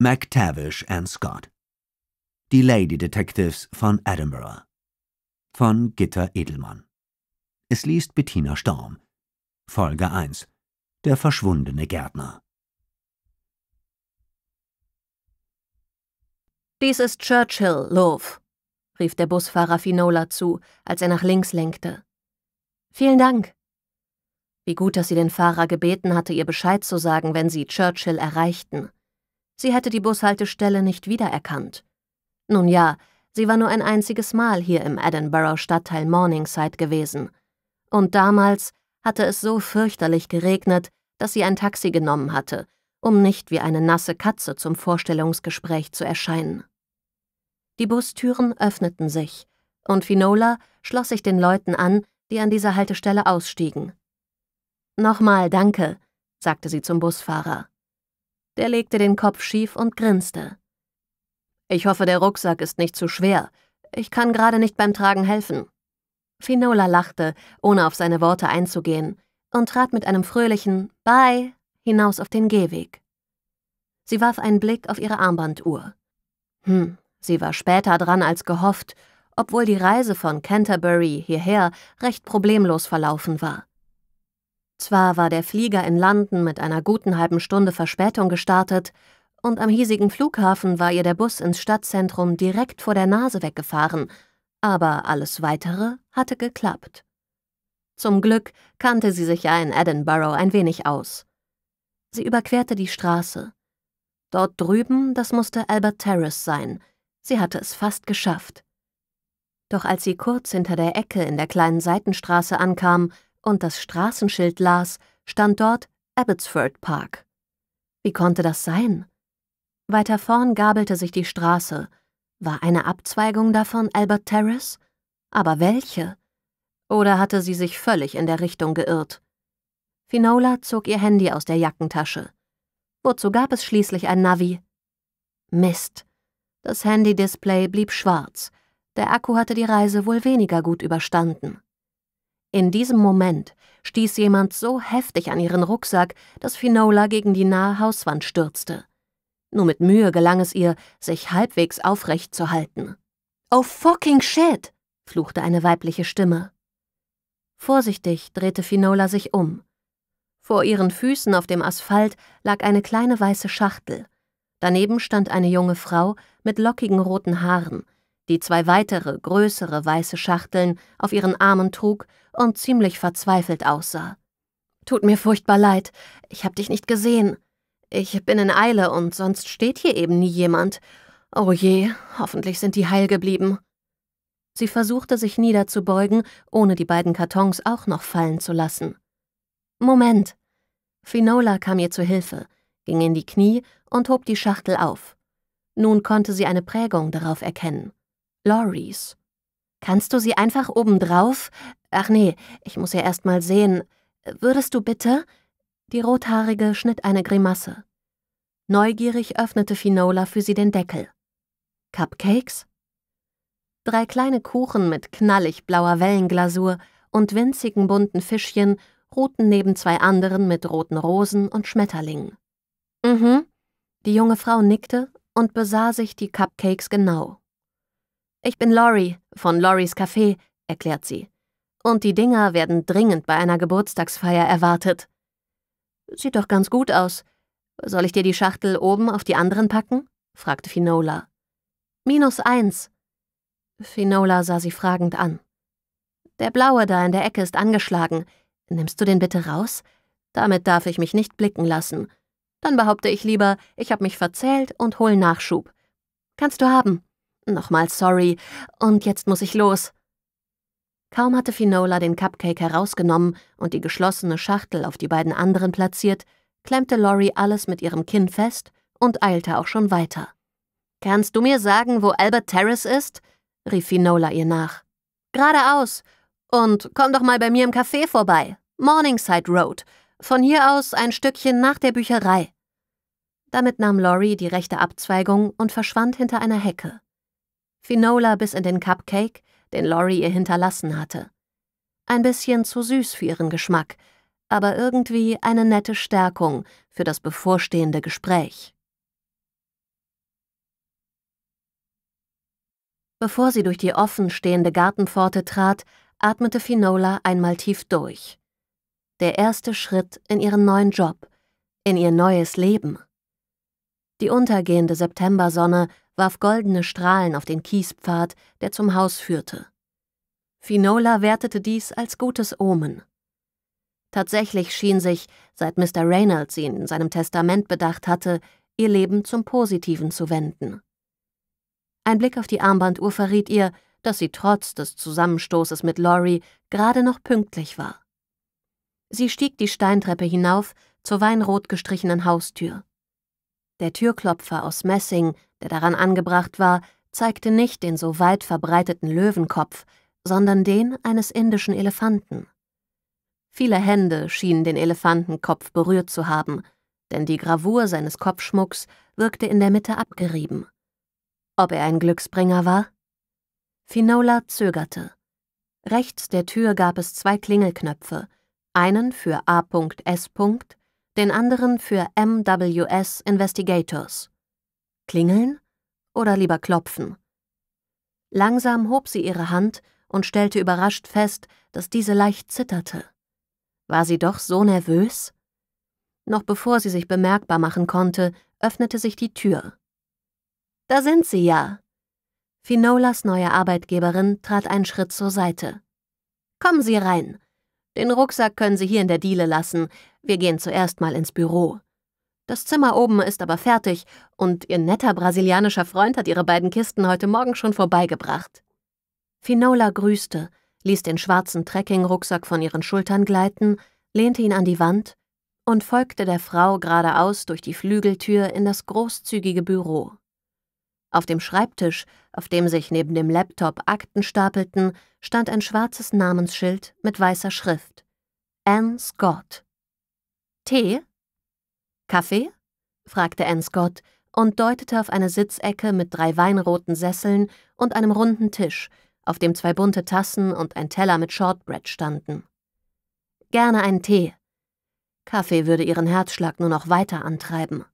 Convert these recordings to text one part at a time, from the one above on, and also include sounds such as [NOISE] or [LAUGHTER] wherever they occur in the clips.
MacTavish and Scott. Die Lady Detectives von Edinburgh. Von Gitter Edelmann. Es liest Bettina Storm. Folge 1. Der verschwundene Gärtner. Dies ist Churchill, Love, rief der Busfahrer Finola zu, als er nach links lenkte. Vielen Dank. Wie gut, dass sie den Fahrer gebeten hatte, ihr Bescheid zu sagen, wenn sie Churchill erreichten. Sie hätte die Bushaltestelle nicht wiedererkannt. Nun ja, sie war nur ein einziges Mal hier im Edinburgh-Stadtteil Morningside gewesen. Und damals hatte es so fürchterlich geregnet, dass sie ein Taxi genommen hatte, um nicht wie eine nasse Katze zum Vorstellungsgespräch zu erscheinen. Die Bustüren öffneten sich, und Finola schloss sich den Leuten an, die an dieser Haltestelle ausstiegen. Nochmal danke, sagte sie zum Busfahrer. Der legte den Kopf schief und grinste. Ich hoffe, der Rucksack ist nicht zu schwer. Ich kann gerade nicht beim Tragen helfen. Finola lachte, ohne auf seine Worte einzugehen, und trat mit einem fröhlichen Bye hinaus auf den Gehweg. Sie warf einen Blick auf ihre Armbanduhr. Hm, sie war später dran als gehofft, obwohl die Reise von Canterbury hierher recht problemlos verlaufen war. Zwar war der Flieger in London mit einer guten halben Stunde Verspätung gestartet, und am hiesigen Flughafen war ihr der Bus ins Stadtzentrum direkt vor der Nase weggefahren, aber alles Weitere hatte geklappt. Zum Glück kannte sie sich ja in Edinburgh ein wenig aus. Sie überquerte die Straße. Dort drüben, das musste Albert Terrace sein. Sie hatte es fast geschafft. Doch als sie kurz hinter der Ecke in der kleinen Seitenstraße ankam, und das Straßenschild las, stand dort Abbotsford Park. Wie konnte das sein? Weiter vorn gabelte sich die Straße. War eine Abzweigung davon Albert Terrace? Aber welche? Oder hatte sie sich völlig in der Richtung geirrt? Finola zog ihr Handy aus der Jackentasche. Wozu gab es schließlich ein Navi? Mist. Das Handy-Display blieb schwarz. Der Akku hatte die Reise wohl weniger gut überstanden. In diesem Moment stieß jemand so heftig an ihren Rucksack, dass Finola gegen die nahe Hauswand stürzte. Nur mit Mühe gelang es ihr, sich halbwegs aufrecht zu halten. Oh fucking shit! fluchte eine weibliche Stimme. Vorsichtig drehte Finola sich um. Vor ihren Füßen auf dem Asphalt lag eine kleine weiße Schachtel. Daneben stand eine junge Frau mit lockigen roten Haaren, die zwei weitere, größere weiße Schachteln auf ihren Armen trug und ziemlich verzweifelt aussah. Tut mir furchtbar leid, ich hab dich nicht gesehen. Ich bin in Eile und sonst steht hier eben nie jemand. Oh je, hoffentlich sind die heil geblieben. Sie versuchte sich niederzubeugen, ohne die beiden Kartons auch noch fallen zu lassen. Moment. Finola kam ihr zu Hilfe, ging in die Knie und hob die Schachtel auf. Nun konnte sie eine Prägung darauf erkennen. Loris. Kannst du sie einfach obendrauf, Ach nee, ich muss ja erst mal sehen. Würdest du bitte? Die Rothaarige schnitt eine Grimasse. Neugierig öffnete Finola für sie den Deckel. Cupcakes? Drei kleine Kuchen mit knallig blauer Wellenglasur und winzigen bunten Fischchen ruhten neben zwei anderen mit roten Rosen und Schmetterlingen. Mhm. Die junge Frau nickte und besah sich die Cupcakes genau. Ich bin Lori von Loris Café, erklärt sie und die Dinger werden dringend bei einer Geburtstagsfeier erwartet. Sieht doch ganz gut aus. Soll ich dir die Schachtel oben auf die anderen packen? fragte Finola. Minus eins. Finola sah sie fragend an. Der blaue da in der Ecke ist angeschlagen. Nimmst du den bitte raus? Damit darf ich mich nicht blicken lassen. Dann behaupte ich lieber, ich habe mich verzählt und hol Nachschub. Kannst du haben. Nochmal sorry. Und jetzt muss ich los. Kaum hatte Finola den Cupcake herausgenommen und die geschlossene Schachtel auf die beiden anderen platziert, klemmte Lori alles mit ihrem Kinn fest und eilte auch schon weiter. Kannst du mir sagen, wo Albert Terrace ist? rief Finola ihr nach. Geradeaus. Und komm doch mal bei mir im Café vorbei. Morningside Road. Von hier aus ein Stückchen nach der Bücherei. Damit nahm Lori die rechte Abzweigung und verschwand hinter einer Hecke. Finola biss in den Cupcake, den Laurie ihr hinterlassen hatte. Ein bisschen zu süß für ihren Geschmack, aber irgendwie eine nette Stärkung für das bevorstehende Gespräch. Bevor sie durch die offenstehende Gartenpforte trat, atmete Finola einmal tief durch. Der erste Schritt in ihren neuen Job, in ihr neues Leben. Die untergehende Septembersonne warf goldene Strahlen auf den Kiespfad, der zum Haus führte. Finola wertete dies als gutes Omen. Tatsächlich schien sich, seit Mr. Reynolds ihn in seinem Testament bedacht hatte, ihr Leben zum Positiven zu wenden. Ein Blick auf die Armbanduhr verriet ihr, dass sie trotz des Zusammenstoßes mit Laurie gerade noch pünktlich war. Sie stieg die Steintreppe hinauf zur weinrot gestrichenen Haustür. Der Türklopfer aus Messing, der daran angebracht war, zeigte nicht den so weit verbreiteten Löwenkopf, sondern den eines indischen Elefanten. Viele Hände schienen den Elefantenkopf berührt zu haben, denn die Gravur seines Kopfschmucks wirkte in der Mitte abgerieben. Ob er ein Glücksbringer war? Finola zögerte. Rechts der Tür gab es zwei Klingelknöpfe, einen für A.S den anderen für MWS Investigators. Klingeln oder lieber klopfen? Langsam hob sie ihre Hand und stellte überrascht fest, dass diese leicht zitterte. War sie doch so nervös? Noch bevor sie sich bemerkbar machen konnte, öffnete sich die Tür. Da sind sie ja. Finolas neue Arbeitgeberin trat einen Schritt zur Seite. Kommen Sie rein. Den Rucksack können Sie hier in der Diele lassen. Wir gehen zuerst mal ins Büro. Das Zimmer oben ist aber fertig und Ihr netter brasilianischer Freund hat Ihre beiden Kisten heute Morgen schon vorbeigebracht. Finola grüßte, ließ den schwarzen Trekking-Rucksack von ihren Schultern gleiten, lehnte ihn an die Wand und folgte der Frau geradeaus durch die Flügeltür in das großzügige Büro. Auf dem Schreibtisch, auf dem sich neben dem Laptop Akten stapelten, stand ein schwarzes Namensschild mit weißer Schrift. Anne Scott. Tee? Kaffee? fragte Anne Scott und deutete auf eine Sitzecke mit drei weinroten Sesseln und einem runden Tisch, auf dem zwei bunte Tassen und ein Teller mit Shortbread standen. Gerne einen Tee. Kaffee würde ihren Herzschlag nur noch weiter antreiben.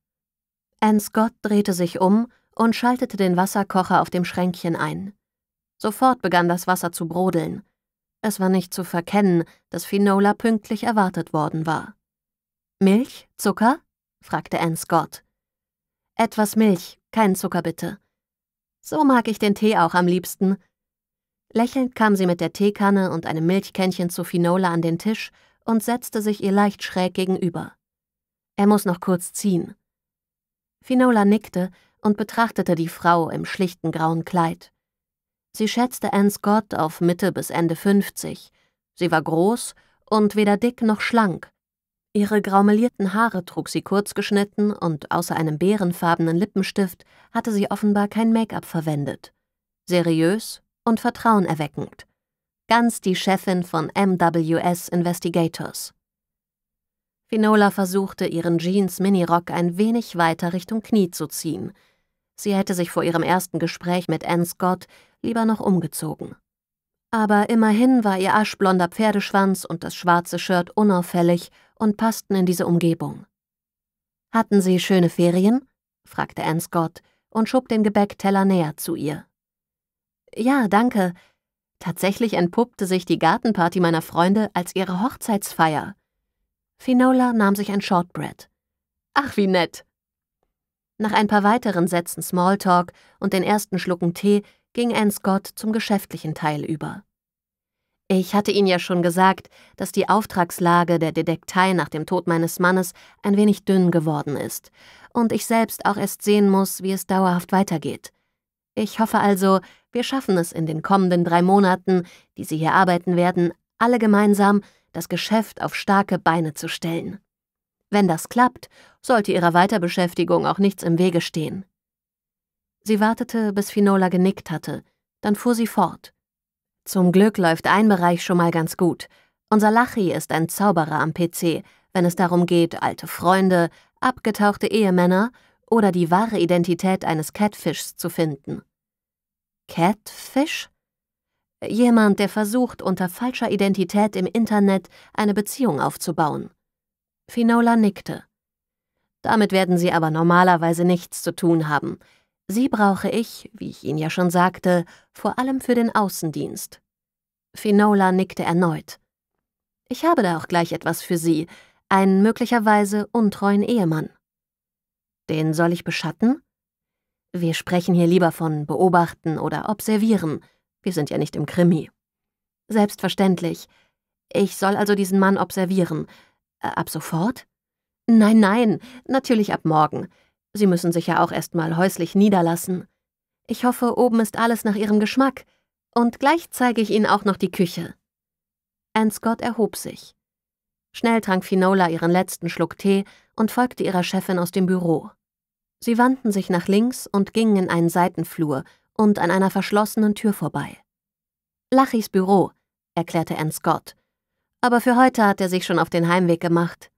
Anne Scott drehte sich um und schaltete den Wasserkocher auf dem Schränkchen ein. Sofort begann das Wasser zu brodeln. Es war nicht zu verkennen, dass Finola pünktlich erwartet worden war. Milch? Zucker? fragte Anne Scott. Etwas Milch, kein Zucker bitte. So mag ich den Tee auch am liebsten. Lächelnd kam sie mit der Teekanne und einem Milchkännchen zu Finola an den Tisch und setzte sich ihr leicht schräg gegenüber. Er muss noch kurz ziehen. Finola nickte und betrachtete die Frau im schlichten grauen Kleid. Sie schätzte Anne Scott auf Mitte bis Ende 50. Sie war groß und weder dick noch schlank. Ihre graumelierten Haare trug sie kurz geschnitten und außer einem bärenfarbenen Lippenstift hatte sie offenbar kein Make-up verwendet. Seriös und vertrauenerweckend. Ganz die Chefin von MWS Investigators. Finola versuchte, ihren Jeans-Minirock ein wenig weiter Richtung Knie zu ziehen – Sie hätte sich vor ihrem ersten Gespräch mit Anne Scott lieber noch umgezogen. Aber immerhin war ihr aschblonder Pferdeschwanz und das schwarze Shirt unauffällig und passten in diese Umgebung. Hatten Sie schöne Ferien? fragte Anne Scott und schob den Gebäckteller näher zu ihr. Ja, danke. Tatsächlich entpuppte sich die Gartenparty meiner Freunde als ihre Hochzeitsfeier. Finola nahm sich ein Shortbread. Ach, wie nett, nach ein paar weiteren Sätzen Smalltalk und den ersten Schlucken Tee ging Ann Scott zum geschäftlichen Teil über. Ich hatte Ihnen ja schon gesagt, dass die Auftragslage der Detektei nach dem Tod meines Mannes ein wenig dünn geworden ist und ich selbst auch erst sehen muss, wie es dauerhaft weitergeht. Ich hoffe also, wir schaffen es in den kommenden drei Monaten, die Sie hier arbeiten werden, alle gemeinsam das Geschäft auf starke Beine zu stellen. Wenn das klappt, sollte ihrer Weiterbeschäftigung auch nichts im Wege stehen. Sie wartete, bis Finola genickt hatte, dann fuhr sie fort. Zum Glück läuft ein Bereich schon mal ganz gut. Unser Lachi ist ein Zauberer am PC, wenn es darum geht, alte Freunde, abgetauchte Ehemänner oder die wahre Identität eines Catfishs zu finden. Catfish? Jemand, der versucht, unter falscher Identität im Internet eine Beziehung aufzubauen. Finola nickte. Damit werden Sie aber normalerweise nichts zu tun haben. Sie brauche ich, wie ich Ihnen ja schon sagte, vor allem für den Außendienst. Finola nickte erneut. Ich habe da auch gleich etwas für Sie, einen möglicherweise untreuen Ehemann. Den soll ich beschatten? Wir sprechen hier lieber von beobachten oder observieren. Wir sind ja nicht im Krimi. Selbstverständlich. Ich soll also diesen Mann observieren, äh, ab sofort? Nein, nein, natürlich ab morgen. Sie müssen sich ja auch erst mal häuslich niederlassen. Ich hoffe, oben ist alles nach Ihrem Geschmack. Und gleich zeige ich Ihnen auch noch die Küche. Ann Scott erhob sich. Schnell trank Finola ihren letzten Schluck Tee und folgte ihrer Chefin aus dem Büro. Sie wandten sich nach links und gingen in einen Seitenflur und an einer verschlossenen Tür vorbei. Lachis Büro, erklärte Ann Scott aber für heute hat er sich schon auf den Heimweg gemacht.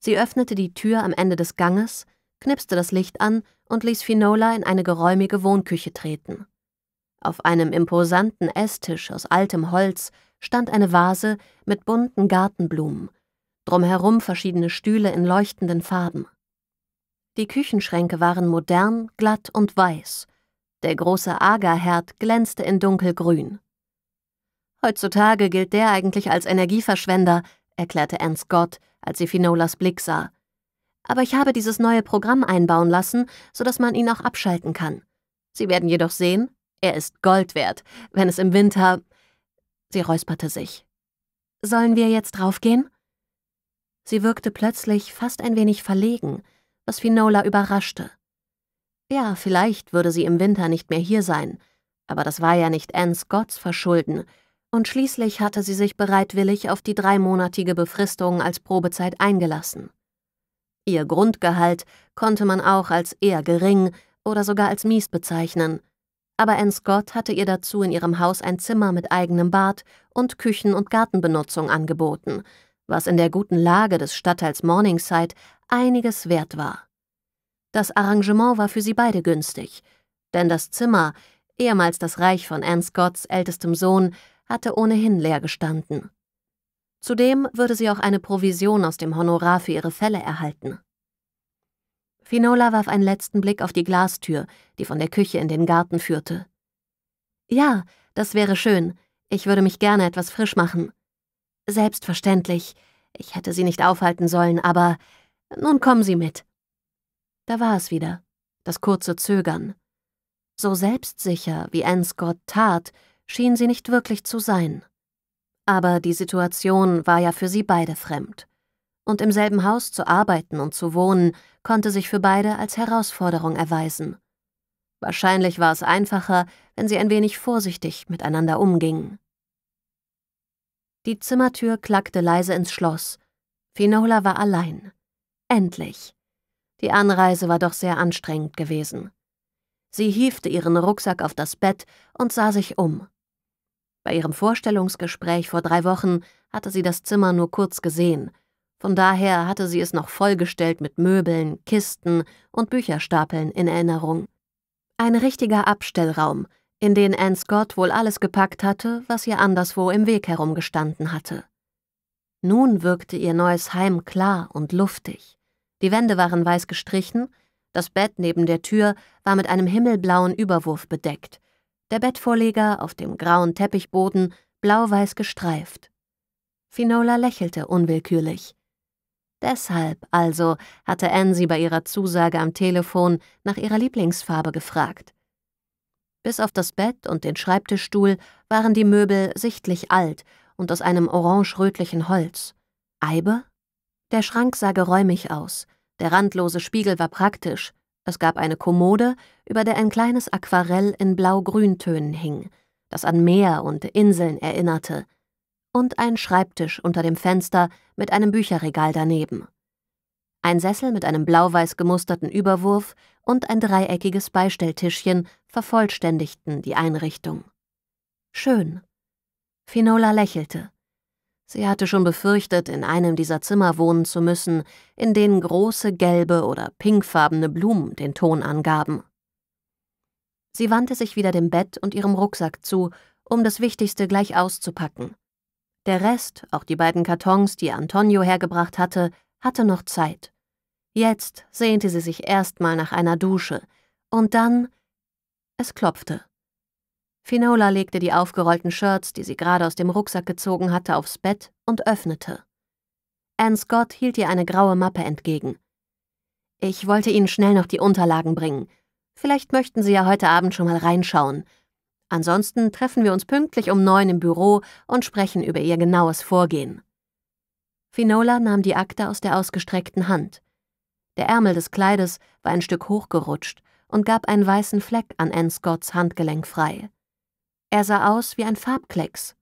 Sie öffnete die Tür am Ende des Ganges, knipste das Licht an und ließ Finola in eine geräumige Wohnküche treten. Auf einem imposanten Esstisch aus altem Holz stand eine Vase mit bunten Gartenblumen, drumherum verschiedene Stühle in leuchtenden Farben. Die Küchenschränke waren modern, glatt und weiß. Der große Agerherd glänzte in dunkelgrün. Heutzutage gilt der eigentlich als Energieverschwender, erklärte Anne Scott, als sie Finolas Blick sah. Aber ich habe dieses neue Programm einbauen lassen, sodass man ihn auch abschalten kann. Sie werden jedoch sehen, er ist Gold wert, wenn es im Winter. Sie räusperte sich. Sollen wir jetzt draufgehen? Sie wirkte plötzlich fast ein wenig verlegen, was Finola überraschte. Ja, vielleicht würde sie im Winter nicht mehr hier sein, aber das war ja nicht Anne Scotts Verschulden, und schließlich hatte sie sich bereitwillig auf die dreimonatige Befristung als Probezeit eingelassen. Ihr Grundgehalt konnte man auch als eher gering oder sogar als mies bezeichnen, aber Anne Scott hatte ihr dazu in ihrem Haus ein Zimmer mit eigenem Bad und Küchen- und Gartenbenutzung angeboten, was in der guten Lage des Stadtteils Morningside einiges wert war. Das Arrangement war für sie beide günstig, denn das Zimmer, ehemals das Reich von Anne Scotts ältestem Sohn, hatte ohnehin leer gestanden. Zudem würde sie auch eine Provision aus dem Honorar für ihre Fälle erhalten. Finola warf einen letzten Blick auf die Glastür, die von der Küche in den Garten führte. Ja, das wäre schön. Ich würde mich gerne etwas frisch machen. Selbstverständlich. Ich hätte sie nicht aufhalten sollen, aber nun kommen Sie mit. Da war es wieder, das kurze Zögern. So selbstsicher, wie Scott tat, schien sie nicht wirklich zu sein. Aber die Situation war ja für sie beide fremd. Und im selben Haus zu arbeiten und zu wohnen, konnte sich für beide als Herausforderung erweisen. Wahrscheinlich war es einfacher, wenn sie ein wenig vorsichtig miteinander umgingen. Die Zimmertür klackte leise ins Schloss. Finola war allein. Endlich. Die Anreise war doch sehr anstrengend gewesen. Sie hiefte ihren Rucksack auf das Bett und sah sich um. Bei ihrem Vorstellungsgespräch vor drei Wochen hatte sie das Zimmer nur kurz gesehen. Von daher hatte sie es noch vollgestellt mit Möbeln, Kisten und Bücherstapeln in Erinnerung. Ein richtiger Abstellraum, in den Anne Scott wohl alles gepackt hatte, was ihr anderswo im Weg herumgestanden hatte. Nun wirkte ihr neues Heim klar und luftig. Die Wände waren weiß gestrichen, das Bett neben der Tür war mit einem himmelblauen Überwurf bedeckt, der Bettvorleger auf dem grauen Teppichboden blau-weiß gestreift. Finola lächelte unwillkürlich. Deshalb also hatte Anne sie bei ihrer Zusage am Telefon nach ihrer Lieblingsfarbe gefragt. Bis auf das Bett und den Schreibtischstuhl waren die Möbel sichtlich alt und aus einem orange-rötlichen Holz. Eibe? Der Schrank sah geräumig aus, der randlose Spiegel war praktisch, es gab eine Kommode, über der ein kleines Aquarell in Blau-Grüntönen hing, das an Meer und Inseln erinnerte, und ein Schreibtisch unter dem Fenster mit einem Bücherregal daneben. Ein Sessel mit einem blau-weiß gemusterten Überwurf und ein dreieckiges Beistelltischchen vervollständigten die Einrichtung. Schön. Finola lächelte. Sie hatte schon befürchtet, in einem dieser Zimmer wohnen zu müssen, in denen große gelbe oder pinkfarbene Blumen den Ton angaben. Sie wandte sich wieder dem Bett und ihrem Rucksack zu, um das Wichtigste gleich auszupacken. Der Rest, auch die beiden Kartons, die Antonio hergebracht hatte, hatte noch Zeit. Jetzt sehnte sie sich erstmal nach einer Dusche, und dann es klopfte. Finola legte die aufgerollten Shirts, die sie gerade aus dem Rucksack gezogen hatte, aufs Bett und öffnete. Ann Scott hielt ihr eine graue Mappe entgegen. Ich wollte Ihnen schnell noch die Unterlagen bringen. Vielleicht möchten Sie ja heute Abend schon mal reinschauen. Ansonsten treffen wir uns pünktlich um neun im Büro und sprechen über Ihr genaues Vorgehen. Finola nahm die Akte aus der ausgestreckten Hand. Der Ärmel des Kleides war ein Stück hochgerutscht und gab einen weißen Fleck an Ann Scotts Handgelenk frei. Er sah aus wie ein Farbklecks.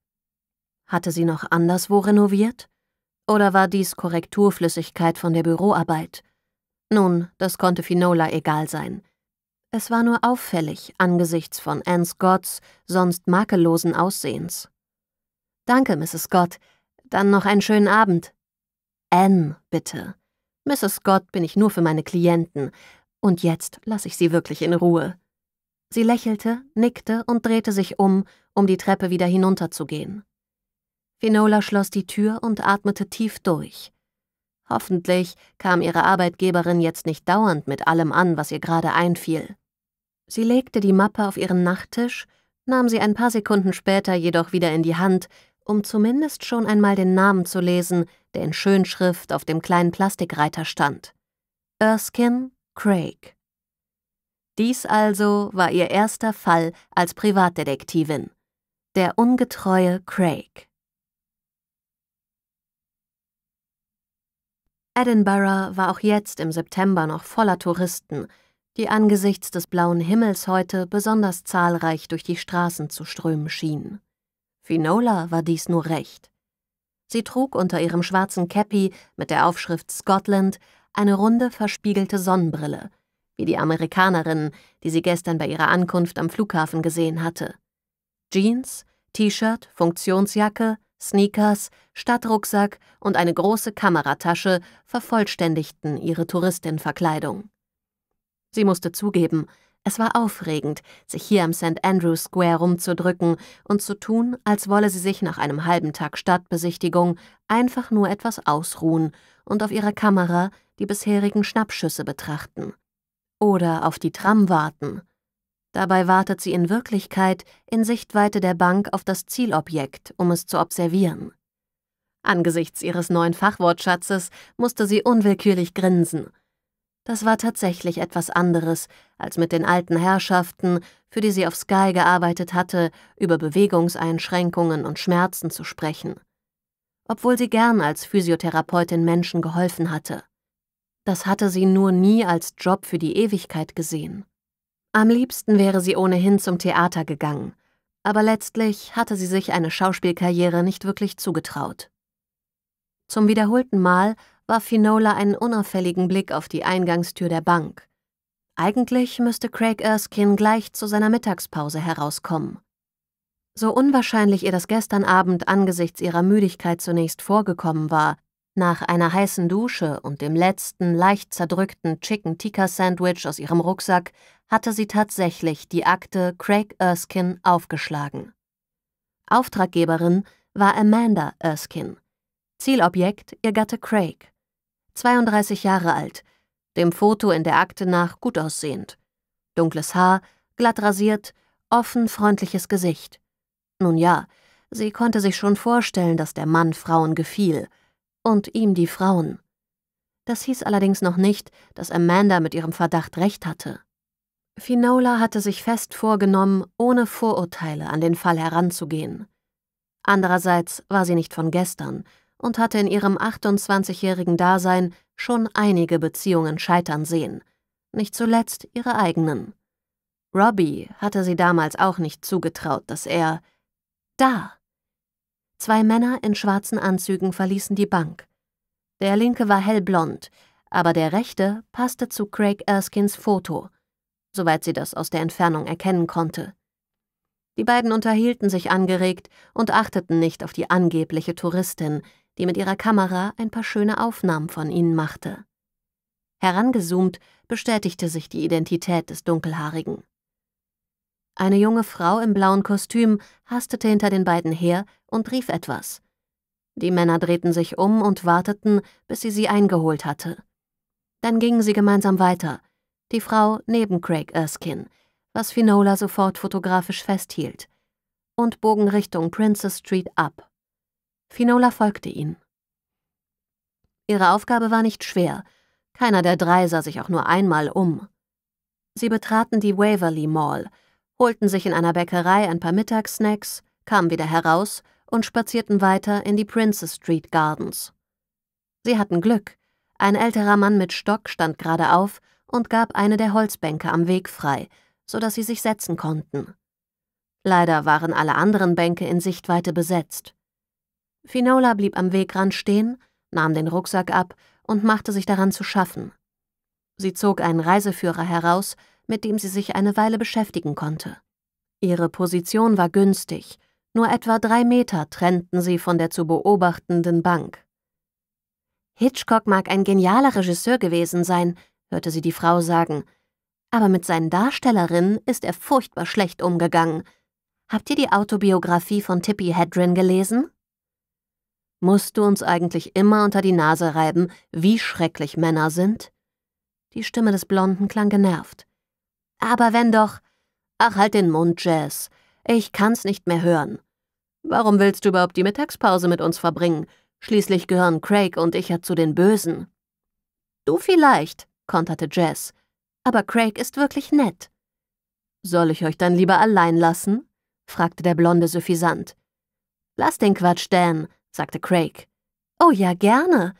Hatte sie noch anderswo renoviert? Oder war dies Korrekturflüssigkeit von der Büroarbeit? Nun, das konnte Finola egal sein. Es war nur auffällig angesichts von Anne Scotts sonst makellosen Aussehens. Danke, Mrs. Scott. Dann noch einen schönen Abend. Anne, bitte. Mrs. Scott bin ich nur für meine Klienten. Und jetzt lasse ich Sie wirklich in Ruhe. Sie lächelte, nickte und drehte sich um, um die Treppe wieder hinunterzugehen. Finola schloss die Tür und atmete tief durch. Hoffentlich kam ihre Arbeitgeberin jetzt nicht dauernd mit allem an, was ihr gerade einfiel. Sie legte die Mappe auf ihren Nachttisch, nahm sie ein paar Sekunden später jedoch wieder in die Hand, um zumindest schon einmal den Namen zu lesen, der in Schönschrift auf dem kleinen Plastikreiter stand. Erskine Craig. Dies also war ihr erster Fall als Privatdetektivin. Der ungetreue Craig. Edinburgh war auch jetzt im September noch voller Touristen, die angesichts des blauen Himmels heute besonders zahlreich durch die Straßen zu strömen schienen. Finola war dies nur recht. Sie trug unter ihrem schwarzen Käppi mit der Aufschrift Scotland eine runde verspiegelte Sonnenbrille, wie die Amerikanerin, die sie gestern bei ihrer Ankunft am Flughafen gesehen hatte. Jeans, T-Shirt, Funktionsjacke, Sneakers, Stadtrucksack und eine große Kameratasche vervollständigten ihre Touristinverkleidung. Sie musste zugeben, es war aufregend, sich hier am St. Andrew's Square rumzudrücken und zu tun, als wolle sie sich nach einem halben Tag Stadtbesichtigung einfach nur etwas ausruhen und auf ihrer Kamera die bisherigen Schnappschüsse betrachten oder auf die Tram warten. Dabei wartet sie in Wirklichkeit in Sichtweite der Bank auf das Zielobjekt, um es zu observieren. Angesichts ihres neuen Fachwortschatzes musste sie unwillkürlich grinsen. Das war tatsächlich etwas anderes als mit den alten Herrschaften, für die sie auf Sky gearbeitet hatte, über Bewegungseinschränkungen und Schmerzen zu sprechen. Obwohl sie gern als Physiotherapeutin Menschen geholfen hatte. Das hatte sie nur nie als Job für die Ewigkeit gesehen. Am liebsten wäre sie ohnehin zum Theater gegangen, aber letztlich hatte sie sich eine Schauspielkarriere nicht wirklich zugetraut. Zum wiederholten Mal warf Finola einen unauffälligen Blick auf die Eingangstür der Bank. Eigentlich müsste Craig Erskine gleich zu seiner Mittagspause herauskommen. So unwahrscheinlich ihr das gestern Abend angesichts ihrer Müdigkeit zunächst vorgekommen war, nach einer heißen Dusche und dem letzten leicht zerdrückten Chicken Tikka Sandwich aus ihrem Rucksack hatte sie tatsächlich die Akte Craig Erskine aufgeschlagen. Auftraggeberin war Amanda Erskine. Zielobjekt ihr Gatte Craig. 32 Jahre alt, dem Foto in der Akte nach gut aussehend. Dunkles Haar, glatt rasiert, offen freundliches Gesicht. Nun ja, sie konnte sich schon vorstellen, dass der Mann Frauen gefiel – und ihm die Frauen. Das hieß allerdings noch nicht, dass Amanda mit ihrem Verdacht recht hatte. Finola hatte sich fest vorgenommen, ohne Vorurteile an den Fall heranzugehen. Andererseits war sie nicht von gestern und hatte in ihrem 28-jährigen Dasein schon einige Beziehungen scheitern sehen, nicht zuletzt ihre eigenen. Robbie hatte sie damals auch nicht zugetraut, dass er da Zwei Männer in schwarzen Anzügen verließen die Bank. Der linke war hellblond, aber der rechte passte zu Craig Erskins Foto, soweit sie das aus der Entfernung erkennen konnte. Die beiden unterhielten sich angeregt und achteten nicht auf die angebliche Touristin, die mit ihrer Kamera ein paar schöne Aufnahmen von ihnen machte. Herangezoomt bestätigte sich die Identität des Dunkelhaarigen. Eine junge Frau im blauen Kostüm hastete hinter den beiden her und rief etwas. Die Männer drehten sich um und warteten, bis sie sie eingeholt hatte. Dann gingen sie gemeinsam weiter, die Frau neben Craig Erskine, was Finola sofort fotografisch festhielt, und bogen Richtung Princess Street ab. Finola folgte ihnen. Ihre Aufgabe war nicht schwer. Keiner der drei sah sich auch nur einmal um. Sie betraten die Waverly Mall – holten sich in einer Bäckerei ein paar Mittagssnacks, kamen wieder heraus und spazierten weiter in die Princess Street Gardens. Sie hatten Glück. Ein älterer Mann mit Stock stand gerade auf und gab eine der Holzbänke am Weg frei, sodass sie sich setzen konnten. Leider waren alle anderen Bänke in Sichtweite besetzt. Finola blieb am Wegrand stehen, nahm den Rucksack ab und machte sich daran zu schaffen. Sie zog einen Reiseführer heraus mit dem sie sich eine Weile beschäftigen konnte. Ihre Position war günstig, nur etwa drei Meter trennten sie von der zu beobachtenden Bank. Hitchcock mag ein genialer Regisseur gewesen sein, hörte sie die Frau sagen, aber mit seinen Darstellerinnen ist er furchtbar schlecht umgegangen. Habt ihr die Autobiografie von Tippi Hedren gelesen? Musst du uns eigentlich immer unter die Nase reiben, wie schrecklich Männer sind? Die Stimme des Blonden klang genervt. Aber wenn doch. Ach, halt den Mund, Jazz. Ich kann's nicht mehr hören. Warum willst du überhaupt die Mittagspause mit uns verbringen? Schließlich gehören Craig und ich ja zu den Bösen. Du vielleicht, konterte Jazz. Aber Craig ist wirklich nett. Soll ich euch dann lieber allein lassen? fragte der Blonde suffisant. Lass den Quatsch, Dan, sagte Craig. Oh ja, gerne,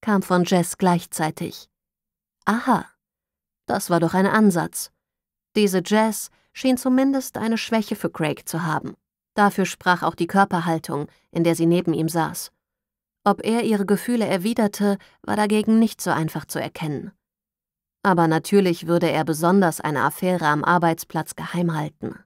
kam von Jess gleichzeitig. Aha, das war doch ein Ansatz. Diese Jazz schien zumindest eine Schwäche für Craig zu haben. Dafür sprach auch die Körperhaltung, in der sie neben ihm saß. Ob er ihre Gefühle erwiderte, war dagegen nicht so einfach zu erkennen. Aber natürlich würde er besonders eine Affäre am Arbeitsplatz geheim halten.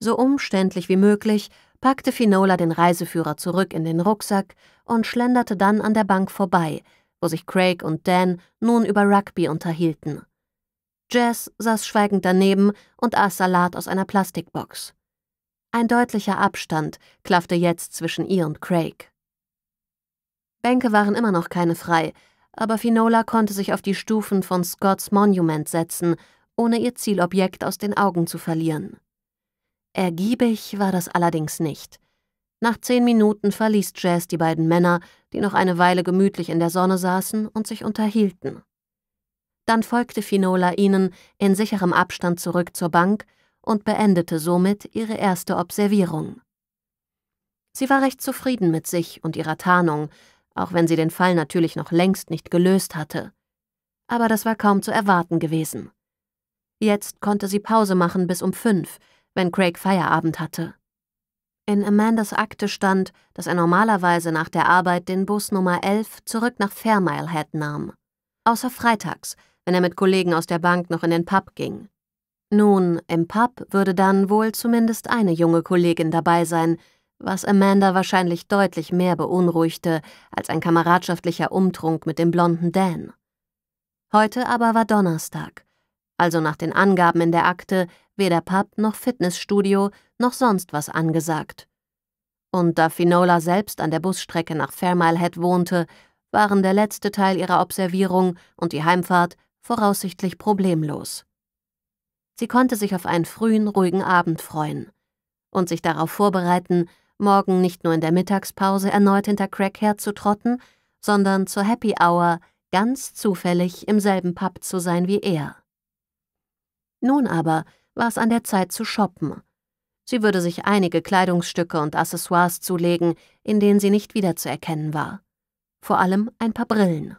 So umständlich wie möglich packte Finola den Reiseführer zurück in den Rucksack und schlenderte dann an der Bank vorbei, wo sich Craig und Dan nun über Rugby unterhielten. Jazz saß schweigend daneben und aß Salat aus einer Plastikbox. Ein deutlicher Abstand klaffte jetzt zwischen ihr und Craig. Bänke waren immer noch keine frei, aber Finola konnte sich auf die Stufen von Scott's Monument setzen, ohne ihr Zielobjekt aus den Augen zu verlieren. Ergiebig war das allerdings nicht. Nach zehn Minuten verließ Jazz die beiden Männer, die noch eine Weile gemütlich in der Sonne saßen und sich unterhielten. Dann folgte Finola ihnen in sicherem Abstand zurück zur Bank und beendete somit ihre erste Observierung. Sie war recht zufrieden mit sich und ihrer Tarnung, auch wenn sie den Fall natürlich noch längst nicht gelöst hatte. Aber das war kaum zu erwarten gewesen. Jetzt konnte sie Pause machen bis um fünf, wenn Craig Feierabend hatte. In Amandas Akte stand, dass er normalerweise nach der Arbeit den Bus Nummer 11 zurück nach Fairmile Head nahm. Außer freitags, wenn er mit Kollegen aus der Bank noch in den Pub ging. Nun, im Pub würde dann wohl zumindest eine junge Kollegin dabei sein, was Amanda wahrscheinlich deutlich mehr beunruhigte als ein kameradschaftlicher Umtrunk mit dem blonden Dan. Heute aber war Donnerstag, also nach den Angaben in der Akte weder Pub noch Fitnessstudio noch sonst was angesagt. Und da Finola selbst an der Busstrecke nach Fairmile Head wohnte, waren der letzte Teil ihrer Observierung und die Heimfahrt voraussichtlich problemlos. Sie konnte sich auf einen frühen, ruhigen Abend freuen und sich darauf vorbereiten, morgen nicht nur in der Mittagspause erneut hinter Craig herzutrotten, sondern zur Happy Hour ganz zufällig im selben Pub zu sein wie er. Nun aber war es an der Zeit zu shoppen. Sie würde sich einige Kleidungsstücke und Accessoires zulegen, in denen sie nicht wiederzuerkennen war. Vor allem ein paar Brillen.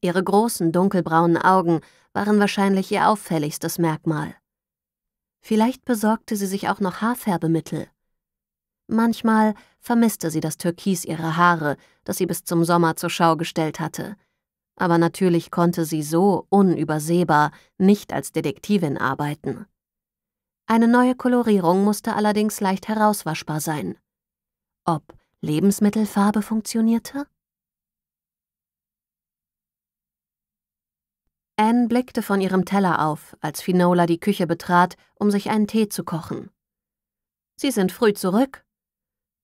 Ihre großen, dunkelbraunen Augen waren wahrscheinlich ihr auffälligstes Merkmal. Vielleicht besorgte sie sich auch noch Haarfärbemittel. Manchmal vermisste sie das Türkis ihrer Haare, das sie bis zum Sommer zur Schau gestellt hatte. Aber natürlich konnte sie so unübersehbar nicht als Detektivin arbeiten. Eine neue Kolorierung musste allerdings leicht herauswaschbar sein. Ob Lebensmittelfarbe funktionierte? Anne blickte von ihrem Teller auf, als Finola die Küche betrat, um sich einen Tee zu kochen. Sie sind früh zurück.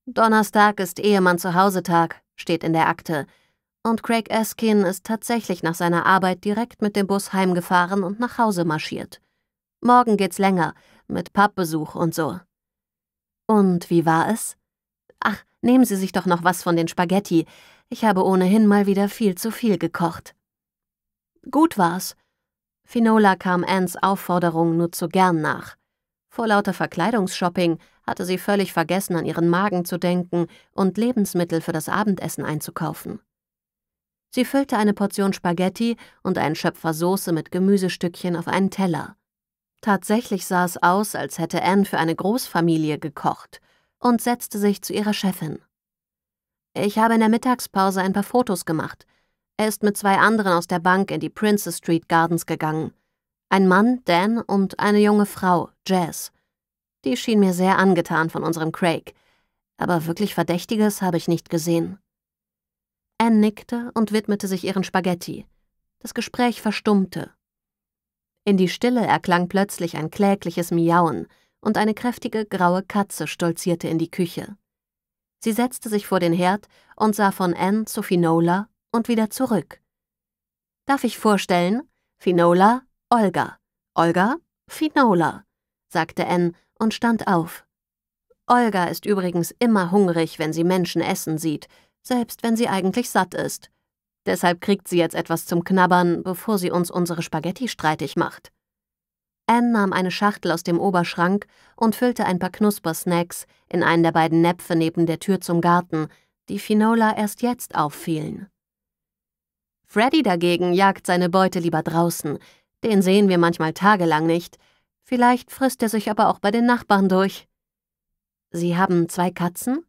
Donnerstag ist Ehemann Zuhause-Tag, steht in der Akte, und Craig Eskin ist tatsächlich nach seiner Arbeit direkt mit dem Bus heimgefahren und nach Hause marschiert. Morgen geht's länger, mit Pappbesuch und so. Und wie war es? Ach, nehmen Sie sich doch noch was von den Spaghetti. Ich habe ohnehin mal wieder viel zu viel gekocht. Gut war's. Finola kam Anns Aufforderung nur zu gern nach. Vor lauter Verkleidungsshopping hatte sie völlig vergessen, an ihren Magen zu denken und Lebensmittel für das Abendessen einzukaufen. Sie füllte eine Portion Spaghetti und einen Schöpfer Soße mit Gemüsestückchen auf einen Teller. Tatsächlich sah es aus, als hätte Anne für eine Großfamilie gekocht und setzte sich zu ihrer Chefin. Ich habe in der Mittagspause ein paar Fotos gemacht. Er ist mit zwei anderen aus der Bank in die Princess Street Gardens gegangen. Ein Mann, Dan, und eine junge Frau, Jazz. Die schien mir sehr angetan von unserem Craig. Aber wirklich Verdächtiges habe ich nicht gesehen. Anne nickte und widmete sich ihren Spaghetti. Das Gespräch verstummte. In die Stille erklang plötzlich ein klägliches Miauen und eine kräftige graue Katze stolzierte in die Küche. Sie setzte sich vor den Herd und sah von Anne zu Finola und wieder zurück. Darf ich vorstellen? Finola, Olga. Olga, Finola, sagte N und stand auf. Olga ist übrigens immer hungrig, wenn sie Menschen essen sieht, selbst wenn sie eigentlich satt ist. Deshalb kriegt sie jetzt etwas zum Knabbern, bevor sie uns unsere Spaghetti streitig macht. Anne nahm eine Schachtel aus dem Oberschrank und füllte ein paar Knuspersnacks in einen der beiden Näpfe neben der Tür zum Garten, die Finola erst jetzt auffielen. Freddy dagegen jagt seine Beute lieber draußen. Den sehen wir manchmal tagelang nicht. Vielleicht frisst er sich aber auch bei den Nachbarn durch. Sie haben zwei Katzen?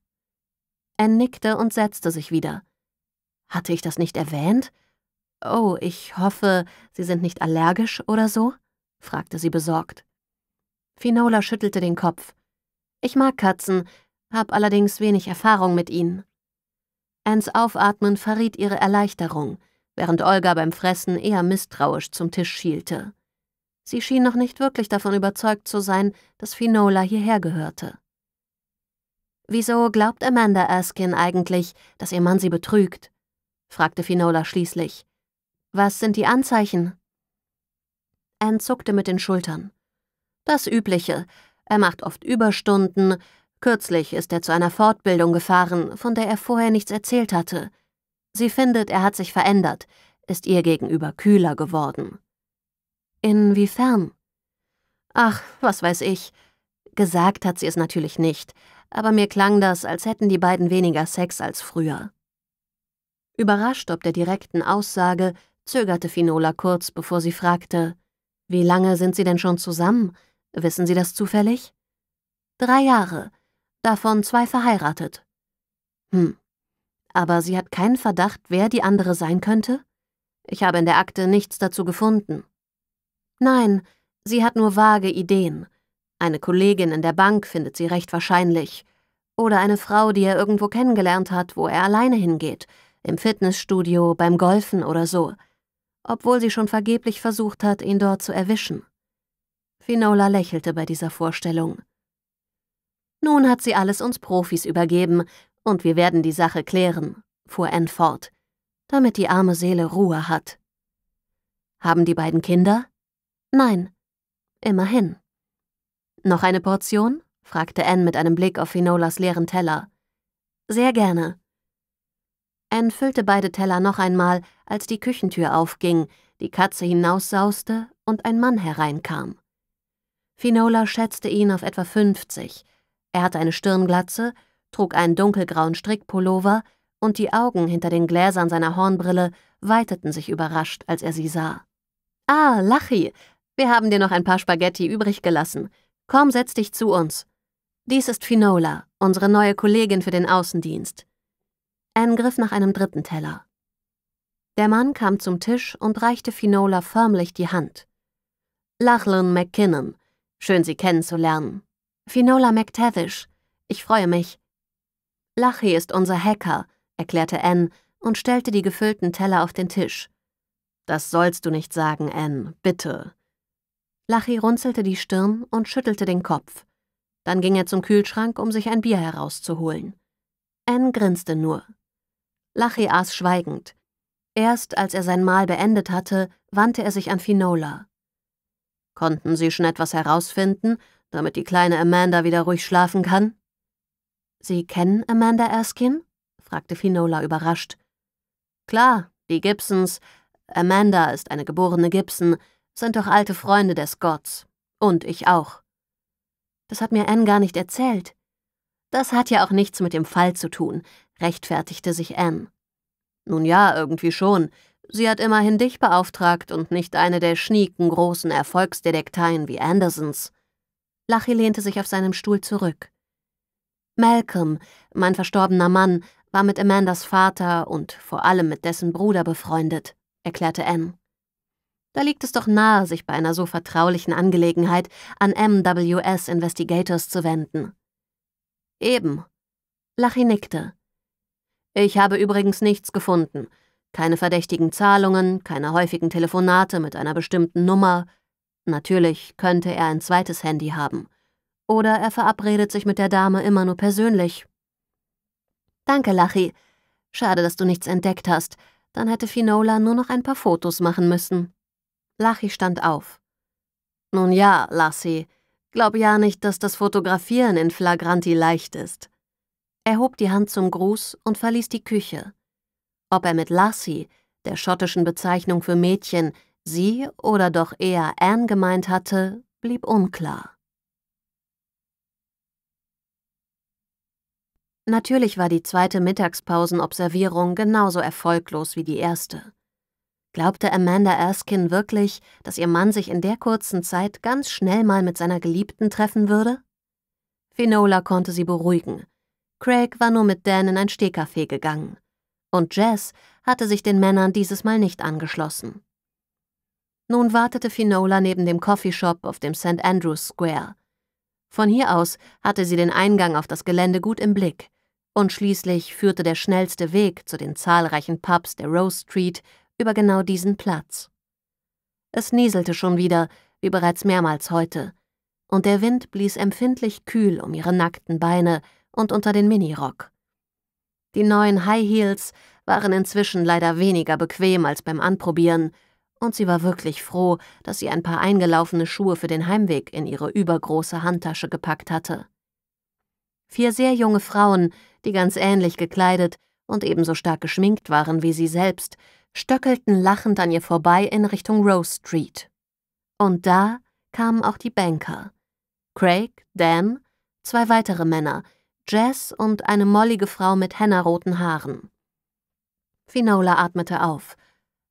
Er nickte und setzte sich wieder. Hatte ich das nicht erwähnt? Oh, ich hoffe, Sie sind nicht allergisch oder so? fragte sie besorgt. Finola schüttelte den Kopf. Ich mag Katzen, hab allerdings wenig Erfahrung mit ihnen. Anns Aufatmen verriet ihre Erleichterung während Olga beim Fressen eher misstrauisch zum Tisch schielte. Sie schien noch nicht wirklich davon überzeugt zu sein, dass Finola hierher gehörte. Wieso glaubt Amanda Askin eigentlich, dass ihr Mann sie betrügt? fragte Finola schließlich. Was sind die Anzeichen? Anne zuckte mit den Schultern. Das Übliche. Er macht oft Überstunden. Kürzlich ist er zu einer Fortbildung gefahren, von der er vorher nichts erzählt hatte. Sie findet, er hat sich verändert, ist ihr gegenüber kühler geworden. Inwiefern? Ach, was weiß ich. Gesagt hat sie es natürlich nicht, aber mir klang das, als hätten die beiden weniger Sex als früher. Überrascht ob der direkten Aussage, zögerte Finola kurz, bevor sie fragte, wie lange sind Sie denn schon zusammen? Wissen Sie das zufällig? Drei Jahre, davon zwei verheiratet. Hm, aber sie hat keinen Verdacht, wer die andere sein könnte? Ich habe in der Akte nichts dazu gefunden. Nein, sie hat nur vage Ideen. Eine Kollegin in der Bank findet sie recht wahrscheinlich. Oder eine Frau, die er irgendwo kennengelernt hat, wo er alleine hingeht, im Fitnessstudio, beim Golfen oder so, obwohl sie schon vergeblich versucht hat, ihn dort zu erwischen. Finola lächelte bei dieser Vorstellung. Nun hat sie alles uns Profis übergeben und wir werden die Sache klären, fuhr Anne fort, damit die arme Seele Ruhe hat. Haben die beiden Kinder? Nein. Immerhin. Noch eine Portion? fragte Anne mit einem Blick auf Finolas leeren Teller. Sehr gerne. Anne füllte beide Teller noch einmal, als die Küchentür aufging, die Katze hinaussauste und ein Mann hereinkam. Finola schätzte ihn auf etwa 50. Er hatte eine Stirnglatze trug einen dunkelgrauen Strickpullover und die Augen hinter den Gläsern seiner Hornbrille weiteten sich überrascht, als er sie sah. Ah, Lachi, wir haben dir noch ein paar Spaghetti übrig gelassen. Komm, setz dich zu uns. Dies ist Finola, unsere neue Kollegin für den Außendienst. Anne griff nach einem dritten Teller. Der Mann kam zum Tisch und reichte Finola förmlich die Hand. Lachlan McKinnon, schön Sie kennenzulernen. Finola McTavish, ich freue mich. Lachi ist unser Hacker, erklärte Anne und stellte die gefüllten Teller auf den Tisch. Das sollst du nicht sagen, Anne, bitte. Lachi runzelte die Stirn und schüttelte den Kopf. Dann ging er zum Kühlschrank, um sich ein Bier herauszuholen. Anne grinste nur. Lachi aß schweigend. Erst als er sein Mahl beendet hatte, wandte er sich an Finola. Konnten Sie schon etwas herausfinden, damit die kleine Amanda wieder ruhig schlafen kann? Sie kennen Amanda Erskine? fragte Finola überrascht. Klar, die Gibsons. Amanda ist eine geborene Gibson, sind doch alte Freunde der Scotts. Und ich auch. Das hat mir Anne gar nicht erzählt. Das hat ja auch nichts mit dem Fall zu tun, rechtfertigte sich Anne. Nun ja, irgendwie schon. Sie hat immerhin dich beauftragt und nicht eine der schnieken großen Erfolgsdetekteien wie Andersons. Lachi lehnte sich auf seinem Stuhl zurück. Malcolm, mein verstorbener Mann, war mit Amandas Vater und vor allem mit dessen Bruder befreundet, erklärte M. Da liegt es doch nahe, sich bei einer so vertraulichen Angelegenheit an MWS Investigators zu wenden. Eben. Lachi nickte. Ich habe übrigens nichts gefunden. Keine verdächtigen Zahlungen, keine häufigen Telefonate mit einer bestimmten Nummer. Natürlich könnte er ein zweites Handy haben. Oder er verabredet sich mit der Dame immer nur persönlich. Danke, Lachi. Schade, dass du nichts entdeckt hast. Dann hätte Finola nur noch ein paar Fotos machen müssen. Lachi stand auf. Nun ja, Lassi. glaub ja nicht, dass das Fotografieren in Flagranti leicht ist. Er hob die Hand zum Gruß und verließ die Küche. Ob er mit Lassi, der schottischen Bezeichnung für Mädchen, sie oder doch eher Anne gemeint hatte, blieb unklar. Natürlich war die zweite Mittagspausenobservierung genauso erfolglos wie die erste. Glaubte Amanda Erskine wirklich, dass ihr Mann sich in der kurzen Zeit ganz schnell mal mit seiner Geliebten treffen würde? Finola konnte sie beruhigen. Craig war nur mit Dan in ein Stehkaffee gegangen. Und Jess hatte sich den Männern dieses Mal nicht angeschlossen. Nun wartete Finola neben dem Coffeeshop auf dem St. Andrews Square. Von hier aus hatte sie den Eingang auf das Gelände gut im Blick. Und schließlich führte der schnellste Weg zu den zahlreichen Pubs der Rose Street über genau diesen Platz. Es nieselte schon wieder, wie bereits mehrmals heute, und der Wind blies empfindlich kühl um ihre nackten Beine und unter den Minirock. Die neuen High Heels waren inzwischen leider weniger bequem als beim Anprobieren, und sie war wirklich froh, dass sie ein paar eingelaufene Schuhe für den Heimweg in ihre übergroße Handtasche gepackt hatte. Vier sehr junge Frauen, die ganz ähnlich gekleidet und ebenso stark geschminkt waren wie sie selbst, stöckelten lachend an ihr vorbei in Richtung Rose Street. Und da kamen auch die Banker. Craig, Dan, zwei weitere Männer, Jess und eine mollige Frau mit hennerroten Haaren. Finola atmete auf.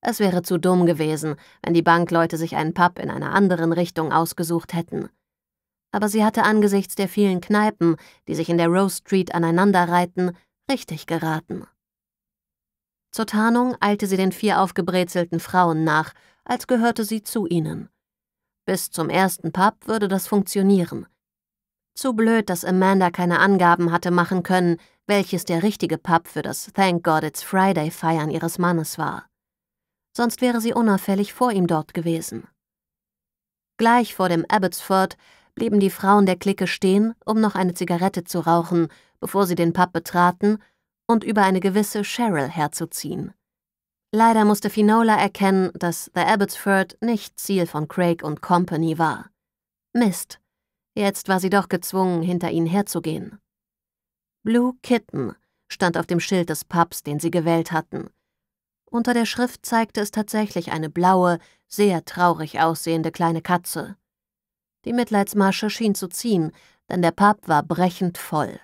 Es wäre zu dumm gewesen, wenn die Bankleute sich einen Pub in einer anderen Richtung ausgesucht hätten aber sie hatte angesichts der vielen Kneipen, die sich in der Rose Street aneinanderreihten, richtig geraten. Zur Tarnung eilte sie den vier aufgebrezelten Frauen nach, als gehörte sie zu ihnen. Bis zum ersten Pub würde das funktionieren. Zu blöd, dass Amanda keine Angaben hatte machen können, welches der richtige Pub für das Thank God It's Friday Feiern ihres Mannes war. Sonst wäre sie unauffällig vor ihm dort gewesen. Gleich vor dem Abbotsford blieben die Frauen der Clique stehen, um noch eine Zigarette zu rauchen, bevor sie den Pub betraten und über eine gewisse Cheryl herzuziehen. Leider musste Finola erkennen, dass The Abbotsford nicht Ziel von Craig und Company war. Mist. Jetzt war sie doch gezwungen, hinter ihnen herzugehen. Blue Kitten stand auf dem Schild des Pubs, den sie gewählt hatten. Unter der Schrift zeigte es tatsächlich eine blaue, sehr traurig aussehende kleine Katze. Die Mitleidsmasche schien zu ziehen, denn der Pub war brechend voll.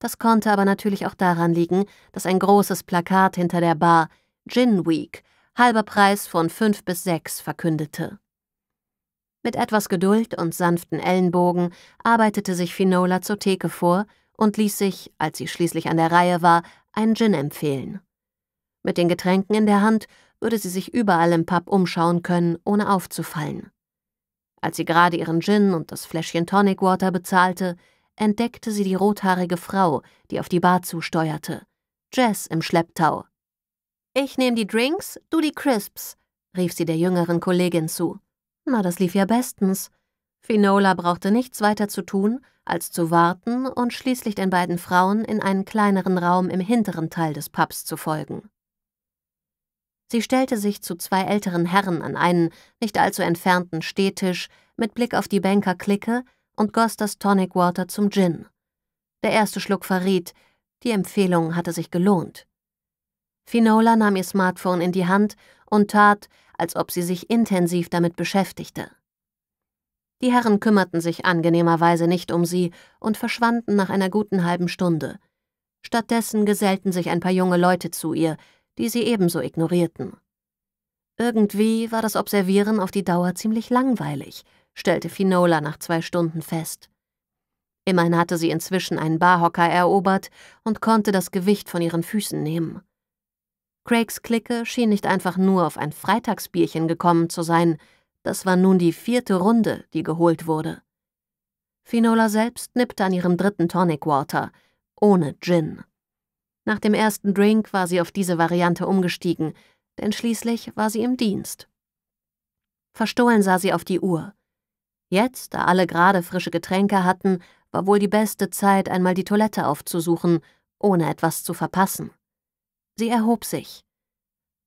Das konnte aber natürlich auch daran liegen, dass ein großes Plakat hinter der Bar Gin Week, halber Preis von fünf bis sechs, verkündete. Mit etwas Geduld und sanften Ellenbogen arbeitete sich Finola zur Theke vor und ließ sich, als sie schließlich an der Reihe war, einen Gin empfehlen. Mit den Getränken in der Hand würde sie sich überall im Pub umschauen können, ohne aufzufallen. Als sie gerade ihren Gin und das Fläschchen Tonic Water bezahlte, entdeckte sie die rothaarige Frau, die auf die Bar zusteuerte. Jess im Schlepptau. Ich nehme die Drinks, du die Crisps, rief sie der jüngeren Kollegin zu. Na, das lief ja bestens. Finola brauchte nichts weiter zu tun, als zu warten und schließlich den beiden Frauen in einen kleineren Raum im hinteren Teil des Pubs zu folgen. Sie stellte sich zu zwei älteren Herren an einen nicht allzu entfernten Stehtisch mit Blick auf die Banker-Clique und goss das Tonic Water zum Gin. Der erste Schluck verriet, die Empfehlung hatte sich gelohnt. Finola nahm ihr Smartphone in die Hand und tat, als ob sie sich intensiv damit beschäftigte. Die Herren kümmerten sich angenehmerweise nicht um sie und verschwanden nach einer guten halben Stunde. Stattdessen gesellten sich ein paar junge Leute zu ihr, die sie ebenso ignorierten. Irgendwie war das Observieren auf die Dauer ziemlich langweilig, stellte Finola nach zwei Stunden fest. Immerhin hatte sie inzwischen einen Barhocker erobert und konnte das Gewicht von ihren Füßen nehmen. Craigs Clique schien nicht einfach nur auf ein Freitagsbierchen gekommen zu sein, das war nun die vierte Runde, die geholt wurde. Finola selbst nippte an ihrem dritten Tonic Water, ohne Gin. Nach dem ersten Drink war sie auf diese Variante umgestiegen, denn schließlich war sie im Dienst. Verstohlen sah sie auf die Uhr. Jetzt, da alle gerade frische Getränke hatten, war wohl die beste Zeit, einmal die Toilette aufzusuchen, ohne etwas zu verpassen. Sie erhob sich.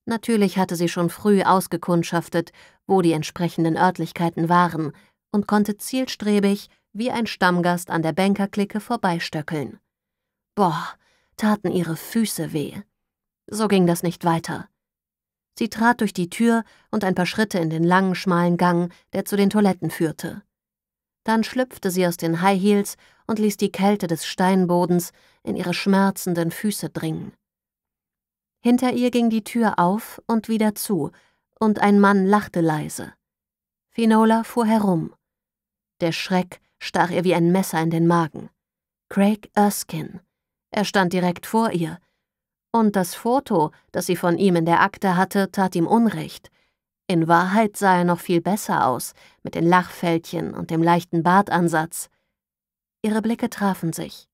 Natürlich hatte sie schon früh ausgekundschaftet, wo die entsprechenden Örtlichkeiten waren, und konnte zielstrebig, wie ein Stammgast an der Bankerklicke vorbeistöckeln. Boah, taten ihre Füße weh. So ging das nicht weiter. Sie trat durch die Tür und ein paar Schritte in den langen, schmalen Gang, der zu den Toiletten führte. Dann schlüpfte sie aus den High Heels und ließ die Kälte des Steinbodens in ihre schmerzenden Füße dringen. Hinter ihr ging die Tür auf und wieder zu, und ein Mann lachte leise. Finola fuhr herum. Der Schreck stach ihr wie ein Messer in den Magen. Craig Erskine, er stand direkt vor ihr. Und das Foto, das sie von ihm in der Akte hatte, tat ihm Unrecht. In Wahrheit sah er noch viel besser aus, mit den Lachfältchen und dem leichten Bartansatz. Ihre Blicke trafen sich.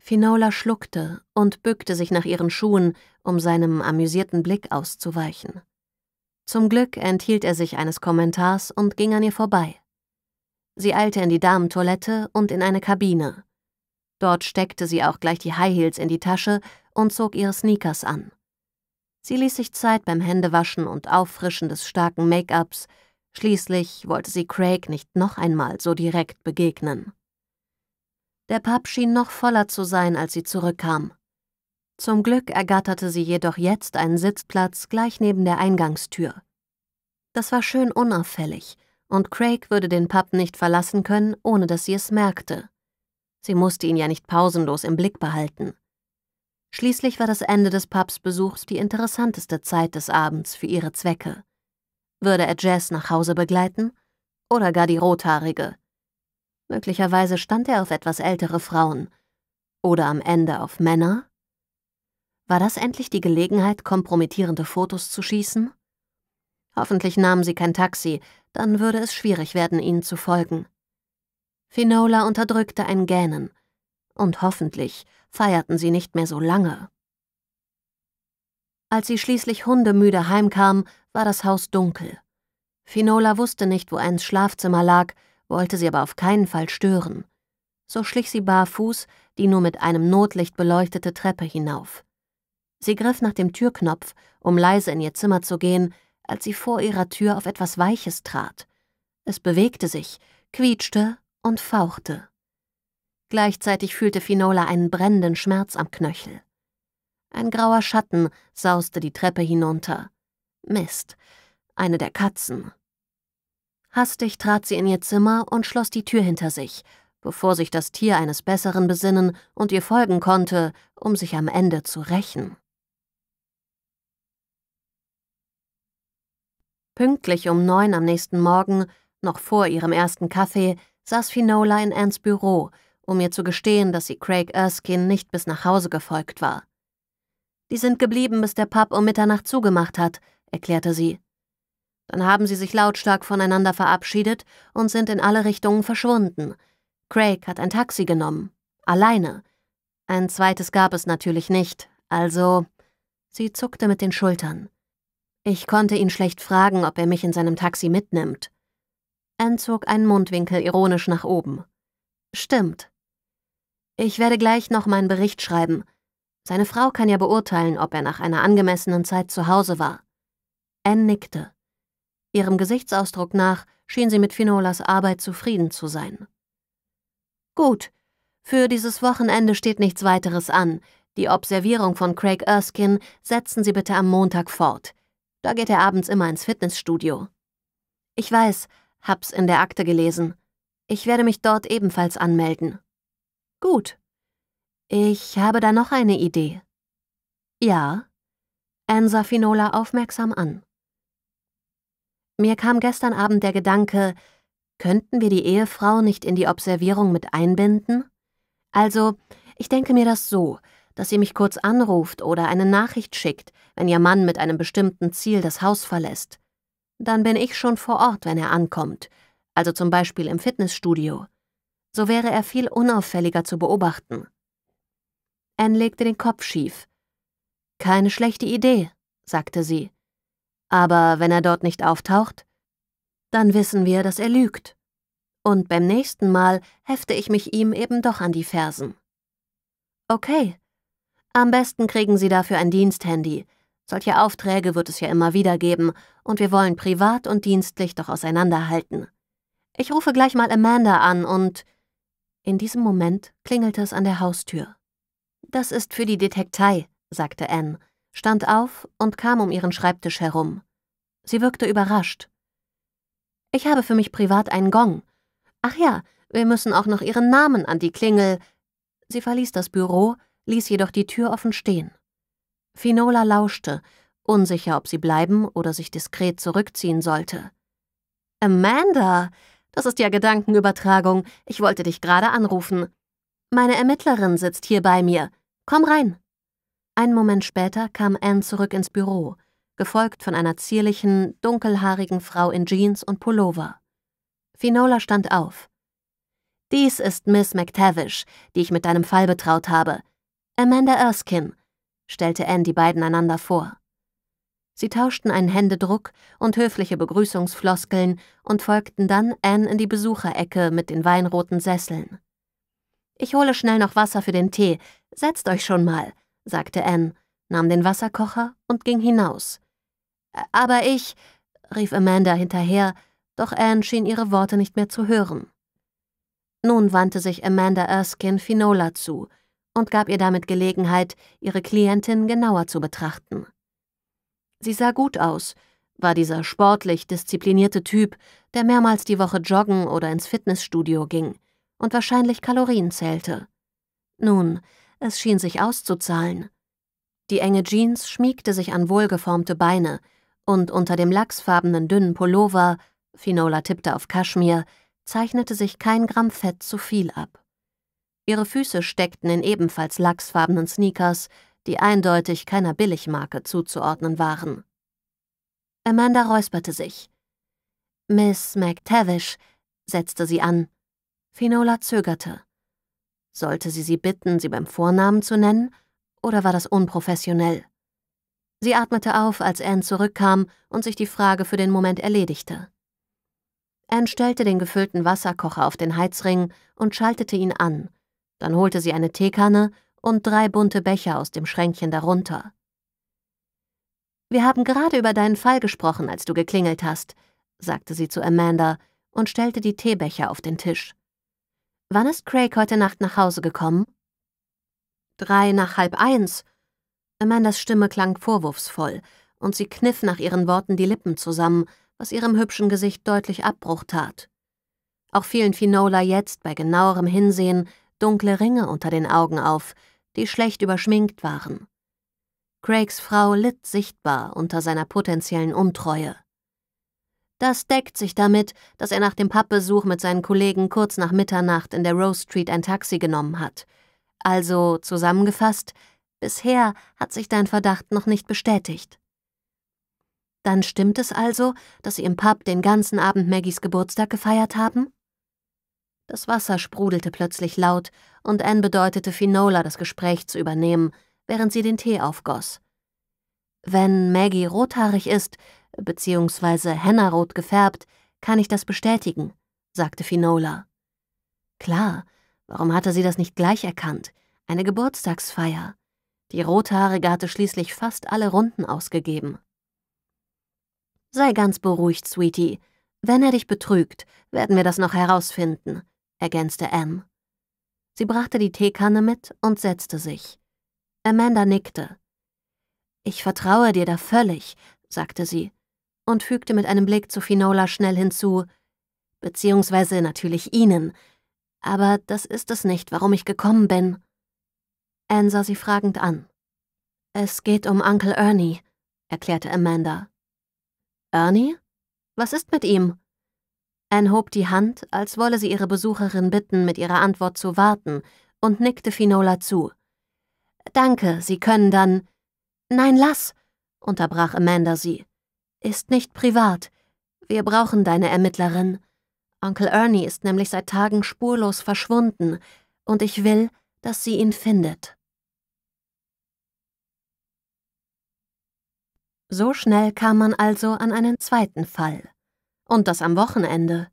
Finola schluckte und bückte sich nach ihren Schuhen, um seinem amüsierten Blick auszuweichen. Zum Glück enthielt er sich eines Kommentars und ging an ihr vorbei. Sie eilte in die Damentoilette und in eine Kabine. Dort steckte sie auch gleich die High Heels in die Tasche und zog ihre Sneakers an. Sie ließ sich Zeit beim Händewaschen und Auffrischen des starken Make-ups, schließlich wollte sie Craig nicht noch einmal so direkt begegnen. Der Pub schien noch voller zu sein, als sie zurückkam. Zum Glück ergatterte sie jedoch jetzt einen Sitzplatz gleich neben der Eingangstür. Das war schön unauffällig, und Craig würde den Pub nicht verlassen können, ohne dass sie es merkte. Sie musste ihn ja nicht pausenlos im Blick behalten. Schließlich war das Ende des Papstbesuchs die interessanteste Zeit des Abends für ihre Zwecke. Würde er Jess nach Hause begleiten? Oder gar die Rothaarige? Möglicherweise stand er auf etwas ältere Frauen. Oder am Ende auf Männer? War das endlich die Gelegenheit, kompromittierende Fotos zu schießen? Hoffentlich nahmen sie kein Taxi, dann würde es schwierig werden, ihnen zu folgen. Finola unterdrückte ein Gähnen. Und hoffentlich feierten sie nicht mehr so lange. Als sie schließlich hundemüde heimkam, war das Haus dunkel. Finola wusste nicht, wo Anns Schlafzimmer lag, wollte sie aber auf keinen Fall stören. So schlich sie barfuß die nur mit einem Notlicht beleuchtete Treppe hinauf. Sie griff nach dem Türknopf, um leise in ihr Zimmer zu gehen, als sie vor ihrer Tür auf etwas Weiches trat. Es bewegte sich, quietschte und fauchte. Gleichzeitig fühlte Finola einen brennenden Schmerz am Knöchel. Ein grauer Schatten sauste die Treppe hinunter. Mist, eine der Katzen. Hastig trat sie in ihr Zimmer und schloss die Tür hinter sich, bevor sich das Tier eines Besseren besinnen und ihr folgen konnte, um sich am Ende zu rächen. Pünktlich um neun am nächsten Morgen, noch vor ihrem ersten Kaffee, saß Finola in Anns Büro, um ihr zu gestehen, dass sie Craig Erskine nicht bis nach Hause gefolgt war. Die sind geblieben, bis der Pub um Mitternacht zugemacht hat, erklärte sie. Dann haben sie sich lautstark voneinander verabschiedet und sind in alle Richtungen verschwunden. Craig hat ein Taxi genommen. Alleine. Ein zweites gab es natürlich nicht, also. Sie zuckte mit den Schultern. Ich konnte ihn schlecht fragen, ob er mich in seinem Taxi mitnimmt. Anne zog einen Mundwinkel ironisch nach oben. Stimmt. Ich werde gleich noch meinen Bericht schreiben. Seine Frau kann ja beurteilen, ob er nach einer angemessenen Zeit zu Hause war. Anne nickte. Ihrem Gesichtsausdruck nach schien sie mit Finolas Arbeit zufrieden zu sein. Gut, für dieses Wochenende steht nichts weiteres an. Die Observierung von Craig Erskine setzen Sie bitte am Montag fort. Da geht er abends immer ins Fitnessstudio. Ich weiß, Hab's in der Akte gelesen. Ich werde mich dort ebenfalls anmelden. Gut. Ich habe da noch eine Idee. Ja? Anne sah Finola aufmerksam an. Mir kam gestern Abend der Gedanke, könnten wir die Ehefrau nicht in die Observierung mit einbinden? Also, ich denke mir das so, dass ihr mich kurz anruft oder eine Nachricht schickt, wenn ihr Mann mit einem bestimmten Ziel das Haus verlässt dann bin ich schon vor Ort, wenn er ankommt, also zum Beispiel im Fitnessstudio. So wäre er viel unauffälliger zu beobachten. Anne legte den Kopf schief. Keine schlechte Idee, sagte sie. Aber wenn er dort nicht auftaucht, dann wissen wir, dass er lügt. Und beim nächsten Mal hefte ich mich ihm eben doch an die Fersen. Okay. Am besten kriegen Sie dafür ein Diensthandy, solche Aufträge wird es ja immer wieder geben, und wir wollen privat und dienstlich doch auseinanderhalten. Ich rufe gleich mal Amanda an und... In diesem Moment klingelte es an der Haustür. Das ist für die Detektei, sagte Anne, stand auf und kam um ihren Schreibtisch herum. Sie wirkte überrascht. Ich habe für mich privat einen Gong. Ach ja, wir müssen auch noch ihren Namen an die Klingel. Sie verließ das Büro, ließ jedoch die Tür offen stehen. Finola lauschte, unsicher, ob sie bleiben oder sich diskret zurückziehen sollte. Amanda, das ist ja Gedankenübertragung. Ich wollte dich gerade anrufen. Meine Ermittlerin sitzt hier bei mir. Komm rein. Einen Moment später kam Anne zurück ins Büro, gefolgt von einer zierlichen, dunkelhaarigen Frau in Jeans und Pullover. Finola stand auf. Dies ist Miss McTavish, die ich mit deinem Fall betraut habe. Amanda Erskine, stellte Anne die beiden einander vor. Sie tauschten einen Händedruck und höfliche Begrüßungsfloskeln und folgten dann Anne in die Besucherecke mit den weinroten Sesseln. Ich hole schnell noch Wasser für den Tee. Setzt euch schon mal, sagte Anne, nahm den Wasserkocher und ging hinaus. Aber ich, rief Amanda hinterher, doch Anne schien ihre Worte nicht mehr zu hören. Nun wandte sich Amanda Erskine Finola zu, und gab ihr damit Gelegenheit, ihre Klientin genauer zu betrachten. Sie sah gut aus, war dieser sportlich disziplinierte Typ, der mehrmals die Woche joggen oder ins Fitnessstudio ging und wahrscheinlich Kalorien zählte. Nun, es schien sich auszuzahlen. Die enge Jeans schmiegte sich an wohlgeformte Beine, und unter dem lachsfarbenen dünnen Pullover, Finola tippte auf Kaschmir, zeichnete sich kein Gramm Fett zu viel ab. Ihre Füße steckten in ebenfalls lachsfarbenen Sneakers, die eindeutig keiner Billigmarke zuzuordnen waren. Amanda räusperte sich. Miss McTavish, setzte sie an. Finola zögerte. Sollte sie sie bitten, sie beim Vornamen zu nennen, oder war das unprofessionell? Sie atmete auf, als Anne zurückkam und sich die Frage für den Moment erledigte. Anne stellte den gefüllten Wasserkocher auf den Heizring und schaltete ihn an, dann holte sie eine Teekanne und drei bunte Becher aus dem Schränkchen darunter. Wir haben gerade über deinen Fall gesprochen, als du geklingelt hast, sagte sie zu Amanda und stellte die Teebecher auf den Tisch. Wann ist Craig heute Nacht nach Hause gekommen? Drei nach halb eins. Amandas Stimme klang vorwurfsvoll, und sie kniff nach ihren Worten die Lippen zusammen, was ihrem hübschen Gesicht deutlich Abbruch tat. Auch fielen Finola jetzt bei genauerem Hinsehen dunkle Ringe unter den Augen auf, die schlecht überschminkt waren. Craigs Frau litt sichtbar unter seiner potenziellen Untreue. Das deckt sich damit, dass er nach dem Pappbesuch mit seinen Kollegen kurz nach Mitternacht in der Rose Street ein Taxi genommen hat. Also zusammengefasst, bisher hat sich dein Verdacht noch nicht bestätigt. Dann stimmt es also, dass Sie im Pub den ganzen Abend Maggies Geburtstag gefeiert haben? Das Wasser sprudelte plötzlich laut, und Anne bedeutete Finola, das Gespräch zu übernehmen, während sie den Tee aufgoss. Wenn Maggie rothaarig ist, beziehungsweise hennarot gefärbt, kann ich das bestätigen, sagte Finola. Klar, warum hatte sie das nicht gleich erkannt? Eine Geburtstagsfeier. Die Rothaarige hatte schließlich fast alle Runden ausgegeben. Sei ganz beruhigt, Sweetie. Wenn er dich betrügt, werden wir das noch herausfinden, ergänzte Anne. Sie brachte die Teekanne mit und setzte sich. Amanda nickte. Ich vertraue dir da völlig, sagte sie und fügte mit einem Blick zu Finola schnell hinzu, beziehungsweise natürlich Ihnen. Aber das ist es nicht, warum ich gekommen bin. Anne sah sie fragend an. Es geht um Onkel Ernie, erklärte Amanda. Ernie? Was ist mit ihm? Anne hob die Hand, als wolle sie ihre Besucherin bitten, mit ihrer Antwort zu warten, und nickte Finola zu. Danke, Sie können dann. Nein, lass, unterbrach Amanda sie. Ist nicht privat. Wir brauchen deine Ermittlerin. Onkel Ernie ist nämlich seit Tagen spurlos verschwunden, und ich will, dass sie ihn findet. So schnell kam man also an einen zweiten Fall. Und das am Wochenende.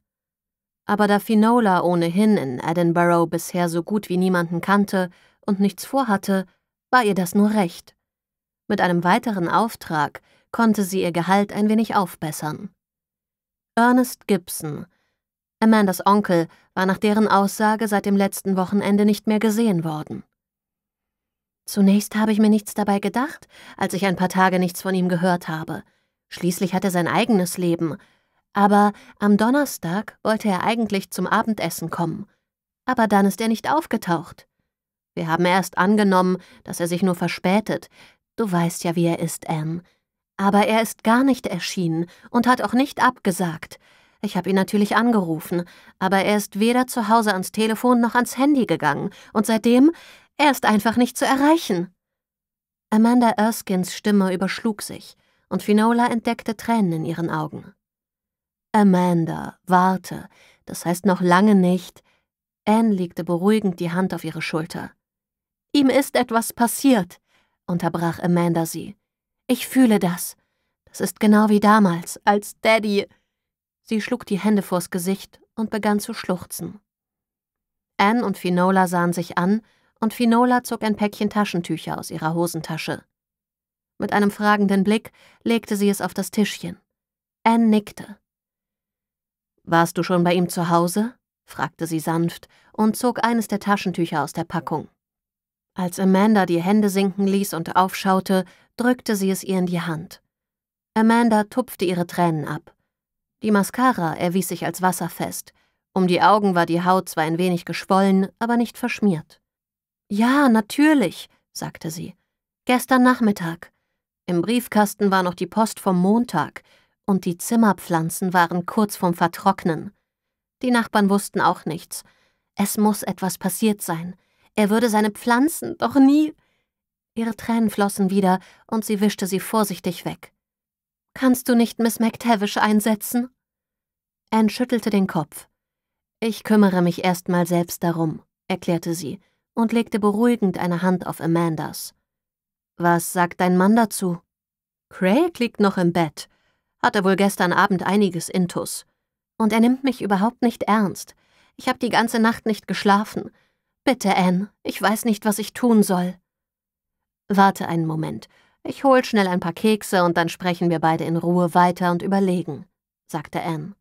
Aber da Finola ohnehin in Edinburgh bisher so gut wie niemanden kannte und nichts vorhatte, war ihr das nur recht. Mit einem weiteren Auftrag konnte sie ihr Gehalt ein wenig aufbessern. Ernest Gibson, Amandas Onkel, war nach deren Aussage seit dem letzten Wochenende nicht mehr gesehen worden. Zunächst habe ich mir nichts dabei gedacht, als ich ein paar Tage nichts von ihm gehört habe. Schließlich hat er sein eigenes Leben, aber am Donnerstag wollte er eigentlich zum Abendessen kommen. Aber dann ist er nicht aufgetaucht. Wir haben erst angenommen, dass er sich nur verspätet. Du weißt ja, wie er ist, Anne. Aber er ist gar nicht erschienen und hat auch nicht abgesagt. Ich habe ihn natürlich angerufen, aber er ist weder zu Hause ans Telefon noch ans Handy gegangen und seitdem, er ist einfach nicht zu erreichen. Amanda Erskins Stimme überschlug sich und Finola entdeckte Tränen in ihren Augen. Amanda, warte, das heißt noch lange nicht. Anne legte beruhigend die Hand auf ihre Schulter. Ihm ist etwas passiert, unterbrach Amanda sie. Ich fühle das. Das ist genau wie damals, als Daddy. Sie schlug die Hände vors Gesicht und begann zu schluchzen. Anne und Finola sahen sich an, und Finola zog ein Päckchen Taschentücher aus ihrer Hosentasche. Mit einem fragenden Blick legte sie es auf das Tischchen. Anne nickte. Warst du schon bei ihm zu Hause? fragte sie sanft und zog eines der Taschentücher aus der Packung. Als Amanda die Hände sinken ließ und aufschaute, drückte sie es ihr in die Hand. Amanda tupfte ihre Tränen ab. Die Mascara erwies sich als wasserfest. Um die Augen war die Haut zwar ein wenig geschwollen, aber nicht verschmiert. Ja, natürlich, sagte sie. Gestern Nachmittag. Im Briefkasten war noch die Post vom Montag und die Zimmerpflanzen waren kurz vorm Vertrocknen. Die Nachbarn wussten auch nichts. Es muss etwas passiert sein. Er würde seine Pflanzen doch nie. Ihre Tränen flossen wieder und sie wischte sie vorsichtig weg. Kannst du nicht Miss McTavish einsetzen? Anne schüttelte den Kopf. Ich kümmere mich erstmal selbst darum, erklärte sie und legte beruhigend eine Hand auf Amandas. Was sagt dein Mann dazu? Craig liegt noch im Bett. Hatte wohl gestern Abend einiges Intus. Und er nimmt mich überhaupt nicht ernst. Ich habe die ganze Nacht nicht geschlafen. Bitte, Anne, ich weiß nicht, was ich tun soll. Warte einen Moment. Ich hol schnell ein paar Kekse und dann sprechen wir beide in Ruhe weiter und überlegen, sagte Anne.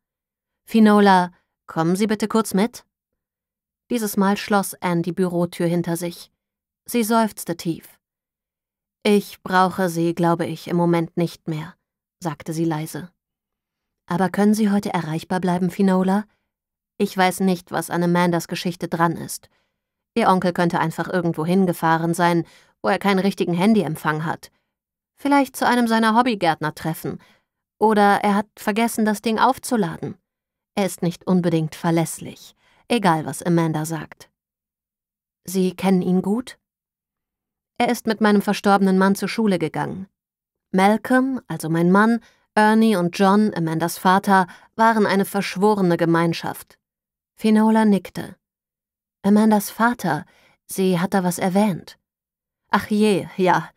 Finola, kommen Sie bitte kurz mit? Dieses Mal schloss Anne die Bürotür hinter sich. Sie seufzte tief. Ich brauche Sie, glaube ich, im Moment nicht mehr sagte sie leise. Aber können Sie heute erreichbar bleiben, Finola? Ich weiß nicht, was an Amandas Geschichte dran ist. Ihr Onkel könnte einfach irgendwo hingefahren sein, wo er keinen richtigen Handyempfang hat. Vielleicht zu einem seiner Hobbygärtner treffen. Oder er hat vergessen, das Ding aufzuladen. Er ist nicht unbedingt verlässlich, egal was Amanda sagt. Sie kennen ihn gut? Er ist mit meinem verstorbenen Mann zur Schule gegangen. Malcolm, also mein Mann, Ernie und John, Amandas Vater, waren eine verschworene Gemeinschaft. Finola nickte. Amandas Vater, sie hat da was erwähnt. Ach je, ja.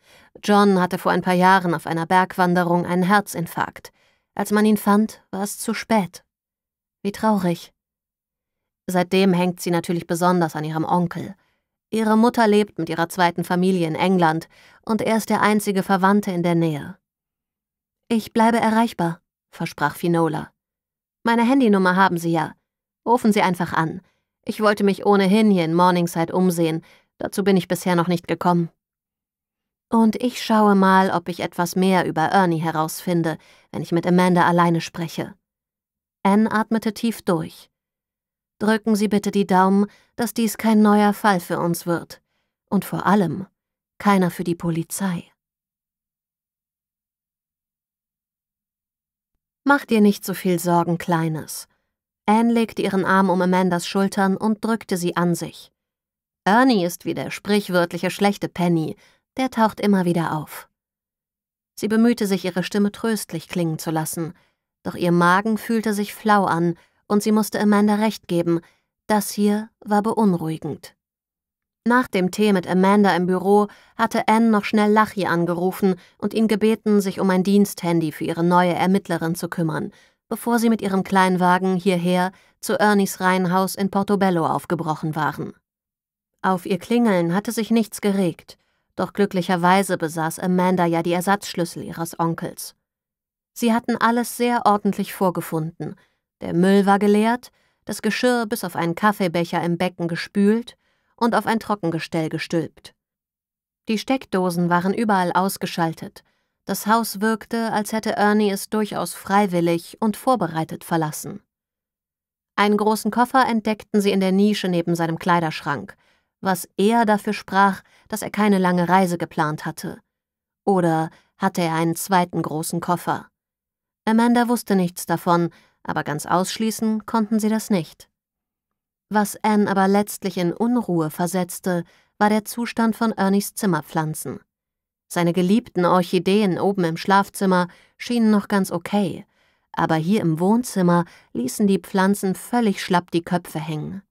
John hatte vor ein paar Jahren auf einer Bergwanderung einen Herzinfarkt. Als man ihn fand, war es zu spät. Wie traurig. Seitdem hängt sie natürlich besonders an ihrem Onkel. Ihre Mutter lebt mit ihrer zweiten Familie in England und er ist der einzige Verwandte in der Nähe. Ich bleibe erreichbar, versprach Finola. Meine Handynummer haben Sie ja. Rufen Sie einfach an. Ich wollte mich ohnehin hier in Morningside umsehen, dazu bin ich bisher noch nicht gekommen. Und ich schaue mal, ob ich etwas mehr über Ernie herausfinde, wenn ich mit Amanda alleine spreche. Anne atmete tief durch. Drücken Sie bitte die Daumen, dass dies kein neuer Fall für uns wird. Und vor allem keiner für die Polizei. Mach dir nicht so viel Sorgen, Kleines. Anne legte ihren Arm um Amandas Schultern und drückte sie an sich. Ernie ist wie der sprichwörtliche schlechte Penny, der taucht immer wieder auf. Sie bemühte sich, ihre Stimme tröstlich klingen zu lassen, doch ihr Magen fühlte sich flau an, und sie musste Amanda recht geben, das hier war beunruhigend. Nach dem Tee mit Amanda im Büro hatte Anne noch schnell Lachi angerufen und ihn gebeten, sich um ein Diensthandy für ihre neue Ermittlerin zu kümmern, bevor sie mit ihrem Kleinwagen hierher zu Ernies Reihenhaus in Portobello aufgebrochen waren. Auf ihr Klingeln hatte sich nichts geregt, doch glücklicherweise besaß Amanda ja die Ersatzschlüssel ihres Onkels. Sie hatten alles sehr ordentlich vorgefunden – der Müll war geleert, das Geschirr bis auf einen Kaffeebecher im Becken gespült und auf ein Trockengestell gestülpt. Die Steckdosen waren überall ausgeschaltet. Das Haus wirkte, als hätte Ernie es durchaus freiwillig und vorbereitet verlassen. Einen großen Koffer entdeckten sie in der Nische neben seinem Kleiderschrank, was eher dafür sprach, dass er keine lange Reise geplant hatte. Oder hatte er einen zweiten großen Koffer? Amanda wusste nichts davon, aber ganz ausschließen konnten sie das nicht. Was Anne aber letztlich in Unruhe versetzte, war der Zustand von Ernies Zimmerpflanzen. Seine geliebten Orchideen oben im Schlafzimmer schienen noch ganz okay, aber hier im Wohnzimmer ließen die Pflanzen völlig schlapp die Köpfe hängen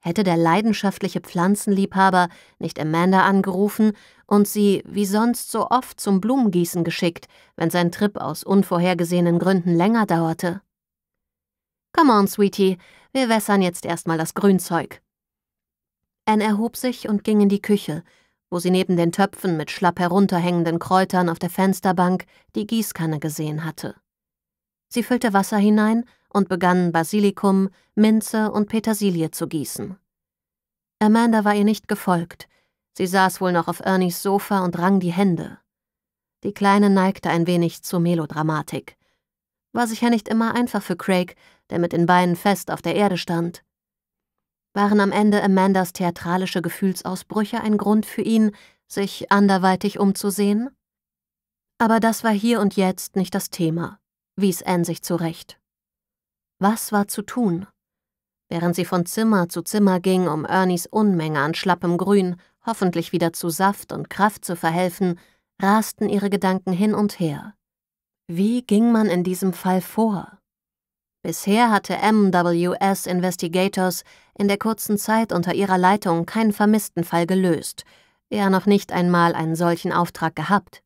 hätte der leidenschaftliche Pflanzenliebhaber nicht Amanda angerufen und sie wie sonst so oft zum Blumengießen geschickt, wenn sein Trip aus unvorhergesehenen Gründen länger dauerte. Come on, Sweetie, wir wässern jetzt erstmal das Grünzeug. Anne erhob sich und ging in die Küche, wo sie neben den Töpfen mit schlapp herunterhängenden Kräutern auf der Fensterbank die Gießkanne gesehen hatte. Sie füllte Wasser hinein und begann Basilikum, Minze und Petersilie zu gießen. Amanda war ihr nicht gefolgt. Sie saß wohl noch auf Ernies Sofa und rang die Hände. Die Kleine neigte ein wenig zur Melodramatik. War sicher nicht immer einfach für Craig, der mit den Beinen fest auf der Erde stand. Waren am Ende Amandas theatralische Gefühlsausbrüche ein Grund für ihn, sich anderweitig umzusehen? Aber das war hier und jetzt nicht das Thema wies Anne sich zurecht. Was war zu tun? Während sie von Zimmer zu Zimmer ging, um Ernies Unmenge an schlappem Grün hoffentlich wieder zu Saft und Kraft zu verhelfen, rasten ihre Gedanken hin und her. Wie ging man in diesem Fall vor? Bisher hatte MWS Investigators in der kurzen Zeit unter ihrer Leitung keinen Vermisstenfall gelöst, ja noch nicht einmal einen solchen Auftrag gehabt.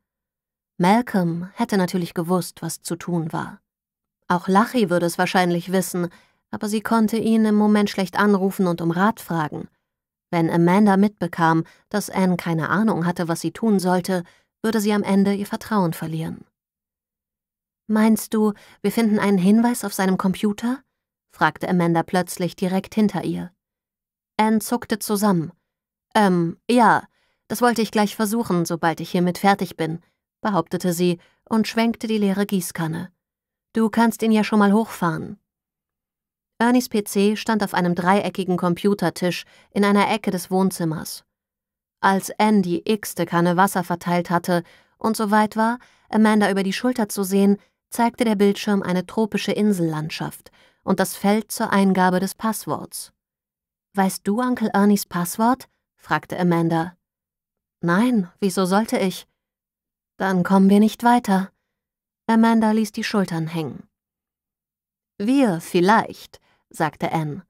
Malcolm hätte natürlich gewusst, was zu tun war. Auch Lachi würde es wahrscheinlich wissen, aber sie konnte ihn im Moment schlecht anrufen und um Rat fragen. Wenn Amanda mitbekam, dass Anne keine Ahnung hatte, was sie tun sollte, würde sie am Ende ihr Vertrauen verlieren. Meinst du, wir finden einen Hinweis auf seinem Computer? fragte Amanda plötzlich direkt hinter ihr. Anne zuckte zusammen. Ähm, ja, das wollte ich gleich versuchen, sobald ich hiermit fertig bin behauptete sie und schwenkte die leere Gießkanne. Du kannst ihn ja schon mal hochfahren. Ernies PC stand auf einem dreieckigen Computertisch in einer Ecke des Wohnzimmers. Als Ann die x-te Kanne Wasser verteilt hatte und soweit war, Amanda über die Schulter zu sehen, zeigte der Bildschirm eine tropische Insellandschaft und das Feld zur Eingabe des Passworts. Weißt du Onkel Ernies Passwort? fragte Amanda. Nein, wieso sollte ich? Dann kommen wir nicht weiter. Amanda ließ die Schultern hängen. Wir vielleicht, sagte Anne.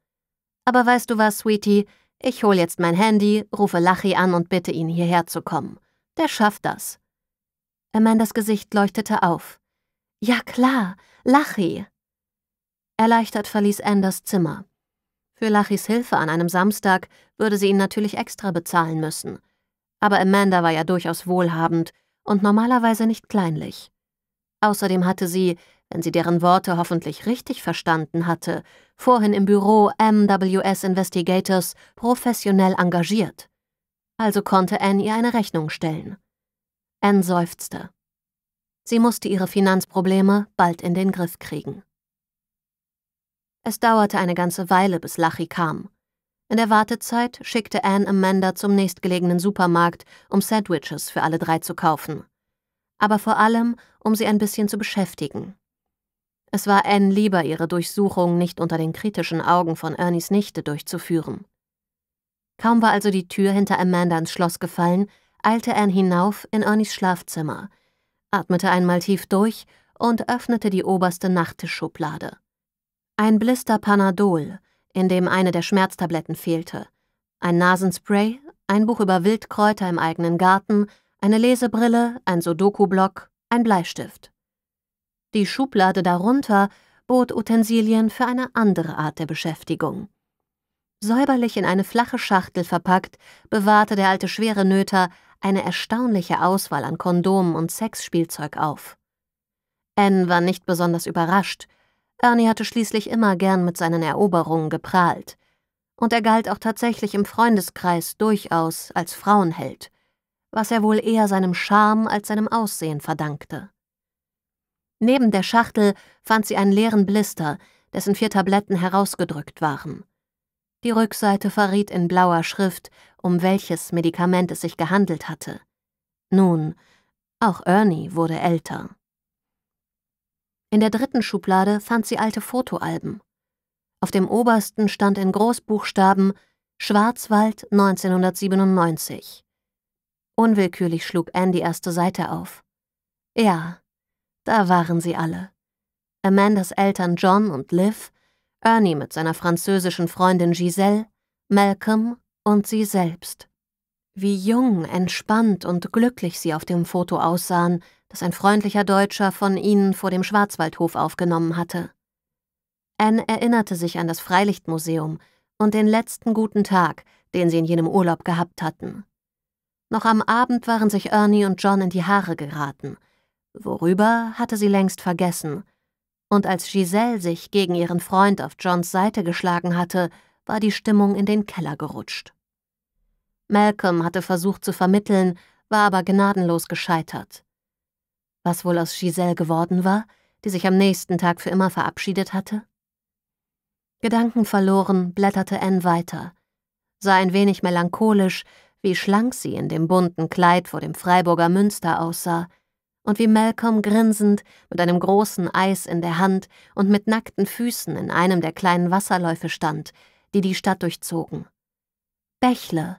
Aber weißt du was, Sweetie? Ich hol jetzt mein Handy, rufe Lachi an und bitte ihn, hierher zu kommen. Der schafft das. Amandas Gesicht leuchtete auf. Ja klar, Lachi. Erleichtert verließ Anne das Zimmer. Für Lachis Hilfe an einem Samstag würde sie ihn natürlich extra bezahlen müssen. Aber Amanda war ja durchaus wohlhabend und normalerweise nicht kleinlich. Außerdem hatte sie, wenn sie deren Worte hoffentlich richtig verstanden hatte, vorhin im Büro MWS Investigators professionell engagiert. Also konnte Anne ihr eine Rechnung stellen. Anne seufzte. Sie musste ihre Finanzprobleme bald in den Griff kriegen. Es dauerte eine ganze Weile, bis Lachi kam. In der Wartezeit schickte Anne Amanda zum nächstgelegenen Supermarkt, um Sandwiches für alle drei zu kaufen. Aber vor allem, um sie ein bisschen zu beschäftigen. Es war Anne lieber, ihre Durchsuchung nicht unter den kritischen Augen von Ernies Nichte durchzuführen. Kaum war also die Tür hinter Amanda ins Schloss gefallen, eilte Anne hinauf in Ernies Schlafzimmer, atmete einmal tief durch und öffnete die oberste Nachttischschublade. Ein Blister Panadol, in dem eine der Schmerztabletten fehlte, ein Nasenspray, ein Buch über Wildkräuter im eigenen Garten, eine Lesebrille, ein Sudoku-Block, ein Bleistift. Die Schublade darunter bot Utensilien für eine andere Art der Beschäftigung. Säuberlich in eine flache Schachtel verpackt, bewahrte der alte Schwerenöter eine erstaunliche Auswahl an Kondomen und Sexspielzeug auf. Anne war nicht besonders überrascht, Ernie hatte schließlich immer gern mit seinen Eroberungen geprahlt. Und er galt auch tatsächlich im Freundeskreis durchaus als Frauenheld, was er wohl eher seinem Charme als seinem Aussehen verdankte. Neben der Schachtel fand sie einen leeren Blister, dessen vier Tabletten herausgedrückt waren. Die Rückseite verriet in blauer Schrift, um welches Medikament es sich gehandelt hatte. Nun, auch Ernie wurde älter. In der dritten Schublade fand sie alte Fotoalben. Auf dem obersten stand in Großbuchstaben Schwarzwald 1997. Unwillkürlich schlug Anne die erste Seite auf. Ja, da waren sie alle. Amandas Eltern John und Liv, Ernie mit seiner französischen Freundin Giselle, Malcolm und sie selbst. Wie jung, entspannt und glücklich sie auf dem Foto aussahen, das ein freundlicher Deutscher von ihnen vor dem Schwarzwaldhof aufgenommen hatte. Anne erinnerte sich an das Freilichtmuseum und den letzten guten Tag, den sie in jenem Urlaub gehabt hatten. Noch am Abend waren sich Ernie und John in die Haare geraten, worüber hatte sie längst vergessen, und als Giselle sich gegen ihren Freund auf Johns Seite geschlagen hatte, war die Stimmung in den Keller gerutscht. Malcolm hatte versucht zu vermitteln, war aber gnadenlos gescheitert was wohl aus Giselle geworden war, die sich am nächsten Tag für immer verabschiedet hatte? Gedankenverloren blätterte Anne weiter, sah ein wenig melancholisch, wie schlank sie in dem bunten Kleid vor dem Freiburger Münster aussah, und wie Malcolm grinsend mit einem großen Eis in der Hand und mit nackten Füßen in einem der kleinen Wasserläufe stand, die die Stadt durchzogen. Bächle.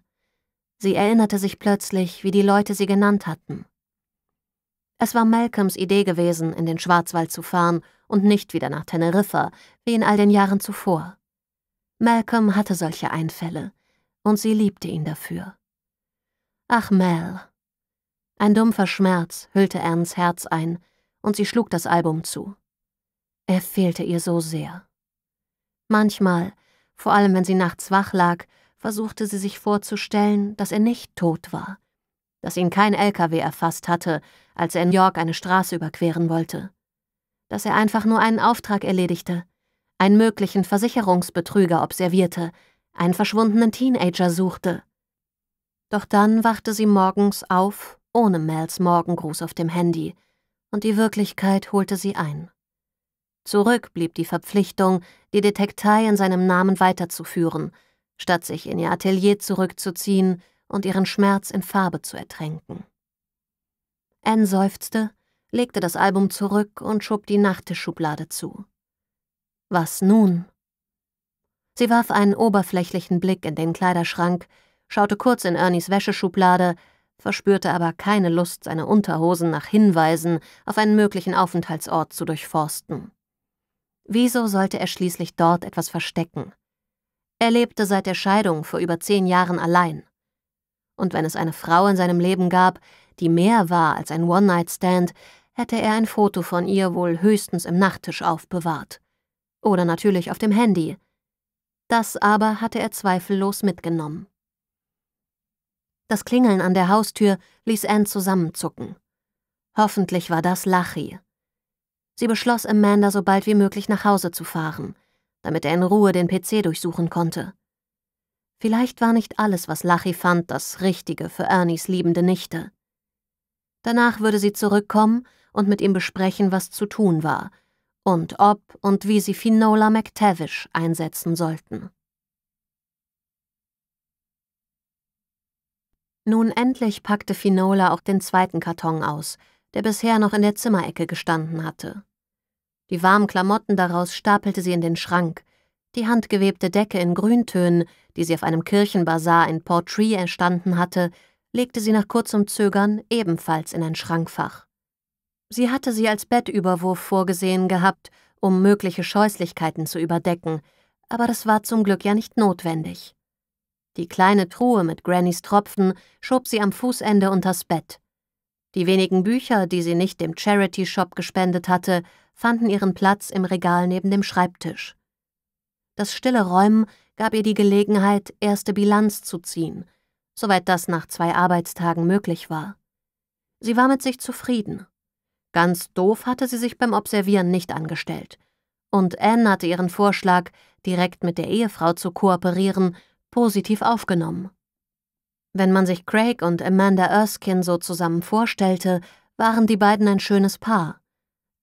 Sie erinnerte sich plötzlich, wie die Leute sie genannt hatten. Es war Malcolms Idee gewesen, in den Schwarzwald zu fahren und nicht wieder nach Teneriffa, wie in all den Jahren zuvor. Malcolm hatte solche Einfälle, und sie liebte ihn dafür. Ach, Mel. Ein dumpfer Schmerz hüllte Anns Herz ein, und sie schlug das Album zu. Er fehlte ihr so sehr. Manchmal, vor allem wenn sie nachts wach lag, versuchte sie sich vorzustellen, dass er nicht tot war, dass ihn kein LKW erfasst hatte, als er in York eine Straße überqueren wollte. Dass er einfach nur einen Auftrag erledigte, einen möglichen Versicherungsbetrüger observierte, einen verschwundenen Teenager suchte. Doch dann wachte sie morgens auf, ohne Mels Morgengruß auf dem Handy, und die Wirklichkeit holte sie ein. Zurück blieb die Verpflichtung, die Detektei in seinem Namen weiterzuführen, statt sich in ihr Atelier zurückzuziehen, und ihren Schmerz in Farbe zu ertränken. Anne seufzte, legte das Album zurück und schob die Nachttischschublade zu. Was nun? Sie warf einen oberflächlichen Blick in den Kleiderschrank, schaute kurz in Ernies Wäscheschublade, verspürte aber keine Lust, seine Unterhosen nach Hinweisen auf einen möglichen Aufenthaltsort zu durchforsten. Wieso sollte er schließlich dort etwas verstecken? Er lebte seit der Scheidung vor über zehn Jahren allein. Und wenn es eine Frau in seinem Leben gab, die mehr war als ein One-Night-Stand, hätte er ein Foto von ihr wohl höchstens im Nachttisch aufbewahrt. Oder natürlich auf dem Handy. Das aber hatte er zweifellos mitgenommen. Das Klingeln an der Haustür ließ Anne zusammenzucken. Hoffentlich war das Lachi. Sie beschloss, Amanda so bald wie möglich nach Hause zu fahren, damit er in Ruhe den PC durchsuchen konnte. Vielleicht war nicht alles, was Lachi fand, das Richtige für Ernies liebende Nichte. Danach würde sie zurückkommen und mit ihm besprechen, was zu tun war und ob und wie sie Finola McTavish einsetzen sollten. Nun endlich packte Finola auch den zweiten Karton aus, der bisher noch in der Zimmerecke gestanden hatte. Die warmen Klamotten daraus stapelte sie in den Schrank, die handgewebte Decke in Grüntönen, die sie auf einem Kirchenbazar in Portree entstanden hatte, legte sie nach kurzem Zögern ebenfalls in ein Schrankfach. Sie hatte sie als Bettüberwurf vorgesehen gehabt, um mögliche Scheußlichkeiten zu überdecken, aber das war zum Glück ja nicht notwendig. Die kleine Truhe mit Grannys Tropfen schob sie am Fußende unters Bett. Die wenigen Bücher, die sie nicht dem Charity-Shop gespendet hatte, fanden ihren Platz im Regal neben dem Schreibtisch. Das stille Räumen gab ihr die Gelegenheit, erste Bilanz zu ziehen, soweit das nach zwei Arbeitstagen möglich war. Sie war mit sich zufrieden. Ganz doof hatte sie sich beim Observieren nicht angestellt. Und Anne hatte ihren Vorschlag, direkt mit der Ehefrau zu kooperieren, positiv aufgenommen. Wenn man sich Craig und Amanda Erskine so zusammen vorstellte, waren die beiden ein schönes Paar.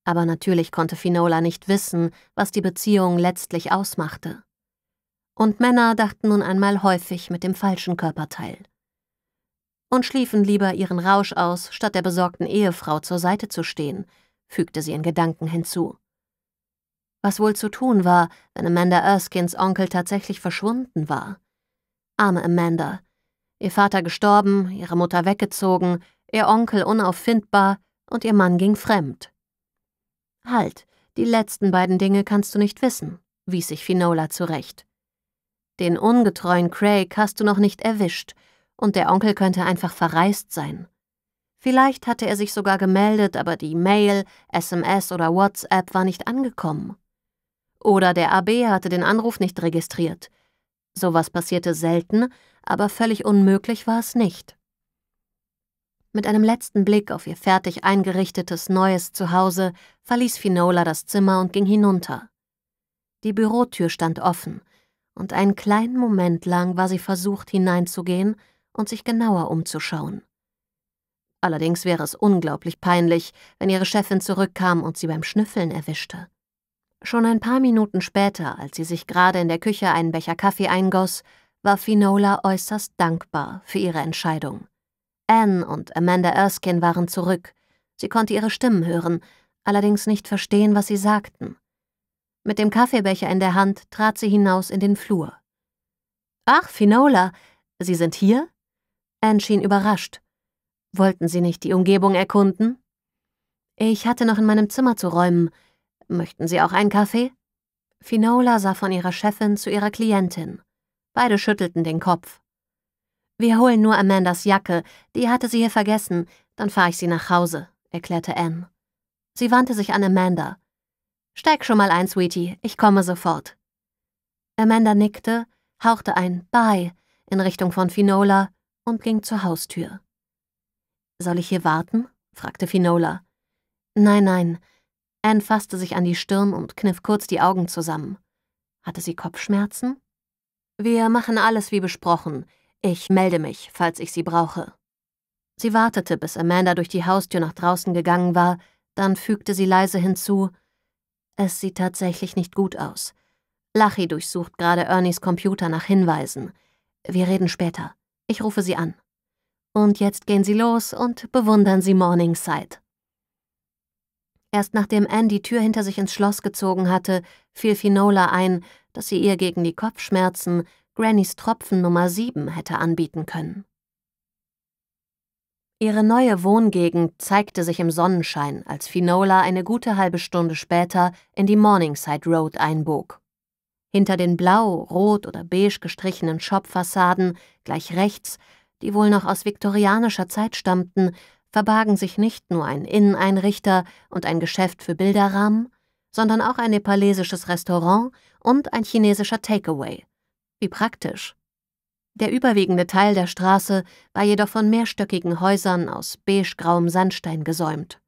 Aber natürlich konnte Finola nicht wissen, was die Beziehung letztlich ausmachte. Und Männer dachten nun einmal häufig mit dem falschen Körperteil. Und schliefen lieber ihren Rausch aus, statt der besorgten Ehefrau zur Seite zu stehen, fügte sie in Gedanken hinzu. Was wohl zu tun war, wenn Amanda Erskins Onkel tatsächlich verschwunden war? Arme Amanda. Ihr Vater gestorben, ihre Mutter weggezogen, ihr Onkel unauffindbar und ihr Mann ging fremd. Halt, die letzten beiden Dinge kannst du nicht wissen, wies sich Finola zurecht. Den ungetreuen Craig hast du noch nicht erwischt, und der Onkel könnte einfach verreist sein. Vielleicht hatte er sich sogar gemeldet, aber die Mail, SMS oder WhatsApp war nicht angekommen. Oder der AB hatte den Anruf nicht registriert. Sowas passierte selten, aber völlig unmöglich war es nicht. Mit einem letzten Blick auf ihr fertig eingerichtetes neues Zuhause verließ Finola das Zimmer und ging hinunter. Die Bürotür stand offen, und einen kleinen Moment lang war sie versucht, hineinzugehen und sich genauer umzuschauen. Allerdings wäre es unglaublich peinlich, wenn ihre Chefin zurückkam und sie beim Schnüffeln erwischte. Schon ein paar Minuten später, als sie sich gerade in der Küche einen Becher Kaffee eingoss, war Finola äußerst dankbar für ihre Entscheidung. Anne und Amanda Erskine waren zurück. Sie konnte ihre Stimmen hören, allerdings nicht verstehen, was sie sagten. Mit dem Kaffeebecher in der Hand trat sie hinaus in den Flur. Ach, Finola, Sie sind hier? Anne schien überrascht. Wollten Sie nicht die Umgebung erkunden? Ich hatte noch in meinem Zimmer zu räumen. Möchten Sie auch einen Kaffee? Finola sah von ihrer Chefin zu ihrer Klientin. Beide schüttelten den Kopf. Wir holen nur Amandas Jacke, die hatte sie hier vergessen, dann fahre ich sie nach Hause, erklärte Anne. Sie wandte sich an Amanda. Steig schon mal ein, Sweetie, ich komme sofort. Amanda nickte, hauchte ein Bye in Richtung von Finola und ging zur Haustür. Soll ich hier warten? fragte Finola. Nein, nein. Anne fasste sich an die Stirn und kniff kurz die Augen zusammen. Hatte sie Kopfschmerzen? Wir machen alles wie besprochen. Ich melde mich, falls ich sie brauche. Sie wartete, bis Amanda durch die Haustür nach draußen gegangen war, dann fügte sie leise hinzu, es sieht tatsächlich nicht gut aus. Lachi durchsucht gerade Ernies Computer nach Hinweisen. Wir reden später. Ich rufe sie an. Und jetzt gehen sie los und bewundern sie Morningside. Erst nachdem Anne die Tür hinter sich ins Schloss gezogen hatte, fiel Finola ein, dass sie ihr gegen die Kopfschmerzen Grannys Tropfen Nummer 7 hätte anbieten können. Ihre neue Wohngegend zeigte sich im Sonnenschein, als Finola eine gute halbe Stunde später in die Morningside Road einbog. Hinter den blau, rot oder beige gestrichenen Shopfassaden, gleich rechts, die wohl noch aus viktorianischer Zeit stammten, verbargen sich nicht nur ein Inneneinrichter und ein Geschäft für Bilderrahmen, sondern auch ein nepalesisches Restaurant und ein chinesischer Takeaway, wie praktisch. Der überwiegende Teil der Straße war jedoch von mehrstöckigen Häusern aus beigegrauem Sandstein gesäumt.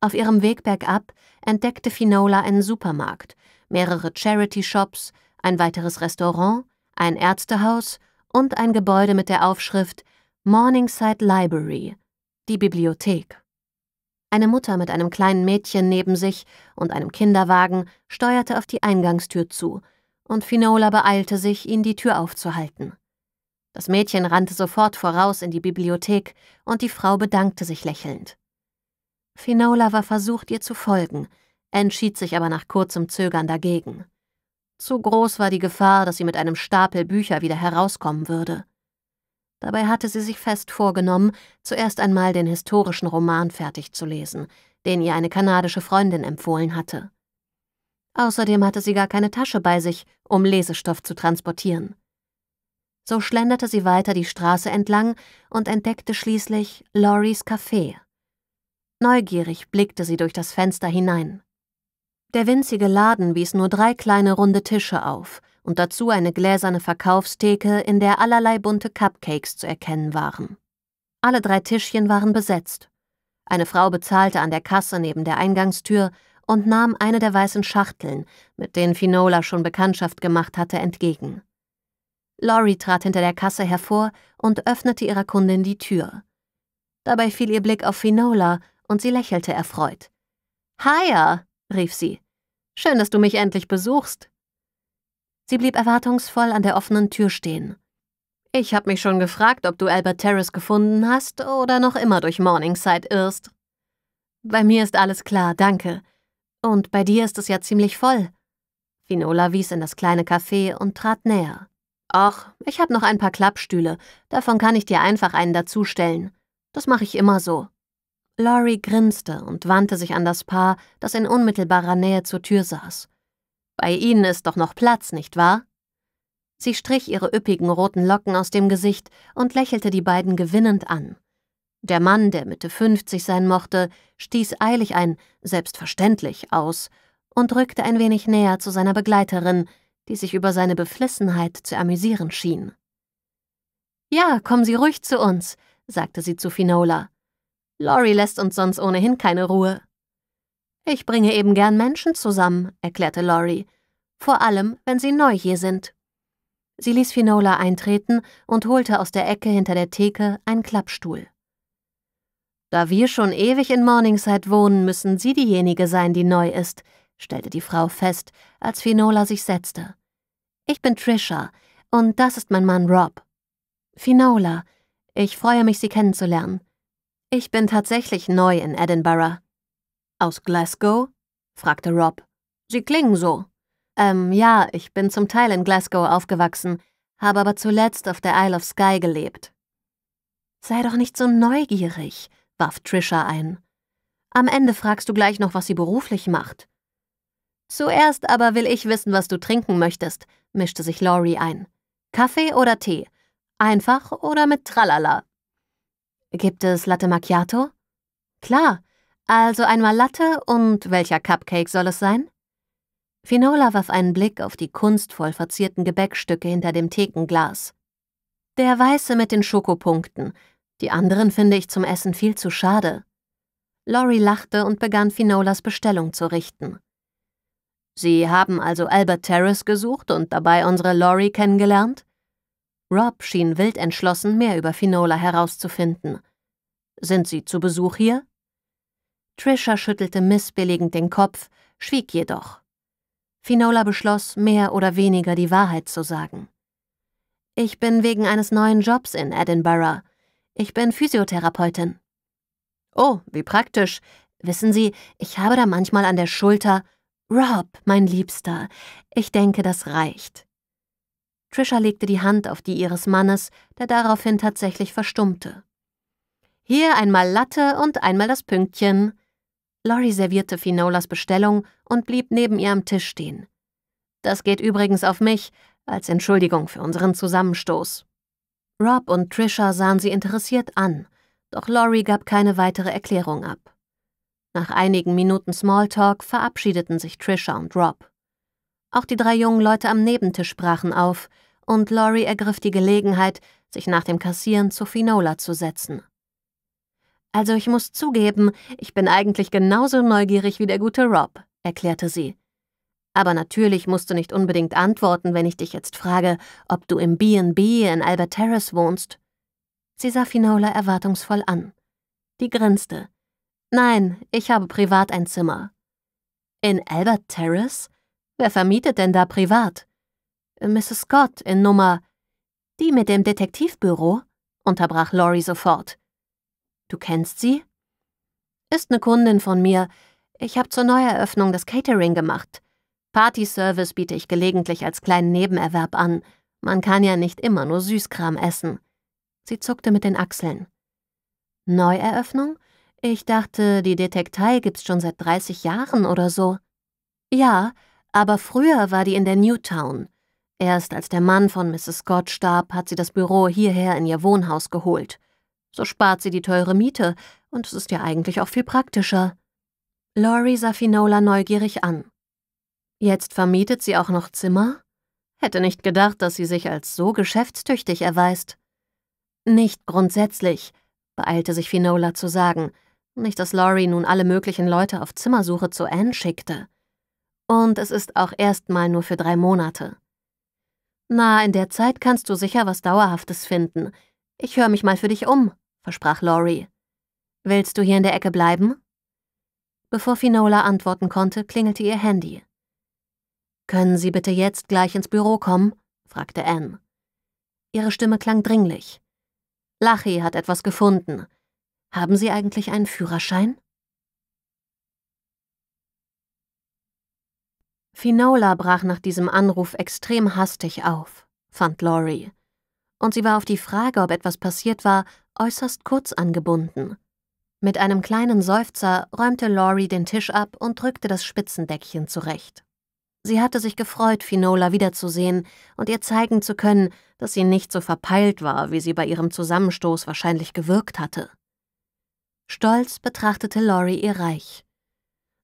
Auf ihrem Weg bergab entdeckte Finola einen Supermarkt, mehrere Charity-Shops, ein weiteres Restaurant, ein Ärztehaus und ein Gebäude mit der Aufschrift Morningside Library, die Bibliothek. Eine Mutter mit einem kleinen Mädchen neben sich und einem Kinderwagen steuerte auf die Eingangstür zu, und Finola beeilte sich, ihn die Tür aufzuhalten. Das Mädchen rannte sofort voraus in die Bibliothek und die Frau bedankte sich lächelnd. Finola war versucht, ihr zu folgen, entschied sich aber nach kurzem Zögern dagegen. Zu groß war die Gefahr, dass sie mit einem Stapel Bücher wieder herauskommen würde. Dabei hatte sie sich fest vorgenommen, zuerst einmal den historischen Roman fertig zu lesen, den ihr eine kanadische Freundin empfohlen hatte. Außerdem hatte sie gar keine Tasche bei sich, um Lesestoff zu transportieren. So schlenderte sie weiter die Straße entlang und entdeckte schließlich Loris Café. Neugierig blickte sie durch das Fenster hinein. Der winzige Laden wies nur drei kleine runde Tische auf und dazu eine gläserne Verkaufstheke, in der allerlei bunte Cupcakes zu erkennen waren. Alle drei Tischchen waren besetzt. Eine Frau bezahlte an der Kasse neben der Eingangstür und nahm eine der weißen Schachteln, mit denen Finola schon Bekanntschaft gemacht hatte, entgegen. Lori trat hinter der Kasse hervor und öffnete ihrer Kundin die Tür. Dabei fiel ihr Blick auf Finola und sie lächelte erfreut. Hiya, rief sie. Schön, dass du mich endlich besuchst. Sie blieb erwartungsvoll an der offenen Tür stehen. Ich hab mich schon gefragt, ob du Albert Terrace gefunden hast oder noch immer durch Morningside irrst. Bei mir ist alles klar, danke. Und bei dir ist es ja ziemlich voll. Finola wies in das kleine Café und trat näher. Ach, ich habe noch ein paar Klappstühle. Davon kann ich dir einfach einen dazustellen. Das mache ich immer so. Laurie grinste und wandte sich an das Paar, das in unmittelbarer Nähe zur Tür saß. Bei Ihnen ist doch noch Platz, nicht wahr? Sie strich ihre üppigen roten Locken aus dem Gesicht und lächelte die beiden gewinnend an. Der Mann, der Mitte 50 sein mochte, stieß eilig ein selbstverständlich aus und rückte ein wenig näher zu seiner Begleiterin, die sich über seine Beflissenheit zu amüsieren schien. Ja, kommen Sie ruhig zu uns, sagte sie zu Finola. Lori lässt uns sonst ohnehin keine Ruhe. Ich bringe eben gern Menschen zusammen, erklärte Lori, vor allem, wenn sie neu hier sind. Sie ließ Finola eintreten und holte aus der Ecke hinter der Theke einen Klappstuhl. Da wir schon ewig in Morningside wohnen, müssen Sie diejenige sein, die neu ist, stellte die Frau fest, als Finola sich setzte. Ich bin Trisha und das ist mein Mann Rob. Finola, ich freue mich, Sie kennenzulernen. Ich bin tatsächlich neu in Edinburgh. Aus Glasgow? fragte Rob. Sie klingen so. Ähm, ja, ich bin zum Teil in Glasgow aufgewachsen, habe aber zuletzt auf der Isle of Skye gelebt. Sei doch nicht so neugierig, warf Trisha ein. Am Ende fragst du gleich noch, was sie beruflich macht. Zuerst aber will ich wissen, was du trinken möchtest, mischte sich Laurie ein. Kaffee oder Tee? Einfach oder mit Tralala? Gibt es Latte Macchiato? Klar, also einmal Latte und welcher Cupcake soll es sein? Finola warf einen Blick auf die kunstvoll verzierten Gebäckstücke hinter dem Thekenglas. Der weiße mit den Schokopunkten, die anderen finde ich zum Essen viel zu schade. Laurie lachte und begann Finolas Bestellung zu richten. Sie haben also Albert Terrace gesucht und dabei unsere Laurie kennengelernt? Rob schien wild entschlossen, mehr über Finola herauszufinden. Sind Sie zu Besuch hier? Trisha schüttelte missbilligend den Kopf, schwieg jedoch. Finola beschloss, mehr oder weniger die Wahrheit zu sagen. Ich bin wegen eines neuen Jobs in Edinburgh. Ich bin Physiotherapeutin. Oh, wie praktisch. Wissen Sie, ich habe da manchmal an der Schulter. Rob, mein Liebster, ich denke, das reicht. Trisha legte die Hand auf die ihres Mannes, der daraufhin tatsächlich verstummte. Hier einmal Latte und einmal das Pünktchen. Lori servierte Finolas Bestellung und blieb neben ihr am Tisch stehen. Das geht übrigens auf mich, als Entschuldigung für unseren Zusammenstoß. Rob und Trisha sahen sie interessiert an, doch Laurie gab keine weitere Erklärung ab. Nach einigen Minuten Smalltalk verabschiedeten sich Trisha und Rob. Auch die drei jungen Leute am Nebentisch sprachen auf, und Laurie ergriff die Gelegenheit, sich nach dem Kassieren zu Finola zu setzen. Also ich muss zugeben, ich bin eigentlich genauso neugierig wie der gute Rob, erklärte sie. Aber natürlich musst du nicht unbedingt antworten, wenn ich dich jetzt frage, ob du im B&B in Albert Terrace wohnst. Sie sah Finola erwartungsvoll an. Die grinste. Nein, ich habe privat ein Zimmer. In Albert Terrace? Wer vermietet denn da privat? Mrs. Scott in Nummer. Die mit dem Detektivbüro? unterbrach Lori sofort. Du kennst sie? Ist eine Kundin von mir. Ich habe zur Neueröffnung das Catering gemacht. Partyservice biete ich gelegentlich als kleinen Nebenerwerb an. Man kann ja nicht immer nur Süßkram essen. Sie zuckte mit den Achseln. Neueröffnung? Ich dachte, die Detektei gibt's schon seit 30 Jahren oder so. Ja, aber früher war die in der Newtown. Erst als der Mann von Mrs. Scott starb, hat sie das Büro hierher in ihr Wohnhaus geholt. So spart sie die teure Miete, und es ist ja eigentlich auch viel praktischer. Laurie sah Finola neugierig an. Jetzt vermietet sie auch noch Zimmer? Hätte nicht gedacht, dass sie sich als so geschäftstüchtig erweist. Nicht grundsätzlich, beeilte sich Finola zu sagen, nicht dass Laurie nun alle möglichen Leute auf Zimmersuche zu Anne schickte. Und es ist auch erstmal nur für drei Monate. Na, in der Zeit kannst du sicher was Dauerhaftes finden. Ich höre mich mal für dich um, versprach Laurie. Willst du hier in der Ecke bleiben? Bevor Finola antworten konnte, klingelte ihr Handy. Können Sie bitte jetzt gleich ins Büro kommen? fragte Anne. Ihre Stimme klang dringlich. Lachi hat etwas gefunden. Haben Sie eigentlich einen Führerschein? Finola brach nach diesem Anruf extrem hastig auf, fand Lori. Und sie war auf die Frage, ob etwas passiert war, äußerst kurz angebunden. Mit einem kleinen Seufzer räumte Lori den Tisch ab und drückte das Spitzendeckchen zurecht. Sie hatte sich gefreut, Finola wiederzusehen und ihr zeigen zu können, dass sie nicht so verpeilt war, wie sie bei ihrem Zusammenstoß wahrscheinlich gewirkt hatte. Stolz betrachtete Lori ihr Reich.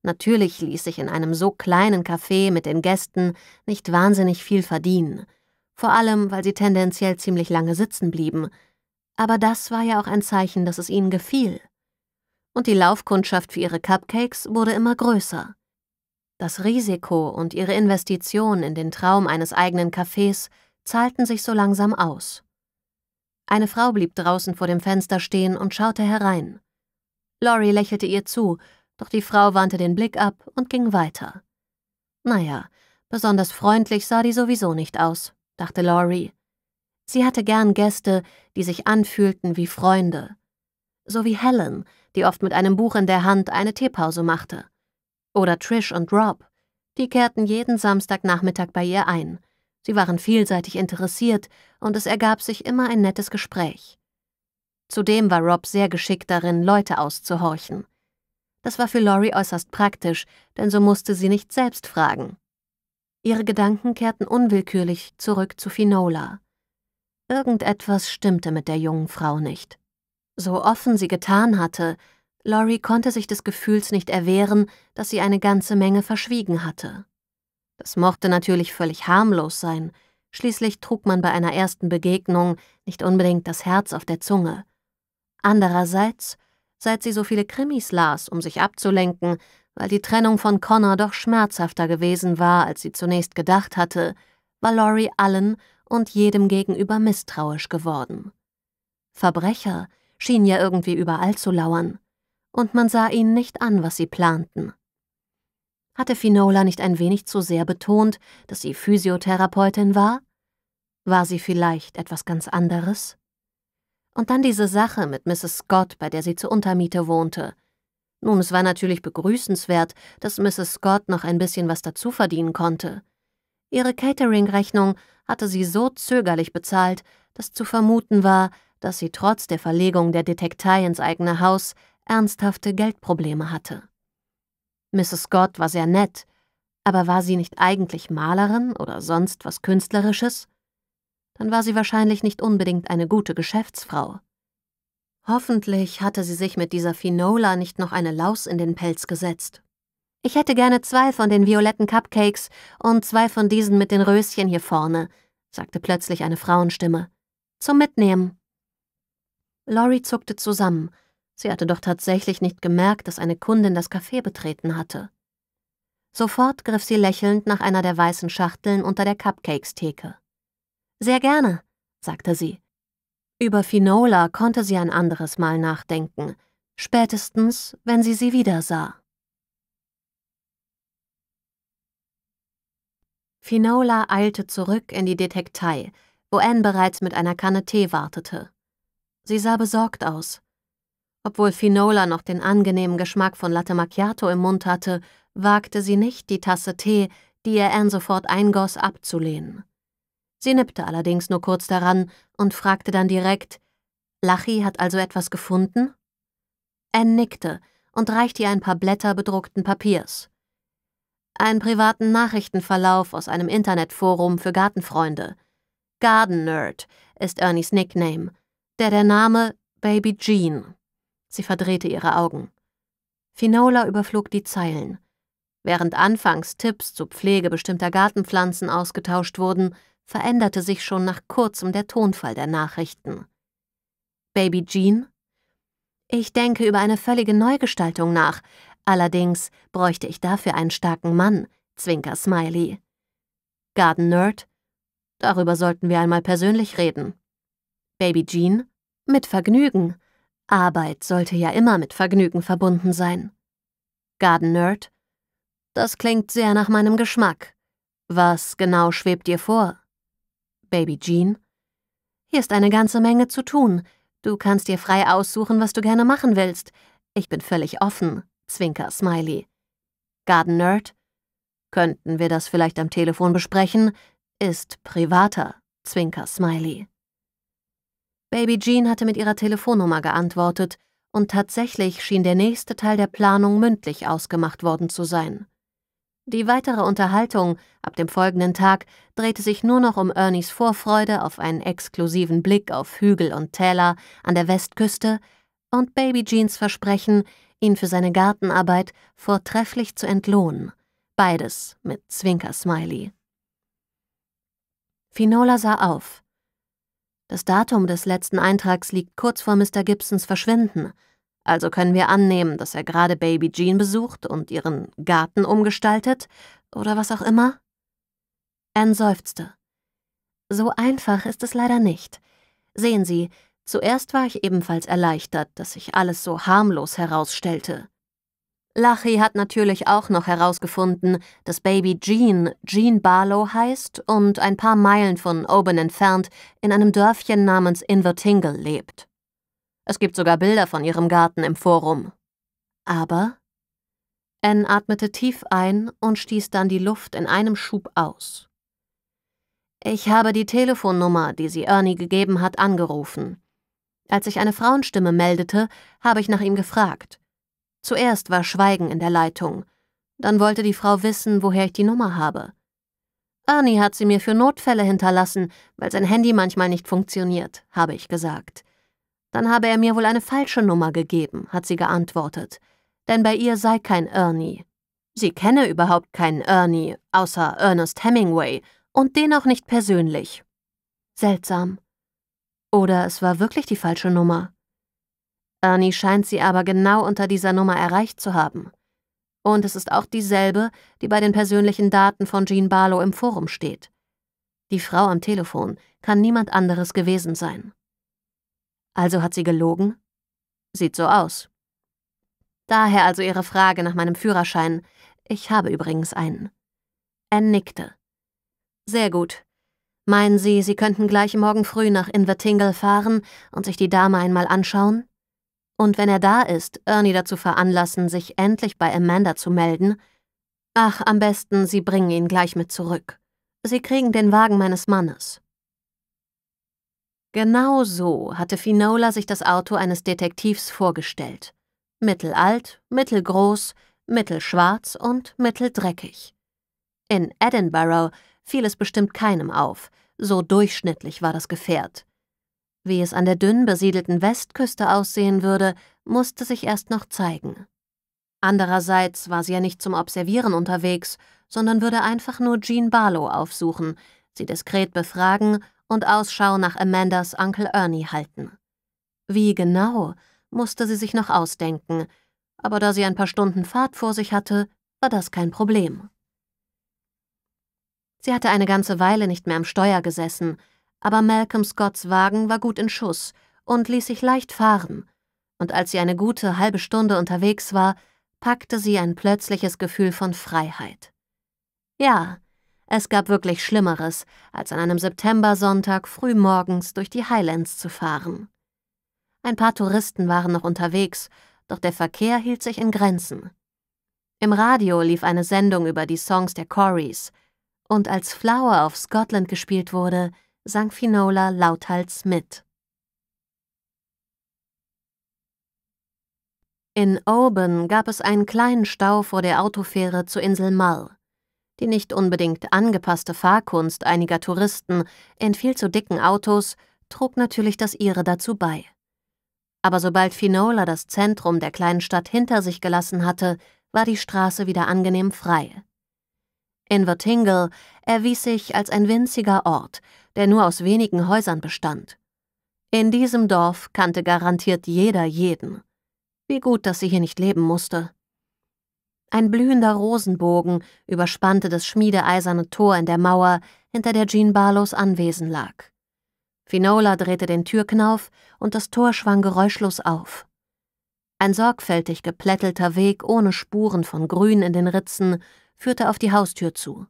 Natürlich ließ sich in einem so kleinen Café mit den Gästen nicht wahnsinnig viel verdienen, vor allem weil sie tendenziell ziemlich lange sitzen blieben, aber das war ja auch ein Zeichen, dass es ihnen gefiel. Und die Laufkundschaft für ihre Cupcakes wurde immer größer. Das Risiko und ihre Investition in den Traum eines eigenen Cafés zahlten sich so langsam aus. Eine Frau blieb draußen vor dem Fenster stehen und schaute herein. Lori lächelte ihr zu, doch die Frau wandte den Blick ab und ging weiter. Naja, besonders freundlich sah die sowieso nicht aus, dachte Lori. Sie hatte gern Gäste, die sich anfühlten wie Freunde. So wie Helen, die oft mit einem Buch in der Hand eine Teepause machte. Oder Trish und Rob. Die kehrten jeden Samstagnachmittag bei ihr ein. Sie waren vielseitig interessiert und es ergab sich immer ein nettes Gespräch. Zudem war Rob sehr geschickt darin, Leute auszuhorchen. Das war für Lori äußerst praktisch, denn so musste sie nicht selbst fragen. Ihre Gedanken kehrten unwillkürlich zurück zu Finola. Irgendetwas stimmte mit der jungen Frau nicht. So offen sie getan hatte, Laurie konnte sich des Gefühls nicht erwehren, dass sie eine ganze Menge verschwiegen hatte. Das mochte natürlich völlig harmlos sein, schließlich trug man bei einer ersten Begegnung nicht unbedingt das Herz auf der Zunge. Andererseits, seit sie so viele Krimis las, um sich abzulenken, weil die Trennung von Connor doch schmerzhafter gewesen war, als sie zunächst gedacht hatte, war Laurie allen und jedem gegenüber misstrauisch geworden. Verbrecher schienen ja irgendwie überall zu lauern und man sah ihnen nicht an, was sie planten. Hatte Finola nicht ein wenig zu sehr betont, dass sie Physiotherapeutin war? War sie vielleicht etwas ganz anderes? Und dann diese Sache mit Mrs. Scott, bei der sie zur Untermiete wohnte. Nun, es war natürlich begrüßenswert, dass Mrs. Scott noch ein bisschen was dazu verdienen konnte. Ihre Catering-Rechnung hatte sie so zögerlich bezahlt, dass zu vermuten war, dass sie trotz der Verlegung der Detektei ins eigene Haus ernsthafte Geldprobleme hatte. Mrs. Scott war sehr nett, aber war sie nicht eigentlich Malerin oder sonst was Künstlerisches? Dann war sie wahrscheinlich nicht unbedingt eine gute Geschäftsfrau. Hoffentlich hatte sie sich mit dieser Finola nicht noch eine Laus in den Pelz gesetzt. Ich hätte gerne zwei von den violetten Cupcakes und zwei von diesen mit den Röschen hier vorne, sagte plötzlich eine Frauenstimme. Zum Mitnehmen. Lori zuckte zusammen, Sie hatte doch tatsächlich nicht gemerkt, dass eine Kundin das Café betreten hatte. Sofort griff sie lächelnd nach einer der weißen Schachteln unter der Cupcakes-Theke. Sehr gerne, sagte sie. Über Finola konnte sie ein anderes Mal nachdenken, spätestens, wenn sie sie wieder sah. Finola eilte zurück in die Detektei, wo Anne bereits mit einer Kanne Tee wartete. Sie sah besorgt aus. Obwohl Finola noch den angenehmen Geschmack von Latte Macchiato im Mund hatte, wagte sie nicht, die Tasse Tee, die ihr Anne sofort eingoss, abzulehnen. Sie nippte allerdings nur kurz daran und fragte dann direkt, Lachi hat also etwas gefunden? Anne nickte und reichte ihr ein paar Blätter bedruckten Papiers. Einen privaten Nachrichtenverlauf aus einem Internetforum für Gartenfreunde. Garden Nerd ist Ernies Nickname, der der Name Baby Jean Sie verdrehte ihre Augen. Finola überflog die Zeilen. Während anfangs Tipps zur Pflege bestimmter Gartenpflanzen ausgetauscht wurden, veränderte sich schon nach kurzem der Tonfall der Nachrichten. Baby Jean? Ich denke über eine völlige Neugestaltung nach. Allerdings bräuchte ich dafür einen starken Mann, Zwinker Smiley. Garden Nerd? Darüber sollten wir einmal persönlich reden. Baby Jean? Mit Vergnügen. Arbeit sollte ja immer mit Vergnügen verbunden sein. Garden Nerd? Das klingt sehr nach meinem Geschmack. Was genau schwebt dir vor? Baby Jean? Hier ist eine ganze Menge zu tun. Du kannst dir frei aussuchen, was du gerne machen willst. Ich bin völlig offen. Zwinker Smiley. Garden Nerd? Könnten wir das vielleicht am Telefon besprechen? Ist privater. Zwinker Smiley. Baby Jean hatte mit ihrer Telefonnummer geantwortet, und tatsächlich schien der nächste Teil der Planung mündlich ausgemacht worden zu sein. Die weitere Unterhaltung ab dem folgenden Tag drehte sich nur noch um Ernies Vorfreude auf einen exklusiven Blick auf Hügel und Täler an der Westküste und Baby Jeans Versprechen, ihn für seine Gartenarbeit vortrefflich zu entlohnen. Beides mit Zwinkersmiley. Finola sah auf. Das Datum des letzten Eintrags liegt kurz vor Mr. Gibsons Verschwinden, also können wir annehmen, dass er gerade Baby Jean besucht und ihren Garten umgestaltet oder was auch immer? Anne seufzte. So einfach ist es leider nicht. Sehen Sie, zuerst war ich ebenfalls erleichtert, dass sich alles so harmlos herausstellte. Lachi hat natürlich auch noch herausgefunden, dass Baby Jean Jean Barlow heißt und ein paar Meilen von Oban entfernt in einem Dörfchen namens Invertingle lebt. Es gibt sogar Bilder von ihrem Garten im Forum. Aber? Anne atmete tief ein und stieß dann die Luft in einem Schub aus. Ich habe die Telefonnummer, die sie Ernie gegeben hat, angerufen. Als sich eine Frauenstimme meldete, habe ich nach ihm gefragt – Zuerst war Schweigen in der Leitung. Dann wollte die Frau wissen, woher ich die Nummer habe. Ernie hat sie mir für Notfälle hinterlassen, weil sein Handy manchmal nicht funktioniert, habe ich gesagt. Dann habe er mir wohl eine falsche Nummer gegeben, hat sie geantwortet. Denn bei ihr sei kein Ernie. Sie kenne überhaupt keinen Ernie, außer Ernest Hemingway, und den auch nicht persönlich. Seltsam. Oder es war wirklich die falsche Nummer. Ernie scheint sie aber genau unter dieser Nummer erreicht zu haben. Und es ist auch dieselbe, die bei den persönlichen Daten von Jean Barlow im Forum steht. Die Frau am Telefon kann niemand anderes gewesen sein. Also hat sie gelogen? Sieht so aus. Daher also Ihre Frage nach meinem Führerschein. Ich habe übrigens einen. Er nickte. Sehr gut. Meinen Sie, Sie könnten gleich morgen früh nach Invertingle fahren und sich die Dame einmal anschauen? und wenn er da ist, Ernie dazu veranlassen, sich endlich bei Amanda zu melden? Ach, am besten, Sie bringen ihn gleich mit zurück. Sie kriegen den Wagen meines Mannes. Genau so hatte Finola sich das Auto eines Detektivs vorgestellt. Mittelalt, mittelgroß, mittelschwarz und mitteldreckig. In Edinburgh fiel es bestimmt keinem auf, so durchschnittlich war das Gefährt. Wie es an der dünn besiedelten Westküste aussehen würde, musste sich erst noch zeigen. Andererseits war sie ja nicht zum Observieren unterwegs, sondern würde einfach nur Jean Barlow aufsuchen, sie diskret befragen und Ausschau nach Amandas Onkel Ernie halten. Wie genau, musste sie sich noch ausdenken, aber da sie ein paar Stunden Fahrt vor sich hatte, war das kein Problem. Sie hatte eine ganze Weile nicht mehr am Steuer gesessen, aber Malcolm Scotts Wagen war gut in Schuss und ließ sich leicht fahren, und als sie eine gute halbe Stunde unterwegs war, packte sie ein plötzliches Gefühl von Freiheit. Ja, es gab wirklich Schlimmeres, als an einem Septembersonntag frühmorgens durch die Highlands zu fahren. Ein paar Touristen waren noch unterwegs, doch der Verkehr hielt sich in Grenzen. Im Radio lief eine Sendung über die Songs der Corys, und als Flower auf Scotland gespielt wurde, sang Finola lauthals mit. In Oban gab es einen kleinen Stau vor der Autofähre zur Insel Mull. Die nicht unbedingt angepasste Fahrkunst einiger Touristen in viel zu dicken Autos trug natürlich das ihre dazu bei. Aber sobald Finola das Zentrum der kleinen Stadt hinter sich gelassen hatte, war die Straße wieder angenehm frei. Invertingle erwies sich als ein winziger Ort, der nur aus wenigen Häusern bestand. In diesem Dorf kannte garantiert jeder jeden. Wie gut, dass sie hier nicht leben musste. Ein blühender Rosenbogen überspannte das schmiedeeiserne Tor in der Mauer, hinter der Jean Barlows Anwesen lag. Finola drehte den Türknauf und das Tor schwang geräuschlos auf. Ein sorgfältig geplättelter Weg ohne Spuren von Grün in den Ritzen führte auf die Haustür zu.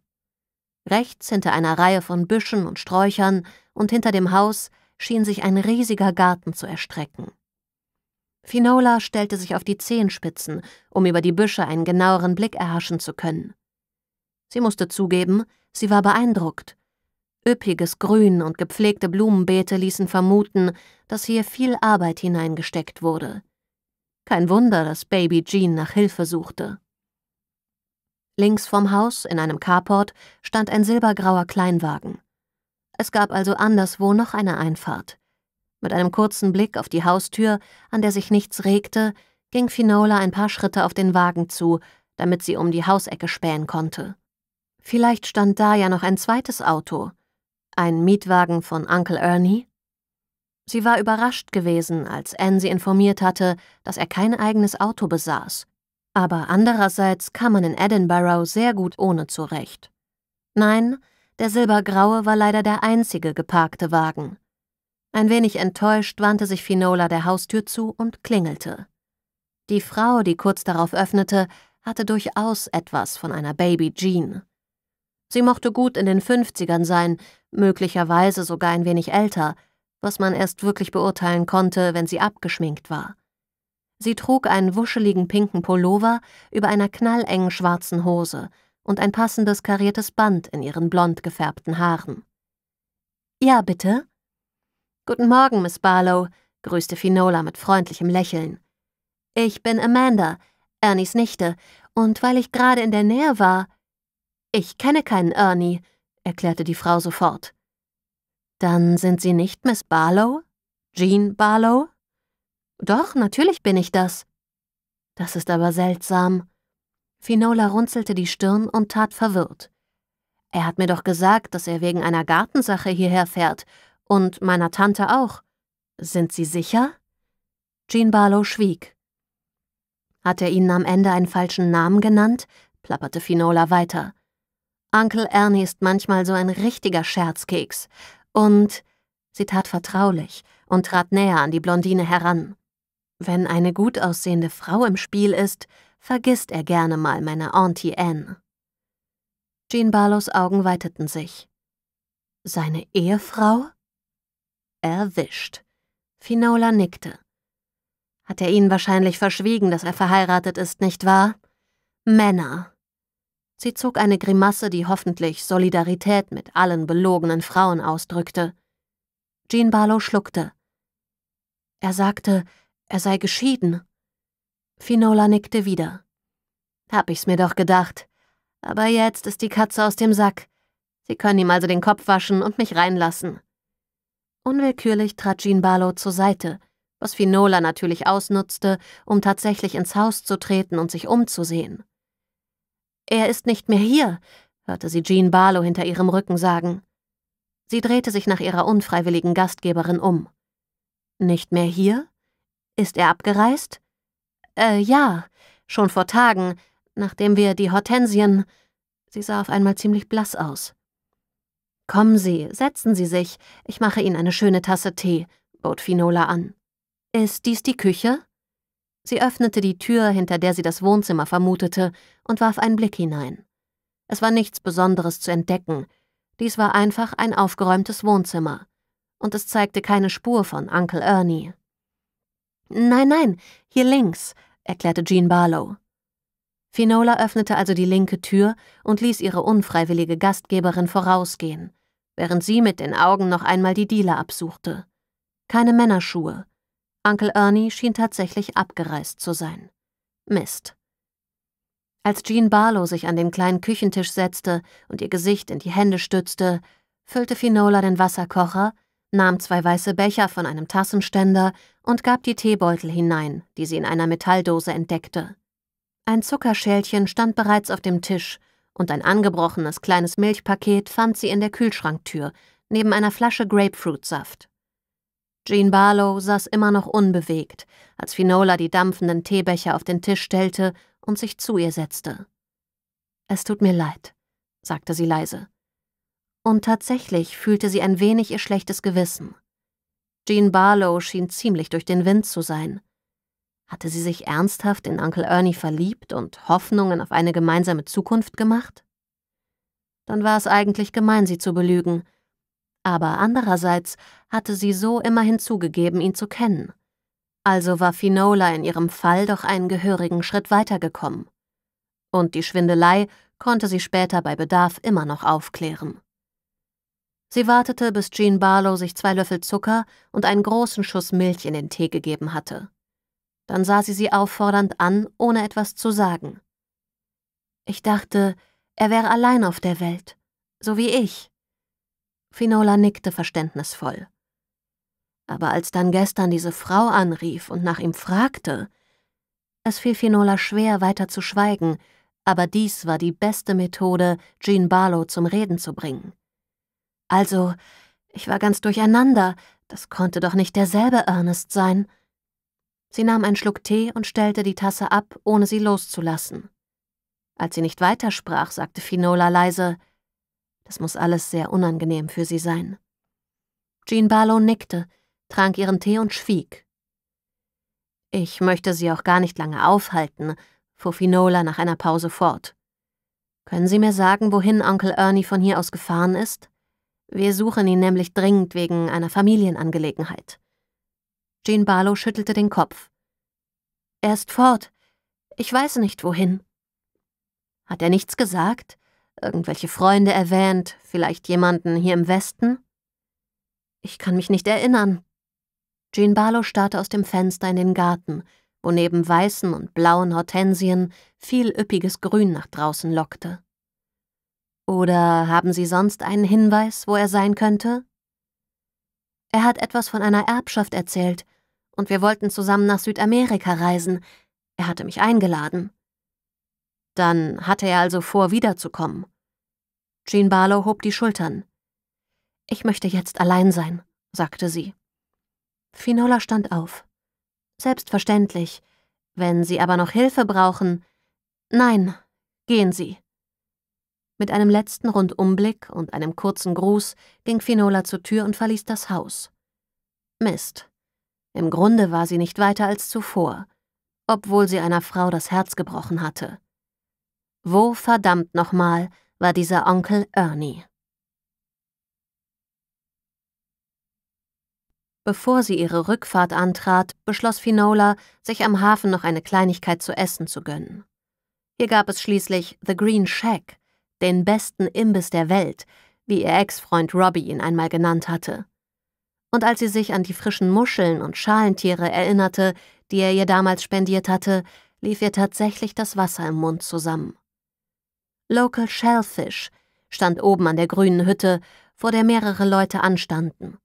Rechts hinter einer Reihe von Büschen und Sträuchern und hinter dem Haus schien sich ein riesiger Garten zu erstrecken. Finola stellte sich auf die Zehenspitzen, um über die Büsche einen genaueren Blick erhaschen zu können. Sie musste zugeben, sie war beeindruckt. Üppiges Grün und gepflegte Blumenbeete ließen vermuten, dass hier viel Arbeit hineingesteckt wurde. Kein Wunder, dass Baby Jean nach Hilfe suchte. Links vom Haus, in einem Carport, stand ein silbergrauer Kleinwagen. Es gab also anderswo noch eine Einfahrt. Mit einem kurzen Blick auf die Haustür, an der sich nichts regte, ging Finola ein paar Schritte auf den Wagen zu, damit sie um die Hausecke spähen konnte. Vielleicht stand da ja noch ein zweites Auto. Ein Mietwagen von Uncle Ernie? Sie war überrascht gewesen, als Anne sie informiert hatte, dass er kein eigenes Auto besaß. Aber andererseits kam man in Edinburgh sehr gut ohne zurecht. Nein, der silbergraue war leider der einzige geparkte Wagen. Ein wenig enttäuscht wandte sich Finola der Haustür zu und klingelte. Die Frau, die kurz darauf öffnete, hatte durchaus etwas von einer Baby Jean. Sie mochte gut in den 50ern sein, möglicherweise sogar ein wenig älter, was man erst wirklich beurteilen konnte, wenn sie abgeschminkt war. Sie trug einen wuscheligen pinken Pullover über einer knallengen schwarzen Hose und ein passendes kariertes Band in ihren blond gefärbten Haaren. Ja, bitte? Guten Morgen, Miss Barlow, grüßte Finola mit freundlichem Lächeln. Ich bin Amanda, Ernies Nichte, und weil ich gerade in der Nähe war. Ich kenne keinen Ernie, erklärte die Frau sofort. Dann sind Sie nicht Miss Barlow? Jean Barlow? Doch, natürlich bin ich das. Das ist aber seltsam. Finola runzelte die Stirn und tat verwirrt. Er hat mir doch gesagt, dass er wegen einer Gartensache hierher fährt und meiner Tante auch. Sind Sie sicher? Jean Barlow schwieg. Hat er Ihnen am Ende einen falschen Namen genannt? plapperte Finola weiter. Onkel Ernie ist manchmal so ein richtiger Scherzkeks. Und sie tat vertraulich und trat näher an die Blondine heran. Wenn eine gut aussehende Frau im Spiel ist, vergisst er gerne mal meine Auntie Anne. Jean Barlows Augen weiteten sich. Seine Ehefrau? Erwischt. Finola nickte. Hat er ihnen wahrscheinlich verschwiegen, dass er verheiratet ist, nicht wahr? Männer. Sie zog eine Grimasse, die hoffentlich Solidarität mit allen belogenen Frauen ausdrückte. Jean Barlow schluckte. Er sagte, er sei geschieden. Finola nickte wieder. Hab ich's mir doch gedacht. Aber jetzt ist die Katze aus dem Sack. Sie können ihm also den Kopf waschen und mich reinlassen. Unwillkürlich trat Jean Barlow zur Seite, was Finola natürlich ausnutzte, um tatsächlich ins Haus zu treten und sich umzusehen. Er ist nicht mehr hier, hörte sie Jean Barlow hinter ihrem Rücken sagen. Sie drehte sich nach ihrer unfreiwilligen Gastgeberin um. Nicht mehr hier? Ist er abgereist? Äh, ja, schon vor Tagen, nachdem wir die Hortensien. Sie sah auf einmal ziemlich blass aus. Kommen Sie, setzen Sie sich. Ich mache Ihnen eine schöne Tasse Tee, bot Finola an. Ist dies die Küche? Sie öffnete die Tür, hinter der sie das Wohnzimmer vermutete, und warf einen Blick hinein. Es war nichts Besonderes zu entdecken. Dies war einfach ein aufgeräumtes Wohnzimmer. Und es zeigte keine Spur von Onkel Ernie. Nein, nein, hier links, erklärte Jean Barlow. Finola öffnete also die linke Tür und ließ ihre unfreiwillige Gastgeberin vorausgehen, während sie mit den Augen noch einmal die Diele absuchte. Keine Männerschuhe. Onkel Ernie schien tatsächlich abgereist zu sein. Mist. Als Jean Barlow sich an den kleinen Küchentisch setzte und ihr Gesicht in die Hände stützte, füllte Finola den Wasserkocher nahm zwei weiße Becher von einem Tassenständer und gab die Teebeutel hinein, die sie in einer Metalldose entdeckte. Ein Zuckerschälchen stand bereits auf dem Tisch, und ein angebrochenes kleines Milchpaket fand sie in der Kühlschranktür, neben einer Flasche Grapefruitsaft. Jean Barlow saß immer noch unbewegt, als Finola die dampfenden Teebecher auf den Tisch stellte und sich zu ihr setzte. Es tut mir leid, sagte sie leise. Und tatsächlich fühlte sie ein wenig ihr schlechtes Gewissen. Jean Barlow schien ziemlich durch den Wind zu sein. Hatte sie sich ernsthaft in Uncle Ernie verliebt und Hoffnungen auf eine gemeinsame Zukunft gemacht? Dann war es eigentlich gemein, sie zu belügen. Aber andererseits hatte sie so immerhin zugegeben, ihn zu kennen. Also war Finola in ihrem Fall doch einen gehörigen Schritt weitergekommen. Und die Schwindelei konnte sie später bei Bedarf immer noch aufklären. Sie wartete, bis Jean Barlow sich zwei Löffel Zucker und einen großen Schuss Milch in den Tee gegeben hatte. Dann sah sie sie auffordernd an, ohne etwas zu sagen. Ich dachte, er wäre allein auf der Welt, so wie ich. Finola nickte verständnisvoll. Aber als dann gestern diese Frau anrief und nach ihm fragte, es fiel Finola schwer, weiter zu schweigen, aber dies war die beste Methode, Jean Barlow zum Reden zu bringen. Also, ich war ganz durcheinander, das konnte doch nicht derselbe Ernest sein. Sie nahm einen Schluck Tee und stellte die Tasse ab, ohne sie loszulassen. Als sie nicht weitersprach, sagte Finola leise, das muss alles sehr unangenehm für sie sein. Jean Barlow nickte, trank ihren Tee und schwieg. Ich möchte Sie auch gar nicht lange aufhalten, fuhr Finola nach einer Pause fort. Können Sie mir sagen, wohin Onkel Ernie von hier aus gefahren ist? Wir suchen ihn nämlich dringend wegen einer Familienangelegenheit. Jean Barlow schüttelte den Kopf. Er ist fort. Ich weiß nicht, wohin. Hat er nichts gesagt? Irgendwelche Freunde erwähnt? Vielleicht jemanden hier im Westen? Ich kann mich nicht erinnern. Jean Barlow starrte aus dem Fenster in den Garten, wo neben weißen und blauen Hortensien viel üppiges Grün nach draußen lockte. Oder haben Sie sonst einen Hinweis, wo er sein könnte? Er hat etwas von einer Erbschaft erzählt, und wir wollten zusammen nach Südamerika reisen. Er hatte mich eingeladen. Dann hatte er also vor, wiederzukommen. Jean Barlow hob die Schultern. Ich möchte jetzt allein sein, sagte sie. Finola stand auf. Selbstverständlich. Wenn Sie aber noch Hilfe brauchen. Nein, gehen Sie. Mit einem letzten Rundumblick und einem kurzen Gruß ging Finola zur Tür und verließ das Haus. Mist. Im Grunde war sie nicht weiter als zuvor, obwohl sie einer Frau das Herz gebrochen hatte. Wo verdammt nochmal war dieser Onkel Ernie? Bevor sie ihre Rückfahrt antrat, beschloss Finola, sich am Hafen noch eine Kleinigkeit zu essen zu gönnen. Hier gab es schließlich The Green Shack, den besten Imbiss der Welt, wie ihr Ex-Freund Robbie ihn einmal genannt hatte. Und als sie sich an die frischen Muscheln und Schalentiere erinnerte, die er ihr damals spendiert hatte, lief ihr tatsächlich das Wasser im Mund zusammen. Local Shellfish stand oben an der grünen Hütte, vor der mehrere Leute anstanden.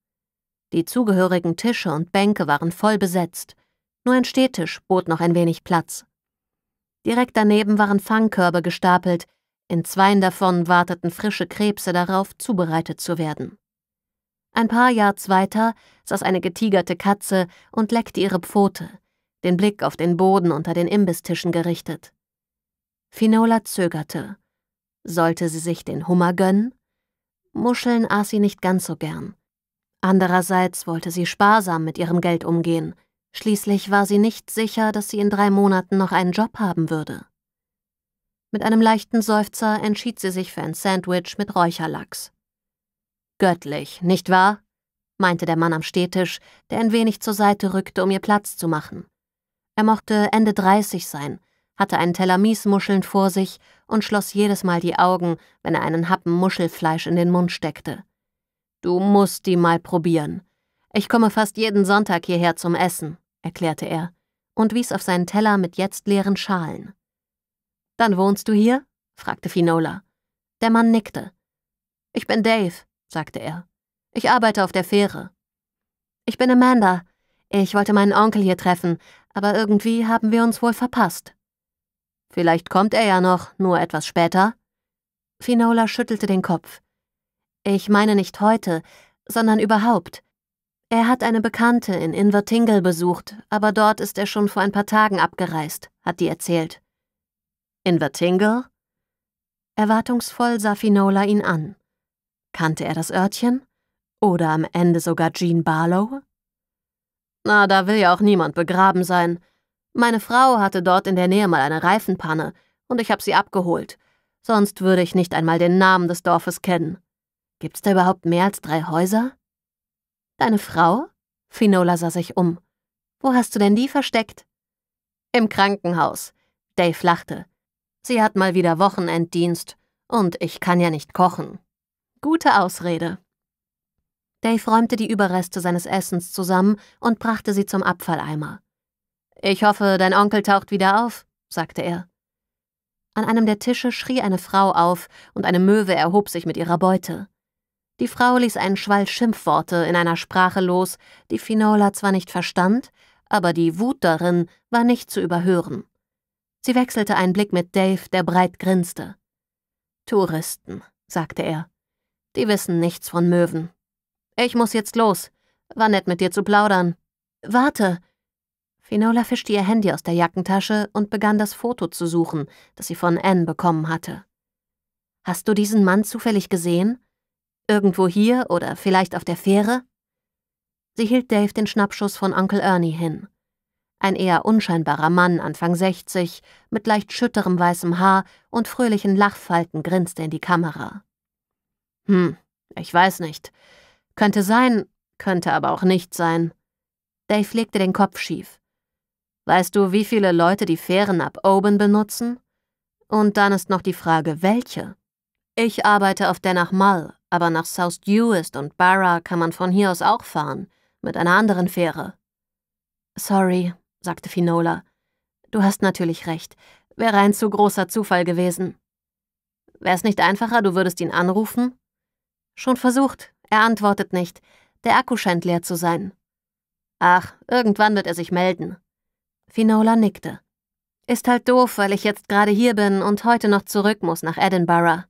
Die zugehörigen Tische und Bänke waren voll besetzt, nur ein Stehtisch bot noch ein wenig Platz. Direkt daneben waren Fangkörbe gestapelt, in zweien davon warteten frische Krebse darauf, zubereitet zu werden. Ein paar Yards weiter saß eine getigerte Katze und leckte ihre Pfote, den Blick auf den Boden unter den Imbistischen gerichtet. Finola zögerte. Sollte sie sich den Hummer gönnen? Muscheln aß sie nicht ganz so gern. Andererseits wollte sie sparsam mit ihrem Geld umgehen. Schließlich war sie nicht sicher, dass sie in drei Monaten noch einen Job haben würde. Mit einem leichten Seufzer entschied sie sich für ein Sandwich mit Räucherlachs. Göttlich, nicht wahr? meinte der Mann am Stehtisch, der ein wenig zur Seite rückte, um ihr Platz zu machen. Er mochte Ende 30 sein, hatte einen Teller Miesmuscheln vor sich und schloss jedes Mal die Augen, wenn er einen Happen Muschelfleisch in den Mund steckte. Du musst die mal probieren. Ich komme fast jeden Sonntag hierher zum Essen, erklärte er und wies auf seinen Teller mit jetzt leeren Schalen. Dann wohnst du hier? fragte Finola. Der Mann nickte. Ich bin Dave, sagte er. Ich arbeite auf der Fähre. Ich bin Amanda. Ich wollte meinen Onkel hier treffen, aber irgendwie haben wir uns wohl verpasst. Vielleicht kommt er ja noch, nur etwas später. Finola schüttelte den Kopf. Ich meine nicht heute, sondern überhaupt. Er hat eine Bekannte in Invertingle besucht, aber dort ist er schon vor ein paar Tagen abgereist, hat die erzählt. In Invertingal? Erwartungsvoll sah Finola ihn an. Kannte er das Örtchen? Oder am Ende sogar Jean Barlow? Na, da will ja auch niemand begraben sein. Meine Frau hatte dort in der Nähe mal eine Reifenpanne und ich habe sie abgeholt. Sonst würde ich nicht einmal den Namen des Dorfes kennen. Gibt's da überhaupt mehr als drei Häuser? Deine Frau? Finola sah sich um. Wo hast du denn die versteckt? Im Krankenhaus. Dave lachte. Sie hat mal wieder Wochenenddienst und ich kann ja nicht kochen. Gute Ausrede. Dave räumte die Überreste seines Essens zusammen und brachte sie zum Abfalleimer. Ich hoffe, dein Onkel taucht wieder auf, sagte er. An einem der Tische schrie eine Frau auf und eine Möwe erhob sich mit ihrer Beute. Die Frau ließ einen Schwall Schimpfworte in einer Sprache los, die Finola zwar nicht verstand, aber die Wut darin war nicht zu überhören. Sie wechselte einen Blick mit Dave, der breit grinste. Touristen, sagte er. Die wissen nichts von Möwen. Ich muss jetzt los. War nett mit dir zu plaudern. Warte! Finola fischte ihr Handy aus der Jackentasche und begann das Foto zu suchen, das sie von Anne bekommen hatte. Hast du diesen Mann zufällig gesehen? Irgendwo hier oder vielleicht auf der Fähre? Sie hielt Dave den Schnappschuss von Onkel Ernie hin. Ein eher unscheinbarer Mann, Anfang 60, mit leicht schütterem weißem Haar und fröhlichen Lachfalten grinste in die Kamera. Hm, ich weiß nicht. Könnte sein, könnte aber auch nicht sein. Dave legte den Kopf schief. Weißt du, wie viele Leute die Fähren ab Oban benutzen? Und dann ist noch die Frage, welche? Ich arbeite auf der nach Mull, aber nach South Dewist und Barra kann man von hier aus auch fahren, mit einer anderen Fähre. Sorry, sagte Finola. Du hast natürlich recht. Wäre ein zu großer Zufall gewesen. Wär's nicht einfacher, du würdest ihn anrufen? Schon versucht. Er antwortet nicht. Der Akku scheint leer zu sein. Ach, irgendwann wird er sich melden. Finola nickte. Ist halt doof, weil ich jetzt gerade hier bin und heute noch zurück muss nach Edinburgh.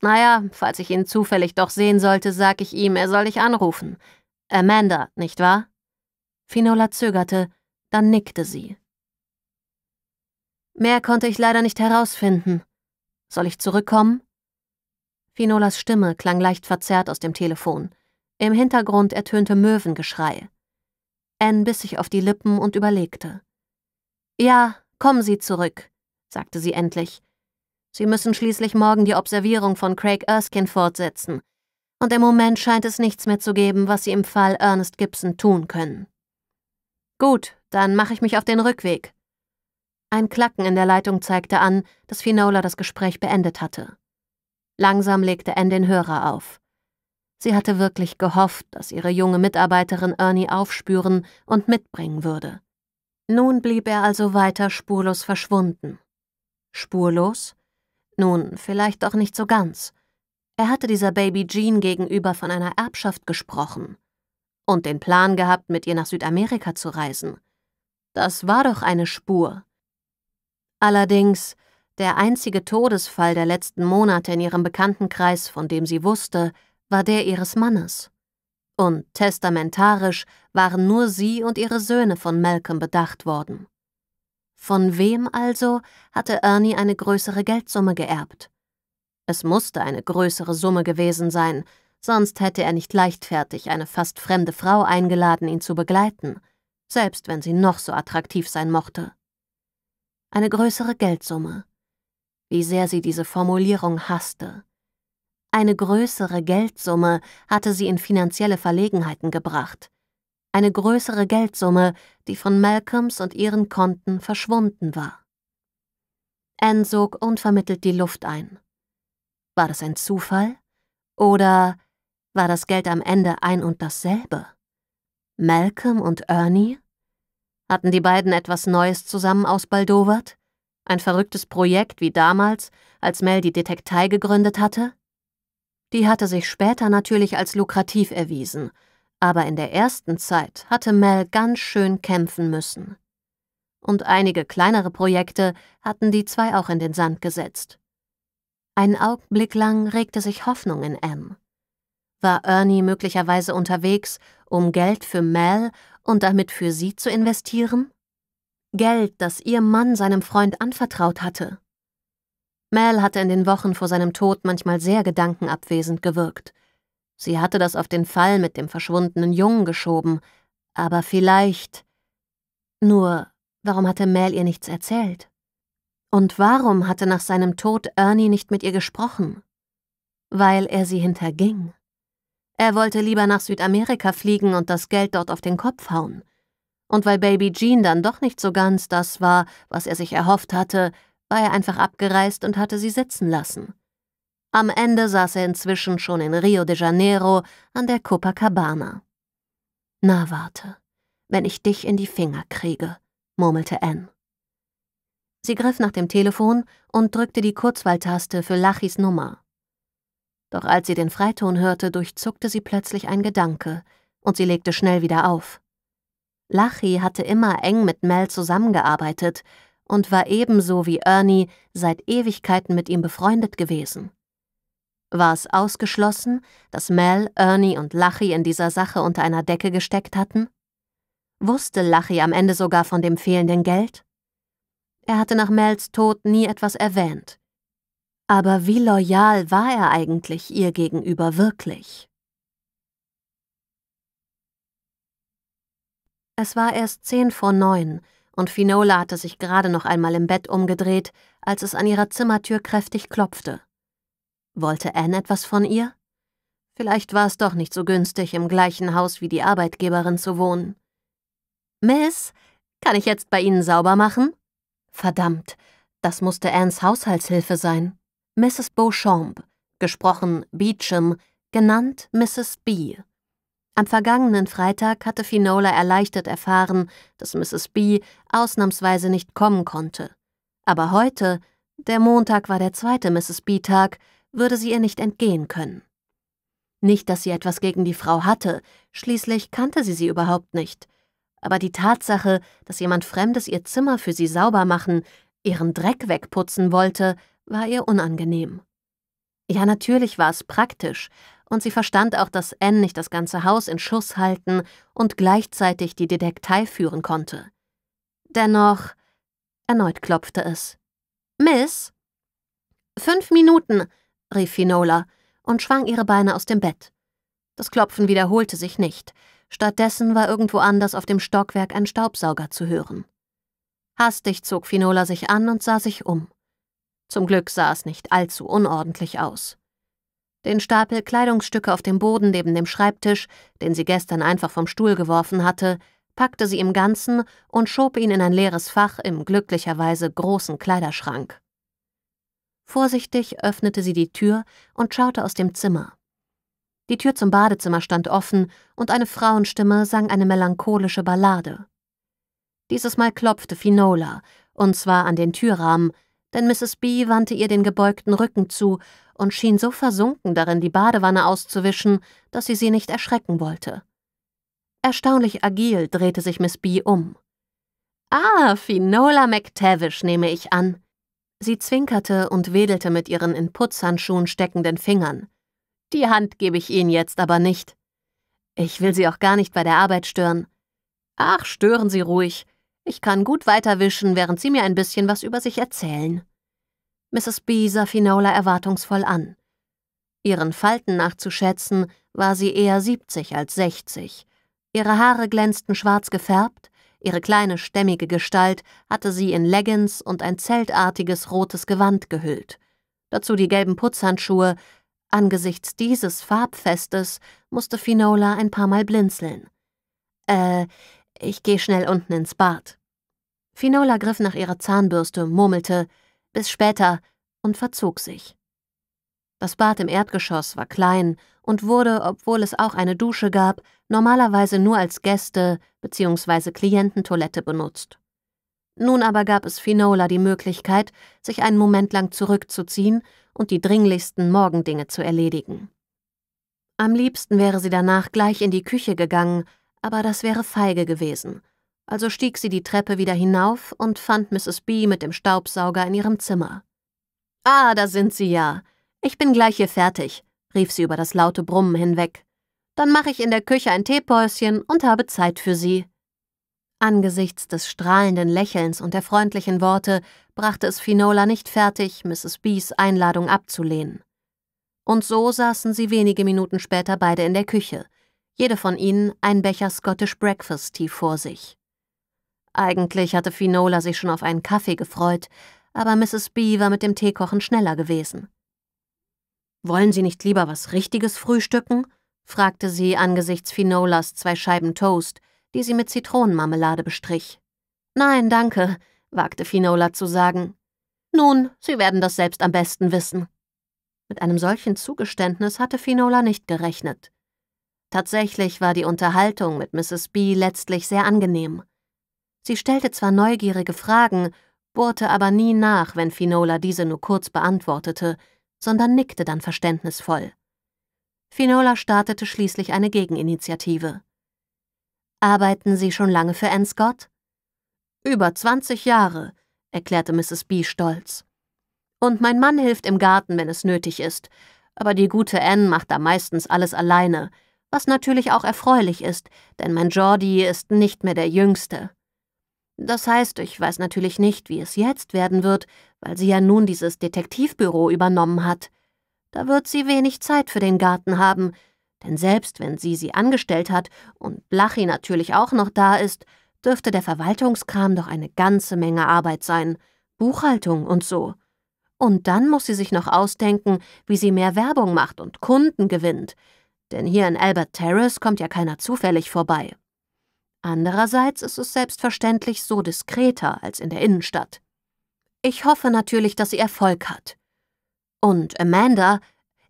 Naja, falls ich ihn zufällig doch sehen sollte, sag ich ihm, er soll dich anrufen. Amanda, nicht wahr? Finola zögerte, dann nickte sie. Mehr konnte ich leider nicht herausfinden. Soll ich zurückkommen? Finolas Stimme klang leicht verzerrt aus dem Telefon. Im Hintergrund ertönte Möwengeschrei. Anne biss sich auf die Lippen und überlegte. Ja, kommen Sie zurück, sagte sie endlich. Sie müssen schließlich morgen die Observierung von Craig Erskine fortsetzen. Und im Moment scheint es nichts mehr zu geben, was Sie im Fall Ernest Gibson tun können. Gut, dann mache ich mich auf den Rückweg. Ein Klacken in der Leitung zeigte an, dass Finola das Gespräch beendet hatte. Langsam legte Anne den Hörer auf. Sie hatte wirklich gehofft, dass ihre junge Mitarbeiterin Ernie aufspüren und mitbringen würde. Nun blieb er also weiter spurlos verschwunden. Spurlos? Nun, vielleicht doch nicht so ganz. Er hatte dieser Baby Jean gegenüber von einer Erbschaft gesprochen und den Plan gehabt, mit ihr nach Südamerika zu reisen. Das war doch eine Spur. Allerdings, der einzige Todesfall der letzten Monate in ihrem Bekanntenkreis, von dem sie wusste, war der ihres Mannes. Und testamentarisch waren nur sie und ihre Söhne von Malcolm bedacht worden. Von wem also hatte Ernie eine größere Geldsumme geerbt? Es musste eine größere Summe gewesen sein, sonst hätte er nicht leichtfertig eine fast fremde Frau eingeladen, ihn zu begleiten – selbst wenn sie noch so attraktiv sein mochte. Eine größere Geldsumme. Wie sehr sie diese Formulierung hasste. Eine größere Geldsumme hatte sie in finanzielle Verlegenheiten gebracht. Eine größere Geldsumme, die von Malcolms und ihren Konten verschwunden war. Anne sog unvermittelt die Luft ein. War das ein Zufall? Oder war das Geld am Ende ein und dasselbe? Malcolm und Ernie? Hatten die beiden etwas Neues zusammen ausbaldowert? Ein verrücktes Projekt wie damals, als Mel die Detektei gegründet hatte? Die hatte sich später natürlich als lukrativ erwiesen, aber in der ersten Zeit hatte Mel ganz schön kämpfen müssen. Und einige kleinere Projekte hatten die zwei auch in den Sand gesetzt. Einen Augenblick lang regte sich Hoffnung in M war Ernie möglicherweise unterwegs, um Geld für Mel und damit für sie zu investieren? Geld, das ihr Mann seinem Freund anvertraut hatte. Mel hatte in den Wochen vor seinem Tod manchmal sehr gedankenabwesend gewirkt. Sie hatte das auf den Fall mit dem verschwundenen Jungen geschoben, aber vielleicht. Nur, warum hatte Mel ihr nichts erzählt? Und warum hatte nach seinem Tod Ernie nicht mit ihr gesprochen? Weil er sie hinterging. Er wollte lieber nach Südamerika fliegen und das Geld dort auf den Kopf hauen. Und weil Baby Jean dann doch nicht so ganz das war, was er sich erhofft hatte, war er einfach abgereist und hatte sie sitzen lassen. Am Ende saß er inzwischen schon in Rio de Janeiro an der Copacabana. Na, warte, wenn ich dich in die Finger kriege, murmelte Anne. Sie griff nach dem Telefon und drückte die Kurzwahltaste für Lachis Nummer. Doch als sie den Freiton hörte, durchzuckte sie plötzlich ein Gedanke, und sie legte schnell wieder auf. Lachi hatte immer eng mit Mel zusammengearbeitet und war ebenso wie Ernie seit Ewigkeiten mit ihm befreundet gewesen. War es ausgeschlossen, dass Mel, Ernie und Lachi in dieser Sache unter einer Decke gesteckt hatten? Wusste Lachi am Ende sogar von dem fehlenden Geld? Er hatte nach Mels Tod nie etwas erwähnt. Aber wie loyal war er eigentlich ihr gegenüber wirklich? Es war erst zehn vor neun, und Finola hatte sich gerade noch einmal im Bett umgedreht, als es an ihrer Zimmertür kräftig klopfte. Wollte Anne etwas von ihr? Vielleicht war es doch nicht so günstig, im gleichen Haus wie die Arbeitgeberin zu wohnen. Miss, kann ich jetzt bei Ihnen sauber machen? Verdammt, das musste Anns Haushaltshilfe sein. Mrs. Beauchamp, gesprochen Beecham, genannt Mrs. B. Am vergangenen Freitag hatte Finola erleichtert erfahren, dass Mrs. B. ausnahmsweise nicht kommen konnte. Aber heute, der Montag war der zweite Mrs. B-Tag, würde sie ihr nicht entgehen können. Nicht, dass sie etwas gegen die Frau hatte, schließlich kannte sie sie überhaupt nicht. Aber die Tatsache, dass jemand Fremdes ihr Zimmer für sie sauber machen, ihren Dreck wegputzen wollte, war ihr unangenehm. Ja, natürlich war es praktisch, und sie verstand auch, dass Anne nicht das ganze Haus in Schuss halten und gleichzeitig die Detektei führen konnte. Dennoch, erneut klopfte es. Miss? Fünf Minuten, rief Finola und schwang ihre Beine aus dem Bett. Das Klopfen wiederholte sich nicht. Stattdessen war irgendwo anders auf dem Stockwerk ein Staubsauger zu hören. Hastig zog Finola sich an und sah sich um. Zum Glück sah es nicht allzu unordentlich aus. Den Stapel Kleidungsstücke auf dem Boden neben dem Schreibtisch, den sie gestern einfach vom Stuhl geworfen hatte, packte sie im Ganzen und schob ihn in ein leeres Fach im glücklicherweise großen Kleiderschrank. Vorsichtig öffnete sie die Tür und schaute aus dem Zimmer. Die Tür zum Badezimmer stand offen und eine Frauenstimme sang eine melancholische Ballade. Dieses Mal klopfte Finola, und zwar an den Türrahmen, denn Mrs. B. wandte ihr den gebeugten Rücken zu und schien so versunken darin, die Badewanne auszuwischen, dass sie sie nicht erschrecken wollte. Erstaunlich agil drehte sich Miss B. um. Ah, Finola McTavish, nehme ich an. Sie zwinkerte und wedelte mit ihren in Putzhandschuhen steckenden Fingern. Die Hand gebe ich Ihnen jetzt aber nicht. Ich will Sie auch gar nicht bei der Arbeit stören. Ach, stören Sie ruhig. Ich kann gut weiterwischen, während Sie mir ein bisschen was über sich erzählen. Mrs. B. sah Finola erwartungsvoll an. Ihren Falten nachzuschätzen, war sie eher 70 als 60. Ihre Haare glänzten schwarz gefärbt, ihre kleine stämmige Gestalt hatte sie in Leggings und ein zeltartiges rotes Gewand gehüllt. Dazu die gelben Putzhandschuhe. Angesichts dieses Farbfestes musste Finola ein paar Mal blinzeln. Äh, ich gehe schnell unten ins Bad. Finola griff nach ihrer Zahnbürste, murmelte, bis später und verzog sich. Das Bad im Erdgeschoss war klein und wurde, obwohl es auch eine Dusche gab, normalerweise nur als Gäste- bzw. Kliententoilette benutzt. Nun aber gab es Finola die Möglichkeit, sich einen Moment lang zurückzuziehen und die dringlichsten Morgendinge zu erledigen. Am liebsten wäre sie danach gleich in die Küche gegangen, aber das wäre feige gewesen. Also stieg sie die Treppe wieder hinauf und fand Mrs. B mit dem Staubsauger in ihrem Zimmer. Ah, da sind Sie ja. Ich bin gleich hier fertig, rief sie über das laute Brummen hinweg. Dann mache ich in der Küche ein Teepäuschen und habe Zeit für Sie. Angesichts des strahlenden Lächelns und der freundlichen Worte brachte es Finola nicht fertig, Mrs. B's Einladung abzulehnen. Und so saßen sie wenige Minuten später beide in der Küche, jede von ihnen ein Becher Scottish Breakfast Tea vor sich. Eigentlich hatte Finola sich schon auf einen Kaffee gefreut, aber Mrs. B war mit dem Teekochen schneller gewesen. Wollen Sie nicht lieber was Richtiges frühstücken? fragte sie angesichts Finolas zwei Scheiben Toast, die sie mit Zitronenmarmelade bestrich. Nein, danke, wagte Finola zu sagen. Nun, Sie werden das selbst am besten wissen. Mit einem solchen Zugeständnis hatte Finola nicht gerechnet. Tatsächlich war die Unterhaltung mit Mrs. B letztlich sehr angenehm. Sie stellte zwar neugierige Fragen, bohrte aber nie nach, wenn Finola diese nur kurz beantwortete, sondern nickte dann verständnisvoll. Finola startete schließlich eine Gegeninitiative. Arbeiten Sie schon lange für Anne Scott? Über 20 Jahre, erklärte Mrs. B. stolz. Und mein Mann hilft im Garten, wenn es nötig ist, aber die gute Anne macht da meistens alles alleine – was natürlich auch erfreulich ist, denn mein Jordi ist nicht mehr der Jüngste. Das heißt, ich weiß natürlich nicht, wie es jetzt werden wird, weil sie ja nun dieses Detektivbüro übernommen hat. Da wird sie wenig Zeit für den Garten haben, denn selbst wenn sie sie angestellt hat und Blachi natürlich auch noch da ist, dürfte der Verwaltungskram doch eine ganze Menge Arbeit sein, Buchhaltung und so. Und dann muss sie sich noch ausdenken, wie sie mehr Werbung macht und Kunden gewinnt denn hier in Albert Terrace kommt ja keiner zufällig vorbei. Andererseits ist es selbstverständlich so diskreter als in der Innenstadt. Ich hoffe natürlich, dass sie Erfolg hat. Und Amanda,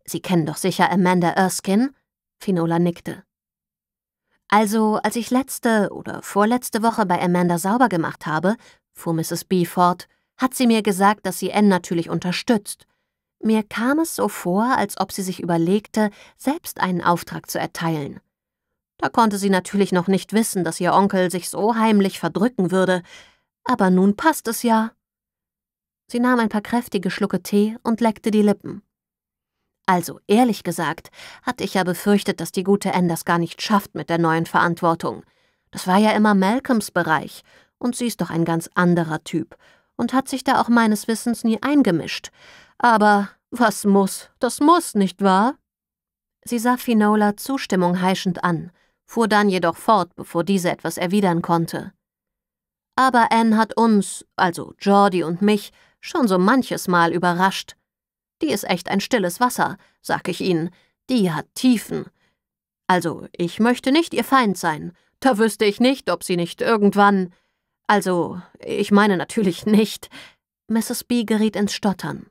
Sie kennen doch sicher Amanda Erskine? Finola nickte. Also, als ich letzte oder vorletzte Woche bei Amanda sauber gemacht habe, fuhr Mrs. B fort, hat sie mir gesagt, dass sie Anne natürlich unterstützt mir kam es so vor, als ob sie sich überlegte, selbst einen Auftrag zu erteilen. Da konnte sie natürlich noch nicht wissen, dass ihr Onkel sich so heimlich verdrücken würde, aber nun passt es ja. Sie nahm ein paar kräftige Schlucke Tee und leckte die Lippen. Also, ehrlich gesagt, hatte ich ja befürchtet, dass die gute Anne das gar nicht schafft mit der neuen Verantwortung. Das war ja immer Malcolms Bereich, und sie ist doch ein ganz anderer Typ und hat sich da auch meines Wissens nie eingemischt. Aber was muss, das muss, nicht wahr? Sie sah Finola Zustimmung heischend an, fuhr dann jedoch fort, bevor diese etwas erwidern konnte. Aber Anne hat uns, also Jordi und mich, schon so manches Mal überrascht. Die ist echt ein stilles Wasser, sag ich Ihnen. Die hat Tiefen. Also, ich möchte nicht Ihr Feind sein. Da wüsste ich nicht, ob sie nicht irgendwann. Also, ich meine natürlich nicht. Mrs. B geriet ins Stottern.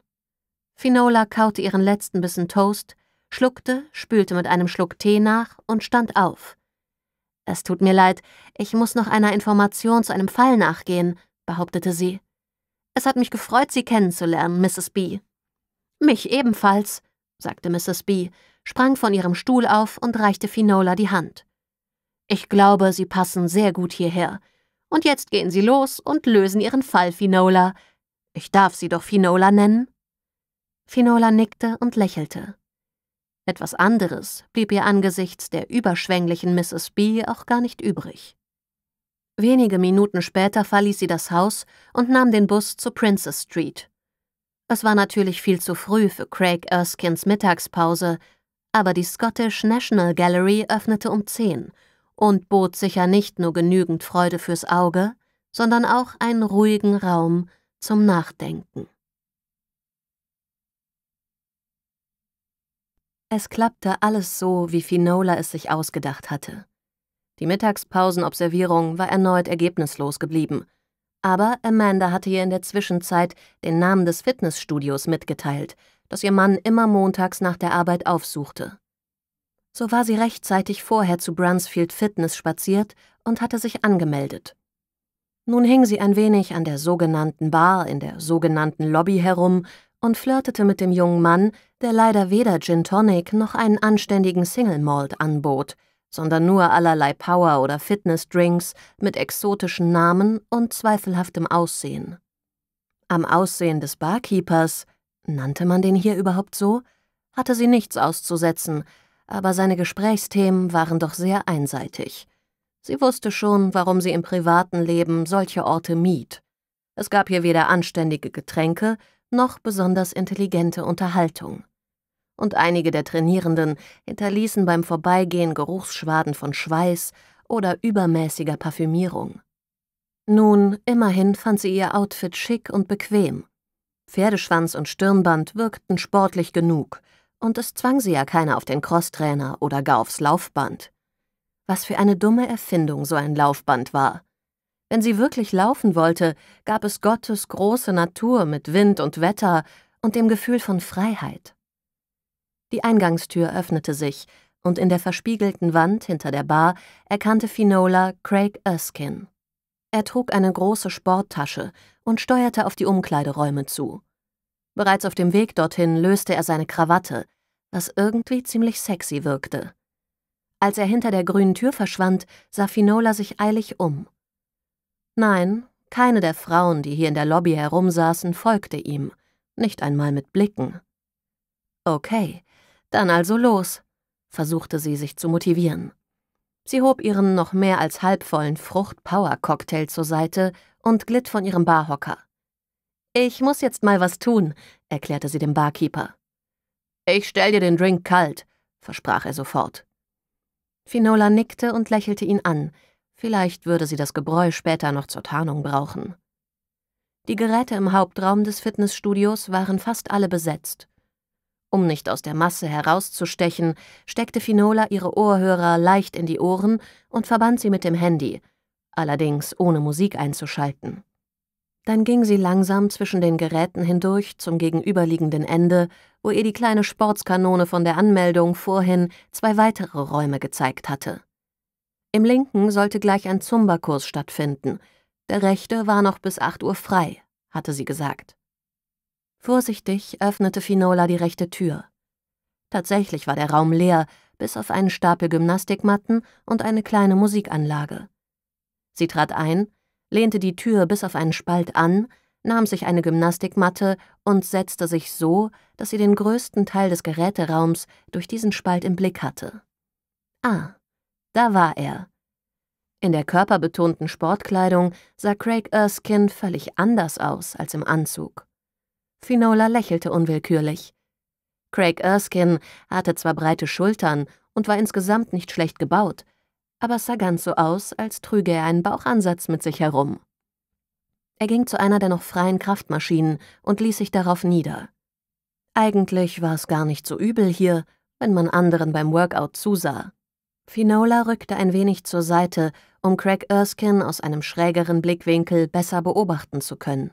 Finola kaute ihren letzten Bissen Toast, schluckte, spülte mit einem Schluck Tee nach und stand auf. Es tut mir leid, ich muss noch einer Information zu einem Fall nachgehen, behauptete sie. Es hat mich gefreut, Sie kennenzulernen, Mrs. B. Mich ebenfalls, sagte Mrs. B., sprang von ihrem Stuhl auf und reichte Finola die Hand. Ich glaube, Sie passen sehr gut hierher. Und jetzt gehen Sie los und lösen Ihren Fall, Finola. Ich darf Sie doch Finola nennen? Finola nickte und lächelte. Etwas anderes blieb ihr angesichts der überschwänglichen Mrs. B auch gar nicht übrig. Wenige Minuten später verließ sie das Haus und nahm den Bus zu Princess Street. Es war natürlich viel zu früh für Craig Erskins Mittagspause, aber die Scottish National Gallery öffnete um zehn und bot sicher nicht nur genügend Freude fürs Auge, sondern auch einen ruhigen Raum zum Nachdenken. Es klappte alles so, wie Finola es sich ausgedacht hatte. Die Mittagspausenobservierung war erneut ergebnislos geblieben. Aber Amanda hatte ihr in der Zwischenzeit den Namen des Fitnessstudios mitgeteilt, das ihr Mann immer montags nach der Arbeit aufsuchte. So war sie rechtzeitig vorher zu Brunsfield Fitness spaziert und hatte sich angemeldet. Nun hing sie ein wenig an der sogenannten Bar in der sogenannten Lobby herum und flirtete mit dem jungen Mann, der leider weder Gin Tonic noch einen anständigen Single Malt anbot, sondern nur allerlei Power- oder Fitnessdrinks mit exotischen Namen und zweifelhaftem Aussehen. Am Aussehen des Barkeepers, nannte man den hier überhaupt so, hatte sie nichts auszusetzen, aber seine Gesprächsthemen waren doch sehr einseitig. Sie wusste schon, warum sie im privaten Leben solche Orte mied. Es gab hier weder anständige Getränke, noch besonders intelligente Unterhaltung. Und einige der Trainierenden hinterließen beim Vorbeigehen Geruchsschwaden von Schweiß oder übermäßiger Parfümierung. Nun, immerhin fand sie ihr Outfit schick und bequem. Pferdeschwanz und Stirnband wirkten sportlich genug, und es zwang sie ja keiner auf den Crosstrainer oder gar aufs Laufband. Was für eine dumme Erfindung so ein Laufband war. Wenn sie wirklich laufen wollte, gab es Gottes große Natur mit Wind und Wetter und dem Gefühl von Freiheit. Die Eingangstür öffnete sich, und in der verspiegelten Wand hinter der Bar erkannte Finola Craig Erskine. Er trug eine große Sporttasche und steuerte auf die Umkleideräume zu. Bereits auf dem Weg dorthin löste er seine Krawatte, was irgendwie ziemlich sexy wirkte. Als er hinter der grünen Tür verschwand, sah Finola sich eilig um. Nein, keine der Frauen, die hier in der Lobby herumsaßen, folgte ihm, nicht einmal mit Blicken. Okay, dann also los, versuchte sie sich zu motivieren. Sie hob ihren noch mehr als halbvollen Frucht-Power-Cocktail zur Seite und glitt von ihrem Barhocker. Ich muss jetzt mal was tun, erklärte sie dem Barkeeper. Ich stell dir den Drink kalt, versprach er sofort. Finola nickte und lächelte ihn an, Vielleicht würde sie das Gebräu später noch zur Tarnung brauchen. Die Geräte im Hauptraum des Fitnessstudios waren fast alle besetzt. Um nicht aus der Masse herauszustechen, steckte Finola ihre Ohrhörer leicht in die Ohren und verband sie mit dem Handy, allerdings ohne Musik einzuschalten. Dann ging sie langsam zwischen den Geräten hindurch zum gegenüberliegenden Ende, wo ihr die kleine Sportskanone von der Anmeldung vorhin zwei weitere Räume gezeigt hatte. Im linken sollte gleich ein Zumba-Kurs stattfinden. Der rechte war noch bis 8 Uhr frei, hatte sie gesagt. Vorsichtig öffnete Finola die rechte Tür. Tatsächlich war der Raum leer, bis auf einen Stapel Gymnastikmatten und eine kleine Musikanlage. Sie trat ein, lehnte die Tür bis auf einen Spalt an, nahm sich eine Gymnastikmatte und setzte sich so, dass sie den größten Teil des Geräteraums durch diesen Spalt im Blick hatte. Ah, da war er. In der körperbetonten Sportkleidung sah Craig Erskine völlig anders aus als im Anzug. Finola lächelte unwillkürlich. Craig Erskine hatte zwar breite Schultern und war insgesamt nicht schlecht gebaut, aber es sah ganz so aus, als trüge er einen Bauchansatz mit sich herum. Er ging zu einer der noch freien Kraftmaschinen und ließ sich darauf nieder. Eigentlich war es gar nicht so übel hier, wenn man anderen beim Workout zusah. Finola rückte ein wenig zur Seite, um Craig Erskine aus einem schrägeren Blickwinkel besser beobachten zu können.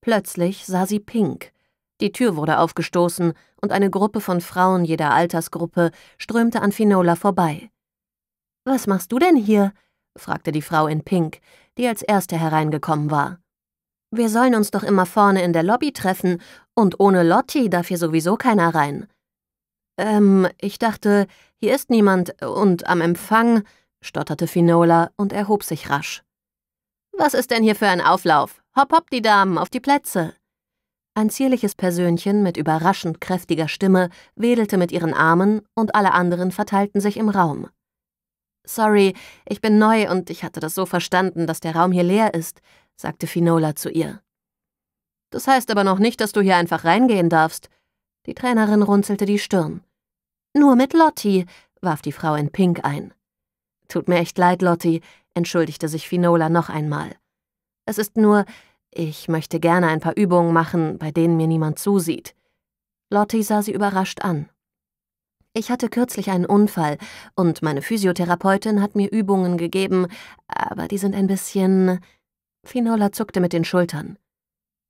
Plötzlich sah sie Pink. Die Tür wurde aufgestoßen und eine Gruppe von Frauen jeder Altersgruppe strömte an Finola vorbei. Was machst du denn hier? fragte die Frau in Pink, die als erste hereingekommen war. Wir sollen uns doch immer vorne in der Lobby treffen, und ohne Lotti darf hier sowieso keiner rein. Ähm, ich dachte, hier ist niemand äh, und am Empfang, stotterte Finola und erhob sich rasch. Was ist denn hier für ein Auflauf? Hopp, hopp, die Damen, auf die Plätze! Ein zierliches Persönchen mit überraschend kräftiger Stimme wedelte mit ihren Armen und alle anderen verteilten sich im Raum. Sorry, ich bin neu und ich hatte das so verstanden, dass der Raum hier leer ist, sagte Finola zu ihr. Das heißt aber noch nicht, dass du hier einfach reingehen darfst. Die Trainerin runzelte die Stirn. Nur mit Lotti, warf die Frau in Pink ein. Tut mir echt leid, Lotti, entschuldigte sich Finola noch einmal. Es ist nur, ich möchte gerne ein paar Übungen machen, bei denen mir niemand zusieht. Lotti sah sie überrascht an. Ich hatte kürzlich einen Unfall und meine Physiotherapeutin hat mir Übungen gegeben, aber die sind ein bisschen. Finola zuckte mit den Schultern.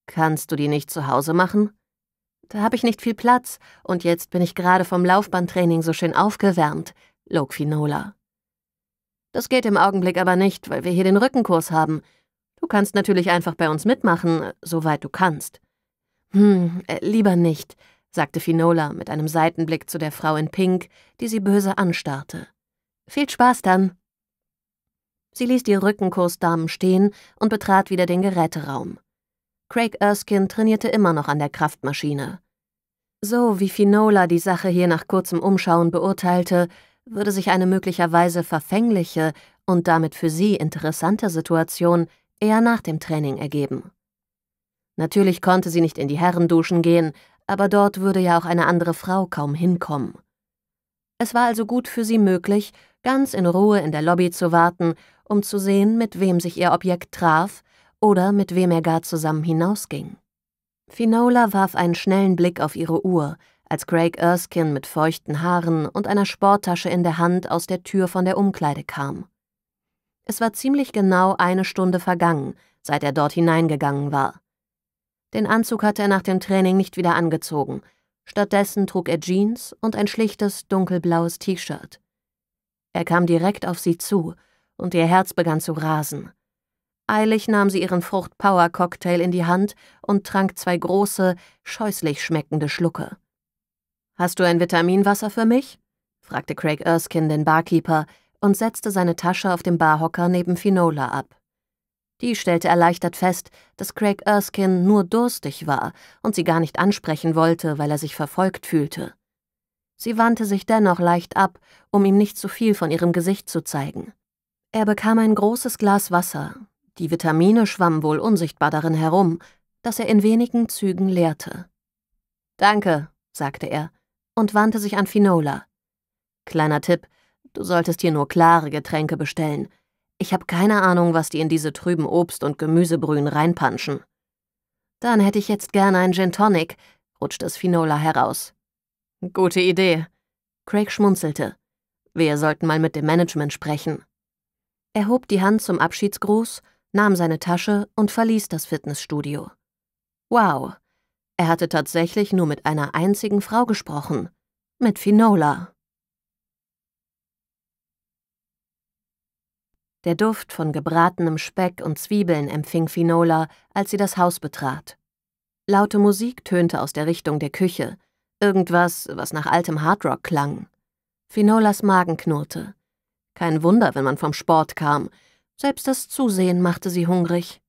Kannst du die nicht zu Hause machen? Da habe ich nicht viel Platz und jetzt bin ich gerade vom Laufbahntraining so schön aufgewärmt, log Finola. Das geht im Augenblick aber nicht, weil wir hier den Rückenkurs haben. Du kannst natürlich einfach bei uns mitmachen, soweit du kannst. Hm, äh, lieber nicht, sagte Finola mit einem Seitenblick zu der Frau in Pink, die sie böse anstarrte. Viel Spaß dann. Sie ließ die Rückenkursdamen stehen und betrat wieder den Geräteraum. Craig Erskine trainierte immer noch an der Kraftmaschine. So wie Finola die Sache hier nach kurzem Umschauen beurteilte, würde sich eine möglicherweise verfängliche und damit für sie interessante Situation eher nach dem Training ergeben. Natürlich konnte sie nicht in die Herrenduschen gehen, aber dort würde ja auch eine andere Frau kaum hinkommen. Es war also gut für sie möglich, ganz in Ruhe in der Lobby zu warten, um zu sehen, mit wem sich ihr Objekt traf oder mit wem er gar zusammen hinausging. Finola warf einen schnellen Blick auf ihre Uhr, als Craig Erskine mit feuchten Haaren und einer Sporttasche in der Hand aus der Tür von der Umkleide kam. Es war ziemlich genau eine Stunde vergangen, seit er dort hineingegangen war. Den Anzug hatte er nach dem Training nicht wieder angezogen, stattdessen trug er Jeans und ein schlichtes, dunkelblaues T-Shirt. Er kam direkt auf sie zu, und ihr Herz begann zu rasen. Eilig nahm sie ihren Frucht-Power-Cocktail in die Hand und trank zwei große, scheußlich schmeckende Schlucke. Hast du ein Vitaminwasser für mich? fragte Craig Erskine den Barkeeper und setzte seine Tasche auf dem Barhocker neben Finola ab. Die stellte erleichtert fest, dass Craig Erskine nur durstig war und sie gar nicht ansprechen wollte, weil er sich verfolgt fühlte. Sie wandte sich dennoch leicht ab, um ihm nicht zu viel von ihrem Gesicht zu zeigen. Er bekam ein großes Glas Wasser, die Vitamine schwammen wohl unsichtbar darin herum, dass er in wenigen Zügen leerte. Danke, sagte er und wandte sich an Finola. Kleiner Tipp, du solltest hier nur klare Getränke bestellen. Ich habe keine Ahnung, was die in diese trüben Obst- und Gemüsebrühen reinpanschen. Dann hätte ich jetzt gerne einen Gin Tonic, rutschte es Finola heraus. Gute Idee. Craig schmunzelte. Wir sollten mal mit dem Management sprechen. Er hob die Hand zum Abschiedsgruß nahm seine Tasche und verließ das Fitnessstudio. Wow, er hatte tatsächlich nur mit einer einzigen Frau gesprochen, mit Finola. Der Duft von gebratenem Speck und Zwiebeln empfing Finola, als sie das Haus betrat. Laute Musik tönte aus der Richtung der Küche, irgendwas, was nach altem Hardrock klang. Finolas Magen knurrte. Kein Wunder, wenn man vom Sport kam, selbst das Zusehen machte sie hungrig.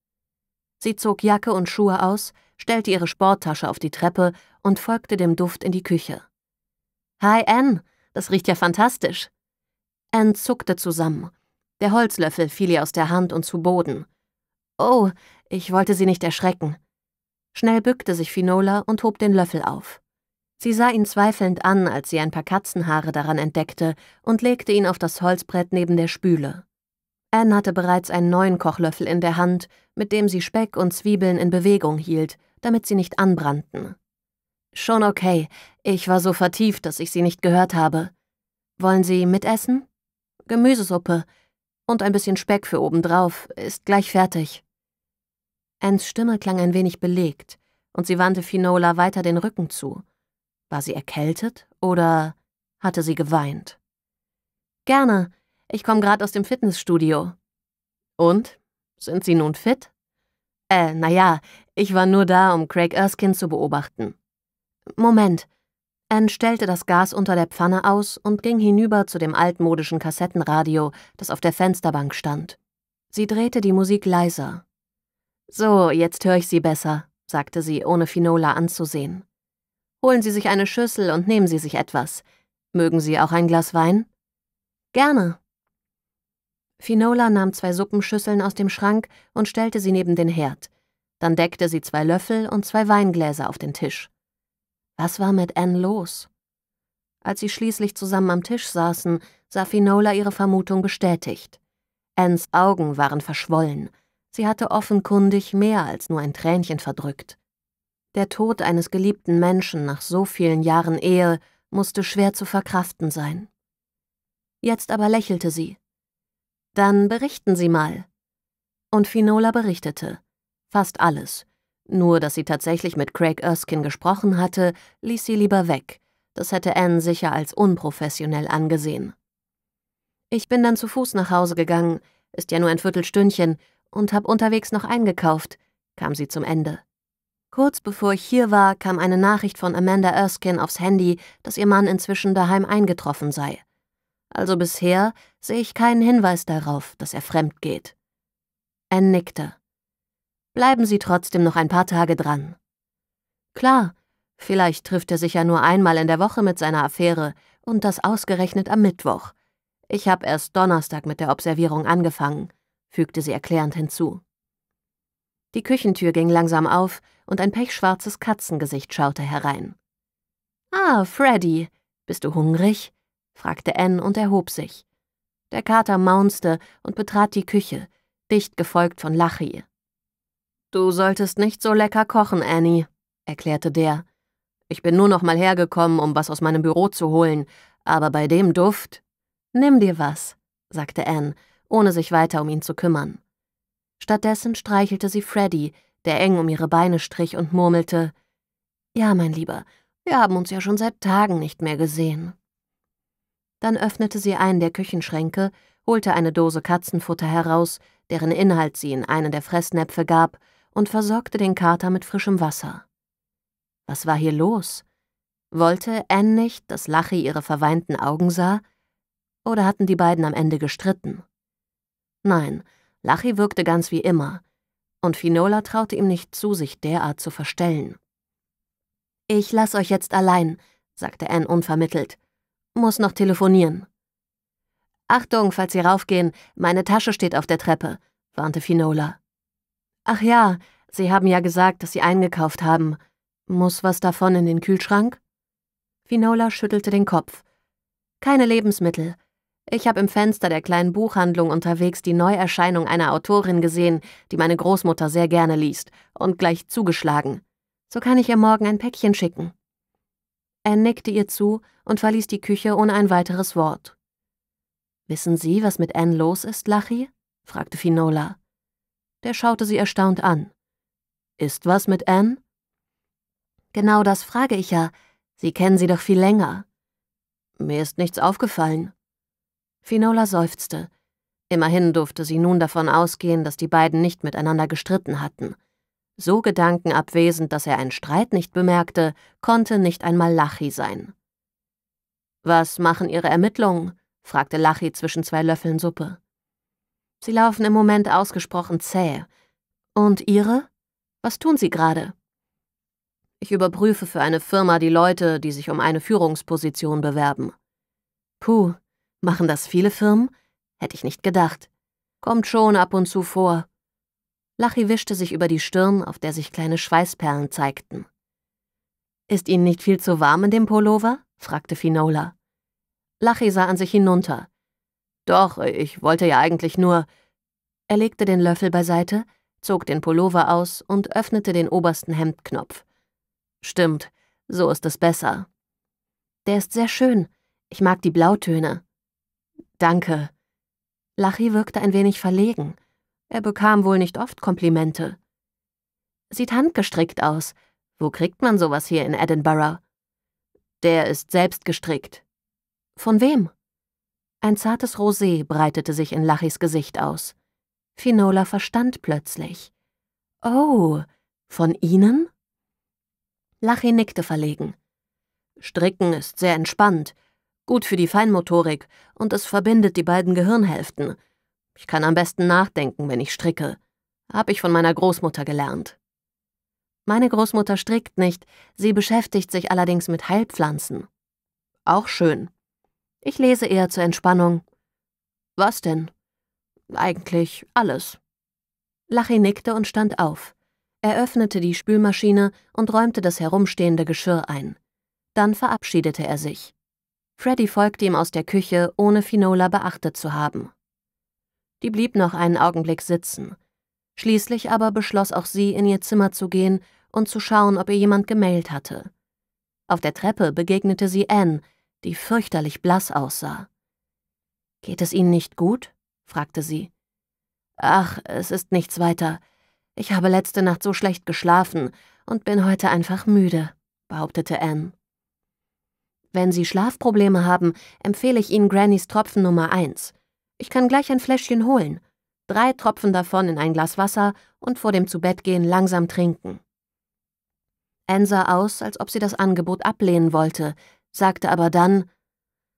Sie zog Jacke und Schuhe aus, stellte ihre Sporttasche auf die Treppe und folgte dem Duft in die Küche. Hi, Ann, das riecht ja fantastisch. Ann zuckte zusammen. Der Holzlöffel fiel ihr aus der Hand und zu Boden. Oh, ich wollte sie nicht erschrecken. Schnell bückte sich Finola und hob den Löffel auf. Sie sah ihn zweifelnd an, als sie ein paar Katzenhaare daran entdeckte und legte ihn auf das Holzbrett neben der Spüle. Anne hatte bereits einen neuen Kochlöffel in der Hand, mit dem sie Speck und Zwiebeln in Bewegung hielt, damit sie nicht anbrannten. Schon okay, ich war so vertieft, dass ich sie nicht gehört habe. Wollen Sie mitessen? Gemüsesuppe und ein bisschen Speck für obendrauf, ist gleich fertig. Anns Stimme klang ein wenig belegt, und sie wandte Finola weiter den Rücken zu. War sie erkältet oder hatte sie geweint? Gerne, ich komme gerade aus dem Fitnessstudio. Und? Sind Sie nun fit? Äh, naja, ich war nur da, um Craig Erskine zu beobachten. Moment. Anne stellte das Gas unter der Pfanne aus und ging hinüber zu dem altmodischen Kassettenradio, das auf der Fensterbank stand. Sie drehte die Musik leiser. So, jetzt höre ich Sie besser, sagte sie, ohne Finola anzusehen. Holen Sie sich eine Schüssel und nehmen Sie sich etwas. Mögen Sie auch ein Glas Wein? Gerne, Finola nahm zwei Suppenschüsseln aus dem Schrank und stellte sie neben den Herd. Dann deckte sie zwei Löffel und zwei Weingläser auf den Tisch. Was war mit Anne los? Als sie schließlich zusammen am Tisch saßen, sah Finola ihre Vermutung bestätigt. Annes Augen waren verschwollen. Sie hatte offenkundig mehr als nur ein Tränchen verdrückt. Der Tod eines geliebten Menschen nach so vielen Jahren Ehe musste schwer zu verkraften sein. Jetzt aber lächelte sie, dann berichten Sie mal. Und Finola berichtete. Fast alles. Nur, dass sie tatsächlich mit Craig Erskine gesprochen hatte, ließ sie lieber weg. Das hätte Anne sicher als unprofessionell angesehen. Ich bin dann zu Fuß nach Hause gegangen, ist ja nur ein Viertelstündchen, und hab unterwegs noch eingekauft, kam sie zum Ende. Kurz bevor ich hier war, kam eine Nachricht von Amanda Erskine aufs Handy, dass ihr Mann inzwischen daheim eingetroffen sei. Also bisher sehe ich keinen Hinweis darauf, dass er fremd geht. Anne nickte. Bleiben Sie trotzdem noch ein paar Tage dran. Klar, vielleicht trifft er sich ja nur einmal in der Woche mit seiner Affäre und das ausgerechnet am Mittwoch. Ich habe erst Donnerstag mit der Observierung angefangen, fügte sie erklärend hinzu. Die Küchentür ging langsam auf und ein pechschwarzes Katzengesicht schaute herein. Ah, Freddy, bist du hungrig? fragte Anne und erhob sich. Der Kater maunzte und betrat die Küche, dicht gefolgt von Lachie. Du solltest nicht so lecker kochen, Annie, erklärte der. Ich bin nur noch mal hergekommen, um was aus meinem Büro zu holen, aber bei dem Duft. Nimm dir was, sagte Anne, ohne sich weiter um ihn zu kümmern. Stattdessen streichelte sie Freddy, der eng um ihre Beine strich und murmelte: Ja, mein Lieber, wir haben uns ja schon seit Tagen nicht mehr gesehen. Dann öffnete sie einen der Küchenschränke, holte eine Dose Katzenfutter heraus, deren Inhalt sie in einen der Fressnäpfe gab, und versorgte den Kater mit frischem Wasser. Was war hier los? Wollte Anne nicht, dass Lache ihre verweinten Augen sah? Oder hatten die beiden am Ende gestritten? Nein, Lachi wirkte ganz wie immer, und Finola traute ihm nicht zu, sich derart zu verstellen. Ich lass euch jetzt allein, sagte Anne unvermittelt. Muss noch telefonieren. Achtung, falls Sie raufgehen, meine Tasche steht auf der Treppe, warnte Finola. Ach ja, Sie haben ja gesagt, dass Sie eingekauft haben. Muss was davon in den Kühlschrank? Finola schüttelte den Kopf. Keine Lebensmittel. Ich habe im Fenster der kleinen Buchhandlung unterwegs die Neuerscheinung einer Autorin gesehen, die meine Großmutter sehr gerne liest, und gleich zugeschlagen. So kann ich ihr morgen ein Päckchen schicken. Er nickte ihr zu und verließ die Küche ohne ein weiteres Wort. Wissen Sie, was mit Anne los ist, Lachi? fragte Finola. Der schaute sie erstaunt an. Ist was mit Anne? Genau das frage ich ja. Sie kennen sie doch viel länger. Mir ist nichts aufgefallen. Finola seufzte. Immerhin durfte sie nun davon ausgehen, dass die beiden nicht miteinander gestritten hatten. So gedankenabwesend, dass er einen Streit nicht bemerkte, konnte nicht einmal Lachi sein. Was machen Ihre Ermittlungen? fragte Lachi zwischen zwei Löffeln Suppe. Sie laufen im Moment ausgesprochen zäh. Und Ihre? Was tun Sie gerade? Ich überprüfe für eine Firma die Leute, die sich um eine Führungsposition bewerben. Puh, machen das viele Firmen? Hätte ich nicht gedacht. Kommt schon ab und zu vor. Lachi wischte sich über die Stirn, auf der sich kleine Schweißperlen zeigten. Ist Ihnen nicht viel zu warm in dem Pullover? fragte Finola. Lachi sah an sich hinunter. Doch, ich wollte ja eigentlich nur. Er legte den Löffel beiseite, zog den Pullover aus und öffnete den obersten Hemdknopf. Stimmt, so ist es besser. Der ist sehr schön. Ich mag die Blautöne. Danke. Lachi wirkte ein wenig verlegen. Er bekam wohl nicht oft Komplimente. Sieht handgestrickt aus. Wo kriegt man sowas hier in Edinburgh? Der ist selbst gestrickt. Von wem? Ein zartes Rosé breitete sich in Lachis Gesicht aus. Finola verstand plötzlich. Oh, von Ihnen? Lachi nickte verlegen. Stricken ist sehr entspannt, gut für die Feinmotorik und es verbindet die beiden Gehirnhälften. Ich kann am besten nachdenken, wenn ich stricke. Hab ich von meiner Großmutter gelernt. Meine Großmutter strickt nicht, sie beschäftigt sich allerdings mit Heilpflanzen. Auch schön. Ich lese eher zur Entspannung. Was denn? Eigentlich alles. Lachi nickte und stand auf. Er öffnete die Spülmaschine und räumte das herumstehende Geschirr ein. Dann verabschiedete er sich. Freddy folgte ihm aus der Küche, ohne Finola beachtet zu haben. Die blieb noch einen Augenblick sitzen. Schließlich aber beschloss auch sie, in ihr Zimmer zu gehen und zu schauen, ob ihr jemand gemeldet hatte. Auf der Treppe begegnete sie Anne, die fürchterlich blass aussah. Geht es Ihnen nicht gut? fragte sie. Ach, es ist nichts weiter. Ich habe letzte Nacht so schlecht geschlafen und bin heute einfach müde, behauptete Anne. Wenn Sie Schlafprobleme haben, empfehle ich Ihnen Grannys Tropfen Nummer 1. Ich kann gleich ein Fläschchen holen. Drei Tropfen davon in ein Glas Wasser und vor dem Zubettgehen langsam trinken. Anne sah aus, als ob sie das Angebot ablehnen wollte, sagte aber dann,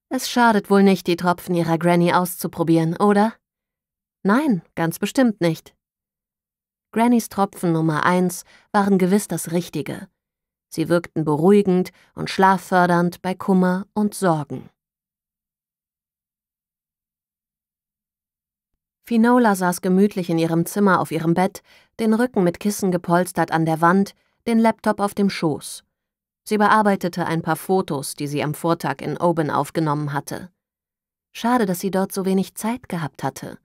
es schadet wohl nicht, die Tropfen ihrer Granny auszuprobieren, oder? Nein, ganz bestimmt nicht. Grannys Tropfen Nummer eins waren gewiss das Richtige. Sie wirkten beruhigend und schlaffördernd bei Kummer und Sorgen. Finola saß gemütlich in ihrem Zimmer auf ihrem Bett, den Rücken mit Kissen gepolstert an der Wand, den Laptop auf dem Schoß. Sie bearbeitete ein paar Fotos, die sie am Vortag in Oban aufgenommen hatte. Schade, dass sie dort so wenig Zeit gehabt hatte.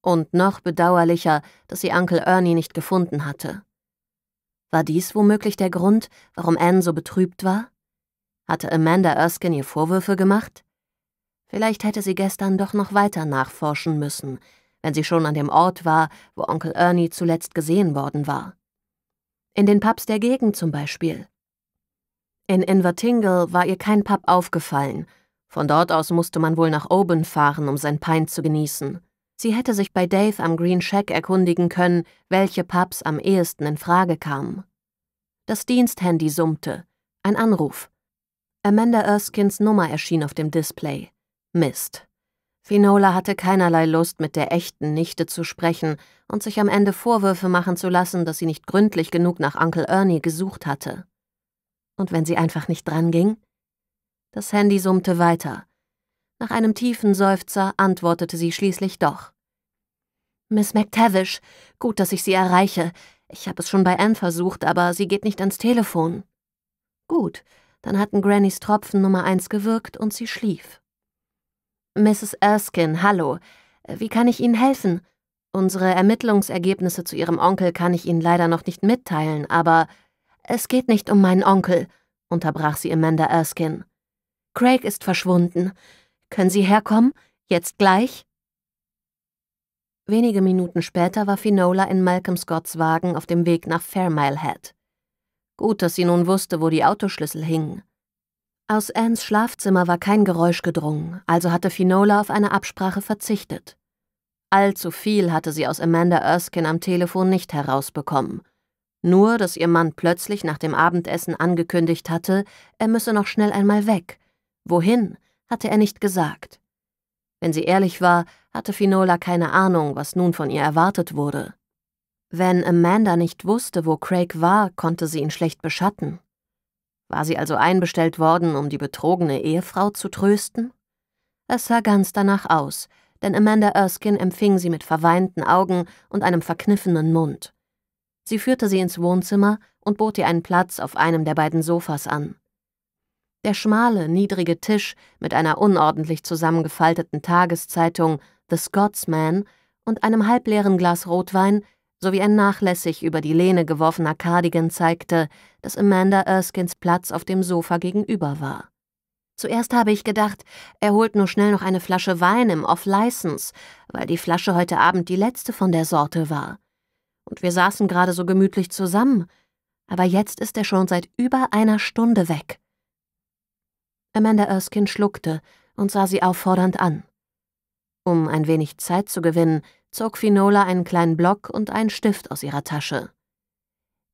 Und noch bedauerlicher, dass sie Onkel Ernie nicht gefunden hatte. War dies womöglich der Grund, warum Anne so betrübt war? Hatte Amanda Erskine ihr Vorwürfe gemacht? Vielleicht hätte sie gestern doch noch weiter nachforschen müssen, wenn sie schon an dem Ort war, wo Onkel Ernie zuletzt gesehen worden war. In den Pubs der Gegend zum Beispiel. In Invertingle war ihr kein Pub aufgefallen. Von dort aus musste man wohl nach Oban fahren, um sein Pint zu genießen. Sie hätte sich bei Dave am Green Shack erkundigen können, welche Pubs am ehesten in Frage kamen. Das Diensthandy summte. Ein Anruf. Amanda Erskins Nummer erschien auf dem Display. Mist. Finola hatte keinerlei Lust, mit der echten Nichte zu sprechen und sich am Ende Vorwürfe machen zu lassen, dass sie nicht gründlich genug nach Onkel Ernie gesucht hatte. Und wenn sie einfach nicht dran ging? Das Handy summte weiter. Nach einem tiefen Seufzer antwortete sie schließlich doch. Miss McTavish, gut, dass ich Sie erreiche. Ich habe es schon bei Anne versucht, aber sie geht nicht ans Telefon. Gut, dann hatten Grannys Tropfen Nummer eins gewirkt und sie schlief. Mrs. Erskine, hallo. Äh, wie kann ich Ihnen helfen? Unsere Ermittlungsergebnisse zu Ihrem Onkel kann ich Ihnen leider noch nicht mitteilen, aber es geht nicht um meinen Onkel, unterbrach sie Amanda Erskine. Craig ist verschwunden. Können Sie herkommen? Jetzt gleich? Wenige Minuten später war Finola in Malcolm Scotts Wagen auf dem Weg nach Fairmile Head. Gut, dass sie nun wusste, wo die Autoschlüssel hingen. Aus Annes Schlafzimmer war kein Geräusch gedrungen, also hatte Finola auf eine Absprache verzichtet. Allzu viel hatte sie aus Amanda Erskine am Telefon nicht herausbekommen. Nur, dass ihr Mann plötzlich nach dem Abendessen angekündigt hatte, er müsse noch schnell einmal weg. Wohin, hatte er nicht gesagt. Wenn sie ehrlich war, hatte Finola keine Ahnung, was nun von ihr erwartet wurde. Wenn Amanda nicht wusste, wo Craig war, konnte sie ihn schlecht beschatten. War sie also einbestellt worden, um die betrogene Ehefrau zu trösten? Es sah ganz danach aus, denn Amanda Erskine empfing sie mit verweinten Augen und einem verkniffenen Mund. Sie führte sie ins Wohnzimmer und bot ihr einen Platz auf einem der beiden Sofas an. Der schmale, niedrige Tisch mit einer unordentlich zusammengefalteten Tageszeitung The Scotsman und einem halbleeren Glas Rotwein sowie ein nachlässig über die Lehne geworfener Cardigan zeigte, dass Amanda Erskins Platz auf dem Sofa gegenüber war. Zuerst habe ich gedacht, er holt nur schnell noch eine Flasche Wein im Off-License, weil die Flasche heute Abend die letzte von der Sorte war. Und wir saßen gerade so gemütlich zusammen, aber jetzt ist er schon seit über einer Stunde weg. Amanda Erskine schluckte und sah sie auffordernd an. Um ein wenig Zeit zu gewinnen, zog Finola einen kleinen Block und einen Stift aus ihrer Tasche.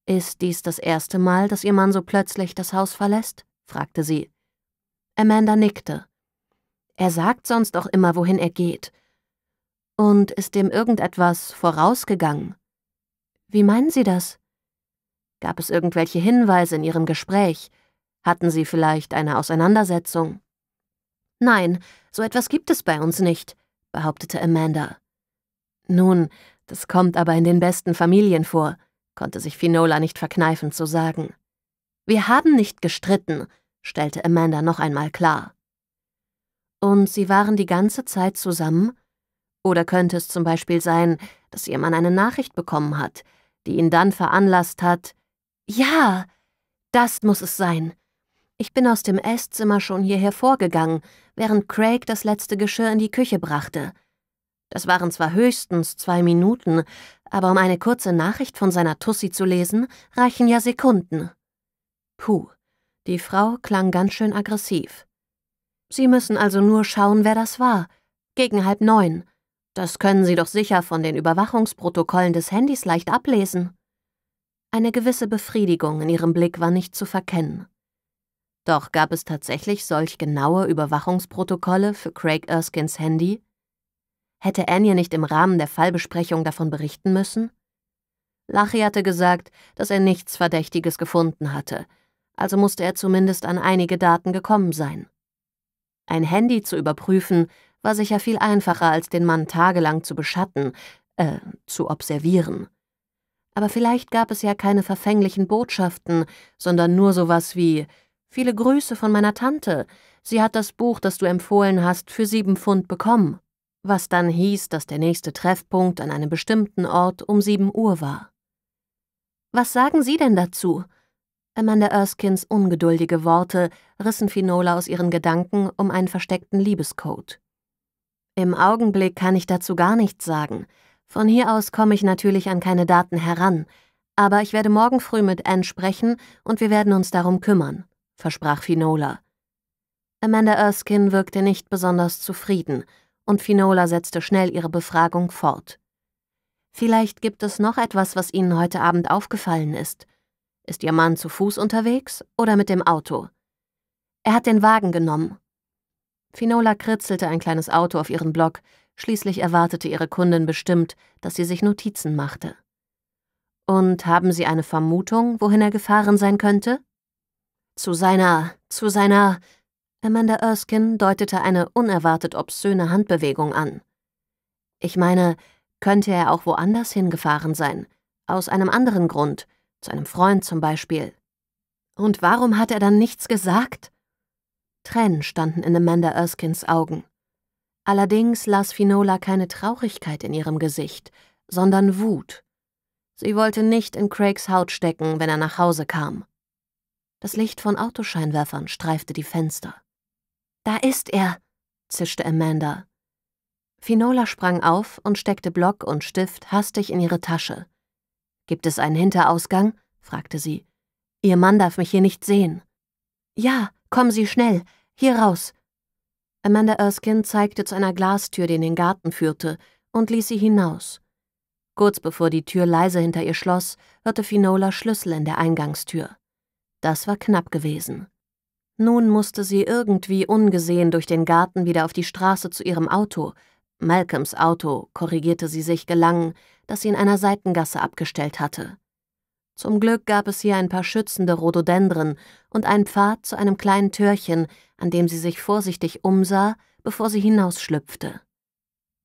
Ist dies das erste Mal, dass ihr Mann so plötzlich das Haus verlässt? fragte sie. Amanda nickte. Er sagt sonst auch immer, wohin er geht. Und ist dem irgendetwas vorausgegangen? Wie meinen Sie das? Gab es irgendwelche Hinweise in Ihrem Gespräch? Hatten Sie vielleicht eine Auseinandersetzung? Nein, so etwas gibt es bei uns nicht, behauptete Amanda. Nun, das kommt aber in den besten Familien vor, konnte sich Finola nicht verkneifen zu sagen. Wir haben nicht gestritten, stellte Amanda noch einmal klar. Und sie waren die ganze Zeit zusammen? Oder könnte es zum Beispiel sein, dass ihr Mann eine Nachricht bekommen hat, die ihn dann veranlasst hat? Ja, das muss es sein. Ich bin aus dem Esszimmer schon hierher vorgegangen, während Craig das letzte Geschirr in die Küche brachte. Das waren zwar höchstens zwei Minuten, aber um eine kurze Nachricht von seiner Tussi zu lesen, reichen ja Sekunden. Puh, die Frau klang ganz schön aggressiv. Sie müssen also nur schauen, wer das war. Gegen halb neun. Das können Sie doch sicher von den Überwachungsprotokollen des Handys leicht ablesen. Eine gewisse Befriedigung in ihrem Blick war nicht zu verkennen. Doch gab es tatsächlich solch genaue Überwachungsprotokolle für Craig Erskins Handy? Hätte Anja nicht im Rahmen der Fallbesprechung davon berichten müssen? Lachi hatte gesagt, dass er nichts Verdächtiges gefunden hatte, also musste er zumindest an einige Daten gekommen sein. Ein Handy zu überprüfen, war sicher viel einfacher, als den Mann tagelang zu beschatten, äh, zu observieren. Aber vielleicht gab es ja keine verfänglichen Botschaften, sondern nur sowas wie Viele Grüße von meiner Tante. Sie hat das Buch, das du empfohlen hast, für sieben Pfund bekommen was dann hieß, dass der nächste Treffpunkt an einem bestimmten Ort um sieben Uhr war. Was sagen Sie denn dazu? Amanda Erskins ungeduldige Worte rissen Finola aus ihren Gedanken um einen versteckten Liebescode. Im Augenblick kann ich dazu gar nichts sagen. Von hier aus komme ich natürlich an keine Daten heran, aber ich werde morgen früh mit Anne sprechen und wir werden uns darum kümmern, versprach Finola. Amanda Erskine wirkte nicht besonders zufrieden und Finola setzte schnell ihre Befragung fort. Vielleicht gibt es noch etwas, was Ihnen heute Abend aufgefallen ist. Ist Ihr Mann zu Fuß unterwegs oder mit dem Auto? Er hat den Wagen genommen. Finola kritzelte ein kleines Auto auf ihren Block, schließlich erwartete ihre Kundin bestimmt, dass sie sich Notizen machte. Und haben Sie eine Vermutung, wohin er gefahren sein könnte? Zu seiner, zu seiner, Amanda Erskine deutete eine unerwartet obszöne Handbewegung an. Ich meine, könnte er auch woanders hingefahren sein, aus einem anderen Grund, zu einem Freund zum Beispiel. Und warum hat er dann nichts gesagt? Tränen standen in Amanda Erskins Augen. Allerdings las Finola keine Traurigkeit in ihrem Gesicht, sondern Wut. Sie wollte nicht in Craigs Haut stecken, wenn er nach Hause kam. Das Licht von Autoscheinwerfern streifte die Fenster. Da ist er, zischte Amanda. Finola sprang auf und steckte Block und Stift hastig in ihre Tasche. Gibt es einen Hinterausgang? fragte sie. Ihr Mann darf mich hier nicht sehen. Ja, kommen Sie schnell, hier raus. Amanda Erskine zeigte zu einer Glastür, die in den Garten führte, und ließ sie hinaus. Kurz bevor die Tür leise hinter ihr schloss, hörte Finola Schlüssel in der Eingangstür. Das war knapp gewesen. Nun musste sie irgendwie ungesehen durch den Garten wieder auf die Straße zu ihrem Auto. Malcolms Auto, korrigierte sie sich gelangen, das sie in einer Seitengasse abgestellt hatte. Zum Glück gab es hier ein paar schützende Rhododendren und einen Pfad zu einem kleinen Türchen, an dem sie sich vorsichtig umsah, bevor sie hinausschlüpfte.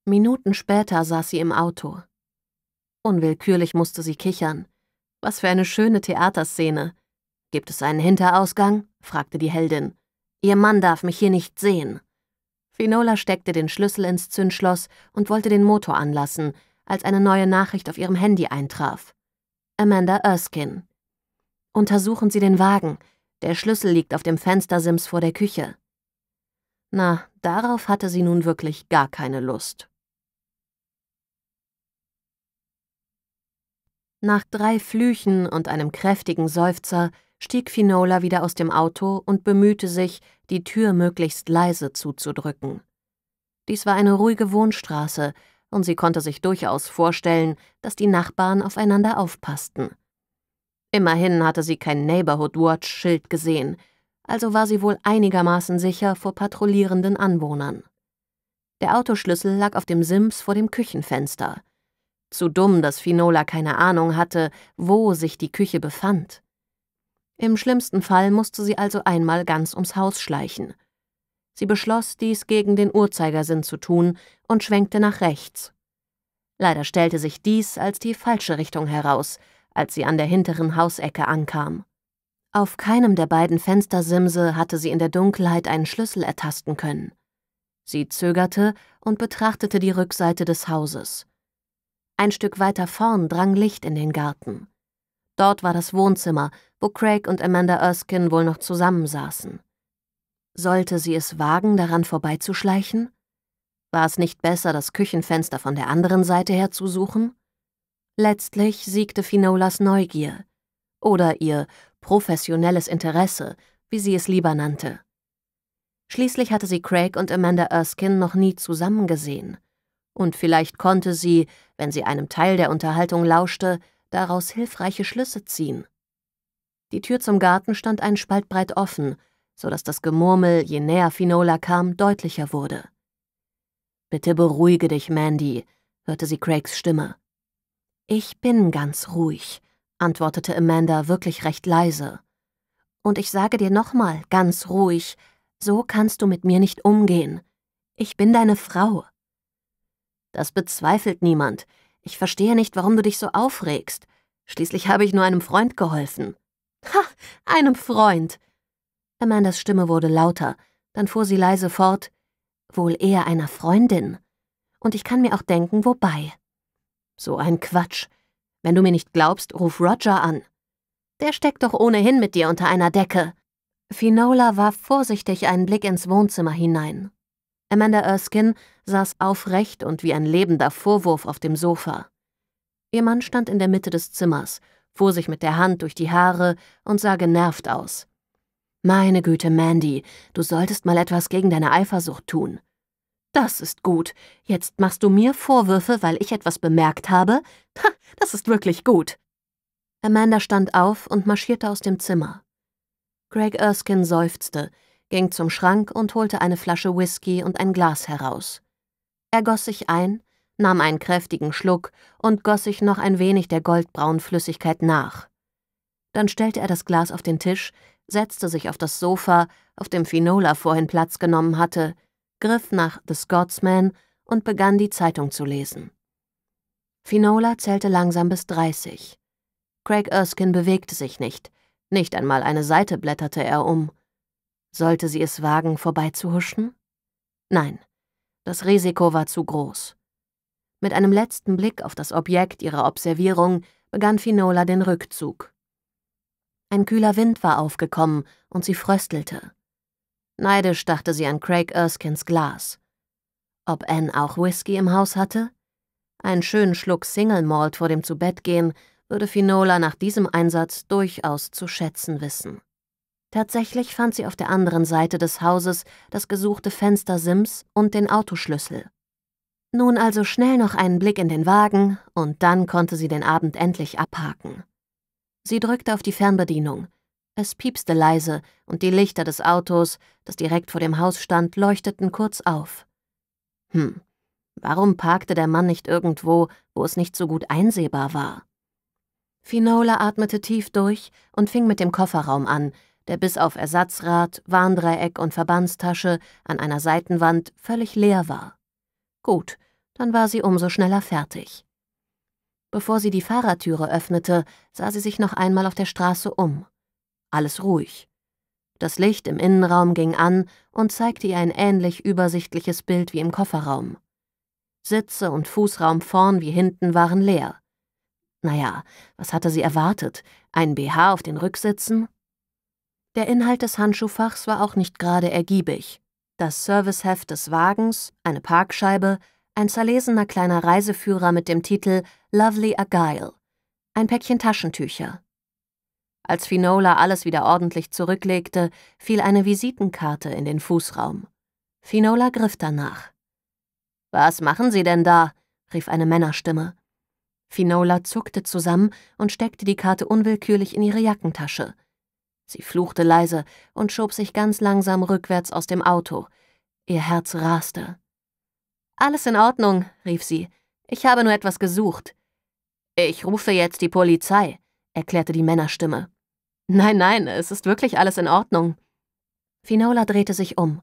Minuten später saß sie im Auto. Unwillkürlich musste sie kichern. Was für eine schöne Theaterszene. Gibt es einen Hinterausgang? fragte die Heldin. Ihr Mann darf mich hier nicht sehen. Finola steckte den Schlüssel ins Zündschloss und wollte den Motor anlassen, als eine neue Nachricht auf ihrem Handy eintraf. Amanda Erskine. Untersuchen Sie den Wagen. Der Schlüssel liegt auf dem Fenstersims vor der Küche. Na, darauf hatte sie nun wirklich gar keine Lust. Nach drei Flüchen und einem kräftigen Seufzer stieg Finola wieder aus dem Auto und bemühte sich, die Tür möglichst leise zuzudrücken. Dies war eine ruhige Wohnstraße, und sie konnte sich durchaus vorstellen, dass die Nachbarn aufeinander aufpassten. Immerhin hatte sie kein Neighborhood Watch-Schild gesehen, also war sie wohl einigermaßen sicher vor patrouillierenden Anwohnern. Der Autoschlüssel lag auf dem Sims vor dem Küchenfenster. Zu dumm, dass Finola keine Ahnung hatte, wo sich die Küche befand. Im schlimmsten Fall musste sie also einmal ganz ums Haus schleichen. Sie beschloss, dies gegen den Uhrzeigersinn zu tun und schwenkte nach rechts. Leider stellte sich dies als die falsche Richtung heraus, als sie an der hinteren Hausecke ankam. Auf keinem der beiden Fenstersimse hatte sie in der Dunkelheit einen Schlüssel ertasten können. Sie zögerte und betrachtete die Rückseite des Hauses. Ein Stück weiter vorn drang Licht in den Garten. Dort war das Wohnzimmer wo Craig und Amanda Erskine wohl noch zusammensaßen. Sollte sie es wagen, daran vorbeizuschleichen? War es nicht besser, das Küchenfenster von der anderen Seite her zu suchen? Letztlich siegte Finolas Neugier oder ihr professionelles Interesse, wie sie es lieber nannte. Schließlich hatte sie Craig und Amanda Erskine noch nie zusammen gesehen. Und vielleicht konnte sie, wenn sie einem Teil der Unterhaltung lauschte, daraus hilfreiche Schlüsse ziehen. Die Tür zum Garten stand einen Spalt breit offen, so dass das Gemurmel, je näher Finola kam, deutlicher wurde. Bitte beruhige dich, Mandy, hörte sie Craigs Stimme. Ich bin ganz ruhig, antwortete Amanda wirklich recht leise. Und ich sage dir nochmal, ganz ruhig, so kannst du mit mir nicht umgehen. Ich bin deine Frau. Das bezweifelt niemand. Ich verstehe nicht, warum du dich so aufregst. Schließlich habe ich nur einem Freund geholfen. Ha, einem Freund. Amandas Stimme wurde lauter, dann fuhr sie leise fort, wohl eher einer Freundin. Und ich kann mir auch denken, wobei. So ein Quatsch. Wenn du mir nicht glaubst, ruf Roger an. Der steckt doch ohnehin mit dir unter einer Decke. Finola warf vorsichtig einen Blick ins Wohnzimmer hinein. Amanda Erskine saß aufrecht und wie ein lebender Vorwurf auf dem Sofa. Ihr Mann stand in der Mitte des Zimmers fuhr sich mit der Hand durch die Haare und sah genervt aus. Meine Güte, Mandy, du solltest mal etwas gegen deine Eifersucht tun. Das ist gut. Jetzt machst du mir Vorwürfe, weil ich etwas bemerkt habe? Ha, das ist wirklich gut. Amanda stand auf und marschierte aus dem Zimmer. Greg Erskine seufzte, ging zum Schrank und holte eine Flasche Whisky und ein Glas heraus. Er goss sich ein nahm einen kräftigen Schluck und goss sich noch ein wenig der goldbraunen Flüssigkeit nach. Dann stellte er das Glas auf den Tisch, setzte sich auf das Sofa, auf dem Finola vorhin Platz genommen hatte, griff nach The Scotsman und begann die Zeitung zu lesen. Finola zählte langsam bis 30. Craig Erskine bewegte sich nicht, nicht einmal eine Seite blätterte er um. Sollte sie es wagen, vorbeizuhuschen? Nein, das Risiko war zu groß. Mit einem letzten Blick auf das Objekt ihrer Observierung begann Finola den Rückzug. Ein kühler Wind war aufgekommen und sie fröstelte. Neidisch dachte sie an Craig Erskins Glas. Ob Anne auch Whisky im Haus hatte? Einen schönen Schluck Single Malt vor dem Zubettgehen würde Finola nach diesem Einsatz durchaus zu schätzen wissen. Tatsächlich fand sie auf der anderen Seite des Hauses das gesuchte Fenstersims und den Autoschlüssel. Nun also schnell noch einen Blick in den Wagen, und dann konnte sie den Abend endlich abhaken. Sie drückte auf die Fernbedienung. Es piepste leise, und die Lichter des Autos, das direkt vor dem Haus stand, leuchteten kurz auf. Hm, warum parkte der Mann nicht irgendwo, wo es nicht so gut einsehbar war? Finola atmete tief durch und fing mit dem Kofferraum an, der bis auf Ersatzrad, Warndreieck und Verbandstasche an einer Seitenwand völlig leer war. Gut, dann war sie umso schneller fertig. Bevor sie die Fahrertüre öffnete, sah sie sich noch einmal auf der Straße um. Alles ruhig. Das Licht im Innenraum ging an und zeigte ihr ein ähnlich übersichtliches Bild wie im Kofferraum. Sitze und Fußraum vorn wie hinten waren leer. Naja, was hatte sie erwartet? Ein BH auf den Rücksitzen? Der Inhalt des Handschuhfachs war auch nicht gerade ergiebig. Das Serviceheft des Wagens, eine Parkscheibe, ein zerlesener kleiner Reiseführer mit dem Titel Lovely Argyle, ein Päckchen Taschentücher. Als Finola alles wieder ordentlich zurücklegte, fiel eine Visitenkarte in den Fußraum. Finola griff danach. Was machen Sie denn da? rief eine Männerstimme. Finola zuckte zusammen und steckte die Karte unwillkürlich in ihre Jackentasche. Sie fluchte leise und schob sich ganz langsam rückwärts aus dem Auto. Ihr Herz raste. Alles in Ordnung, rief sie. Ich habe nur etwas gesucht. Ich rufe jetzt die Polizei, erklärte die Männerstimme. Nein, nein, es ist wirklich alles in Ordnung. Finola drehte sich um.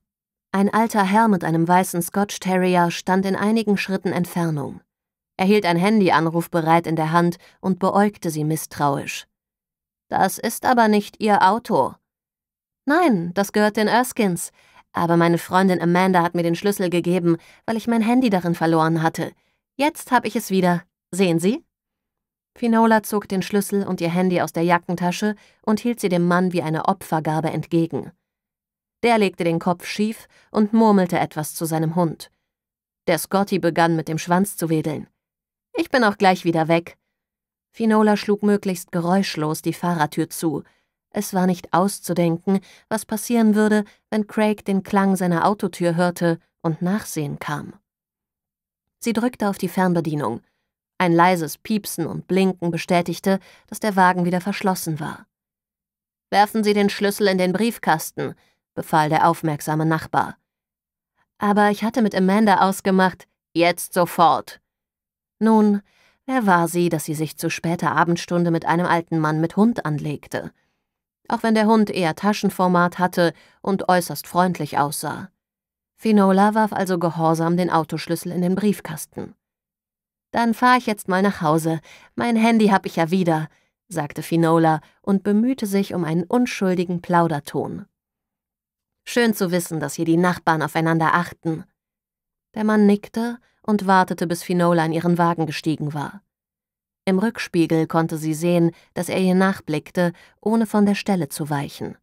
Ein alter Herr mit einem weißen Scotch Terrier stand in einigen Schritten Entfernung. Er hielt ein Handyanruf bereit in der Hand und beäugte sie misstrauisch. Das ist aber nicht Ihr Auto. Nein, das gehört den Erskins. Aber meine Freundin Amanda hat mir den Schlüssel gegeben, weil ich mein Handy darin verloren hatte. Jetzt habe ich es wieder. Sehen Sie? Finola zog den Schlüssel und ihr Handy aus der Jackentasche und hielt sie dem Mann wie eine Opfergabe entgegen. Der legte den Kopf schief und murmelte etwas zu seinem Hund. Der Scotty begann mit dem Schwanz zu wedeln. Ich bin auch gleich wieder weg. Finola schlug möglichst geräuschlos die Fahrertür zu, es war nicht auszudenken, was passieren würde, wenn Craig den Klang seiner Autotür hörte und Nachsehen kam. Sie drückte auf die Fernbedienung. Ein leises Piepsen und Blinken bestätigte, dass der Wagen wieder verschlossen war. Werfen Sie den Schlüssel in den Briefkasten, befahl der aufmerksame Nachbar. Aber ich hatte mit Amanda ausgemacht, jetzt sofort. Nun, wer war sie, dass sie sich zu später Abendstunde mit einem alten Mann mit Hund anlegte? auch wenn der Hund eher Taschenformat hatte und äußerst freundlich aussah. Finola warf also gehorsam den Autoschlüssel in den Briefkasten. Dann fahre ich jetzt mal nach Hause. Mein Handy hab ich ja wieder, sagte Finola und bemühte sich um einen unschuldigen Plauderton. Schön zu wissen, dass hier die Nachbarn aufeinander achten. Der Mann nickte und wartete, bis Finola in ihren Wagen gestiegen war. Im Rückspiegel konnte sie sehen, dass er ihr nachblickte, ohne von der Stelle zu weichen.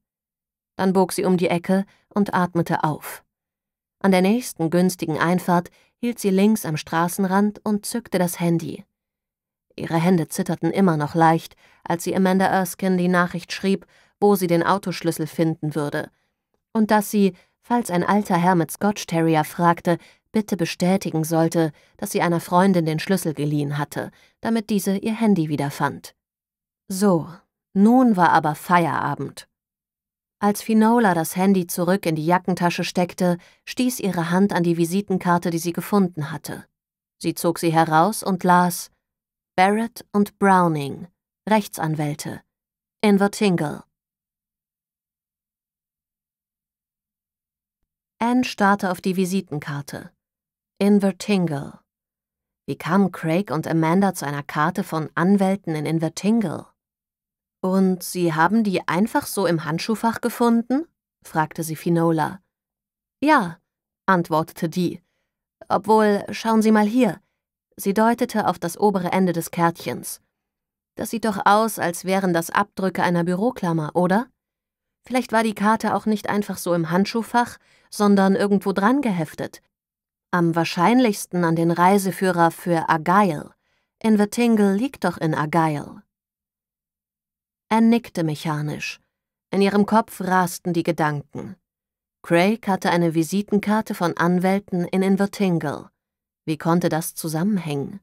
Dann bog sie um die Ecke und atmete auf. An der nächsten günstigen Einfahrt hielt sie links am Straßenrand und zückte das Handy. Ihre Hände zitterten immer noch leicht, als sie Amanda Erskine die Nachricht schrieb, wo sie den Autoschlüssel finden würde. Und dass sie, falls ein alter Herr mit Scotch Terrier fragte, bitte bestätigen sollte, dass sie einer Freundin den Schlüssel geliehen hatte, damit diese ihr Handy wiederfand. So, nun war aber Feierabend. Als Finola das Handy zurück in die Jackentasche steckte, stieß ihre Hand an die Visitenkarte, die sie gefunden hatte. Sie zog sie heraus und las Barrett und Browning, Rechtsanwälte, Invertingle. Anne starrte auf die Visitenkarte. Invertingle. Wie kamen Craig und Amanda zu einer Karte von Anwälten in Invertingle? Und Sie haben die einfach so im Handschuhfach gefunden? fragte sie Finola. Ja, antwortete die. Obwohl, schauen Sie mal hier. Sie deutete auf das obere Ende des Kärtchens. Das sieht doch aus, als wären das Abdrücke einer Büroklammer, oder? Vielleicht war die Karte auch nicht einfach so im Handschuhfach, sondern irgendwo dran geheftet. Am wahrscheinlichsten an den Reiseführer für Argyle. Invertingle liegt doch in Argyle. Er nickte mechanisch. In ihrem Kopf rasten die Gedanken. Craig hatte eine Visitenkarte von Anwälten in Invertingle. Wie konnte das zusammenhängen?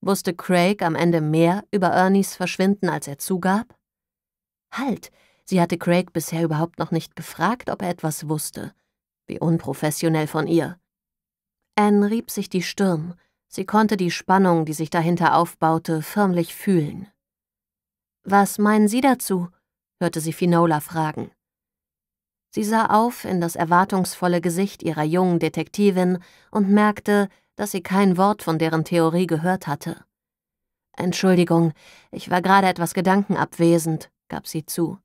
Wusste Craig am Ende mehr über Ernies Verschwinden, als er zugab? Halt, sie hatte Craig bisher überhaupt noch nicht befragt, ob er etwas wusste. Wie unprofessionell von ihr. Anne rieb sich die Stirn. Sie konnte die Spannung, die sich dahinter aufbaute, förmlich fühlen. Was meinen Sie dazu? hörte sie Finola fragen. Sie sah auf in das erwartungsvolle Gesicht ihrer jungen Detektivin und merkte, dass sie kein Wort von deren Theorie gehört hatte. Entschuldigung, ich war gerade etwas gedankenabwesend, gab sie zu.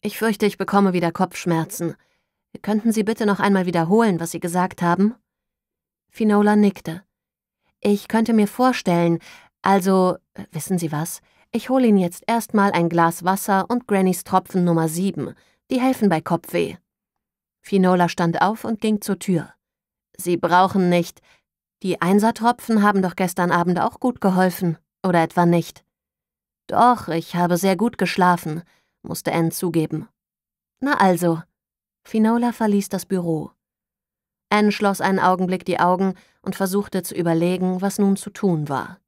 Ich fürchte, ich bekomme wieder Kopfschmerzen. Könnten Sie bitte noch einmal wiederholen, was Sie gesagt haben? Finola nickte. Ich könnte mir vorstellen, also, äh, wissen Sie was? Ich hole Ihnen jetzt erstmal ein Glas Wasser und Grannys Tropfen Nummer 7. Die helfen bei Kopfweh. Finola stand auf und ging zur Tür. Sie brauchen nicht. Die Einsertropfen haben doch gestern Abend auch gut geholfen, oder etwa nicht? Doch, ich habe sehr gut geschlafen, musste Anne zugeben. Na also. Finola verließ das Büro. Anne schloss einen Augenblick die Augen und versuchte zu überlegen, was nun zu tun war.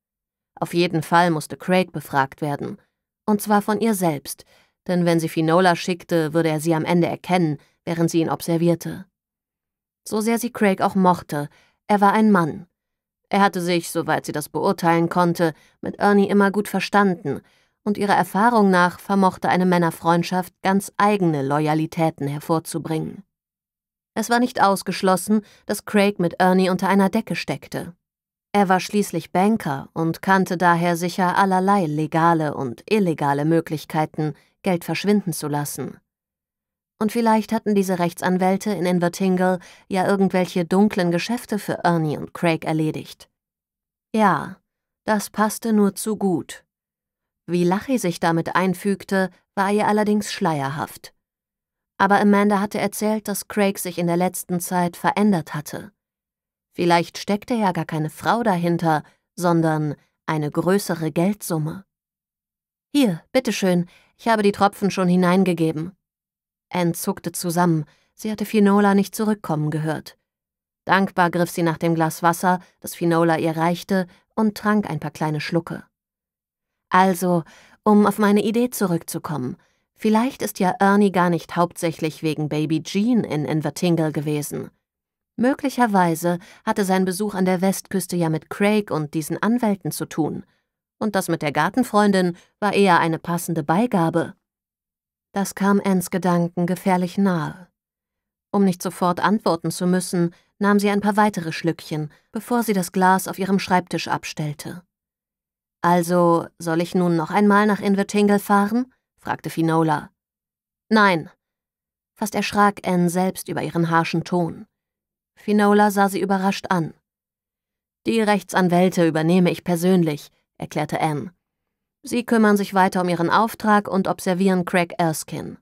Auf jeden Fall musste Craig befragt werden. Und zwar von ihr selbst, denn wenn sie Finola schickte, würde er sie am Ende erkennen, während sie ihn observierte. So sehr sie Craig auch mochte, er war ein Mann. Er hatte sich, soweit sie das beurteilen konnte, mit Ernie immer gut verstanden, und ihrer Erfahrung nach vermochte eine Männerfreundschaft ganz eigene Loyalitäten hervorzubringen. Es war nicht ausgeschlossen, dass Craig mit Ernie unter einer Decke steckte. Er war schließlich Banker und kannte daher sicher allerlei legale und illegale Möglichkeiten, Geld verschwinden zu lassen. Und vielleicht hatten diese Rechtsanwälte in Invertingle ja irgendwelche dunklen Geschäfte für Ernie und Craig erledigt. Ja, das passte nur zu gut. Wie Lachie sich damit einfügte, war ihr allerdings schleierhaft aber Amanda hatte erzählt, dass Craig sich in der letzten Zeit verändert hatte. Vielleicht steckte ja gar keine Frau dahinter, sondern eine größere Geldsumme. Hier, bitteschön, ich habe die Tropfen schon hineingegeben. Anne zuckte zusammen, sie hatte Finola nicht zurückkommen gehört. Dankbar griff sie nach dem Glas Wasser, das Finola ihr reichte, und trank ein paar kleine Schlucke. Also, um auf meine Idee zurückzukommen, Vielleicht ist ja Ernie gar nicht hauptsächlich wegen Baby Jean in Invertingle gewesen. Möglicherweise hatte sein Besuch an der Westküste ja mit Craig und diesen Anwälten zu tun. Und das mit der Gartenfreundin war eher eine passende Beigabe. Das kam Anns Gedanken gefährlich nahe. Um nicht sofort antworten zu müssen, nahm sie ein paar weitere Schlückchen, bevor sie das Glas auf ihrem Schreibtisch abstellte. Also, soll ich nun noch einmal nach Invertingle fahren? fragte Finola. Nein. Fast erschrak Anne selbst über ihren harschen Ton. Finola sah sie überrascht an. Die Rechtsanwälte übernehme ich persönlich, erklärte Anne. Sie kümmern sich weiter um ihren Auftrag und observieren Craig Erskine.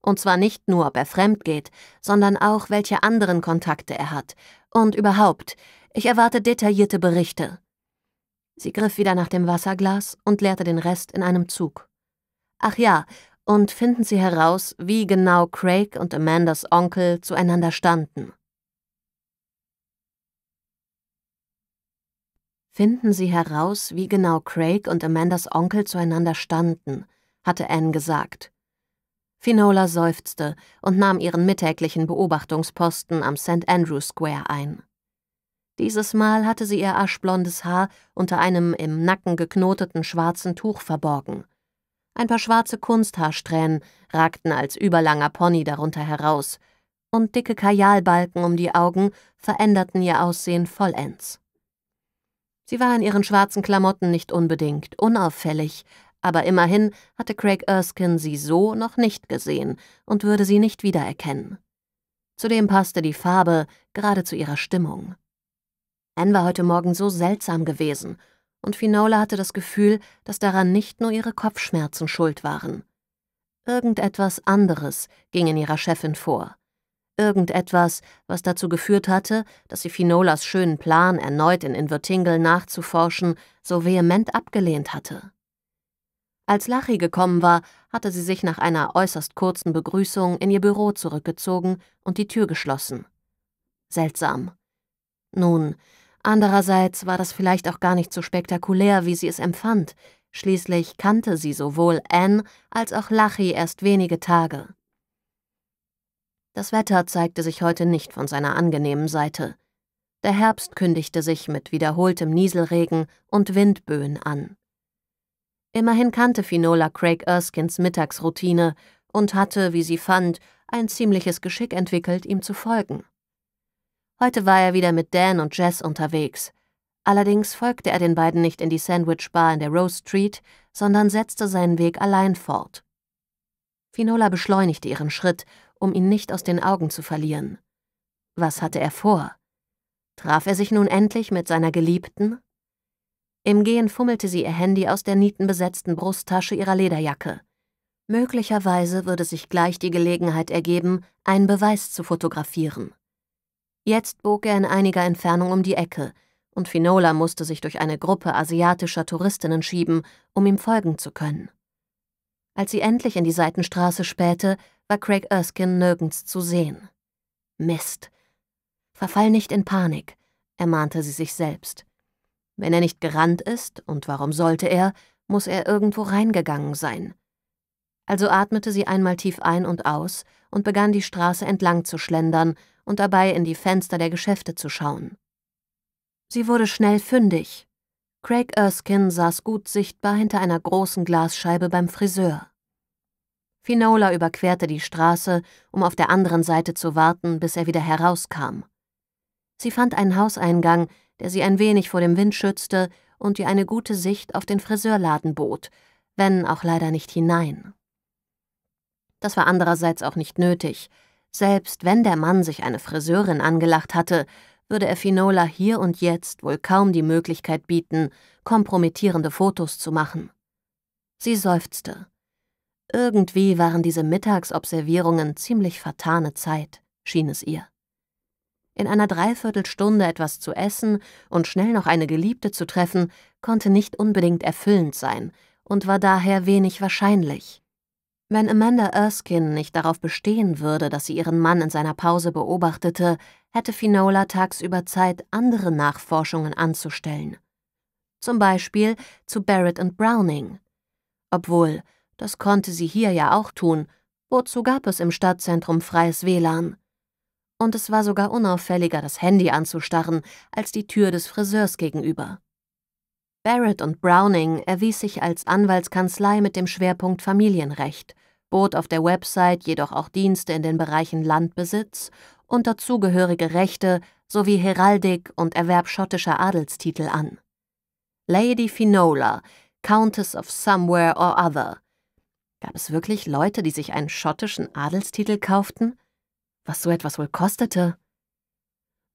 Und zwar nicht nur, ob er fremd geht, sondern auch, welche anderen Kontakte er hat. Und überhaupt, ich erwarte detaillierte Berichte. Sie griff wieder nach dem Wasserglas und leerte den Rest in einem Zug. Ach ja, und finden Sie heraus, wie genau Craig und Amandas Onkel zueinander standen. Finden Sie heraus, wie genau Craig und Amandas Onkel zueinander standen, hatte Anne gesagt. Finola seufzte und nahm ihren mittäglichen Beobachtungsposten am St. Andrew Square ein. Dieses Mal hatte sie ihr aschblondes Haar unter einem im Nacken geknoteten schwarzen Tuch verborgen. Ein paar schwarze Kunsthaarsträhnen ragten als überlanger Pony darunter heraus, und dicke Kajalbalken um die Augen veränderten ihr Aussehen vollends. Sie war in ihren schwarzen Klamotten nicht unbedingt unauffällig, aber immerhin hatte Craig Erskine sie so noch nicht gesehen und würde sie nicht wiedererkennen. Zudem passte die Farbe gerade zu ihrer Stimmung. Anne war heute Morgen so seltsam gewesen und Finola hatte das Gefühl, dass daran nicht nur ihre Kopfschmerzen schuld waren. Irgendetwas anderes ging in ihrer Chefin vor. Irgendetwas, was dazu geführt hatte, dass sie Finolas schönen Plan, erneut in Invertingle nachzuforschen, so vehement abgelehnt hatte. Als Lachi gekommen war, hatte sie sich nach einer äußerst kurzen Begrüßung in ihr Büro zurückgezogen und die Tür geschlossen. Seltsam. Nun, Andererseits war das vielleicht auch gar nicht so spektakulär, wie sie es empfand. Schließlich kannte sie sowohl Anne als auch Lachi erst wenige Tage. Das Wetter zeigte sich heute nicht von seiner angenehmen Seite. Der Herbst kündigte sich mit wiederholtem Nieselregen und Windböen an. Immerhin kannte Finola Craig Erskins Mittagsroutine und hatte, wie sie fand, ein ziemliches Geschick entwickelt, ihm zu folgen. Heute war er wieder mit Dan und Jess unterwegs. Allerdings folgte er den beiden nicht in die Sandwich Bar in der Rose Street, sondern setzte seinen Weg allein fort. Finola beschleunigte ihren Schritt, um ihn nicht aus den Augen zu verlieren. Was hatte er vor? Traf er sich nun endlich mit seiner Geliebten? Im Gehen fummelte sie ihr Handy aus der nietenbesetzten Brusttasche ihrer Lederjacke. Möglicherweise würde sich gleich die Gelegenheit ergeben, einen Beweis zu fotografieren. Jetzt bog er in einiger Entfernung um die Ecke, und Finola musste sich durch eine Gruppe asiatischer Touristinnen schieben, um ihm folgen zu können. Als sie endlich in die Seitenstraße spähte, war Craig Erskine nirgends zu sehen. Mist. Verfall nicht in Panik, ermahnte sie sich selbst. Wenn er nicht gerannt ist, und warum sollte er, muss er irgendwo reingegangen sein. Also atmete sie einmal tief ein und aus und begann die Straße entlang zu schlendern und dabei in die Fenster der Geschäfte zu schauen. Sie wurde schnell fündig. Craig Erskine saß gut sichtbar hinter einer großen Glasscheibe beim Friseur. Finola überquerte die Straße, um auf der anderen Seite zu warten, bis er wieder herauskam. Sie fand einen Hauseingang, der sie ein wenig vor dem Wind schützte und ihr eine gute Sicht auf den Friseurladen bot, wenn auch leider nicht hinein. Das war andererseits auch nicht nötig. Selbst wenn der Mann sich eine Friseurin angelacht hatte, würde er Finola hier und jetzt wohl kaum die Möglichkeit bieten, kompromittierende Fotos zu machen. Sie seufzte. Irgendwie waren diese Mittagsobservierungen ziemlich vertane Zeit, schien es ihr. In einer Dreiviertelstunde etwas zu essen und schnell noch eine Geliebte zu treffen, konnte nicht unbedingt erfüllend sein und war daher wenig wahrscheinlich. Wenn Amanda Erskine nicht darauf bestehen würde, dass sie ihren Mann in seiner Pause beobachtete, hätte Finola tagsüber Zeit, andere Nachforschungen anzustellen. Zum Beispiel zu Barrett und Browning. Obwohl, das konnte sie hier ja auch tun, wozu gab es im Stadtzentrum freies WLAN? Und es war sogar unauffälliger, das Handy anzustarren, als die Tür des Friseurs gegenüber. Barrett und Browning erwies sich als Anwaltskanzlei mit dem Schwerpunkt Familienrecht bot auf der Website jedoch auch Dienste in den Bereichen Landbesitz und dazugehörige Rechte sowie Heraldik und Erwerb schottischer Adelstitel an. Lady Finola, Countess of Somewhere or Other. Gab es wirklich Leute, die sich einen schottischen Adelstitel kauften? Was so etwas wohl kostete?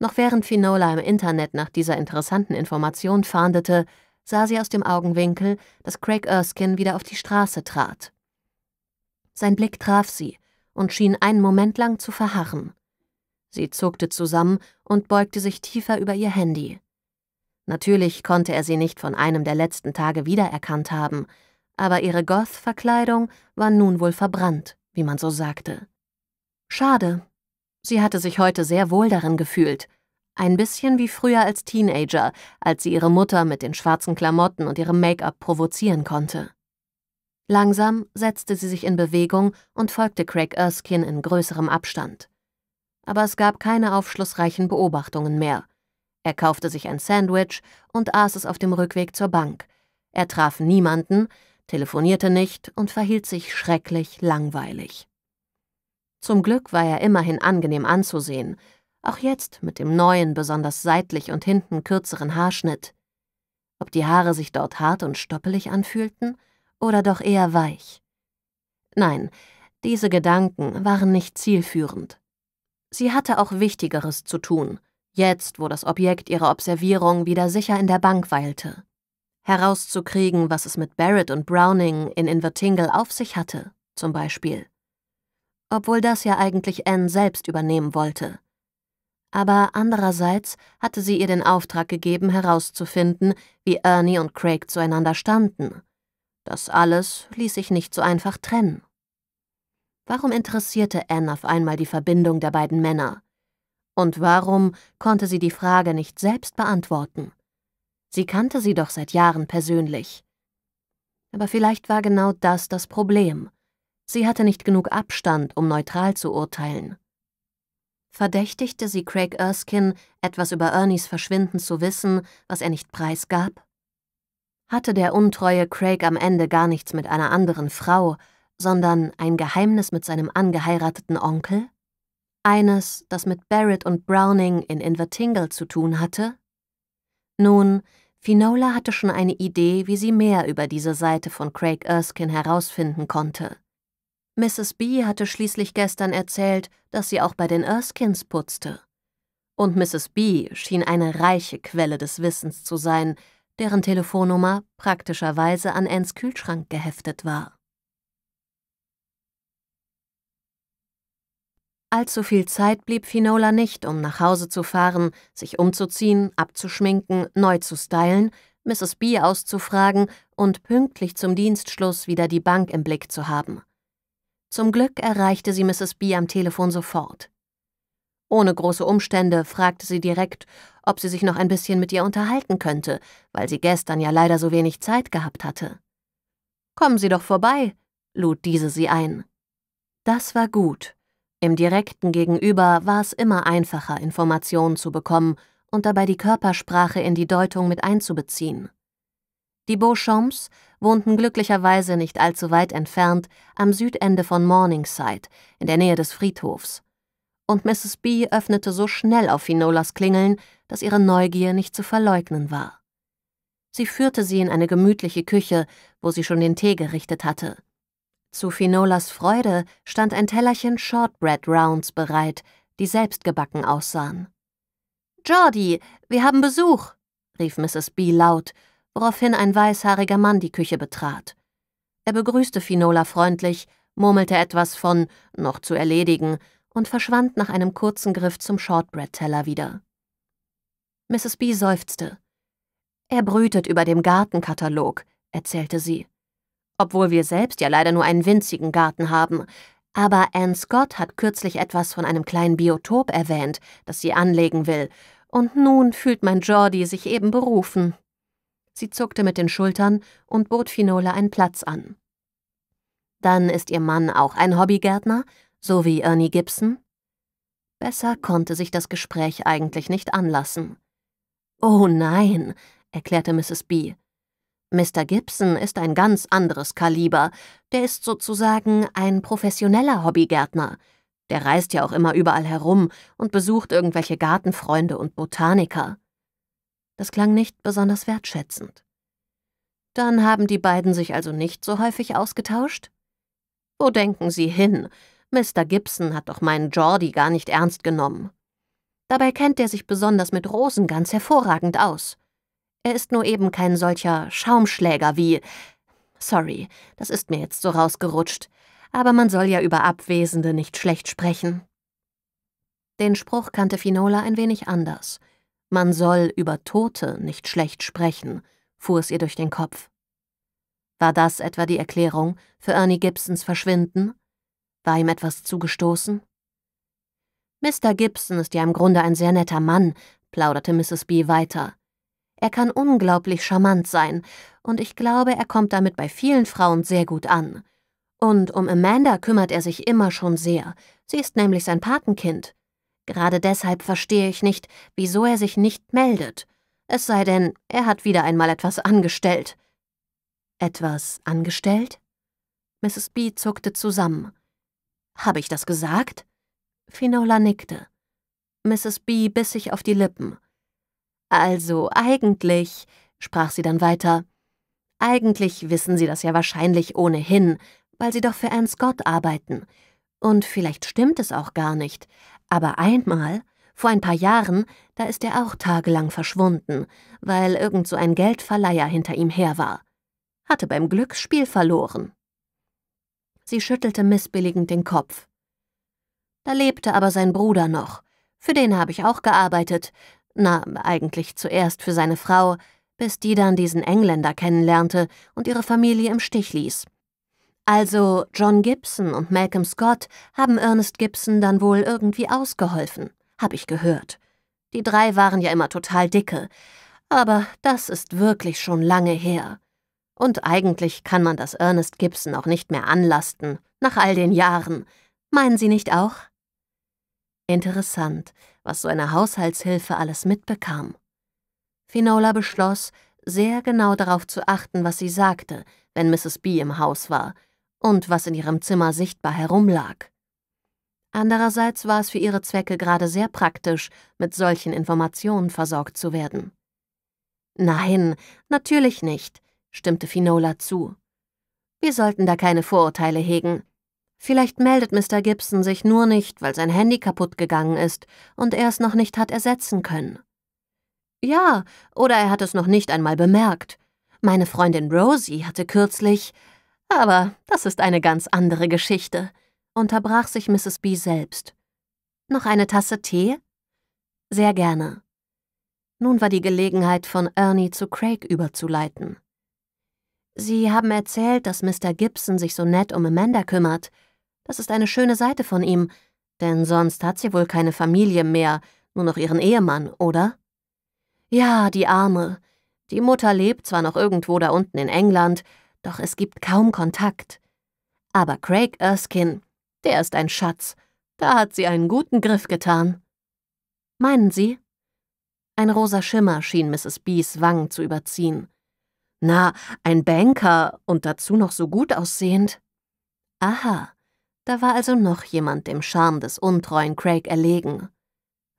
Noch während Finola im Internet nach dieser interessanten Information fahndete, sah sie aus dem Augenwinkel, dass Craig Erskine wieder auf die Straße trat. Sein Blick traf sie und schien einen Moment lang zu verharren. Sie zuckte zusammen und beugte sich tiefer über ihr Handy. Natürlich konnte er sie nicht von einem der letzten Tage wiedererkannt haben, aber ihre Goth-Verkleidung war nun wohl verbrannt, wie man so sagte. Schade. Sie hatte sich heute sehr wohl darin gefühlt. Ein bisschen wie früher als Teenager, als sie ihre Mutter mit den schwarzen Klamotten und ihrem Make-up provozieren konnte. Langsam setzte sie sich in Bewegung und folgte Craig Erskine in größerem Abstand. Aber es gab keine aufschlussreichen Beobachtungen mehr. Er kaufte sich ein Sandwich und aß es auf dem Rückweg zur Bank. Er traf niemanden, telefonierte nicht und verhielt sich schrecklich langweilig. Zum Glück war er immerhin angenehm anzusehen, auch jetzt mit dem neuen, besonders seitlich und hinten kürzeren Haarschnitt. Ob die Haare sich dort hart und stoppelig anfühlten? oder doch eher weich. Nein, diese Gedanken waren nicht zielführend. Sie hatte auch Wichtigeres zu tun, jetzt wo das Objekt ihrer Observierung wieder sicher in der Bank weilte. Herauszukriegen, was es mit Barrett und Browning in Invertingle auf sich hatte, zum Beispiel. Obwohl das ja eigentlich Anne selbst übernehmen wollte. Aber andererseits hatte sie ihr den Auftrag gegeben, herauszufinden, wie Ernie und Craig zueinander standen das alles ließ sich nicht so einfach trennen. Warum interessierte Anne auf einmal die Verbindung der beiden Männer? Und warum konnte sie die Frage nicht selbst beantworten? Sie kannte sie doch seit Jahren persönlich. Aber vielleicht war genau das das Problem. Sie hatte nicht genug Abstand, um neutral zu urteilen. Verdächtigte sie Craig Erskine, etwas über Ernies Verschwinden zu wissen, was er nicht preisgab? hatte der untreue Craig am Ende gar nichts mit einer anderen Frau, sondern ein Geheimnis mit seinem angeheirateten Onkel? Eines, das mit Barrett und Browning in Invertingle zu tun hatte? Nun, Finola hatte schon eine Idee, wie sie mehr über diese Seite von Craig Erskine herausfinden konnte. Mrs. B hatte schließlich gestern erzählt, dass sie auch bei den Erskins putzte. Und Mrs. B schien eine reiche Quelle des Wissens zu sein, deren Telefonnummer praktischerweise an Anns Kühlschrank geheftet war. Allzu viel Zeit blieb Finola nicht, um nach Hause zu fahren, sich umzuziehen, abzuschminken, neu zu stylen, Mrs. B auszufragen und pünktlich zum Dienstschluss wieder die Bank im Blick zu haben. Zum Glück erreichte sie Mrs. B am Telefon sofort. Ohne große Umstände fragte sie direkt, ob sie sich noch ein bisschen mit ihr unterhalten könnte, weil sie gestern ja leider so wenig Zeit gehabt hatte. Kommen Sie doch vorbei, lud diese sie ein. Das war gut. Im direkten Gegenüber war es immer einfacher, Informationen zu bekommen und dabei die Körpersprache in die Deutung mit einzubeziehen. Die Beauchamps wohnten glücklicherweise nicht allzu weit entfernt am Südende von Morningside, in der Nähe des Friedhofs und Mrs. B. öffnete so schnell auf Finolas Klingeln, dass ihre Neugier nicht zu verleugnen war. Sie führte sie in eine gemütliche Küche, wo sie schon den Tee gerichtet hatte. Zu Finolas Freude stand ein Tellerchen Shortbread Rounds bereit, die selbstgebacken aussahen. Jordi, wir haben Besuch, rief Mrs. B. laut, woraufhin ein weißhaariger Mann die Küche betrat. Er begrüßte Finola freundlich, murmelte etwas von noch zu erledigen und verschwand nach einem kurzen Griff zum Shortbread-Teller wieder. Mrs. B. seufzte. Er brütet über dem Gartenkatalog, erzählte sie. Obwohl wir selbst ja leider nur einen winzigen Garten haben, aber Anne Scott hat kürzlich etwas von einem kleinen Biotop erwähnt, das sie anlegen will, und nun fühlt mein Geordie sich eben berufen. Sie zuckte mit den Schultern und bot Finola einen Platz an. Dann ist ihr Mann auch ein Hobbygärtner so wie Ernie Gibson? Besser konnte sich das Gespräch eigentlich nicht anlassen. Oh nein, erklärte Mrs. B. Mr. Gibson ist ein ganz anderes Kaliber. Der ist sozusagen ein professioneller Hobbygärtner. Der reist ja auch immer überall herum und besucht irgendwelche Gartenfreunde und Botaniker. Das klang nicht besonders wertschätzend. Dann haben die beiden sich also nicht so häufig ausgetauscht? Wo denken Sie hin? Mr. Gibson hat doch meinen Jordi gar nicht ernst genommen. Dabei kennt er sich besonders mit Rosen ganz hervorragend aus. Er ist nur eben kein solcher Schaumschläger wie. Sorry, das ist mir jetzt so rausgerutscht, aber man soll ja über Abwesende nicht schlecht sprechen. Den Spruch kannte Finola ein wenig anders. Man soll über Tote nicht schlecht sprechen, fuhr es ihr durch den Kopf. War das etwa die Erklärung für Ernie Gibsons Verschwinden? War ihm etwas zugestoßen? Mr. Gibson ist ja im Grunde ein sehr netter Mann, plauderte Mrs. B. weiter. Er kann unglaublich charmant sein, und ich glaube, er kommt damit bei vielen Frauen sehr gut an. Und um Amanda kümmert er sich immer schon sehr. Sie ist nämlich sein Patenkind. Gerade deshalb verstehe ich nicht, wieso er sich nicht meldet. Es sei denn, er hat wieder einmal etwas angestellt. Etwas angestellt? Mrs. B zuckte zusammen. Habe ich das gesagt? Finola nickte. Mrs. B biss sich auf die Lippen. Also eigentlich, sprach sie dann weiter, eigentlich wissen Sie das ja wahrscheinlich ohnehin, weil Sie doch für Anne Scott arbeiten. Und vielleicht stimmt es auch gar nicht, aber einmal, vor ein paar Jahren, da ist er auch tagelang verschwunden, weil irgend so ein Geldverleiher hinter ihm her war. Hatte beim Glücksspiel verloren. Sie schüttelte missbilligend den Kopf. Da lebte aber sein Bruder noch. Für den habe ich auch gearbeitet. Na, eigentlich zuerst für seine Frau, bis die dann diesen Engländer kennenlernte und ihre Familie im Stich ließ. Also John Gibson und Malcolm Scott haben Ernest Gibson dann wohl irgendwie ausgeholfen, habe ich gehört. Die drei waren ja immer total dicke, aber das ist wirklich schon lange her. Und eigentlich kann man das Ernest Gibson auch nicht mehr anlasten, nach all den Jahren. Meinen Sie nicht auch? Interessant, was so eine Haushaltshilfe alles mitbekam. Finola beschloss, sehr genau darauf zu achten, was sie sagte, wenn Mrs. B im Haus war und was in ihrem Zimmer sichtbar herumlag. Andererseits war es für ihre Zwecke gerade sehr praktisch, mit solchen Informationen versorgt zu werden. Nein, natürlich nicht stimmte Finola zu. Wir sollten da keine Vorurteile hegen. Vielleicht meldet Mr. Gibson sich nur nicht, weil sein Handy kaputt gegangen ist und er es noch nicht hat ersetzen können. Ja, oder er hat es noch nicht einmal bemerkt. Meine Freundin Rosie hatte kürzlich. Aber das ist eine ganz andere Geschichte, unterbrach sich Mrs. B selbst. Noch eine Tasse Tee? Sehr gerne. Nun war die Gelegenheit, von Ernie zu Craig überzuleiten. Sie haben erzählt, dass Mr. Gibson sich so nett um Amanda kümmert. Das ist eine schöne Seite von ihm, denn sonst hat sie wohl keine Familie mehr, nur noch ihren Ehemann, oder? Ja, die Arme. Die Mutter lebt zwar noch irgendwo da unten in England, doch es gibt kaum Kontakt. Aber Craig Erskine, der ist ein Schatz. Da hat sie einen guten Griff getan. Meinen Sie? Ein rosa Schimmer schien Mrs. Bees Wangen zu überziehen. Na, ein Banker und dazu noch so gut aussehend. Aha, da war also noch jemand dem Charme des untreuen Craig erlegen.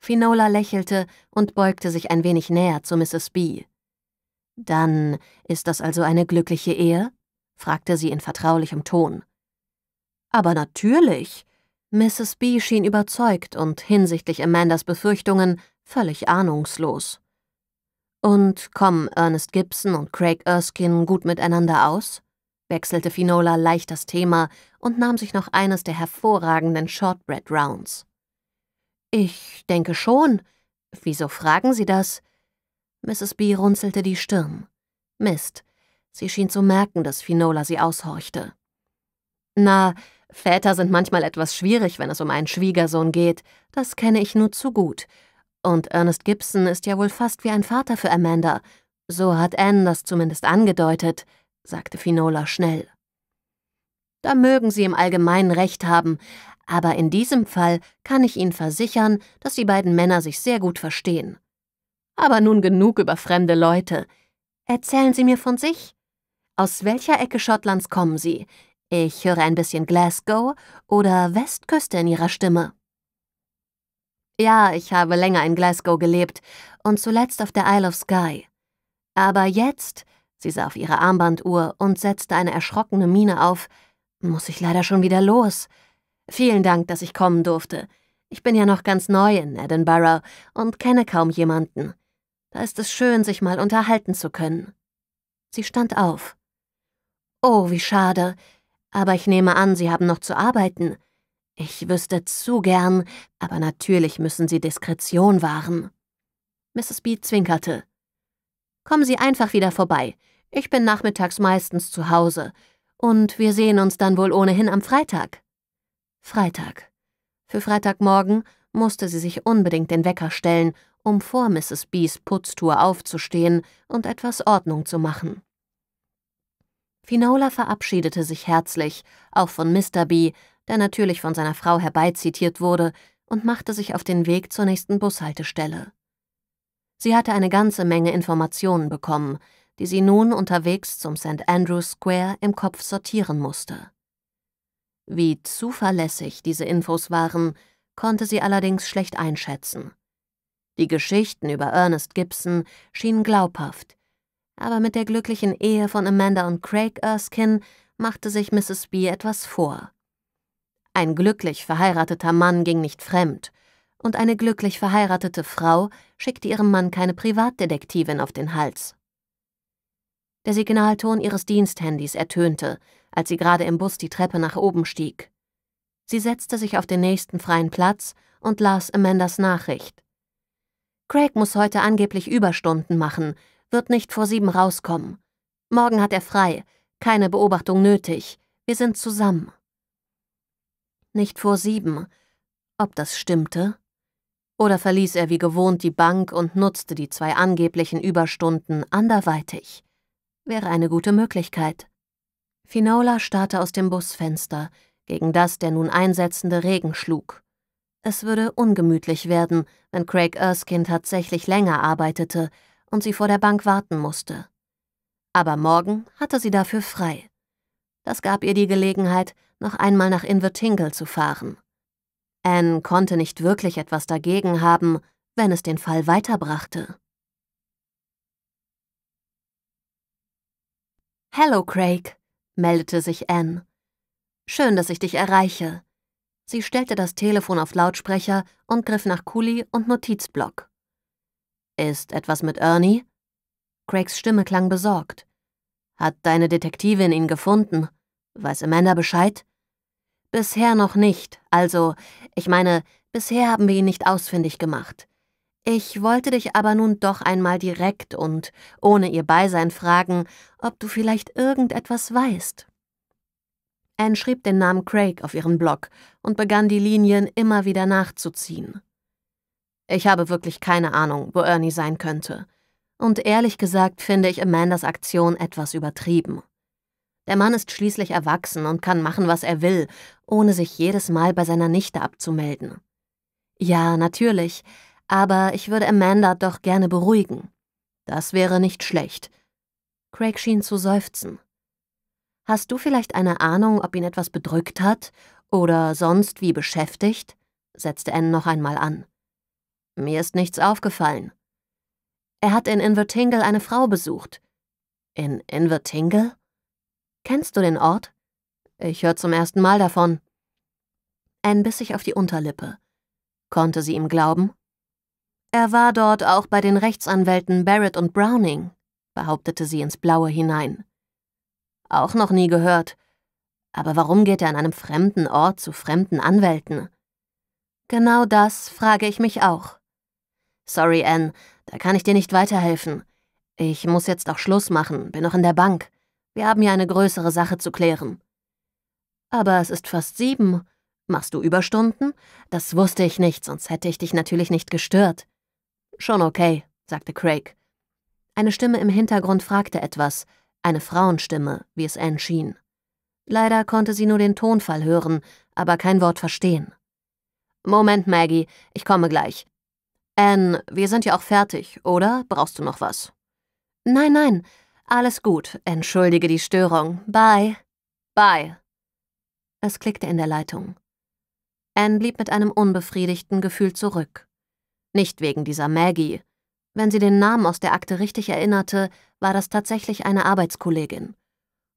Finola lächelte und beugte sich ein wenig näher zu Mrs. B. Dann ist das also eine glückliche Ehe? fragte sie in vertraulichem Ton. Aber natürlich. Mrs. B schien überzeugt und hinsichtlich Amandas Befürchtungen völlig ahnungslos. Und kommen Ernest Gibson und Craig Erskine gut miteinander aus? wechselte Finola leicht das Thema und nahm sich noch eines der hervorragenden Shortbread Rounds. Ich denke schon. Wieso fragen Sie das? Mrs. B. runzelte die Stirn. Mist. Sie schien zu merken, dass Finola sie aushorchte. Na, Väter sind manchmal etwas schwierig, wenn es um einen Schwiegersohn geht. Das kenne ich nur zu gut. Und Ernest Gibson ist ja wohl fast wie ein Vater für Amanda. So hat Anne das zumindest angedeutet, sagte Finola schnell. Da mögen Sie im Allgemeinen recht haben, aber in diesem Fall kann ich Ihnen versichern, dass die beiden Männer sich sehr gut verstehen. Aber nun genug über fremde Leute. Erzählen Sie mir von sich. Aus welcher Ecke Schottlands kommen Sie? Ich höre ein bisschen Glasgow oder Westküste in Ihrer Stimme. Ja, ich habe länger in Glasgow gelebt und zuletzt auf der Isle of Skye. Aber jetzt, sie sah auf ihre Armbanduhr und setzte eine erschrockene Miene auf, muss ich leider schon wieder los. Vielen Dank, dass ich kommen durfte. Ich bin ja noch ganz neu in Edinburgh und kenne kaum jemanden. Da ist es schön, sich mal unterhalten zu können. Sie stand auf. Oh, wie schade. Aber ich nehme an, Sie haben noch zu arbeiten. Ich wüsste zu gern, aber natürlich müssen Sie Diskretion wahren. Mrs. B. zwinkerte. Kommen Sie einfach wieder vorbei. Ich bin nachmittags meistens zu Hause. Und wir sehen uns dann wohl ohnehin am Freitag. Freitag. Für Freitagmorgen musste sie sich unbedingt den Wecker stellen, um vor Mrs. B's Putztour aufzustehen und etwas Ordnung zu machen. Finola verabschiedete sich herzlich, auch von Mr. B, der natürlich von seiner Frau herbeizitiert wurde, und machte sich auf den Weg zur nächsten Bushaltestelle. Sie hatte eine ganze Menge Informationen bekommen, die sie nun unterwegs zum St. Andrews Square im Kopf sortieren musste. Wie zuverlässig diese Infos waren, konnte sie allerdings schlecht einschätzen. Die Geschichten über Ernest Gibson schienen glaubhaft, aber mit der glücklichen Ehe von Amanda und Craig Erskine machte sich Mrs. B etwas vor. Ein glücklich verheirateter Mann ging nicht fremd, und eine glücklich verheiratete Frau schickte ihrem Mann keine Privatdetektivin auf den Hals. Der Signalton ihres Diensthandys ertönte, als sie gerade im Bus die Treppe nach oben stieg. Sie setzte sich auf den nächsten freien Platz und las Amandas Nachricht. Craig muss heute angeblich Überstunden machen, wird nicht vor sieben rauskommen. Morgen hat er frei, keine Beobachtung nötig, wir sind zusammen nicht vor sieben. Ob das stimmte? Oder verließ er wie gewohnt die Bank und nutzte die zwei angeblichen Überstunden anderweitig? Wäre eine gute Möglichkeit. Finola starrte aus dem Busfenster, gegen das der nun einsetzende Regen schlug. Es würde ungemütlich werden, wenn Craig Erskine tatsächlich länger arbeitete und sie vor der Bank warten musste. Aber morgen hatte sie dafür frei. Das gab ihr die Gelegenheit, noch einmal nach Invertingle zu fahren. Anne konnte nicht wirklich etwas dagegen haben, wenn es den Fall weiterbrachte. Hallo, Craig, meldete sich Anne. Schön, dass ich dich erreiche. Sie stellte das Telefon auf Lautsprecher und griff nach Kuli und Notizblock. Ist etwas mit Ernie? Craigs Stimme klang besorgt. Hat deine Detektivin ihn gefunden? Weiß Amanda Bescheid? Bisher noch nicht, also, ich meine, bisher haben wir ihn nicht ausfindig gemacht. Ich wollte dich aber nun doch einmal direkt und ohne ihr Beisein fragen, ob du vielleicht irgendetwas weißt. Anne schrieb den Namen Craig auf ihren Blog und begann die Linien immer wieder nachzuziehen. Ich habe wirklich keine Ahnung, wo Ernie sein könnte. Und ehrlich gesagt finde ich Amandas Aktion etwas übertrieben. Der Mann ist schließlich erwachsen und kann machen, was er will, ohne sich jedes Mal bei seiner Nichte abzumelden. Ja, natürlich, aber ich würde Amanda doch gerne beruhigen. Das wäre nicht schlecht. Craig schien zu seufzen. Hast du vielleicht eine Ahnung, ob ihn etwas bedrückt hat oder sonst wie beschäftigt? setzte Anne noch einmal an. Mir ist nichts aufgefallen. Er hat in Invertingle eine Frau besucht. In Invertingle? Kennst du den Ort? Ich hör zum ersten Mal davon. Anne biss sich auf die Unterlippe. Konnte sie ihm glauben? Er war dort auch bei den Rechtsanwälten Barrett und Browning, behauptete sie ins Blaue hinein. Auch noch nie gehört. Aber warum geht er an einem fremden Ort zu fremden Anwälten? Genau das frage ich mich auch. Sorry, Anne, da kann ich dir nicht weiterhelfen. Ich muss jetzt auch Schluss machen, bin noch in der Bank. Wir haben ja eine größere Sache zu klären. Aber es ist fast sieben. Machst du Überstunden? Das wusste ich nicht, sonst hätte ich dich natürlich nicht gestört. Schon okay, sagte Craig. Eine Stimme im Hintergrund fragte etwas, eine Frauenstimme, wie es Anne schien. Leider konnte sie nur den Tonfall hören, aber kein Wort verstehen. Moment, Maggie, ich komme gleich. Anne, wir sind ja auch fertig, oder? Brauchst du noch was? Nein, nein, alles gut, entschuldige die Störung. Bye. Bye. Es klickte in der Leitung. Anne blieb mit einem unbefriedigten Gefühl zurück. Nicht wegen dieser Maggie. Wenn sie den Namen aus der Akte richtig erinnerte, war das tatsächlich eine Arbeitskollegin.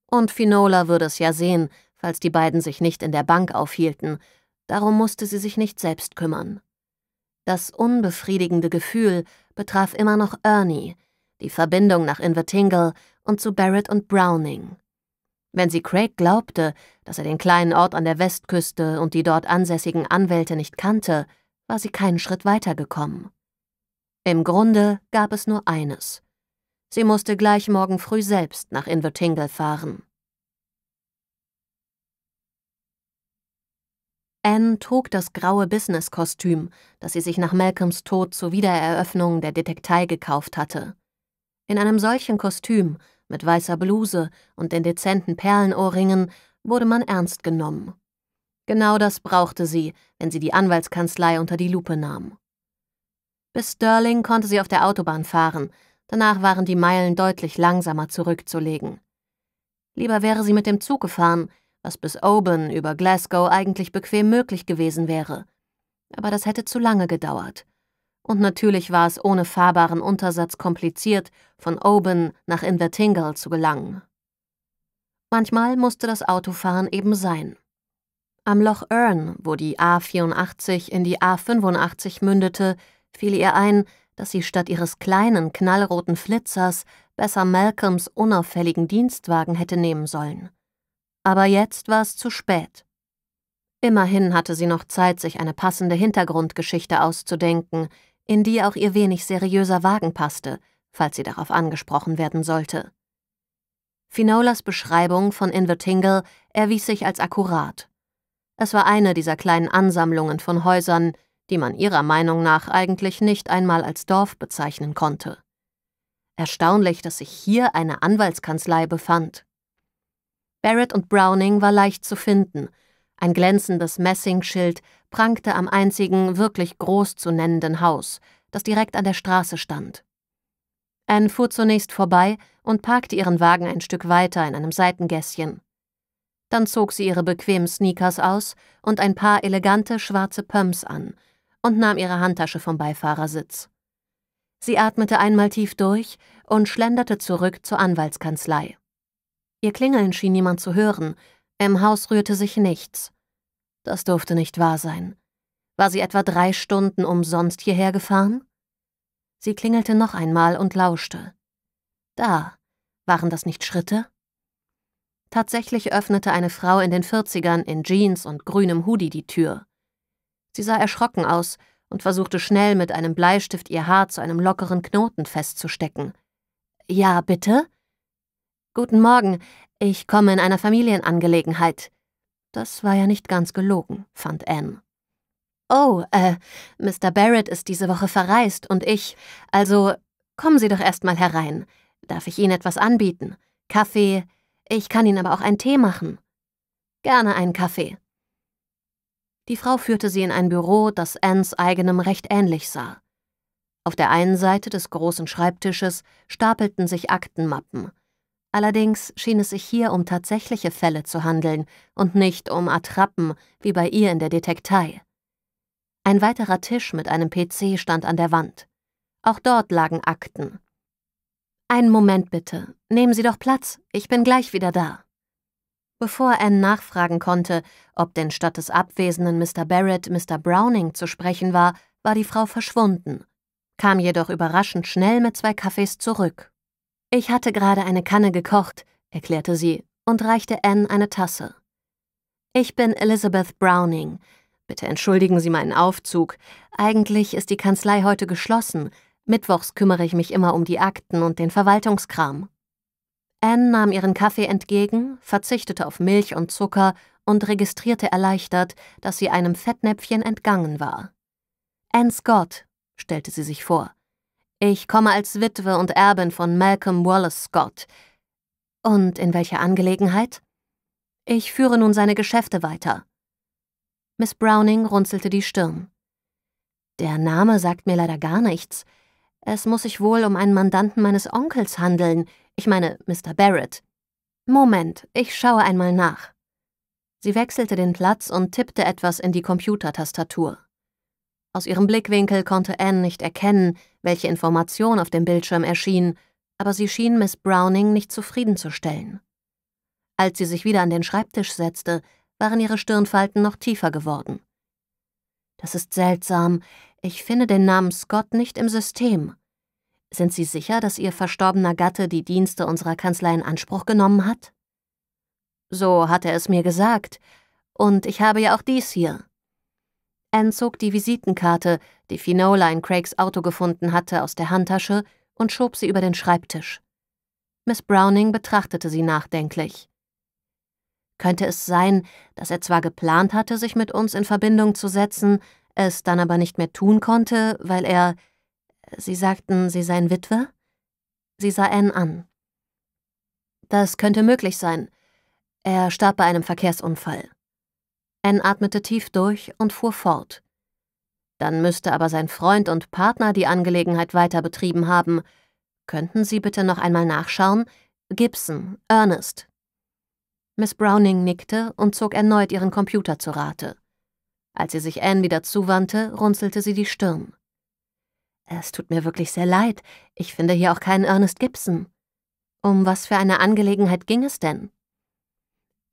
Und Finola würde es ja sehen, falls die beiden sich nicht in der Bank aufhielten, darum musste sie sich nicht selbst kümmern. Das unbefriedigende Gefühl betraf immer noch Ernie, die Verbindung nach Invertingle und zu Barrett und Browning. Wenn sie Craig glaubte, dass er den kleinen Ort an der Westküste und die dort ansässigen Anwälte nicht kannte, war sie keinen Schritt weitergekommen. Im Grunde gab es nur eines. Sie musste gleich morgen früh selbst nach Invertingle fahren. Anne trug das graue Businesskostüm, das sie sich nach Malcolms Tod zur Wiedereröffnung der Detektei gekauft hatte. In einem solchen Kostüm, mit weißer Bluse und den dezenten Perlenohrringen, wurde man ernst genommen. Genau das brauchte sie, wenn sie die Anwaltskanzlei unter die Lupe nahm. Bis Stirling konnte sie auf der Autobahn fahren, danach waren die Meilen deutlich langsamer zurückzulegen. Lieber wäre sie mit dem Zug gefahren, was bis Oban über Glasgow eigentlich bequem möglich gewesen wäre. Aber das hätte zu lange gedauert und natürlich war es ohne fahrbaren Untersatz kompliziert, von Oban nach Invertingal zu gelangen. Manchmal musste das Autofahren eben sein. Am Loch Earn, wo die A84 in die A85 mündete, fiel ihr ein, dass sie statt ihres kleinen, knallroten Flitzers besser Malcolms unauffälligen Dienstwagen hätte nehmen sollen. Aber jetzt war es zu spät. Immerhin hatte sie noch Zeit, sich eine passende Hintergrundgeschichte auszudenken, in die auch ihr wenig seriöser Wagen passte, falls sie darauf angesprochen werden sollte. Finolas Beschreibung von Invertingle erwies sich als akkurat. Es war eine dieser kleinen Ansammlungen von Häusern, die man ihrer Meinung nach eigentlich nicht einmal als Dorf bezeichnen konnte. Erstaunlich, dass sich hier eine Anwaltskanzlei befand. Barrett und Browning war leicht zu finden – ein glänzendes Messingschild prangte am einzigen wirklich groß zu nennenden Haus, das direkt an der Straße stand. Anne fuhr zunächst vorbei und parkte ihren Wagen ein Stück weiter in einem Seitengässchen. Dann zog sie ihre bequemen Sneakers aus und ein paar elegante schwarze Pumps an und nahm ihre Handtasche vom Beifahrersitz. Sie atmete einmal tief durch und schlenderte zurück zur Anwaltskanzlei. Ihr Klingeln schien niemand zu hören, im Haus rührte sich nichts. Das durfte nicht wahr sein. War sie etwa drei Stunden umsonst hierher gefahren? Sie klingelte noch einmal und lauschte. Da, waren das nicht Schritte? Tatsächlich öffnete eine Frau in den Vierzigern in Jeans und grünem Hoodie die Tür. Sie sah erschrocken aus und versuchte schnell mit einem Bleistift ihr Haar zu einem lockeren Knoten festzustecken. Ja, bitte? Guten Morgen, ich komme in einer Familienangelegenheit. Das war ja nicht ganz gelogen, fand Anne. Oh, äh, Mr. Barrett ist diese Woche verreist und ich. Also, kommen Sie doch erstmal herein. Darf ich Ihnen etwas anbieten? Kaffee? Ich kann Ihnen aber auch einen Tee machen. Gerne einen Kaffee. Die Frau führte sie in ein Büro, das Anns eigenem recht ähnlich sah. Auf der einen Seite des großen Schreibtisches stapelten sich Aktenmappen. Allerdings schien es sich hier um tatsächliche Fälle zu handeln und nicht um Attrappen wie bei ihr in der Detektei. Ein weiterer Tisch mit einem PC stand an der Wand. Auch dort lagen Akten. Einen Moment bitte, nehmen Sie doch Platz, ich bin gleich wieder da. Bevor Anne nachfragen konnte, ob denn statt des abwesenden Mr. Barrett Mr. Browning zu sprechen war, war die Frau verschwunden, kam jedoch überraschend schnell mit zwei Kaffees zurück ich hatte gerade eine Kanne gekocht, erklärte sie und reichte Anne eine Tasse. Ich bin Elizabeth Browning. Bitte entschuldigen Sie meinen Aufzug. Eigentlich ist die Kanzlei heute geschlossen. Mittwochs kümmere ich mich immer um die Akten und den Verwaltungskram. Anne nahm ihren Kaffee entgegen, verzichtete auf Milch und Zucker und registrierte erleichtert, dass sie einem Fettnäpfchen entgangen war. Anne Scott, stellte sie sich vor. Ich komme als Witwe und Erbin von Malcolm Wallace Scott. Und in welcher Angelegenheit? Ich führe nun seine Geschäfte weiter. Miss Browning runzelte die Stirn. Der Name sagt mir leider gar nichts. Es muss sich wohl um einen Mandanten meines Onkels handeln. Ich meine, Mr. Barrett. Moment, ich schaue einmal nach. Sie wechselte den Platz und tippte etwas in die Computertastatur. Aus ihrem Blickwinkel konnte Anne nicht erkennen, welche Information auf dem Bildschirm erschien, aber sie schien Miss Browning nicht zufriedenzustellen. Als sie sich wieder an den Schreibtisch setzte, waren ihre Stirnfalten noch tiefer geworden. Das ist seltsam. Ich finde den Namen Scott nicht im System. Sind Sie sicher, dass Ihr verstorbener Gatte die Dienste unserer Kanzlei in Anspruch genommen hat? So hat er es mir gesagt. Und ich habe ja auch dies hier. Anne zog die Visitenkarte, die Finola in Craigs Auto gefunden hatte, aus der Handtasche und schob sie über den Schreibtisch. Miss Browning betrachtete sie nachdenklich. Könnte es sein, dass er zwar geplant hatte, sich mit uns in Verbindung zu setzen, es dann aber nicht mehr tun konnte, weil er... Sie sagten, sie seien Witwe? Sie sah Anne an. Das könnte möglich sein. Er starb bei einem Verkehrsunfall. Anne atmete tief durch und fuhr fort. Dann müsste aber sein Freund und Partner die Angelegenheit weiter betrieben haben. Könnten Sie bitte noch einmal nachschauen? Gibson, Ernest. Miss Browning nickte und zog erneut ihren Computer zu Rate. Als sie sich Anne wieder zuwandte, runzelte sie die Stirn. Es tut mir wirklich sehr leid. Ich finde hier auch keinen Ernest Gibson. Um was für eine Angelegenheit ging es denn?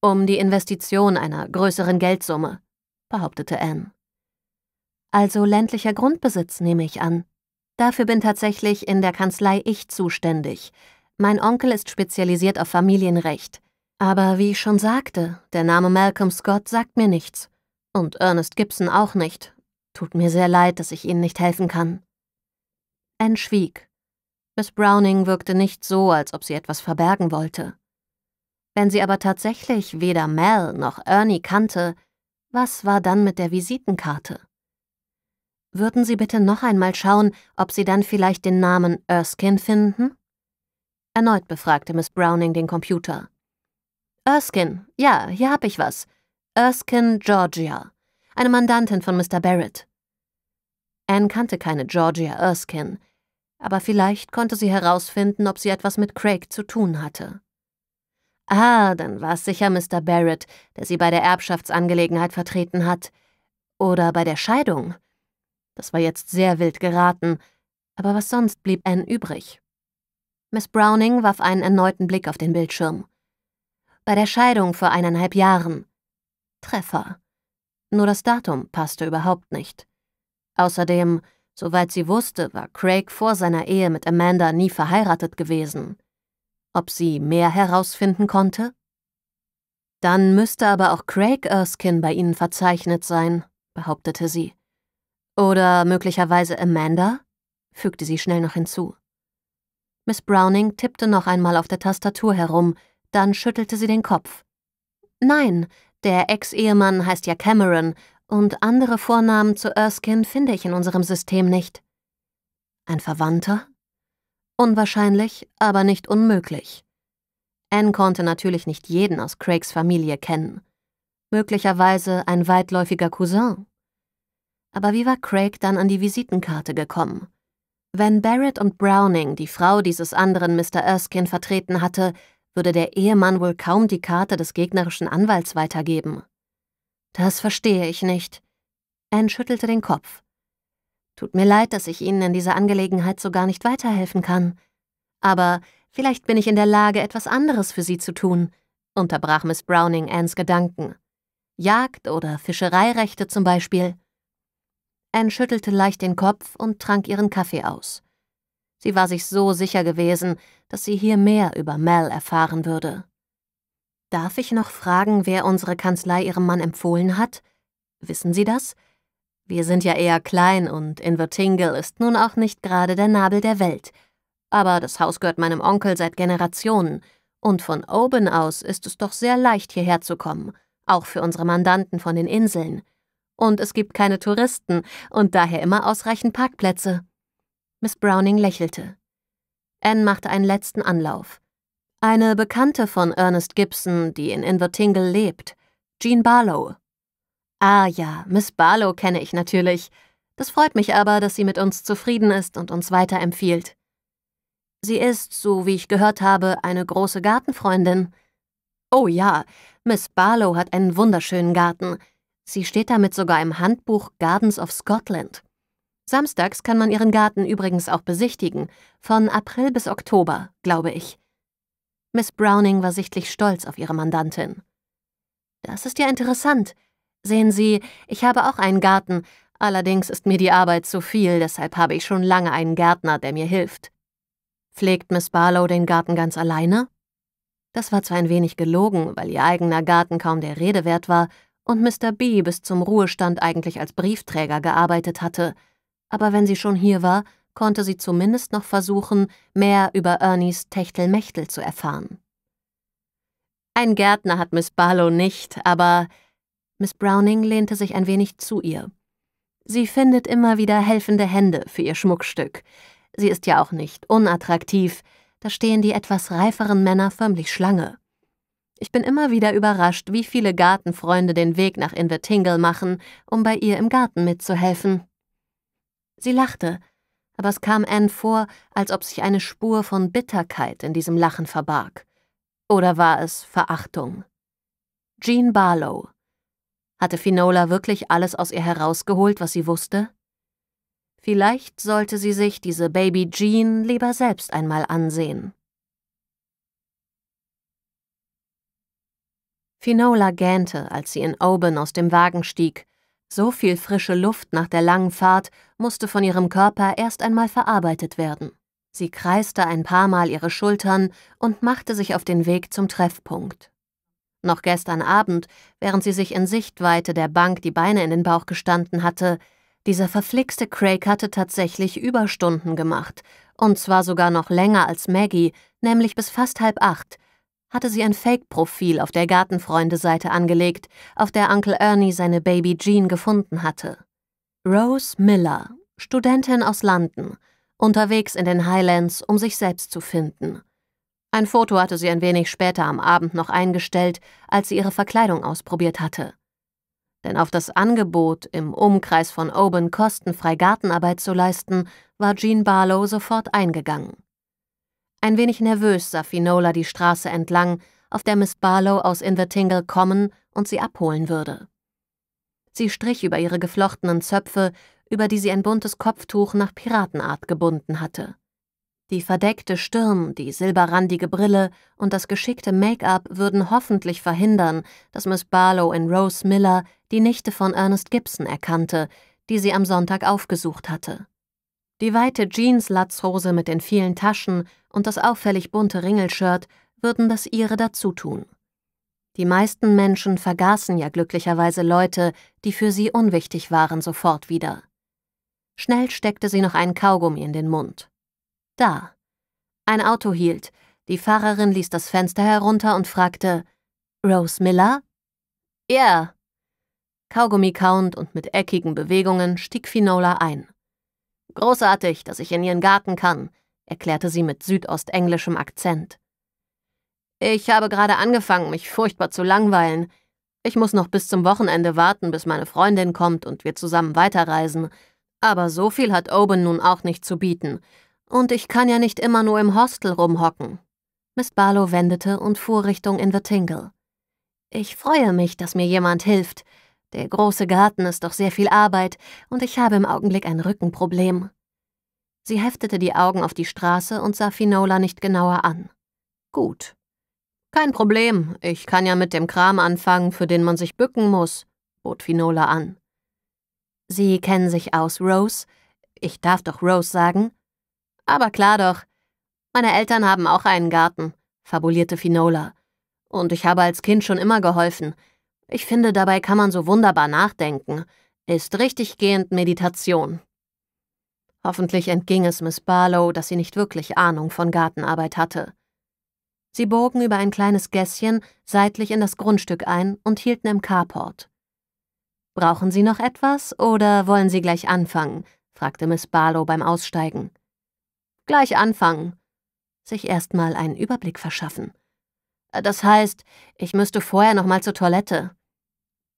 um die Investition einer größeren Geldsumme, behauptete Anne. Also ländlicher Grundbesitz nehme ich an. Dafür bin tatsächlich in der Kanzlei ich zuständig. Mein Onkel ist spezialisiert auf Familienrecht. Aber wie ich schon sagte, der Name Malcolm Scott sagt mir nichts. Und Ernest Gibson auch nicht. Tut mir sehr leid, dass ich Ihnen nicht helfen kann. Anne schwieg. Miss Browning wirkte nicht so, als ob sie etwas verbergen wollte. Wenn sie aber tatsächlich weder Mel noch Ernie kannte, was war dann mit der Visitenkarte? Würden Sie bitte noch einmal schauen, ob Sie dann vielleicht den Namen Erskine finden? Erneut befragte Miss Browning den Computer. Erskine, ja, hier hab ich was. Erskine, Georgia. Eine Mandantin von Mr. Barrett. Anne kannte keine Georgia Erskine, aber vielleicht konnte sie herausfinden, ob sie etwas mit Craig zu tun hatte. Ah, dann war es sicher Mr. Barrett, der sie bei der Erbschaftsangelegenheit vertreten hat. Oder bei der Scheidung. Das war jetzt sehr wild geraten, aber was sonst blieb Anne übrig? Miss Browning warf einen erneuten Blick auf den Bildschirm. Bei der Scheidung vor eineinhalb Jahren. Treffer. Nur das Datum passte überhaupt nicht. Außerdem, soweit sie wusste, war Craig vor seiner Ehe mit Amanda nie verheiratet gewesen. Ob sie mehr herausfinden konnte? Dann müsste aber auch Craig Erskine bei ihnen verzeichnet sein, behauptete sie. Oder möglicherweise Amanda? fügte sie schnell noch hinzu. Miss Browning tippte noch einmal auf der Tastatur herum, dann schüttelte sie den Kopf. Nein, der Ex-Ehemann heißt ja Cameron und andere Vornamen zu Erskine finde ich in unserem System nicht. Ein Verwandter? Unwahrscheinlich, aber nicht unmöglich. Anne konnte natürlich nicht jeden aus Craigs Familie kennen. Möglicherweise ein weitläufiger Cousin. Aber wie war Craig dann an die Visitenkarte gekommen? Wenn Barrett und Browning die Frau dieses anderen Mr. Erskine vertreten hatte, würde der Ehemann wohl kaum die Karte des gegnerischen Anwalts weitergeben. Das verstehe ich nicht. Anne schüttelte den Kopf. Tut mir leid, dass ich Ihnen in dieser Angelegenheit so gar nicht weiterhelfen kann. Aber vielleicht bin ich in der Lage, etwas anderes für Sie zu tun, unterbrach Miss Browning Anns Gedanken. Jagd- oder Fischereirechte zum Beispiel. Anne schüttelte leicht den Kopf und trank ihren Kaffee aus. Sie war sich so sicher gewesen, dass sie hier mehr über Mel erfahren würde. Darf ich noch fragen, wer unsere Kanzlei Ihrem Mann empfohlen hat? Wissen Sie das? Wir sind ja eher klein und Invertingle ist nun auch nicht gerade der Nabel der Welt. Aber das Haus gehört meinem Onkel seit Generationen. Und von oben aus ist es doch sehr leicht, hierher zu kommen, auch für unsere Mandanten von den Inseln. Und es gibt keine Touristen und daher immer ausreichend Parkplätze. Miss Browning lächelte. Anne machte einen letzten Anlauf. Eine Bekannte von Ernest Gibson, die in Invertingle lebt, Jean Barlow, Ah ja, Miss Barlow kenne ich natürlich. Das freut mich aber, dass sie mit uns zufrieden ist und uns weiterempfiehlt. Sie ist, so wie ich gehört habe, eine große Gartenfreundin. Oh ja, Miss Barlow hat einen wunderschönen Garten. Sie steht damit sogar im Handbuch Gardens of Scotland. Samstags kann man ihren Garten übrigens auch besichtigen, von April bis Oktober, glaube ich. Miss Browning war sichtlich stolz auf ihre Mandantin. Das ist ja interessant. Sehen Sie, ich habe auch einen Garten, allerdings ist mir die Arbeit zu viel, deshalb habe ich schon lange einen Gärtner, der mir hilft. Pflegt Miss Barlow den Garten ganz alleine? Das war zwar ein wenig gelogen, weil ihr eigener Garten kaum der Rede wert war und Mr. B. bis zum Ruhestand eigentlich als Briefträger gearbeitet hatte, aber wenn sie schon hier war, konnte sie zumindest noch versuchen, mehr über Ernies Techtelmechtel zu erfahren. Ein Gärtner hat Miss Barlow nicht, aber Miss Browning lehnte sich ein wenig zu ihr. Sie findet immer wieder helfende Hände für ihr Schmuckstück. Sie ist ja auch nicht unattraktiv, da stehen die etwas reiferen Männer förmlich Schlange. Ich bin immer wieder überrascht, wie viele Gartenfreunde den Weg nach Invertingle machen, um bei ihr im Garten mitzuhelfen. Sie lachte, aber es kam Anne vor, als ob sich eine Spur von Bitterkeit in diesem Lachen verbarg. Oder war es Verachtung? Jean Barlow, hatte Finola wirklich alles aus ihr herausgeholt, was sie wusste? Vielleicht sollte sie sich diese Baby Jean lieber selbst einmal ansehen. Finola gähnte, als sie in Oban aus dem Wagen stieg. So viel frische Luft nach der langen Fahrt musste von ihrem Körper erst einmal verarbeitet werden. Sie kreiste ein paar Mal ihre Schultern und machte sich auf den Weg zum Treffpunkt. Noch gestern Abend, während sie sich in Sichtweite der Bank die Beine in den Bauch gestanden hatte, dieser verflixte Craig hatte tatsächlich Überstunden gemacht, und zwar sogar noch länger als Maggie, nämlich bis fast halb acht, hatte sie ein Fake-Profil auf der Gartenfreunde-Seite angelegt, auf der Onkel Ernie seine Baby Jean gefunden hatte. Rose Miller, Studentin aus London, unterwegs in den Highlands, um sich selbst zu finden. Ein Foto hatte sie ein wenig später am Abend noch eingestellt, als sie ihre Verkleidung ausprobiert hatte. Denn auf das Angebot, im Umkreis von Oban kostenfrei Gartenarbeit zu leisten, war Jean Barlow sofort eingegangen. Ein wenig nervös sah Finola die Straße entlang, auf der Miss Barlow aus Invertingle kommen und sie abholen würde. Sie strich über ihre geflochtenen Zöpfe, über die sie ein buntes Kopftuch nach Piratenart gebunden hatte. Die verdeckte Stirn, die silberrandige Brille und das geschickte Make-up würden hoffentlich verhindern, dass Miss Barlow in Rose Miller die Nichte von Ernest Gibson erkannte, die sie am Sonntag aufgesucht hatte. Die weite Jeans-Latzhose mit den vielen Taschen und das auffällig bunte Ringelshirt würden das ihre dazu tun. Die meisten Menschen vergaßen ja glücklicherweise Leute, die für sie unwichtig waren, sofort wieder. Schnell steckte sie noch einen Kaugummi in den Mund da. Ein Auto hielt. Die Fahrerin ließ das Fenster herunter und fragte: Rose Miller? Ja. Yeah. Kaugummi kauend und mit eckigen Bewegungen stieg Finola ein. Großartig, dass ich in ihren Garten kann, erklärte sie mit südostenglischem Akzent. Ich habe gerade angefangen, mich furchtbar zu langweilen. Ich muss noch bis zum Wochenende warten, bis meine Freundin kommt und wir zusammen weiterreisen. Aber so viel hat Oben nun auch nicht zu bieten. Und ich kann ja nicht immer nur im Hostel rumhocken. Miss Barlow wendete und fuhr Richtung Invertingle. Ich freue mich, dass mir jemand hilft. Der große Garten ist doch sehr viel Arbeit und ich habe im Augenblick ein Rückenproblem. Sie heftete die Augen auf die Straße und sah Finola nicht genauer an. Gut. Kein Problem, ich kann ja mit dem Kram anfangen, für den man sich bücken muss, bot Finola an. Sie kennen sich aus, Rose. Ich darf doch Rose sagen. Aber klar doch. Meine Eltern haben auch einen Garten, fabulierte Finola. Und ich habe als Kind schon immer geholfen. Ich finde, dabei kann man so wunderbar nachdenken. Ist richtiggehend Meditation. Hoffentlich entging es Miss Barlow, dass sie nicht wirklich Ahnung von Gartenarbeit hatte. Sie bogen über ein kleines Gässchen seitlich in das Grundstück ein und hielten im Carport. Brauchen Sie noch etwas oder wollen Sie gleich anfangen? fragte Miss Barlow beim Aussteigen. Gleich anfangen. Sich erstmal einen Überblick verschaffen. Äh, das heißt, ich müsste vorher nochmal zur Toilette.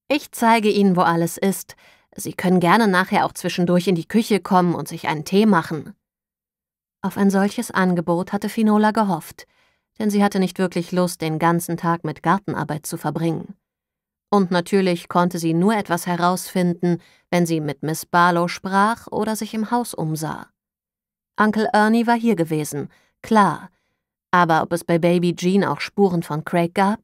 Ich zeige Ihnen, wo alles ist. Sie können gerne nachher auch zwischendurch in die Küche kommen und sich einen Tee machen. Auf ein solches Angebot hatte Finola gehofft, denn sie hatte nicht wirklich Lust, den ganzen Tag mit Gartenarbeit zu verbringen. Und natürlich konnte sie nur etwas herausfinden, wenn sie mit Miss Barlow sprach oder sich im Haus umsah. Uncle Ernie war hier gewesen, klar. Aber ob es bei Baby Jean auch Spuren von Craig gab?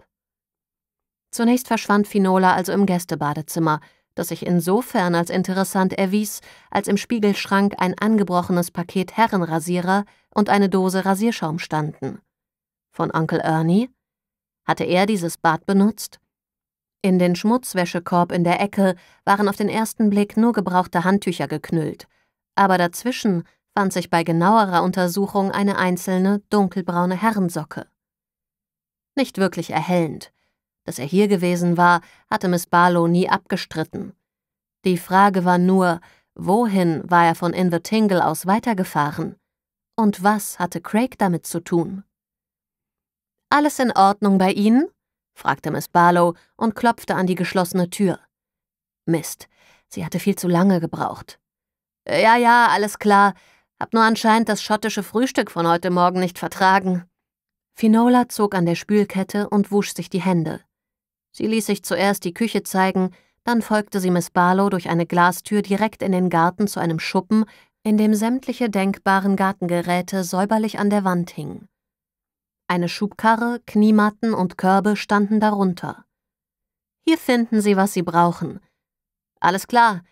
Zunächst verschwand Finola also im Gästebadezimmer, das sich insofern als interessant erwies, als im Spiegelschrank ein angebrochenes Paket Herrenrasierer und eine Dose Rasierschaum standen. Von Onkel Ernie? Hatte er dieses Bad benutzt? In den Schmutzwäschekorb in der Ecke waren auf den ersten Blick nur gebrauchte Handtücher geknüllt, aber dazwischen fand sich bei genauerer Untersuchung eine einzelne dunkelbraune Herrensocke. Nicht wirklich erhellend. Dass er hier gewesen war, hatte Miss Barlow nie abgestritten. Die Frage war nur, wohin war er von In the Tingle aus weitergefahren? Und was hatte Craig damit zu tun? Alles in Ordnung bei Ihnen? fragte Miss Barlow und klopfte an die geschlossene Tür. Mist, sie hatte viel zu lange gebraucht. Ja, ja, alles klar. Hab nur anscheinend das schottische Frühstück von heute Morgen nicht vertragen. Finola zog an der Spülkette und wusch sich die Hände. Sie ließ sich zuerst die Küche zeigen, dann folgte sie Miss Barlow durch eine Glastür direkt in den Garten zu einem Schuppen, in dem sämtliche denkbaren Gartengeräte säuberlich an der Wand hingen. Eine Schubkarre, Kniematten und Körbe standen darunter. Hier finden Sie, was Sie brauchen. Alles klar.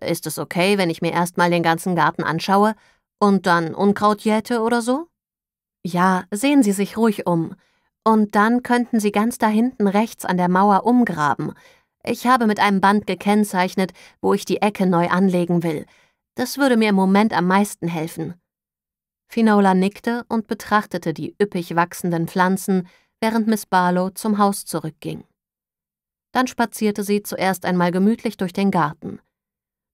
Ist es okay, wenn ich mir erstmal den ganzen Garten anschaue? Und dann Unkrautjäte oder so? Ja, sehen Sie sich ruhig um. Und dann könnten Sie ganz da hinten rechts an der Mauer umgraben. Ich habe mit einem Band gekennzeichnet, wo ich die Ecke neu anlegen will. Das würde mir im Moment am meisten helfen. Finola nickte und betrachtete die üppig wachsenden Pflanzen, während Miss Barlow zum Haus zurückging. Dann spazierte sie zuerst einmal gemütlich durch den Garten.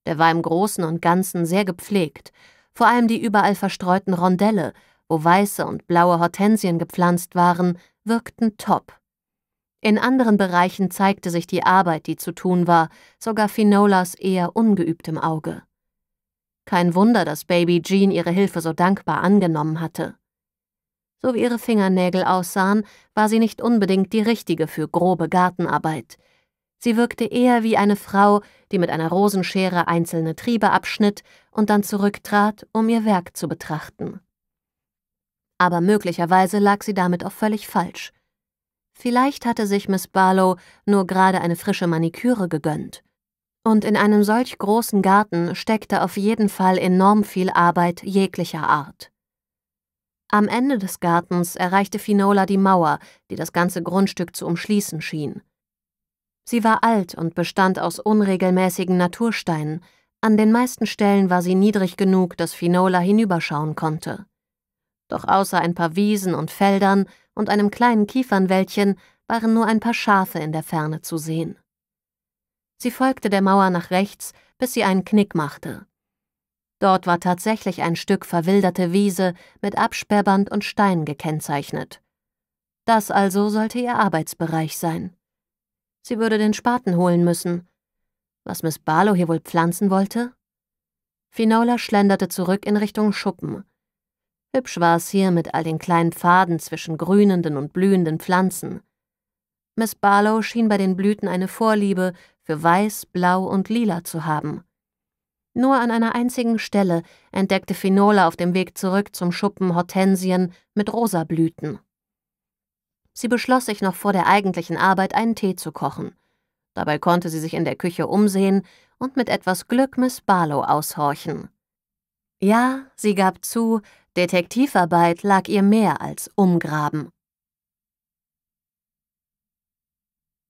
Der war im Großen und Ganzen sehr gepflegt, vor allem die überall verstreuten Rondelle, wo weiße und blaue Hortensien gepflanzt waren, wirkten top. In anderen Bereichen zeigte sich die Arbeit, die zu tun war, sogar Finolas eher ungeübtem Auge. Kein Wunder, dass Baby Jean ihre Hilfe so dankbar angenommen hatte. So wie ihre Fingernägel aussahen, war sie nicht unbedingt die richtige für grobe Gartenarbeit – Sie wirkte eher wie eine Frau, die mit einer Rosenschere einzelne Triebe abschnitt und dann zurücktrat, um ihr Werk zu betrachten. Aber möglicherweise lag sie damit auch völlig falsch. Vielleicht hatte sich Miss Barlow nur gerade eine frische Maniküre gegönnt. Und in einem solch großen Garten steckte auf jeden Fall enorm viel Arbeit jeglicher Art. Am Ende des Gartens erreichte Finola die Mauer, die das ganze Grundstück zu umschließen schien. Sie war alt und bestand aus unregelmäßigen Natursteinen, an den meisten Stellen war sie niedrig genug, dass Finola hinüberschauen konnte. Doch außer ein paar Wiesen und Feldern und einem kleinen Kiefernwäldchen waren nur ein paar Schafe in der Ferne zu sehen. Sie folgte der Mauer nach rechts, bis sie einen Knick machte. Dort war tatsächlich ein Stück verwilderte Wiese mit Absperrband und Stein gekennzeichnet. Das also sollte ihr Arbeitsbereich sein. Sie würde den Spaten holen müssen. Was Miss Barlow hier wohl pflanzen wollte? Finola schlenderte zurück in Richtung Schuppen. Hübsch war es hier mit all den kleinen Pfaden zwischen grünenden und blühenden Pflanzen. Miss Barlow schien bei den Blüten eine Vorliebe für weiß, blau und lila zu haben. Nur an einer einzigen Stelle entdeckte Finola auf dem Weg zurück zum Schuppen Hortensien mit rosa Blüten. Sie beschloss, sich noch vor der eigentlichen Arbeit einen Tee zu kochen. Dabei konnte sie sich in der Küche umsehen und mit etwas Glück Miss Barlow aushorchen. Ja, sie gab zu, Detektivarbeit lag ihr mehr als umgraben.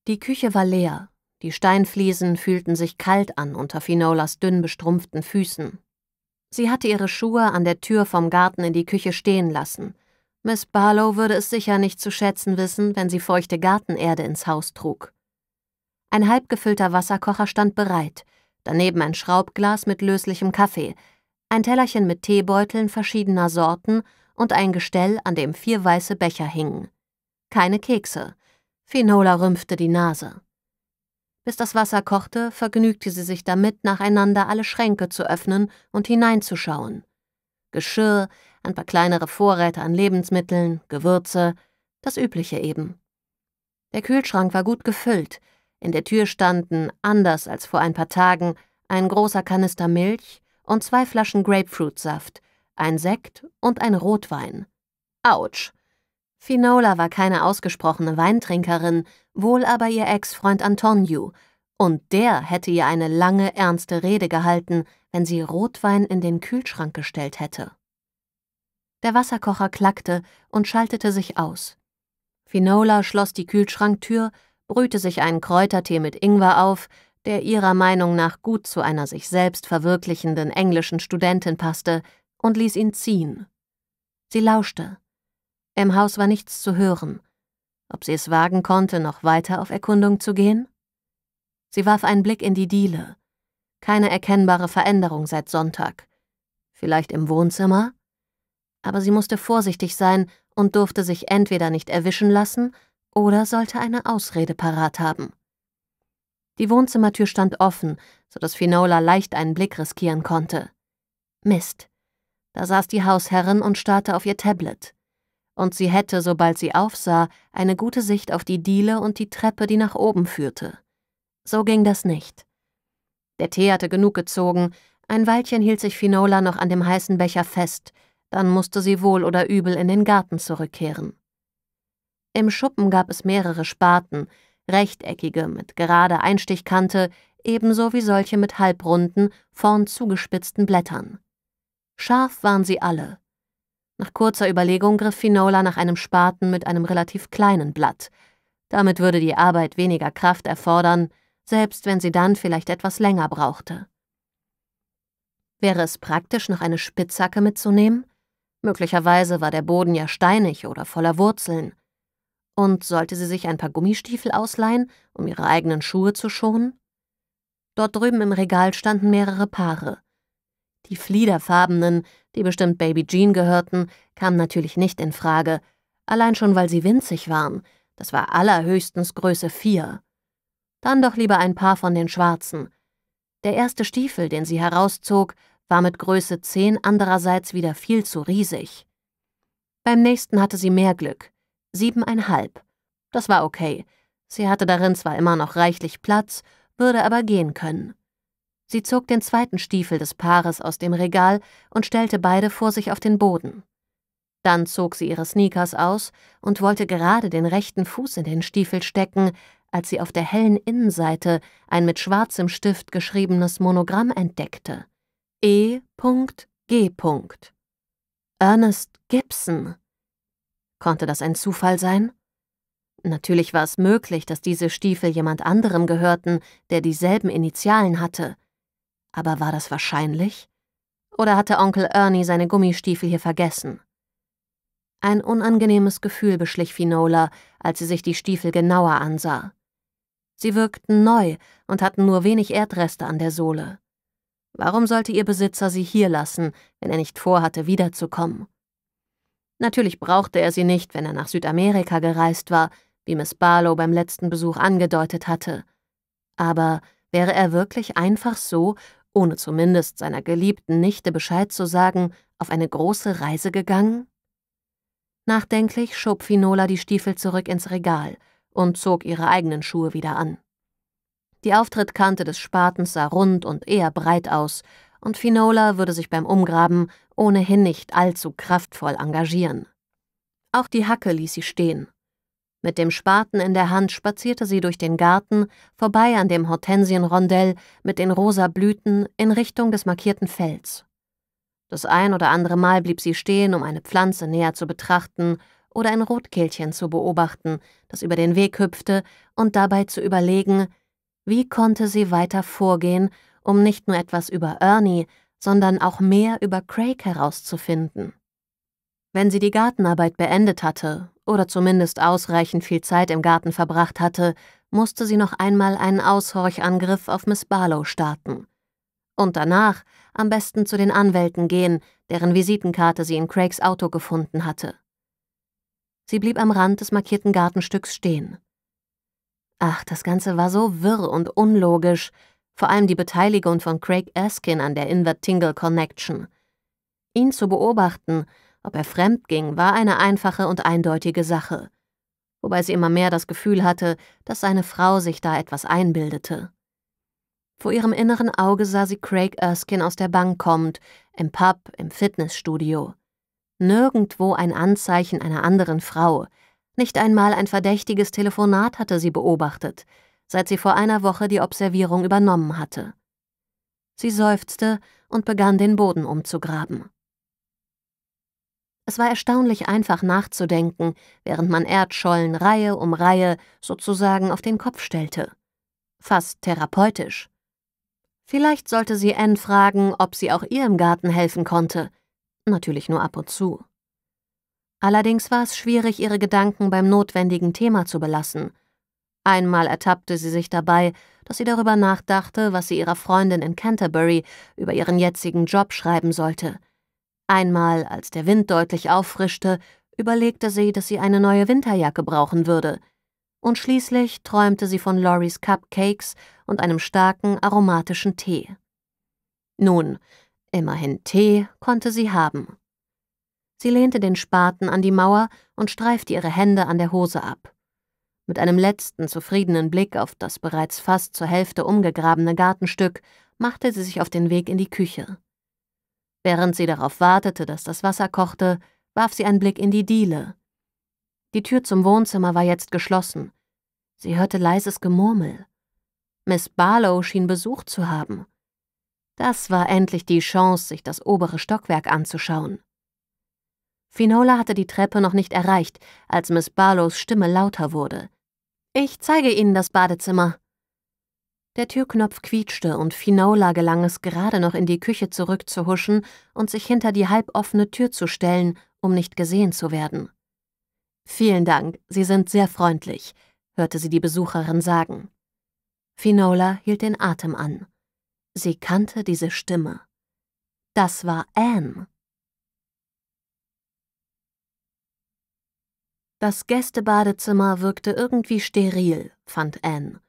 Die Küche war leer. Die Steinfliesen fühlten sich kalt an unter Finolas dünn bestrumpften Füßen. Sie hatte ihre Schuhe an der Tür vom Garten in die Küche stehen lassen. Miss Barlow würde es sicher nicht zu schätzen wissen, wenn sie feuchte Gartenerde ins Haus trug. Ein halbgefüllter Wasserkocher stand bereit, daneben ein Schraubglas mit löslichem Kaffee, ein Tellerchen mit Teebeuteln verschiedener Sorten und ein Gestell, an dem vier weiße Becher hingen. Keine Kekse. Finola rümpfte die Nase. Bis das Wasser kochte, vergnügte sie sich damit, nacheinander alle Schränke zu öffnen und hineinzuschauen. Geschirr, ein paar kleinere Vorräte an Lebensmitteln, Gewürze, das Übliche eben. Der Kühlschrank war gut gefüllt, in der Tür standen, anders als vor ein paar Tagen, ein großer Kanister Milch und zwei Flaschen Grapefruitsaft, ein Sekt und ein Rotwein. Autsch! Finola war keine ausgesprochene Weintrinkerin, wohl aber ihr Ex-Freund Antonio, und der hätte ihr eine lange, ernste Rede gehalten, wenn sie Rotwein in den Kühlschrank gestellt hätte. Der Wasserkocher klackte und schaltete sich aus. Finola schloss die Kühlschranktür, brühte sich einen Kräutertee mit Ingwer auf, der ihrer Meinung nach gut zu einer sich selbst verwirklichenden englischen Studentin passte, und ließ ihn ziehen. Sie lauschte. Im Haus war nichts zu hören. Ob sie es wagen konnte, noch weiter auf Erkundung zu gehen? Sie warf einen Blick in die Diele. Keine erkennbare Veränderung seit Sonntag. Vielleicht im Wohnzimmer? aber sie musste vorsichtig sein und durfte sich entweder nicht erwischen lassen oder sollte eine Ausrede parat haben. Die Wohnzimmertür stand offen, sodass Finola leicht einen Blick riskieren konnte. Mist. Da saß die Hausherrin und starrte auf ihr Tablet. Und sie hätte, sobald sie aufsah, eine gute Sicht auf die Diele und die Treppe, die nach oben führte. So ging das nicht. Der Tee hatte genug gezogen, ein Weilchen hielt sich Finola noch an dem heißen Becher fest, dann musste sie wohl oder übel in den Garten zurückkehren. Im Schuppen gab es mehrere Spaten, rechteckige mit gerader Einstichkante, ebenso wie solche mit halbrunden, vorn zugespitzten Blättern. Scharf waren sie alle. Nach kurzer Überlegung griff Finola nach einem Spaten mit einem relativ kleinen Blatt. Damit würde die Arbeit weniger Kraft erfordern, selbst wenn sie dann vielleicht etwas länger brauchte. Wäre es praktisch, noch eine Spitzhacke mitzunehmen? Möglicherweise war der Boden ja steinig oder voller Wurzeln. Und sollte sie sich ein paar Gummistiefel ausleihen, um ihre eigenen Schuhe zu schonen? Dort drüben im Regal standen mehrere Paare. Die fliederfarbenen, die bestimmt Baby Jean gehörten, kamen natürlich nicht in Frage, allein schon weil sie winzig waren, das war allerhöchstens Größe 4. Dann doch lieber ein paar von den schwarzen. Der erste Stiefel, den sie herauszog, war mit Größe 10 andererseits wieder viel zu riesig. Beim nächsten hatte sie mehr Glück, siebeneinhalb. Das war okay. Sie hatte darin zwar immer noch reichlich Platz, würde aber gehen können. Sie zog den zweiten Stiefel des Paares aus dem Regal und stellte beide vor sich auf den Boden. Dann zog sie ihre Sneakers aus und wollte gerade den rechten Fuß in den Stiefel stecken, als sie auf der hellen Innenseite ein mit schwarzem Stift geschriebenes Monogramm entdeckte. E.G. Ernest Gibson. Konnte das ein Zufall sein? Natürlich war es möglich, dass diese Stiefel jemand anderem gehörten, der dieselben Initialen hatte. Aber war das wahrscheinlich? Oder hatte Onkel Ernie seine Gummistiefel hier vergessen? Ein unangenehmes Gefühl beschlich Finola, als sie sich die Stiefel genauer ansah. Sie wirkten neu und hatten nur wenig Erdreste an der Sohle. Warum sollte ihr Besitzer sie hier lassen, wenn er nicht vorhatte, wiederzukommen? Natürlich brauchte er sie nicht, wenn er nach Südamerika gereist war, wie Miss Barlow beim letzten Besuch angedeutet hatte. Aber wäre er wirklich einfach so, ohne zumindest seiner geliebten Nichte Bescheid zu sagen, auf eine große Reise gegangen? Nachdenklich schob Finola die Stiefel zurück ins Regal und zog ihre eigenen Schuhe wieder an. Die Auftrittkante des Spatens sah rund und eher breit aus, und Finola würde sich beim Umgraben ohnehin nicht allzu kraftvoll engagieren. Auch die Hacke ließ sie stehen. Mit dem Spaten in der Hand spazierte sie durch den Garten, vorbei an dem Hortensienrondell mit den rosa Blüten in Richtung des markierten Fells. Das ein oder andere Mal blieb sie stehen, um eine Pflanze näher zu betrachten oder ein Rotkehlchen zu beobachten, das über den Weg hüpfte, und dabei zu überlegen, wie konnte sie weiter vorgehen, um nicht nur etwas über Ernie, sondern auch mehr über Craig herauszufinden? Wenn sie die Gartenarbeit beendet hatte oder zumindest ausreichend viel Zeit im Garten verbracht hatte, musste sie noch einmal einen Aushorchangriff auf Miss Barlow starten. Und danach am besten zu den Anwälten gehen, deren Visitenkarte sie in Craigs Auto gefunden hatte. Sie blieb am Rand des markierten Gartenstücks stehen. Ach, das Ganze war so wirr und unlogisch, vor allem die Beteiligung von Craig Erskine an der Invertingle Connection. Ihn zu beobachten, ob er fremd ging, war eine einfache und eindeutige Sache, wobei sie immer mehr das Gefühl hatte, dass seine Frau sich da etwas einbildete. Vor ihrem inneren Auge sah sie Craig Erskine aus der Bank kommend, im Pub, im Fitnessstudio. Nirgendwo ein Anzeichen einer anderen Frau, nicht einmal ein verdächtiges Telefonat hatte sie beobachtet, seit sie vor einer Woche die Observierung übernommen hatte. Sie seufzte und begann den Boden umzugraben. Es war erstaunlich einfach nachzudenken, während man Erdschollen Reihe um Reihe sozusagen auf den Kopf stellte. Fast therapeutisch. Vielleicht sollte sie Anne fragen, ob sie auch ihr im Garten helfen konnte. Natürlich nur ab und zu. Allerdings war es schwierig, ihre Gedanken beim notwendigen Thema zu belassen. Einmal ertappte sie sich dabei, dass sie darüber nachdachte, was sie ihrer Freundin in Canterbury über ihren jetzigen Job schreiben sollte. Einmal, als der Wind deutlich auffrischte, überlegte sie, dass sie eine neue Winterjacke brauchen würde. Und schließlich träumte sie von Loris Cupcakes und einem starken, aromatischen Tee. Nun, immerhin Tee konnte sie haben. Sie lehnte den Spaten an die Mauer und streifte ihre Hände an der Hose ab. Mit einem letzten zufriedenen Blick auf das bereits fast zur Hälfte umgegrabene Gartenstück machte sie sich auf den Weg in die Küche. Während sie darauf wartete, dass das Wasser kochte, warf sie einen Blick in die Diele. Die Tür zum Wohnzimmer war jetzt geschlossen. Sie hörte leises Gemurmel. Miss Barlow schien Besuch zu haben. Das war endlich die Chance, sich das obere Stockwerk anzuschauen. Finola hatte die Treppe noch nicht erreicht, als Miss Barlows Stimme lauter wurde. Ich zeige Ihnen das Badezimmer. Der Türknopf quietschte und Finola gelang es gerade noch in die Küche zurückzuhuschen und sich hinter die halboffene Tür zu stellen, um nicht gesehen zu werden. Vielen Dank, Sie sind sehr freundlich, hörte sie die Besucherin sagen. Finola hielt den Atem an. Sie kannte diese Stimme. Das war Anne. Das Gästebadezimmer wirkte irgendwie steril, fand Anne.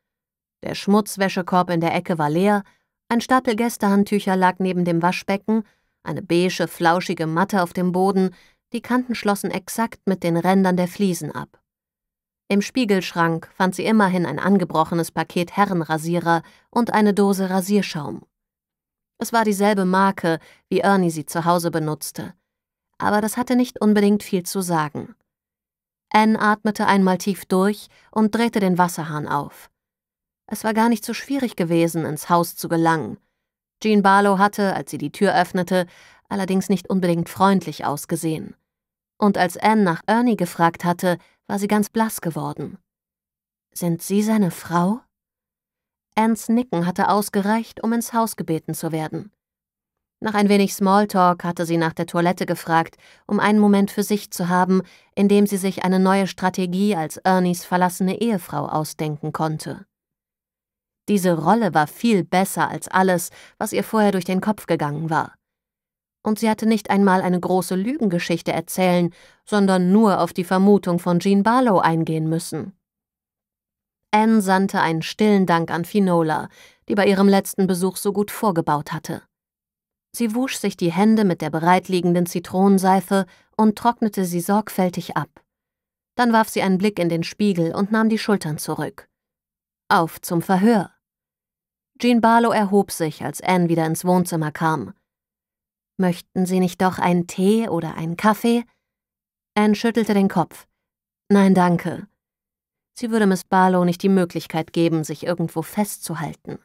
Der Schmutzwäschekorb in der Ecke war leer, ein Stapel Gästehandtücher lag neben dem Waschbecken, eine beige, flauschige Matte auf dem Boden, die Kanten schlossen exakt mit den Rändern der Fliesen ab. Im Spiegelschrank fand sie immerhin ein angebrochenes Paket Herrenrasierer und eine Dose Rasierschaum. Es war dieselbe Marke, wie Ernie sie zu Hause benutzte, aber das hatte nicht unbedingt viel zu sagen. Anne atmete einmal tief durch und drehte den Wasserhahn auf. Es war gar nicht so schwierig gewesen, ins Haus zu gelangen. Jean Barlow hatte, als sie die Tür öffnete, allerdings nicht unbedingt freundlich ausgesehen. Und als Anne nach Ernie gefragt hatte, war sie ganz blass geworden. Sind Sie seine Frau? Anns Nicken hatte ausgereicht, um ins Haus gebeten zu werden. Nach ein wenig Smalltalk hatte sie nach der Toilette gefragt, um einen Moment für sich zu haben, in dem sie sich eine neue Strategie als Ernies verlassene Ehefrau ausdenken konnte. Diese Rolle war viel besser als alles, was ihr vorher durch den Kopf gegangen war. Und sie hatte nicht einmal eine große Lügengeschichte erzählen, sondern nur auf die Vermutung von Jean Barlow eingehen müssen. Anne sandte einen stillen Dank an Finola, die bei ihrem letzten Besuch so gut vorgebaut hatte. Sie wusch sich die Hände mit der bereitliegenden Zitronenseife und trocknete sie sorgfältig ab. Dann warf sie einen Blick in den Spiegel und nahm die Schultern zurück. Auf zum Verhör. Jean Barlow erhob sich, als Anne wieder ins Wohnzimmer kam. Möchten Sie nicht doch einen Tee oder einen Kaffee? Anne schüttelte den Kopf. Nein, danke. Sie würde Miss Barlow nicht die Möglichkeit geben, sich irgendwo festzuhalten.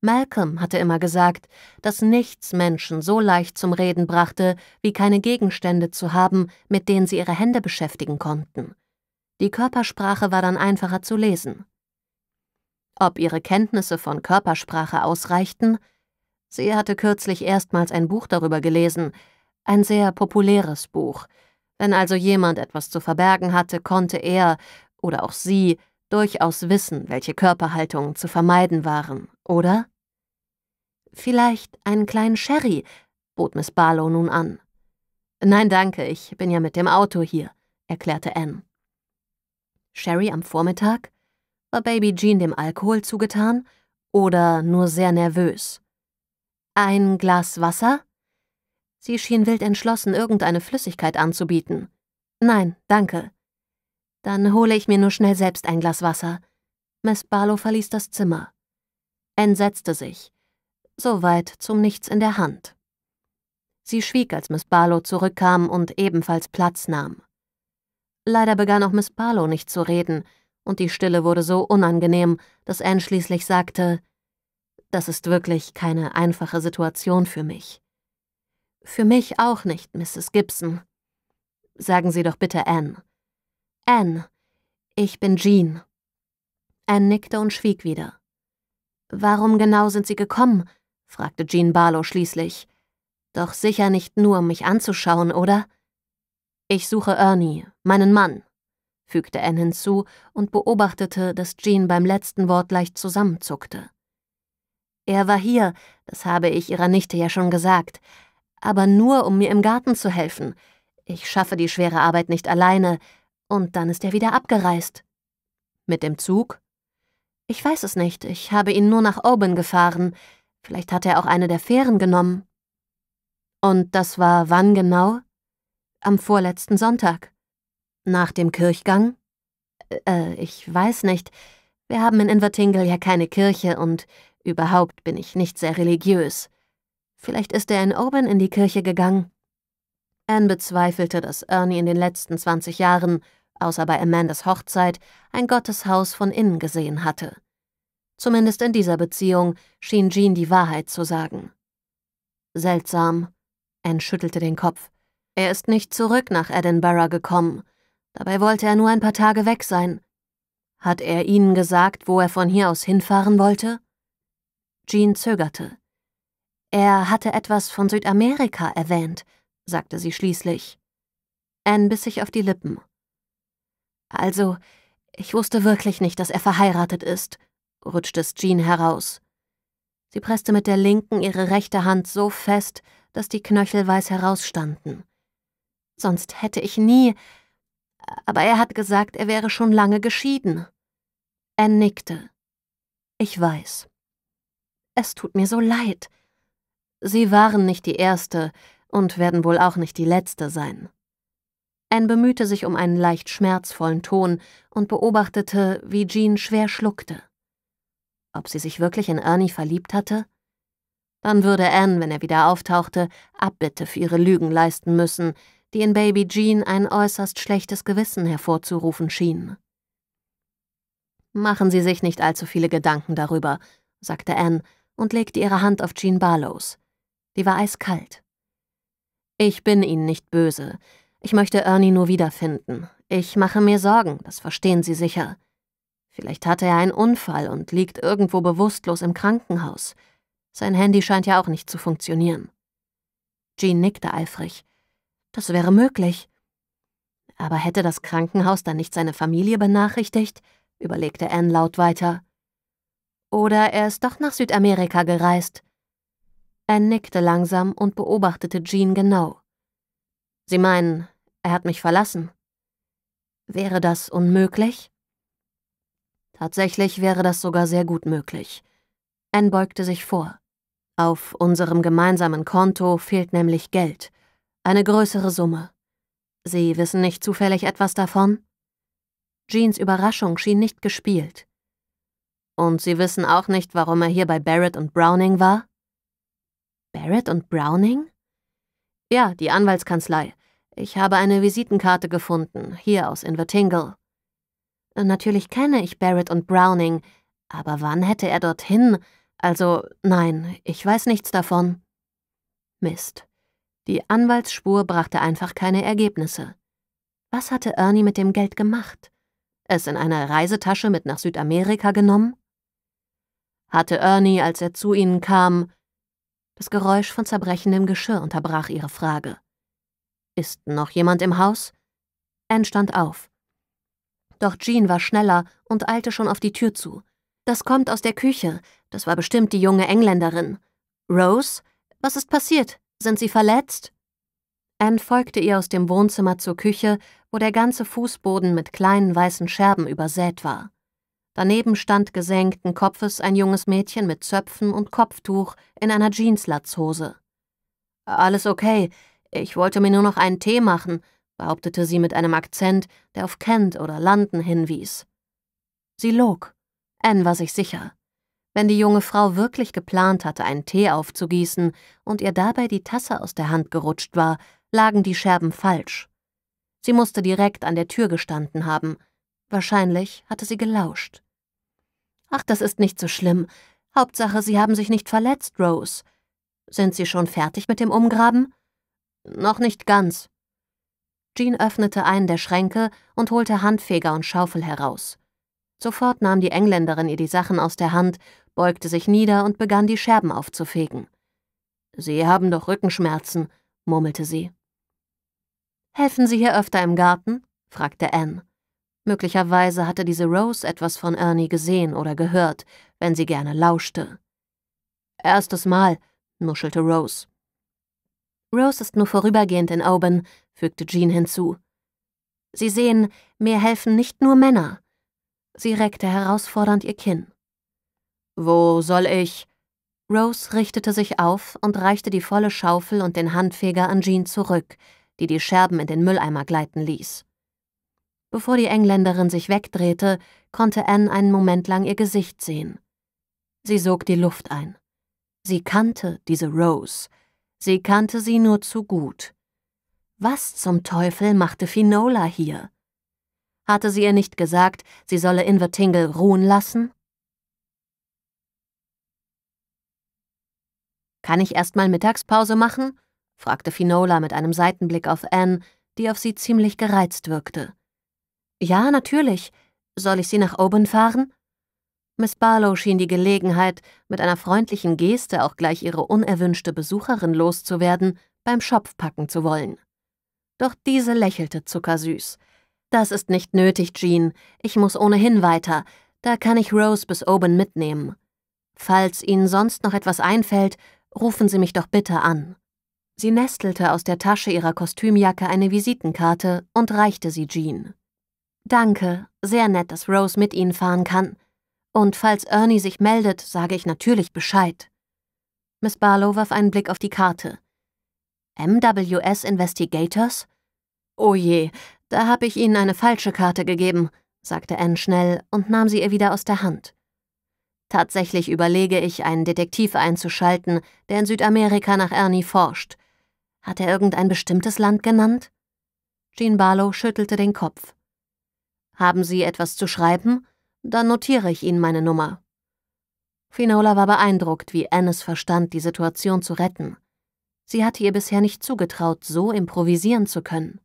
Malcolm hatte immer gesagt, dass nichts Menschen so leicht zum Reden brachte, wie keine Gegenstände zu haben, mit denen sie ihre Hände beschäftigen konnten. Die Körpersprache war dann einfacher zu lesen. Ob ihre Kenntnisse von Körpersprache ausreichten? Sie hatte kürzlich erstmals ein Buch darüber gelesen, ein sehr populäres Buch. Wenn also jemand etwas zu verbergen hatte, konnte er oder auch sie durchaus wissen, welche Körperhaltungen zu vermeiden waren oder? Vielleicht einen kleinen Sherry, bot Miss Barlow nun an. Nein, danke, ich bin ja mit dem Auto hier, erklärte Anne. Sherry am Vormittag? War Baby Jean dem Alkohol zugetan oder nur sehr nervös? Ein Glas Wasser? Sie schien wild entschlossen, irgendeine Flüssigkeit anzubieten. Nein, danke. Dann hole ich mir nur schnell selbst ein Glas Wasser. Miss Barlow verließ das Zimmer entsetzte sich. Soweit zum Nichts in der Hand. Sie schwieg, als Miss Barlow zurückkam und ebenfalls Platz nahm. Leider begann auch Miss Barlow nicht zu reden, und die Stille wurde so unangenehm, dass Anne schließlich sagte, das ist wirklich keine einfache Situation für mich. Für mich auch nicht, Mrs. Gibson. Sagen Sie doch bitte Anne. Anne, ich bin Jean. Anne nickte und schwieg wieder. Warum genau sind Sie gekommen? fragte Jean Barlow schließlich. Doch sicher nicht nur, um mich anzuschauen, oder? Ich suche Ernie, meinen Mann, fügte Anne hinzu und beobachtete, dass Jean beim letzten Wort leicht zusammenzuckte. Er war hier, das habe ich ihrer Nichte ja schon gesagt, aber nur, um mir im Garten zu helfen. Ich schaffe die schwere Arbeit nicht alleine, und dann ist er wieder abgereist. Mit dem Zug? Ich weiß es nicht. Ich habe ihn nur nach Oban gefahren. Vielleicht hat er auch eine der Fähren genommen. Und das war wann genau? Am vorletzten Sonntag. Nach dem Kirchgang? Äh, äh, ich weiß nicht. Wir haben in Invertingle ja keine Kirche und überhaupt bin ich nicht sehr religiös. Vielleicht ist er in Oban in die Kirche gegangen. Anne bezweifelte, dass Ernie in den letzten 20 Jahren außer bei Amandas Hochzeit, ein Gotteshaus von innen gesehen hatte. Zumindest in dieser Beziehung schien Jean die Wahrheit zu sagen. Seltsam. Anne schüttelte den Kopf. Er ist nicht zurück nach Edinburgh gekommen. Dabei wollte er nur ein paar Tage weg sein. Hat er Ihnen gesagt, wo er von hier aus hinfahren wollte? Jean zögerte. Er hatte etwas von Südamerika erwähnt, sagte sie schließlich. Anne biss sich auf die Lippen. Also, ich wusste wirklich nicht, dass er verheiratet ist, rutschte Jean heraus. Sie presste mit der linken ihre rechte Hand so fest, dass die Knöchel weiß herausstanden. Sonst hätte ich nie. Aber er hat gesagt, er wäre schon lange geschieden. Er nickte. Ich weiß. Es tut mir so leid. Sie waren nicht die Erste und werden wohl auch nicht die Letzte sein. Anne bemühte sich um einen leicht schmerzvollen Ton und beobachtete, wie Jean schwer schluckte. Ob sie sich wirklich in Ernie verliebt hatte? Dann würde Anne, wenn er wieder auftauchte, Abbitte für ihre Lügen leisten müssen, die in Baby Jean ein äußerst schlechtes Gewissen hervorzurufen schienen. Machen Sie sich nicht allzu viele Gedanken darüber, sagte Anne und legte ihre Hand auf Jean Barlows. Die war eiskalt. Ich bin Ihnen nicht böse. Ich möchte Ernie nur wiederfinden. Ich mache mir Sorgen, das verstehen Sie sicher. Vielleicht hatte er einen Unfall und liegt irgendwo bewusstlos im Krankenhaus. Sein Handy scheint ja auch nicht zu funktionieren. Jean nickte eifrig. Das wäre möglich. Aber hätte das Krankenhaus dann nicht seine Familie benachrichtigt? überlegte Anne laut weiter. Oder er ist doch nach Südamerika gereist. Anne nickte langsam und beobachtete Jean genau. Sie meinen, er hat mich verlassen. Wäre das unmöglich? Tatsächlich wäre das sogar sehr gut möglich. Anne beugte sich vor. Auf unserem gemeinsamen Konto fehlt nämlich Geld. Eine größere Summe. Sie wissen nicht zufällig etwas davon? Jeans Überraschung schien nicht gespielt. Und Sie wissen auch nicht, warum er hier bei Barrett und Browning war? Barrett und Browning? Ja, die Anwaltskanzlei. Ich habe eine Visitenkarte gefunden, hier aus Invertingle. Äh, natürlich kenne ich Barrett und Browning, aber wann hätte er dorthin? Also, nein, ich weiß nichts davon. Mist. Die Anwaltsspur brachte einfach keine Ergebnisse. Was hatte Ernie mit dem Geld gemacht? Es in einer Reisetasche mit nach Südamerika genommen? Hatte Ernie, als er zu ihnen kam, das Geräusch von zerbrechendem Geschirr unterbrach ihre Frage. Ist noch jemand im Haus? Anne stand auf. Doch Jean war schneller und eilte schon auf die Tür zu. Das kommt aus der Küche. Das war bestimmt die junge Engländerin. Rose? Was ist passiert? Sind Sie verletzt? Anne folgte ihr aus dem Wohnzimmer zur Küche, wo der ganze Fußboden mit kleinen weißen Scherben übersät war. Daneben stand gesenkten Kopfes ein junges Mädchen mit Zöpfen und Kopftuch in einer Jeanslatzhose. Alles okay, ich wollte mir nur noch einen Tee machen, behauptete sie mit einem Akzent, der auf Kent oder London hinwies. Sie log. Anne war sich sicher. Wenn die junge Frau wirklich geplant hatte, einen Tee aufzugießen und ihr dabei die Tasse aus der Hand gerutscht war, lagen die Scherben falsch. Sie musste direkt an der Tür gestanden haben. Wahrscheinlich hatte sie gelauscht. Ach, das ist nicht so schlimm. Hauptsache, Sie haben sich nicht verletzt, Rose. Sind Sie schon fertig mit dem Umgraben? Noch nicht ganz. Jean öffnete einen der Schränke und holte Handfeger und Schaufel heraus. Sofort nahm die Engländerin ihr die Sachen aus der Hand, beugte sich nieder und begann die Scherben aufzufegen. Sie haben doch Rückenschmerzen, murmelte sie. Helfen Sie hier öfter im Garten? fragte Anne. Möglicherweise hatte diese Rose etwas von Ernie gesehen oder gehört, wenn sie gerne lauschte. Erstes Mal, nuschelte Rose. Rose ist nur vorübergehend in Auburn, fügte Jean hinzu. Sie sehen, mir helfen nicht nur Männer. Sie reckte herausfordernd ihr Kinn. Wo soll ich? Rose richtete sich auf und reichte die volle Schaufel und den Handfeger an Jean zurück, die die Scherben in den Mülleimer gleiten ließ. Bevor die Engländerin sich wegdrehte, konnte Anne einen Moment lang ihr Gesicht sehen. Sie sog die Luft ein. Sie kannte diese Rose, Sie kannte sie nur zu gut. Was zum Teufel machte Finola hier? Hatte sie ihr nicht gesagt, sie solle Invertingle ruhen lassen? Kann ich erstmal Mittagspause machen? fragte Finola mit einem Seitenblick auf Anne, die auf sie ziemlich gereizt wirkte. Ja, natürlich. Soll ich sie nach Oban fahren? Miss Barlow schien die Gelegenheit, mit einer freundlichen Geste auch gleich ihre unerwünschte Besucherin loszuwerden, beim Schopf packen zu wollen. Doch diese lächelte zuckersüß. Das ist nicht nötig, Jean. Ich muss ohnehin weiter. Da kann ich Rose bis oben mitnehmen. Falls Ihnen sonst noch etwas einfällt, rufen Sie mich doch bitte an. Sie nestelte aus der Tasche ihrer Kostümjacke eine Visitenkarte und reichte sie Jean. Danke, sehr nett, dass Rose mit Ihnen fahren kann. Und falls Ernie sich meldet, sage ich natürlich Bescheid. Miss Barlow warf einen Blick auf die Karte. MWS Investigators? Oh je, da habe ich Ihnen eine falsche Karte gegeben, sagte Anne schnell und nahm sie ihr wieder aus der Hand. Tatsächlich überlege ich, einen Detektiv einzuschalten, der in Südamerika nach Ernie forscht. Hat er irgendein bestimmtes Land genannt? Jean Barlow schüttelte den Kopf. Haben Sie etwas zu schreiben? Dann notiere ich Ihnen meine Nummer. Finola war beeindruckt, wie Annes verstand, die Situation zu retten. Sie hatte ihr bisher nicht zugetraut, so improvisieren zu können.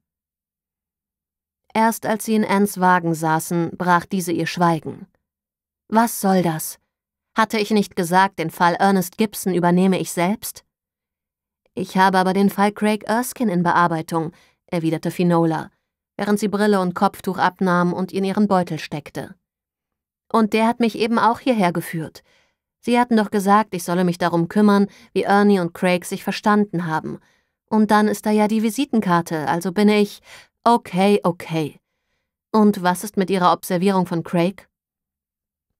Erst als sie in Annes Wagen saßen, brach diese ihr Schweigen. Was soll das? Hatte ich nicht gesagt, den Fall Ernest Gibson übernehme ich selbst? Ich habe aber den Fall Craig Erskine in Bearbeitung, erwiderte Finola, während sie Brille und Kopftuch abnahm und in ihren Beutel steckte. Und der hat mich eben auch hierher geführt. Sie hatten doch gesagt, ich solle mich darum kümmern, wie Ernie und Craig sich verstanden haben. Und dann ist da ja die Visitenkarte, also bin ich. Okay, okay. Und was ist mit Ihrer Observierung von Craig?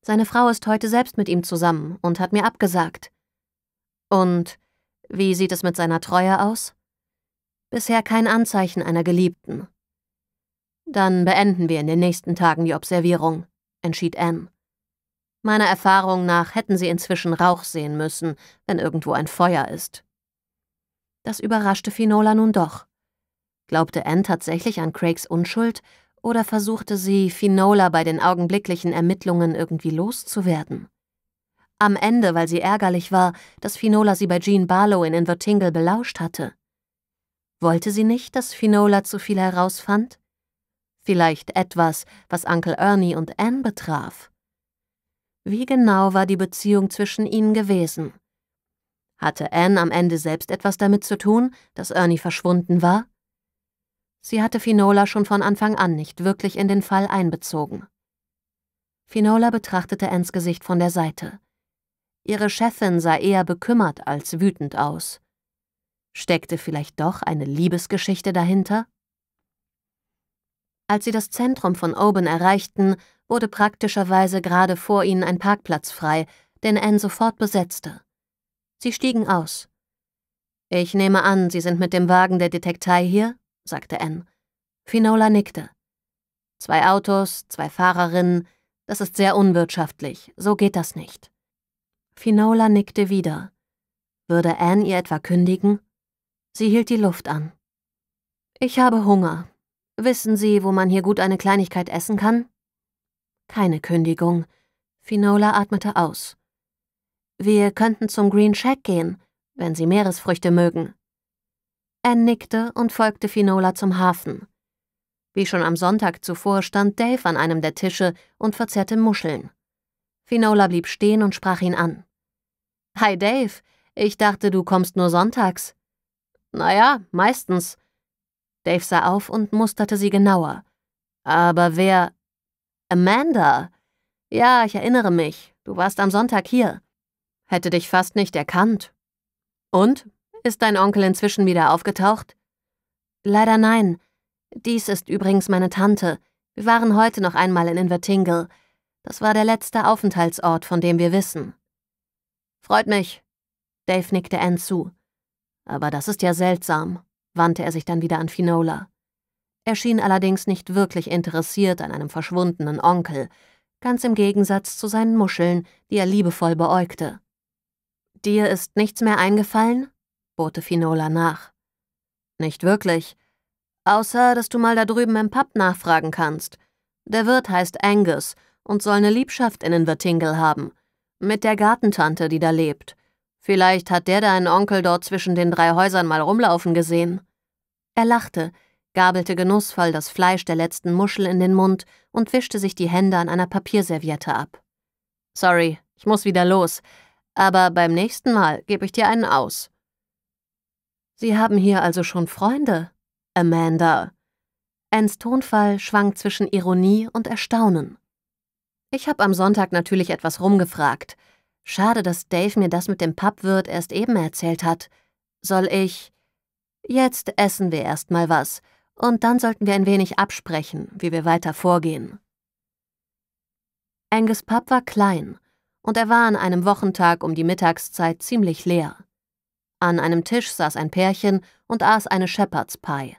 Seine Frau ist heute selbst mit ihm zusammen und hat mir abgesagt. Und wie sieht es mit seiner Treue aus? Bisher kein Anzeichen einer Geliebten. Dann beenden wir in den nächsten Tagen die Observierung entschied Anne. Meiner Erfahrung nach hätten sie inzwischen Rauch sehen müssen, wenn irgendwo ein Feuer ist. Das überraschte Finola nun doch. Glaubte Anne tatsächlich an Craigs Unschuld oder versuchte sie, Finola bei den augenblicklichen Ermittlungen irgendwie loszuwerden? Am Ende, weil sie ärgerlich war, dass Finola sie bei Jean Barlow in Invertingle belauscht hatte. Wollte sie nicht, dass Finola zu viel herausfand? Vielleicht etwas, was Uncle Ernie und Anne betraf. Wie genau war die Beziehung zwischen ihnen gewesen? Hatte Anne am Ende selbst etwas damit zu tun, dass Ernie verschwunden war? Sie hatte Finola schon von Anfang an nicht wirklich in den Fall einbezogen. Finola betrachtete Anns Gesicht von der Seite. Ihre Chefin sah eher bekümmert als wütend aus. Steckte vielleicht doch eine Liebesgeschichte dahinter? Als sie das Zentrum von Oban erreichten, wurde praktischerweise gerade vor ihnen ein Parkplatz frei, den Anne sofort besetzte. Sie stiegen aus. Ich nehme an, Sie sind mit dem Wagen der Detektei hier, sagte Anne. Finola nickte. Zwei Autos, zwei Fahrerinnen, das ist sehr unwirtschaftlich, so geht das nicht. Finola nickte wieder. Würde Anne ihr etwa kündigen? Sie hielt die Luft an. Ich habe Hunger, Wissen Sie, wo man hier gut eine Kleinigkeit essen kann? Keine Kündigung. Finola atmete aus. Wir könnten zum Green Shack gehen, wenn Sie Meeresfrüchte mögen. Er nickte und folgte Finola zum Hafen. Wie schon am Sonntag zuvor stand Dave an einem der Tische und verzehrte Muscheln. Finola blieb stehen und sprach ihn an. Hi Dave, ich dachte, du kommst nur sonntags. Naja, meistens. Dave sah auf und musterte sie genauer. Aber wer. Amanda! Ja, ich erinnere mich. Du warst am Sonntag hier. Hätte dich fast nicht erkannt. Und? Ist dein Onkel inzwischen wieder aufgetaucht? Leider nein. Dies ist übrigens meine Tante. Wir waren heute noch einmal in Invertingle. Das war der letzte Aufenthaltsort, von dem wir wissen. Freut mich. Dave nickte Anne zu. Aber das ist ja seltsam wandte er sich dann wieder an Finola. Er schien allerdings nicht wirklich interessiert an einem verschwundenen Onkel, ganz im Gegensatz zu seinen Muscheln, die er liebevoll beäugte. Dir ist nichts mehr eingefallen? bot Finola nach. Nicht wirklich. Außer, dass du mal da drüben im Pub nachfragen kannst. Der Wirt heißt Angus und soll eine Liebschaft in Invertingle haben. Mit der Gartentante, die da lebt. Vielleicht hat der deinen Onkel dort zwischen den drei Häusern mal rumlaufen gesehen. Er lachte, gabelte genussvoll das Fleisch der letzten Muschel in den Mund und wischte sich die Hände an einer Papierserviette ab. Sorry, ich muss wieder los, aber beim nächsten Mal gebe ich dir einen aus. Sie haben hier also schon Freunde, Amanda. Anns Tonfall schwang zwischen Ironie und Erstaunen. Ich habe am Sonntag natürlich etwas rumgefragt – Schade, dass Dave mir das mit dem Pappwirt erst eben erzählt hat. Soll ich. Jetzt essen wir erst mal was, und dann sollten wir ein wenig absprechen, wie wir weiter vorgehen. Angus Papp war klein, und er war an einem Wochentag um die Mittagszeit ziemlich leer. An einem Tisch saß ein Pärchen und aß eine Shepherd's Pie.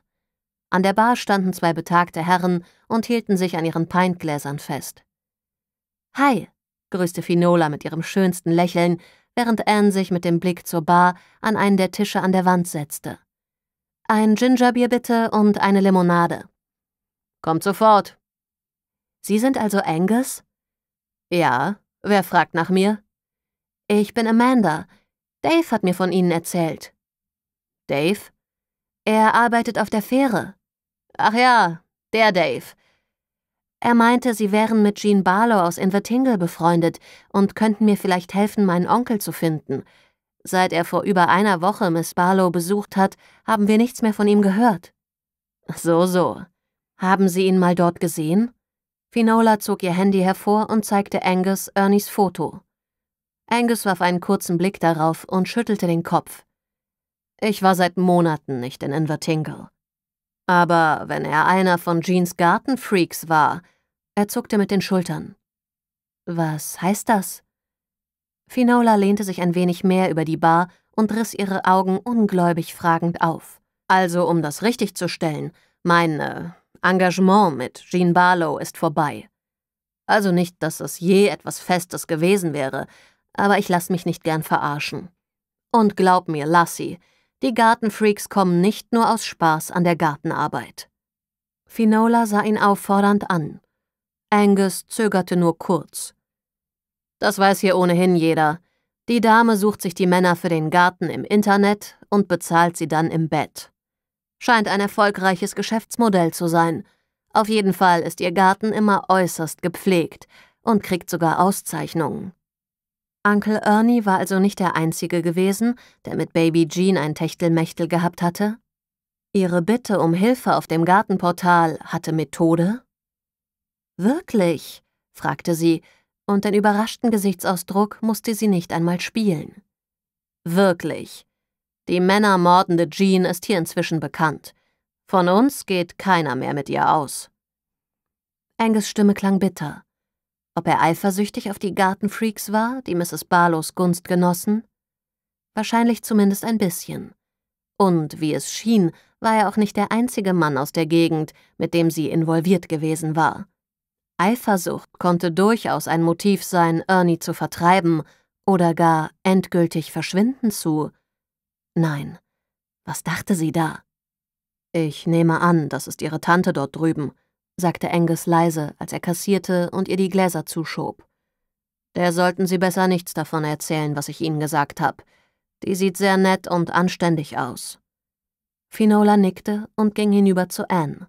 An der Bar standen zwei betagte Herren und hielten sich an ihren Pintgläsern fest. Hi, grüßte Finola mit ihrem schönsten Lächeln, während Anne sich mit dem Blick zur Bar an einen der Tische an der Wand setzte. Ein Gingerbier bitte und eine Limonade. Kommt sofort. Sie sind also Angus? Ja, wer fragt nach mir? Ich bin Amanda. Dave hat mir von Ihnen erzählt. Dave? Er arbeitet auf der Fähre. Ach ja, der Dave. Er meinte, sie wären mit Jean Barlow aus Invertingle befreundet und könnten mir vielleicht helfen, meinen Onkel zu finden. Seit er vor über einer Woche Miss Barlow besucht hat, haben wir nichts mehr von ihm gehört. So, so. Haben Sie ihn mal dort gesehen? Finola zog ihr Handy hervor und zeigte Angus Ernies Foto. Angus warf einen kurzen Blick darauf und schüttelte den Kopf. Ich war seit Monaten nicht in Invertingle. Aber wenn er einer von Jeans Gartenfreaks war, er zuckte mit den Schultern. Was heißt das? Finola lehnte sich ein wenig mehr über die Bar und riss ihre Augen ungläubig fragend auf. Also, um das richtig zu stellen, mein äh, Engagement mit Jean Barlow ist vorbei. Also nicht, dass es je etwas Festes gewesen wäre, aber ich lass mich nicht gern verarschen. Und glaub mir, Lassie, die Gartenfreaks kommen nicht nur aus Spaß an der Gartenarbeit. Finola sah ihn auffordernd an. Angus zögerte nur kurz. Das weiß hier ohnehin jeder. Die Dame sucht sich die Männer für den Garten im Internet und bezahlt sie dann im Bett. Scheint ein erfolgreiches Geschäftsmodell zu sein. Auf jeden Fall ist ihr Garten immer äußerst gepflegt und kriegt sogar Auszeichnungen. Uncle Ernie war also nicht der Einzige gewesen, der mit Baby Jean ein Techtelmechtel gehabt hatte. Ihre Bitte um Hilfe auf dem Gartenportal hatte Methode Wirklich? fragte sie, und den überraschten Gesichtsausdruck musste sie nicht einmal spielen. Wirklich. Die männermordende Jean ist hier inzwischen bekannt. Von uns geht keiner mehr mit ihr aus. Engels Stimme klang bitter. Ob er eifersüchtig auf die Gartenfreaks war, die Mrs. Barlows Gunst genossen? Wahrscheinlich zumindest ein bisschen. Und wie es schien, war er auch nicht der einzige Mann aus der Gegend, mit dem sie involviert gewesen war. Eifersucht konnte durchaus ein Motiv sein, Ernie zu vertreiben oder gar endgültig verschwinden zu. Nein, was dachte sie da? Ich nehme an, das ist ihre Tante dort drüben, sagte Angus leise, als er kassierte und ihr die Gläser zuschob. Der sollten Sie besser nichts davon erzählen, was ich Ihnen gesagt habe. Die sieht sehr nett und anständig aus. Finola nickte und ging hinüber zu Anne.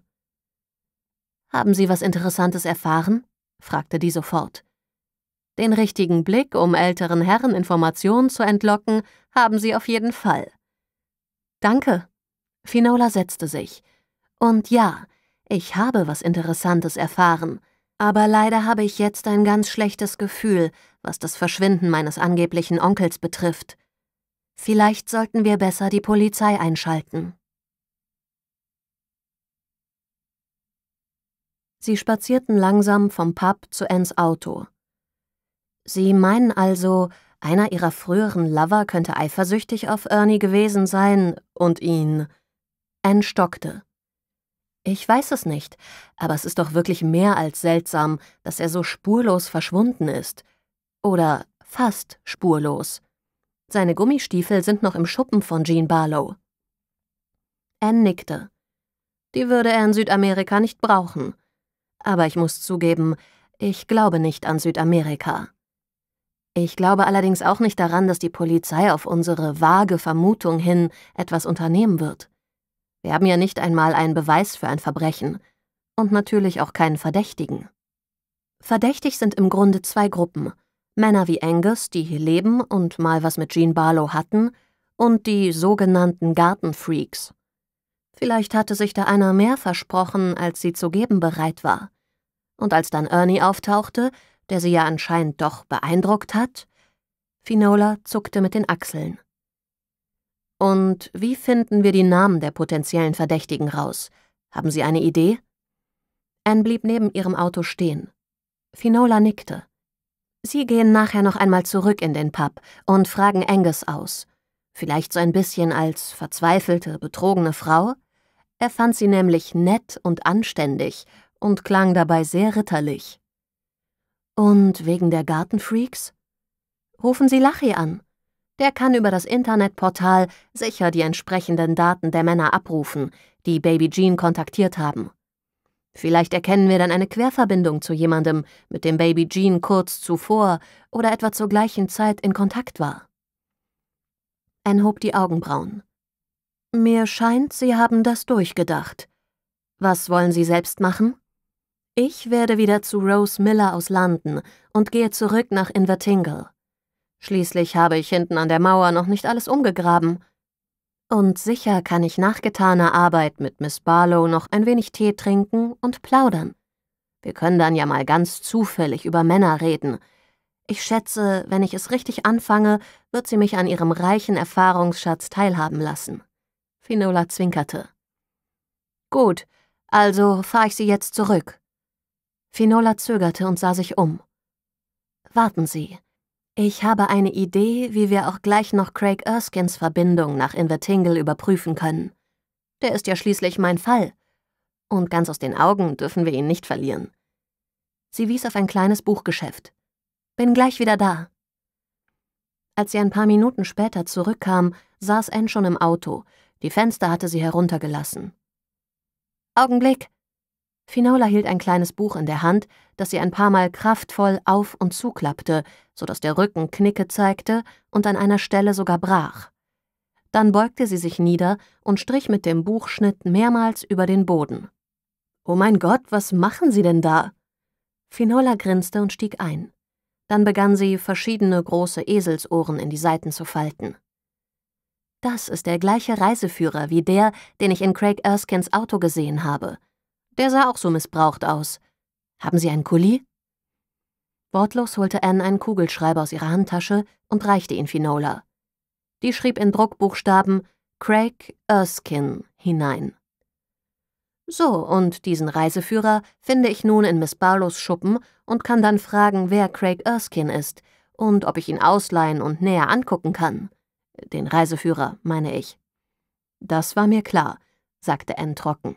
Haben Sie was Interessantes erfahren? fragte die sofort. Den richtigen Blick, um älteren Herren Informationen zu entlocken, haben Sie auf jeden Fall. Danke. Finola setzte sich. Und ja, ich habe was Interessantes erfahren. Aber leider habe ich jetzt ein ganz schlechtes Gefühl, was das Verschwinden meines angeblichen Onkels betrifft. Vielleicht sollten wir besser die Polizei einschalten. Sie spazierten langsam vom Pub zu Anns Auto. Sie meinen also, einer ihrer früheren Lover könnte eifersüchtig auf Ernie gewesen sein und ihn. Anne stockte. Ich weiß es nicht, aber es ist doch wirklich mehr als seltsam, dass er so spurlos verschwunden ist. Oder fast spurlos. Seine Gummistiefel sind noch im Schuppen von Jean Barlow. Anne nickte. Die würde er in Südamerika nicht brauchen aber ich muss zugeben, ich glaube nicht an Südamerika. Ich glaube allerdings auch nicht daran, dass die Polizei auf unsere vage Vermutung hin etwas unternehmen wird. Wir haben ja nicht einmal einen Beweis für ein Verbrechen und natürlich auch keinen Verdächtigen. Verdächtig sind im Grunde zwei Gruppen. Männer wie Angus, die hier leben und mal was mit Jean Barlow hatten, und die sogenannten Gartenfreaks. Vielleicht hatte sich da einer mehr versprochen, als sie zu geben bereit war. Und als dann Ernie auftauchte, der sie ja anscheinend doch beeindruckt hat, Finola zuckte mit den Achseln. Und wie finden wir die Namen der potenziellen Verdächtigen raus? Haben Sie eine Idee? Anne blieb neben ihrem Auto stehen. Finola nickte. Sie gehen nachher noch einmal zurück in den Pub und fragen Angus aus. Vielleicht so ein bisschen als verzweifelte, betrogene Frau? Er fand sie nämlich nett und anständig und klang dabei sehr ritterlich. Und wegen der Gartenfreaks? Rufen Sie Lachi an. Der kann über das Internetportal sicher die entsprechenden Daten der Männer abrufen, die Baby Jean kontaktiert haben. Vielleicht erkennen wir dann eine Querverbindung zu jemandem, mit dem Baby Jean kurz zuvor oder etwa zur gleichen Zeit in Kontakt war. Anne hob die Augenbrauen. Mir scheint, Sie haben das durchgedacht. Was wollen Sie selbst machen? Ich werde wieder zu Rose Miller aus London und gehe zurück nach Invertingle. Schließlich habe ich hinten an der Mauer noch nicht alles umgegraben. Und sicher kann ich nach getaner Arbeit mit Miss Barlow noch ein wenig Tee trinken und plaudern. Wir können dann ja mal ganz zufällig über Männer reden. Ich schätze, wenn ich es richtig anfange, wird sie mich an ihrem reichen Erfahrungsschatz teilhaben lassen. Finola zwinkerte. Gut, also fahre ich sie jetzt zurück. Finola zögerte und sah sich um. Warten Sie. Ich habe eine Idee, wie wir auch gleich noch Craig Erskins Verbindung nach Invertingle überprüfen können. Der ist ja schließlich mein Fall. Und ganz aus den Augen dürfen wir ihn nicht verlieren. Sie wies auf ein kleines Buchgeschäft. Bin gleich wieder da. Als sie ein paar Minuten später zurückkam, saß Anne schon im Auto. Die Fenster hatte sie heruntergelassen. Augenblick, Finola hielt ein kleines Buch in der Hand, das sie ein paar Mal kraftvoll auf- und zuklappte, so dass der Rücken Knicke zeigte und an einer Stelle sogar brach. Dann beugte sie sich nieder und strich mit dem Buchschnitt mehrmals über den Boden. Oh mein Gott, was machen Sie denn da? Finola grinste und stieg ein. Dann begann sie, verschiedene große Eselsohren in die Seiten zu falten. Das ist der gleiche Reiseführer wie der, den ich in Craig Erskins Auto gesehen habe, der sah auch so missbraucht aus. Haben Sie einen Kuli? Wortlos holte Anne einen Kugelschreiber aus ihrer Handtasche und reichte ihn Finola. Die schrieb in Druckbuchstaben Craig Erskine hinein. So, und diesen Reiseführer finde ich nun in Miss Barlows Schuppen und kann dann fragen, wer Craig Erskine ist und ob ich ihn ausleihen und näher angucken kann. Den Reiseführer, meine ich. Das war mir klar, sagte Anne trocken.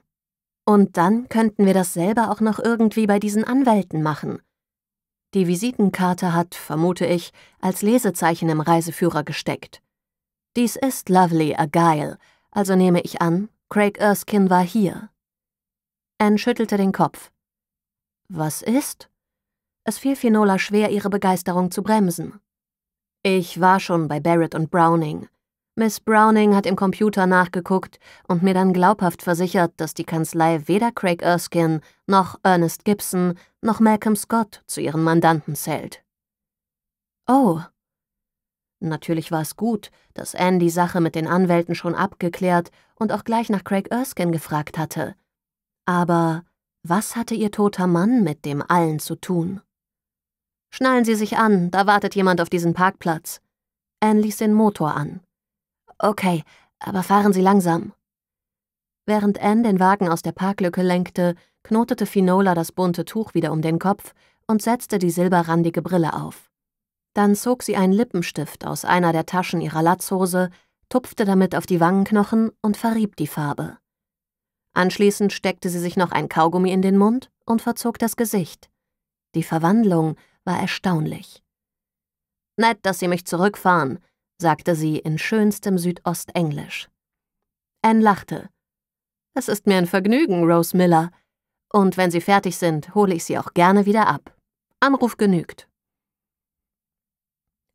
Und dann könnten wir das selber auch noch irgendwie bei diesen Anwälten machen. Die Visitenkarte hat, vermute ich, als Lesezeichen im Reiseführer gesteckt. Dies ist Lovely Argyle, also nehme ich an, Craig Erskine war hier. Anne schüttelte den Kopf. Was ist? Es fiel Finola schwer, ihre Begeisterung zu bremsen. Ich war schon bei Barrett und Browning. Miss Browning hat im Computer nachgeguckt und mir dann glaubhaft versichert, dass die Kanzlei weder Craig Erskine noch Ernest Gibson noch Malcolm Scott zu ihren Mandanten zählt. Oh. Natürlich war es gut, dass Anne die Sache mit den Anwälten schon abgeklärt und auch gleich nach Craig Erskine gefragt hatte. Aber was hatte ihr toter Mann mit dem allen zu tun? Schnallen Sie sich an, da wartet jemand auf diesen Parkplatz. Anne ließ den Motor an. Okay, aber fahren Sie langsam. Während Anne den Wagen aus der Parklücke lenkte, knotete Finola das bunte Tuch wieder um den Kopf und setzte die silberrandige Brille auf. Dann zog sie einen Lippenstift aus einer der Taschen ihrer Latzhose, tupfte damit auf die Wangenknochen und verrieb die Farbe. Anschließend steckte sie sich noch ein Kaugummi in den Mund und verzog das Gesicht. Die Verwandlung war erstaunlich. Nett, dass Sie mich zurückfahren, sagte sie in schönstem Südostenglisch. Anne lachte. Es ist mir ein Vergnügen, Rose Miller. Und wenn Sie fertig sind, hole ich Sie auch gerne wieder ab. Anruf genügt.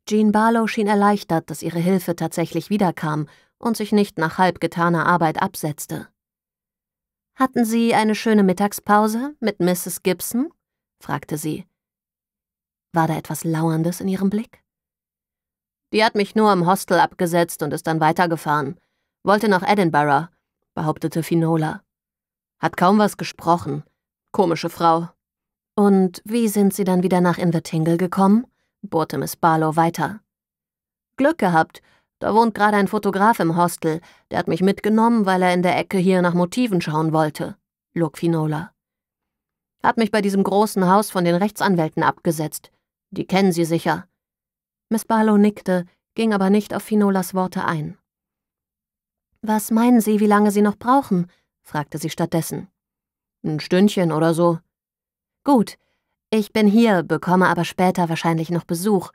Jean Barlow schien erleichtert, dass ihre Hilfe tatsächlich wiederkam und sich nicht nach halb getaner Arbeit absetzte. Hatten Sie eine schöne Mittagspause mit Mrs. Gibson? fragte sie. War da etwas Lauerndes in ihrem Blick? Die hat mich nur im Hostel abgesetzt und ist dann weitergefahren. Wollte nach Edinburgh, behauptete Finola. Hat kaum was gesprochen. Komische Frau. Und wie sind Sie dann wieder nach Invertingle gekommen? bohrte Miss Barlow weiter. Glück gehabt. Da wohnt gerade ein Fotograf im Hostel. Der hat mich mitgenommen, weil er in der Ecke hier nach Motiven schauen wollte, log Finola. Hat mich bei diesem großen Haus von den Rechtsanwälten abgesetzt. Die kennen Sie sicher. Miss Barlow nickte, ging aber nicht auf Finolas Worte ein. Was meinen Sie, wie lange Sie noch brauchen? fragte sie stattdessen. Ein Stündchen oder so. Gut, ich bin hier, bekomme aber später wahrscheinlich noch Besuch.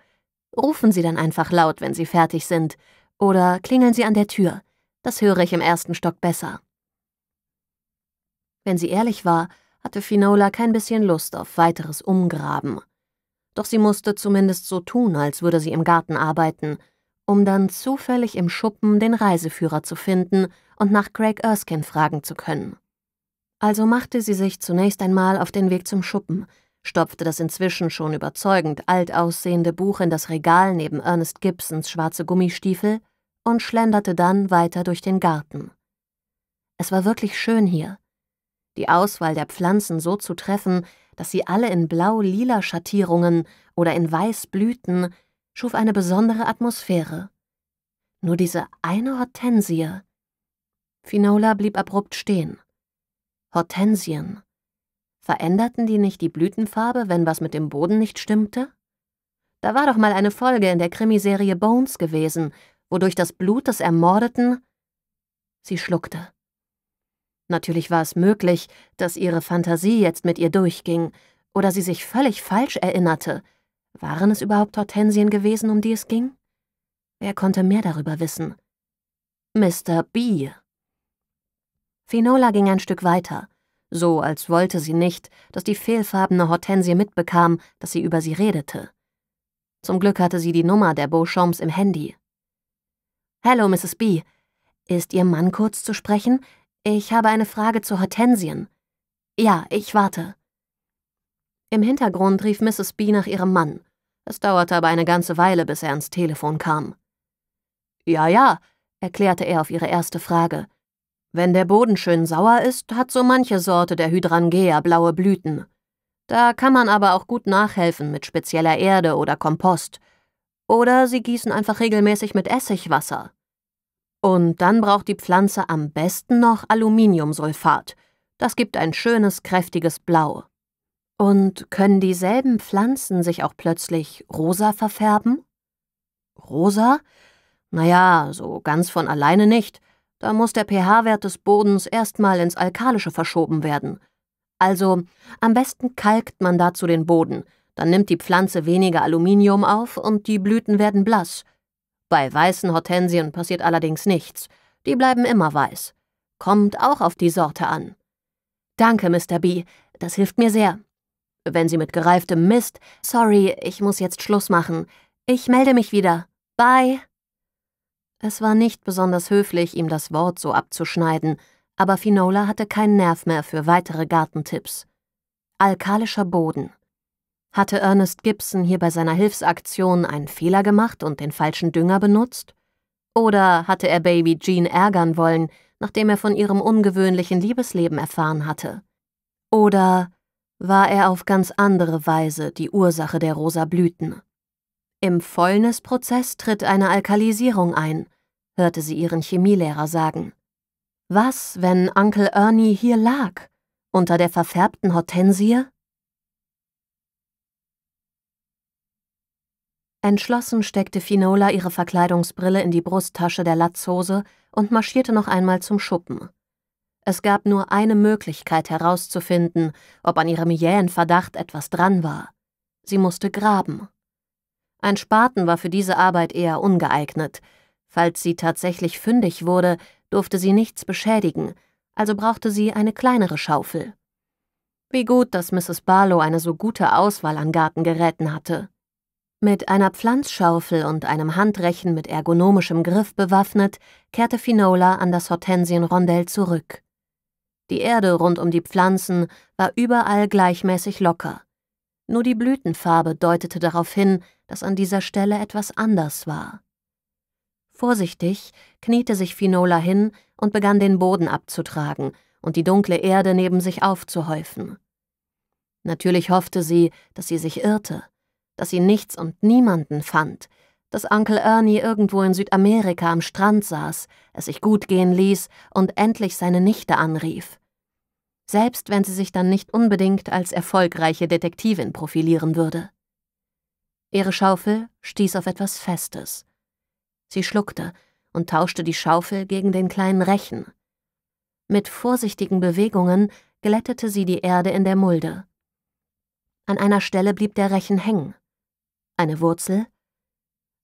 Rufen Sie dann einfach laut, wenn Sie fertig sind, oder klingeln Sie an der Tür. Das höre ich im ersten Stock besser. Wenn sie ehrlich war, hatte Finola kein bisschen Lust auf weiteres Umgraben doch sie musste zumindest so tun, als würde sie im Garten arbeiten, um dann zufällig im Schuppen den Reiseführer zu finden und nach Greg Erskine fragen zu können. Also machte sie sich zunächst einmal auf den Weg zum Schuppen, stopfte das inzwischen schon überzeugend alt aussehende Buch in das Regal neben Ernest Gibsons schwarze Gummistiefel und schlenderte dann weiter durch den Garten. Es war wirklich schön hier, die Auswahl der Pflanzen so zu treffen, dass sie alle in blau-lila Schattierungen oder in weiß blühten, schuf eine besondere Atmosphäre. Nur diese eine Hortensie. Finola blieb abrupt stehen. Hortensien. Veränderten die nicht die Blütenfarbe, wenn was mit dem Boden nicht stimmte? Da war doch mal eine Folge in der Krimiserie Bones gewesen, wodurch das Blut des Ermordeten. Sie schluckte. Natürlich war es möglich, dass ihre Fantasie jetzt mit ihr durchging oder sie sich völlig falsch erinnerte. Waren es überhaupt Hortensien gewesen, um die es ging? Wer konnte mehr darüber wissen? Mr. B. Finola ging ein Stück weiter, so als wollte sie nicht, dass die fehlfarbene Hortensie mitbekam, dass sie über sie redete. Zum Glück hatte sie die Nummer der Beauchamps im Handy. Hallo, Mrs. B. Ist Ihr Mann kurz zu sprechen? Ich habe eine Frage zu Hortensien. Ja, ich warte. Im Hintergrund rief Mrs. B nach ihrem Mann. Es dauerte aber eine ganze Weile, bis er ans Telefon kam. Ja, ja, erklärte er auf ihre erste Frage. Wenn der Boden schön sauer ist, hat so manche Sorte der Hydrangea blaue Blüten. Da kann man aber auch gut nachhelfen mit spezieller Erde oder Kompost. Oder sie gießen einfach regelmäßig mit Essigwasser. Und dann braucht die Pflanze am besten noch Aluminiumsulfat. Das gibt ein schönes, kräftiges Blau. Und können dieselben Pflanzen sich auch plötzlich rosa verfärben? Rosa? Naja, so ganz von alleine nicht. Da muss der pH-Wert des Bodens erstmal ins Alkalische verschoben werden. Also, am besten kalkt man dazu den Boden, dann nimmt die Pflanze weniger Aluminium auf und die Blüten werden blass. Bei weißen Hortensien passiert allerdings nichts. Die bleiben immer weiß. Kommt auch auf die Sorte an. Danke, Mr. B. Das hilft mir sehr. Wenn Sie mit gereiftem Mist. Sorry, ich muss jetzt Schluss machen. Ich melde mich wieder. Bye. Es war nicht besonders höflich, ihm das Wort so abzuschneiden, aber Finola hatte keinen Nerv mehr für weitere Gartentipps. Alkalischer Boden. Hatte Ernest Gibson hier bei seiner Hilfsaktion einen Fehler gemacht und den falschen Dünger benutzt? Oder hatte er Baby Jean ärgern wollen, nachdem er von ihrem ungewöhnlichen Liebesleben erfahren hatte? Oder war er auf ganz andere Weise die Ursache der rosa Blüten? Im Fäulnisprozess tritt eine Alkalisierung ein, hörte sie ihren Chemielehrer sagen. Was, wenn Onkel Ernie hier lag? Unter der verfärbten Hortensie? Entschlossen steckte Finola ihre Verkleidungsbrille in die Brusttasche der Latzhose und marschierte noch einmal zum Schuppen. Es gab nur eine Möglichkeit herauszufinden, ob an ihrem jähen Verdacht etwas dran war. Sie musste graben. Ein Spaten war für diese Arbeit eher ungeeignet. Falls sie tatsächlich fündig wurde, durfte sie nichts beschädigen, also brauchte sie eine kleinere Schaufel. Wie gut, dass Mrs. Barlow eine so gute Auswahl an Gartengeräten hatte. Mit einer Pflanzschaufel und einem Handrechen mit ergonomischem Griff bewaffnet, kehrte Finola an das Hortensienrondell zurück. Die Erde rund um die Pflanzen war überall gleichmäßig locker. Nur die Blütenfarbe deutete darauf hin, dass an dieser Stelle etwas anders war. Vorsichtig kniete sich Finola hin und begann den Boden abzutragen und die dunkle Erde neben sich aufzuhäufen. Natürlich hoffte sie, dass sie sich irrte dass sie nichts und niemanden fand, dass Uncle Ernie irgendwo in Südamerika am Strand saß, es sich gut gehen ließ und endlich seine Nichte anrief. Selbst wenn sie sich dann nicht unbedingt als erfolgreiche Detektivin profilieren würde. Ihre Schaufel stieß auf etwas Festes. Sie schluckte und tauschte die Schaufel gegen den kleinen Rechen. Mit vorsichtigen Bewegungen glättete sie die Erde in der Mulde. An einer Stelle blieb der Rechen hängen. Eine Wurzel?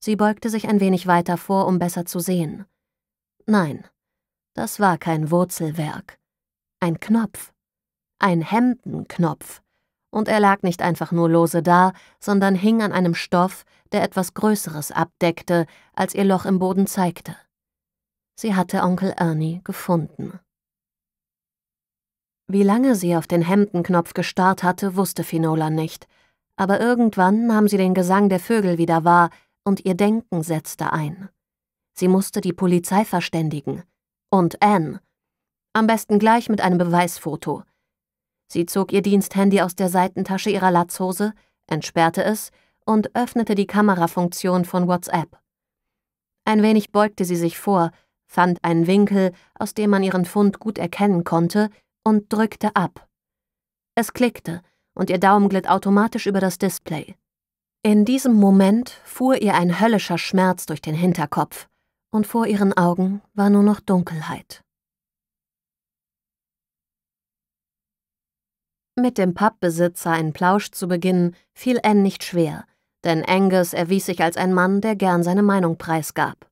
Sie beugte sich ein wenig weiter vor, um besser zu sehen. Nein, das war kein Wurzelwerk. Ein Knopf. Ein Hemdenknopf. Und er lag nicht einfach nur lose da, sondern hing an einem Stoff, der etwas Größeres abdeckte, als ihr Loch im Boden zeigte. Sie hatte Onkel Ernie gefunden. Wie lange sie auf den Hemdenknopf gestarrt hatte, wusste Finola nicht, aber irgendwann nahm sie den Gesang der Vögel wieder wahr und ihr Denken setzte ein. Sie musste die Polizei verständigen. Und Anne. Am besten gleich mit einem Beweisfoto. Sie zog ihr Diensthandy aus der Seitentasche ihrer Latzhose, entsperrte es und öffnete die Kamerafunktion von WhatsApp. Ein wenig beugte sie sich vor, fand einen Winkel, aus dem man ihren Fund gut erkennen konnte, und drückte ab. Es klickte, und ihr Daumen glitt automatisch über das Display. In diesem Moment fuhr ihr ein höllischer Schmerz durch den Hinterkopf, und vor ihren Augen war nur noch Dunkelheit. Mit dem Pappbesitzer einen Plausch zu beginnen, fiel Anne nicht schwer, denn Angus erwies sich als ein Mann, der gern seine Meinung preisgab.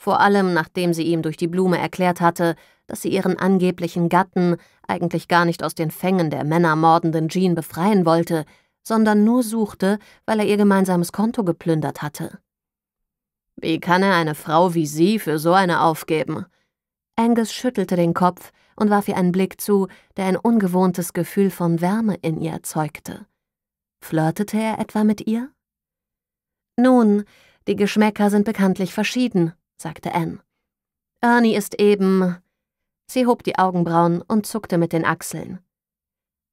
Vor allem, nachdem sie ihm durch die Blume erklärt hatte, dass sie ihren angeblichen Gatten eigentlich gar nicht aus den Fängen der männermordenden Jean befreien wollte, sondern nur suchte, weil er ihr gemeinsames Konto geplündert hatte. Wie kann er eine Frau wie sie für so eine aufgeben? Angus schüttelte den Kopf und warf ihr einen Blick zu, der ein ungewohntes Gefühl von Wärme in ihr erzeugte. Flirtete er etwa mit ihr? Nun, die Geschmäcker sind bekanntlich verschieden, sagte Anne. Ernie ist eben Sie hob die Augenbrauen und zuckte mit den Achseln.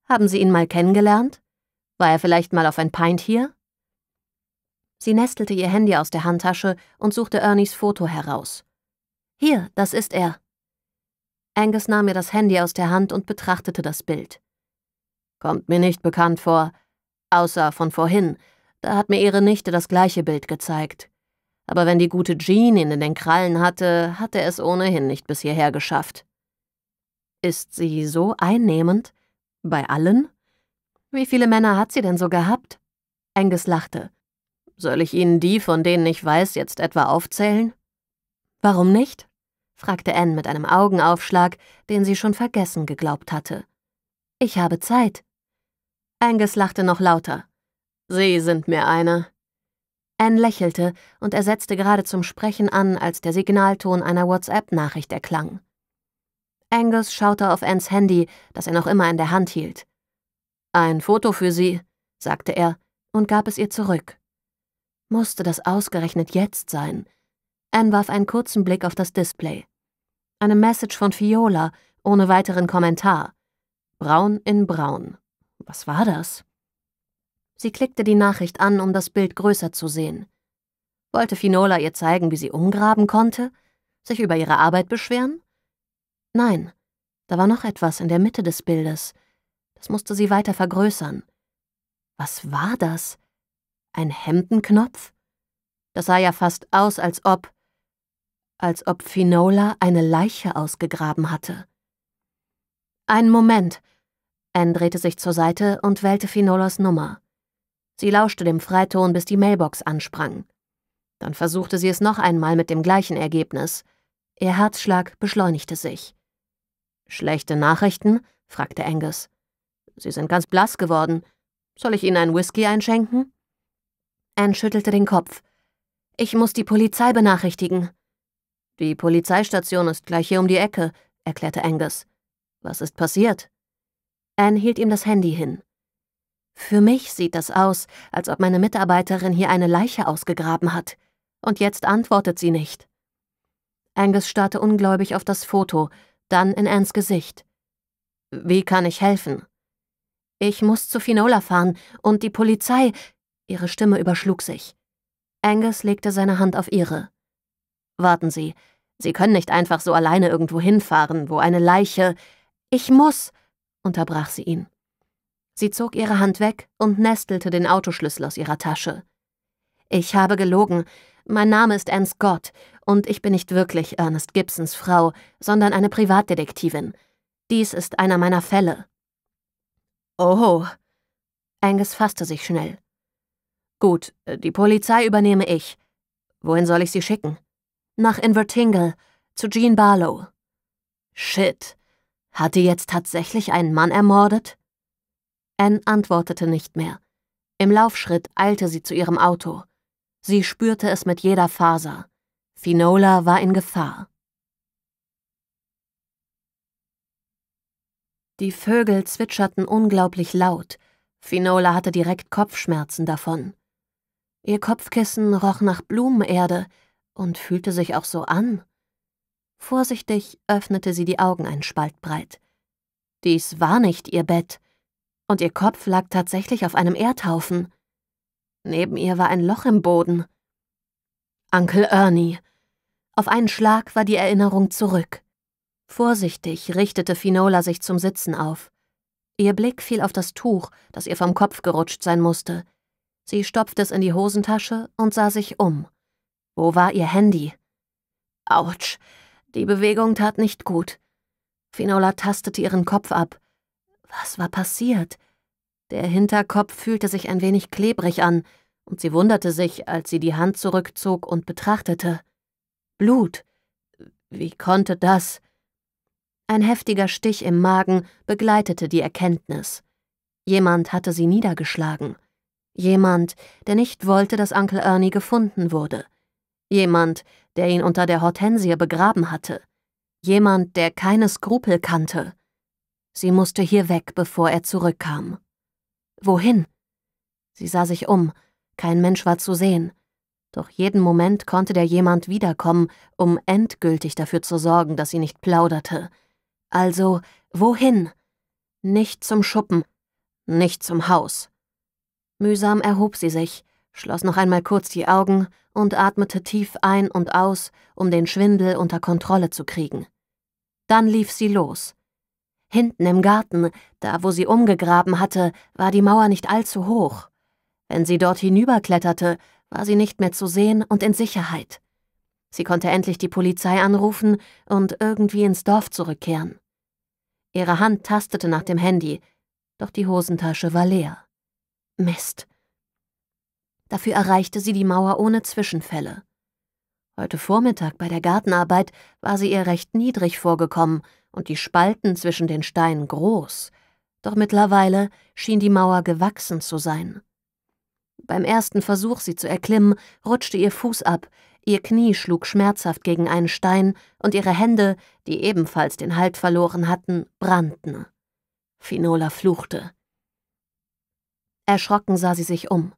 Haben Sie ihn mal kennengelernt? War er vielleicht mal auf ein Pint hier? Sie nestelte ihr Handy aus der Handtasche und suchte Ernies Foto heraus. Hier, das ist er. Angus nahm ihr das Handy aus der Hand und betrachtete das Bild. Kommt mir nicht bekannt vor, außer von vorhin, da hat mir ihre Nichte das gleiche Bild gezeigt. Aber wenn die gute Jean ihn in den Krallen hatte, hat er es ohnehin nicht bis hierher geschafft. Ist sie so einnehmend? Bei allen? Wie viele Männer hat sie denn so gehabt? Angus lachte. Soll ich Ihnen die, von denen ich weiß, jetzt etwa aufzählen? Warum nicht? fragte Anne mit einem Augenaufschlag, den sie schon vergessen geglaubt hatte. Ich habe Zeit. Angus lachte noch lauter. Sie sind mir eine. Anne lächelte und er setzte gerade zum Sprechen an, als der Signalton einer WhatsApp-Nachricht erklang. Angus schaute auf Anns Handy, das er noch immer in der Hand hielt. Ein Foto für Sie, sagte er und gab es ihr zurück. Musste das ausgerechnet jetzt sein? Ann warf einen kurzen Blick auf das Display. Eine Message von Viola, ohne weiteren Kommentar. Braun in Braun. Was war das? Sie klickte die Nachricht an, um das Bild größer zu sehen. Wollte Finola ihr zeigen, wie sie umgraben konnte? Sich über ihre Arbeit beschweren? Nein, da war noch etwas in der Mitte des Bildes. Das musste sie weiter vergrößern. Was war das? Ein Hemdenknopf? Das sah ja fast aus, als ob als ob Finola eine Leiche ausgegraben hatte. Einen Moment. Anne drehte sich zur Seite und wählte Finolas Nummer. Sie lauschte dem Freiton, bis die Mailbox ansprang. Dann versuchte sie es noch einmal mit dem gleichen Ergebnis. Ihr Herzschlag beschleunigte sich. Schlechte Nachrichten? fragte Angus. Sie sind ganz blass geworden. Soll ich Ihnen einen Whisky einschenken? Anne schüttelte den Kopf. Ich muss die Polizei benachrichtigen. Die Polizeistation ist gleich hier um die Ecke, erklärte Angus. Was ist passiert? Anne hielt ihm das Handy hin. Für mich sieht das aus, als ob meine Mitarbeiterin hier eine Leiche ausgegraben hat. Und jetzt antwortet sie nicht. Angus starrte ungläubig auf das Foto, dann in Anns Gesicht. Wie kann ich helfen? Ich muss zu Finola fahren und die Polizei. Ihre Stimme überschlug sich. Angus legte seine Hand auf ihre. Warten Sie, Sie können nicht einfach so alleine irgendwo hinfahren, wo eine Leiche. Ich muss, unterbrach sie ihn. Sie zog ihre Hand weg und nestelte den Autoschlüssel aus ihrer Tasche. Ich habe gelogen. Mein Name ist Anne Scott und ich bin nicht wirklich Ernest Gibsons Frau, sondern eine Privatdetektivin. Dies ist einer meiner Fälle. Oh. Angus fasste sich schnell. Gut, die Polizei übernehme ich. Wohin soll ich sie schicken? Nach Invertingle, zu Jean Barlow. Shit. Hat die jetzt tatsächlich einen Mann ermordet? Anne antwortete nicht mehr. Im Laufschritt eilte sie zu ihrem Auto. Sie spürte es mit jeder Faser. Finola war in Gefahr. Die Vögel zwitscherten unglaublich laut. Finola hatte direkt Kopfschmerzen davon. Ihr Kopfkissen roch nach Blumenerde und fühlte sich auch so an. Vorsichtig öffnete sie die Augen ein Spalt breit. Dies war nicht ihr Bett, und ihr Kopf lag tatsächlich auf einem Erdhaufen. Neben ihr war ein Loch im Boden. Uncle Ernie. Auf einen Schlag war die Erinnerung zurück. Vorsichtig richtete Finola sich zum Sitzen auf. Ihr Blick fiel auf das Tuch, das ihr vom Kopf gerutscht sein musste. Sie stopfte es in die Hosentasche und sah sich um. Wo war ihr Handy? Autsch, die Bewegung tat nicht gut. Finola tastete ihren Kopf ab. Was war passiert? Der Hinterkopf fühlte sich ein wenig klebrig an, und sie wunderte sich, als sie die Hand zurückzog und betrachtete. Blut. Wie konnte das? Ein heftiger Stich im Magen begleitete die Erkenntnis. Jemand hatte sie niedergeschlagen. Jemand, der nicht wollte, dass Onkel Ernie gefunden wurde. Jemand, der ihn unter der Hortensie begraben hatte. Jemand, der keine Skrupel kannte. Sie musste hier weg, bevor er zurückkam. Wohin? Sie sah sich um, kein Mensch war zu sehen. Doch jeden Moment konnte der jemand wiederkommen, um endgültig dafür zu sorgen, dass sie nicht plauderte. Also, wohin? Nicht zum Schuppen, nicht zum Haus. Mühsam erhob sie sich, schloss noch einmal kurz die Augen und atmete tief ein und aus, um den Schwindel unter Kontrolle zu kriegen. Dann lief sie los. Hinten im Garten, da wo sie umgegraben hatte, war die Mauer nicht allzu hoch. Wenn sie dort hinüberkletterte, war sie nicht mehr zu sehen und in Sicherheit. Sie konnte endlich die Polizei anrufen und irgendwie ins Dorf zurückkehren. Ihre Hand tastete nach dem Handy, doch die Hosentasche war leer. Mist. Dafür erreichte sie die Mauer ohne Zwischenfälle. Heute Vormittag bei der Gartenarbeit war sie ihr recht niedrig vorgekommen und die Spalten zwischen den Steinen groß, doch mittlerweile schien die Mauer gewachsen zu sein. Beim ersten Versuch, sie zu erklimmen, rutschte ihr Fuß ab, ihr Knie schlug schmerzhaft gegen einen Stein und ihre Hände, die ebenfalls den Halt verloren hatten, brannten. Finola fluchte. Erschrocken sah sie sich um.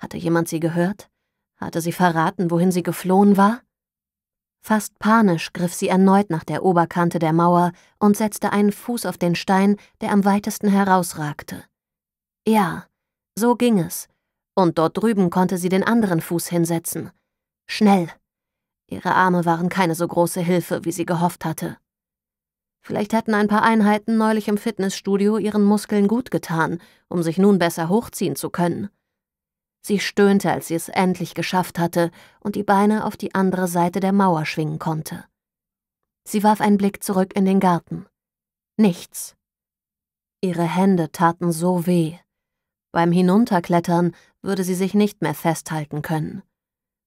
Hatte jemand sie gehört? Hatte sie verraten, wohin sie geflohen war? Fast panisch griff sie erneut nach der Oberkante der Mauer und setzte einen Fuß auf den Stein, der am weitesten herausragte. Ja, so ging es, und dort drüben konnte sie den anderen Fuß hinsetzen. Schnell. Ihre Arme waren keine so große Hilfe, wie sie gehofft hatte. Vielleicht hätten ein paar Einheiten neulich im Fitnessstudio ihren Muskeln gut getan, um sich nun besser hochziehen zu können. Sie stöhnte, als sie es endlich geschafft hatte und die Beine auf die andere Seite der Mauer schwingen konnte. Sie warf einen Blick zurück in den Garten. Nichts. Ihre Hände taten so weh. Beim Hinunterklettern würde sie sich nicht mehr festhalten können.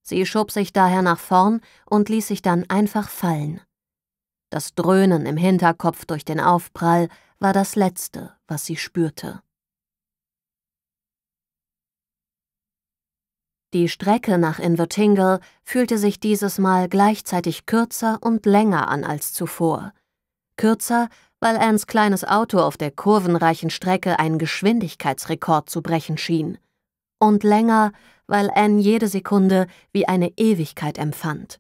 Sie schob sich daher nach vorn und ließ sich dann einfach fallen. Das Dröhnen im Hinterkopf durch den Aufprall war das Letzte, was sie spürte. Die Strecke nach Invertingle fühlte sich dieses Mal gleichzeitig kürzer und länger an als zuvor. Kürzer, weil Anns kleines Auto auf der kurvenreichen Strecke einen Geschwindigkeitsrekord zu brechen schien. Und länger, weil Ann jede Sekunde wie eine Ewigkeit empfand.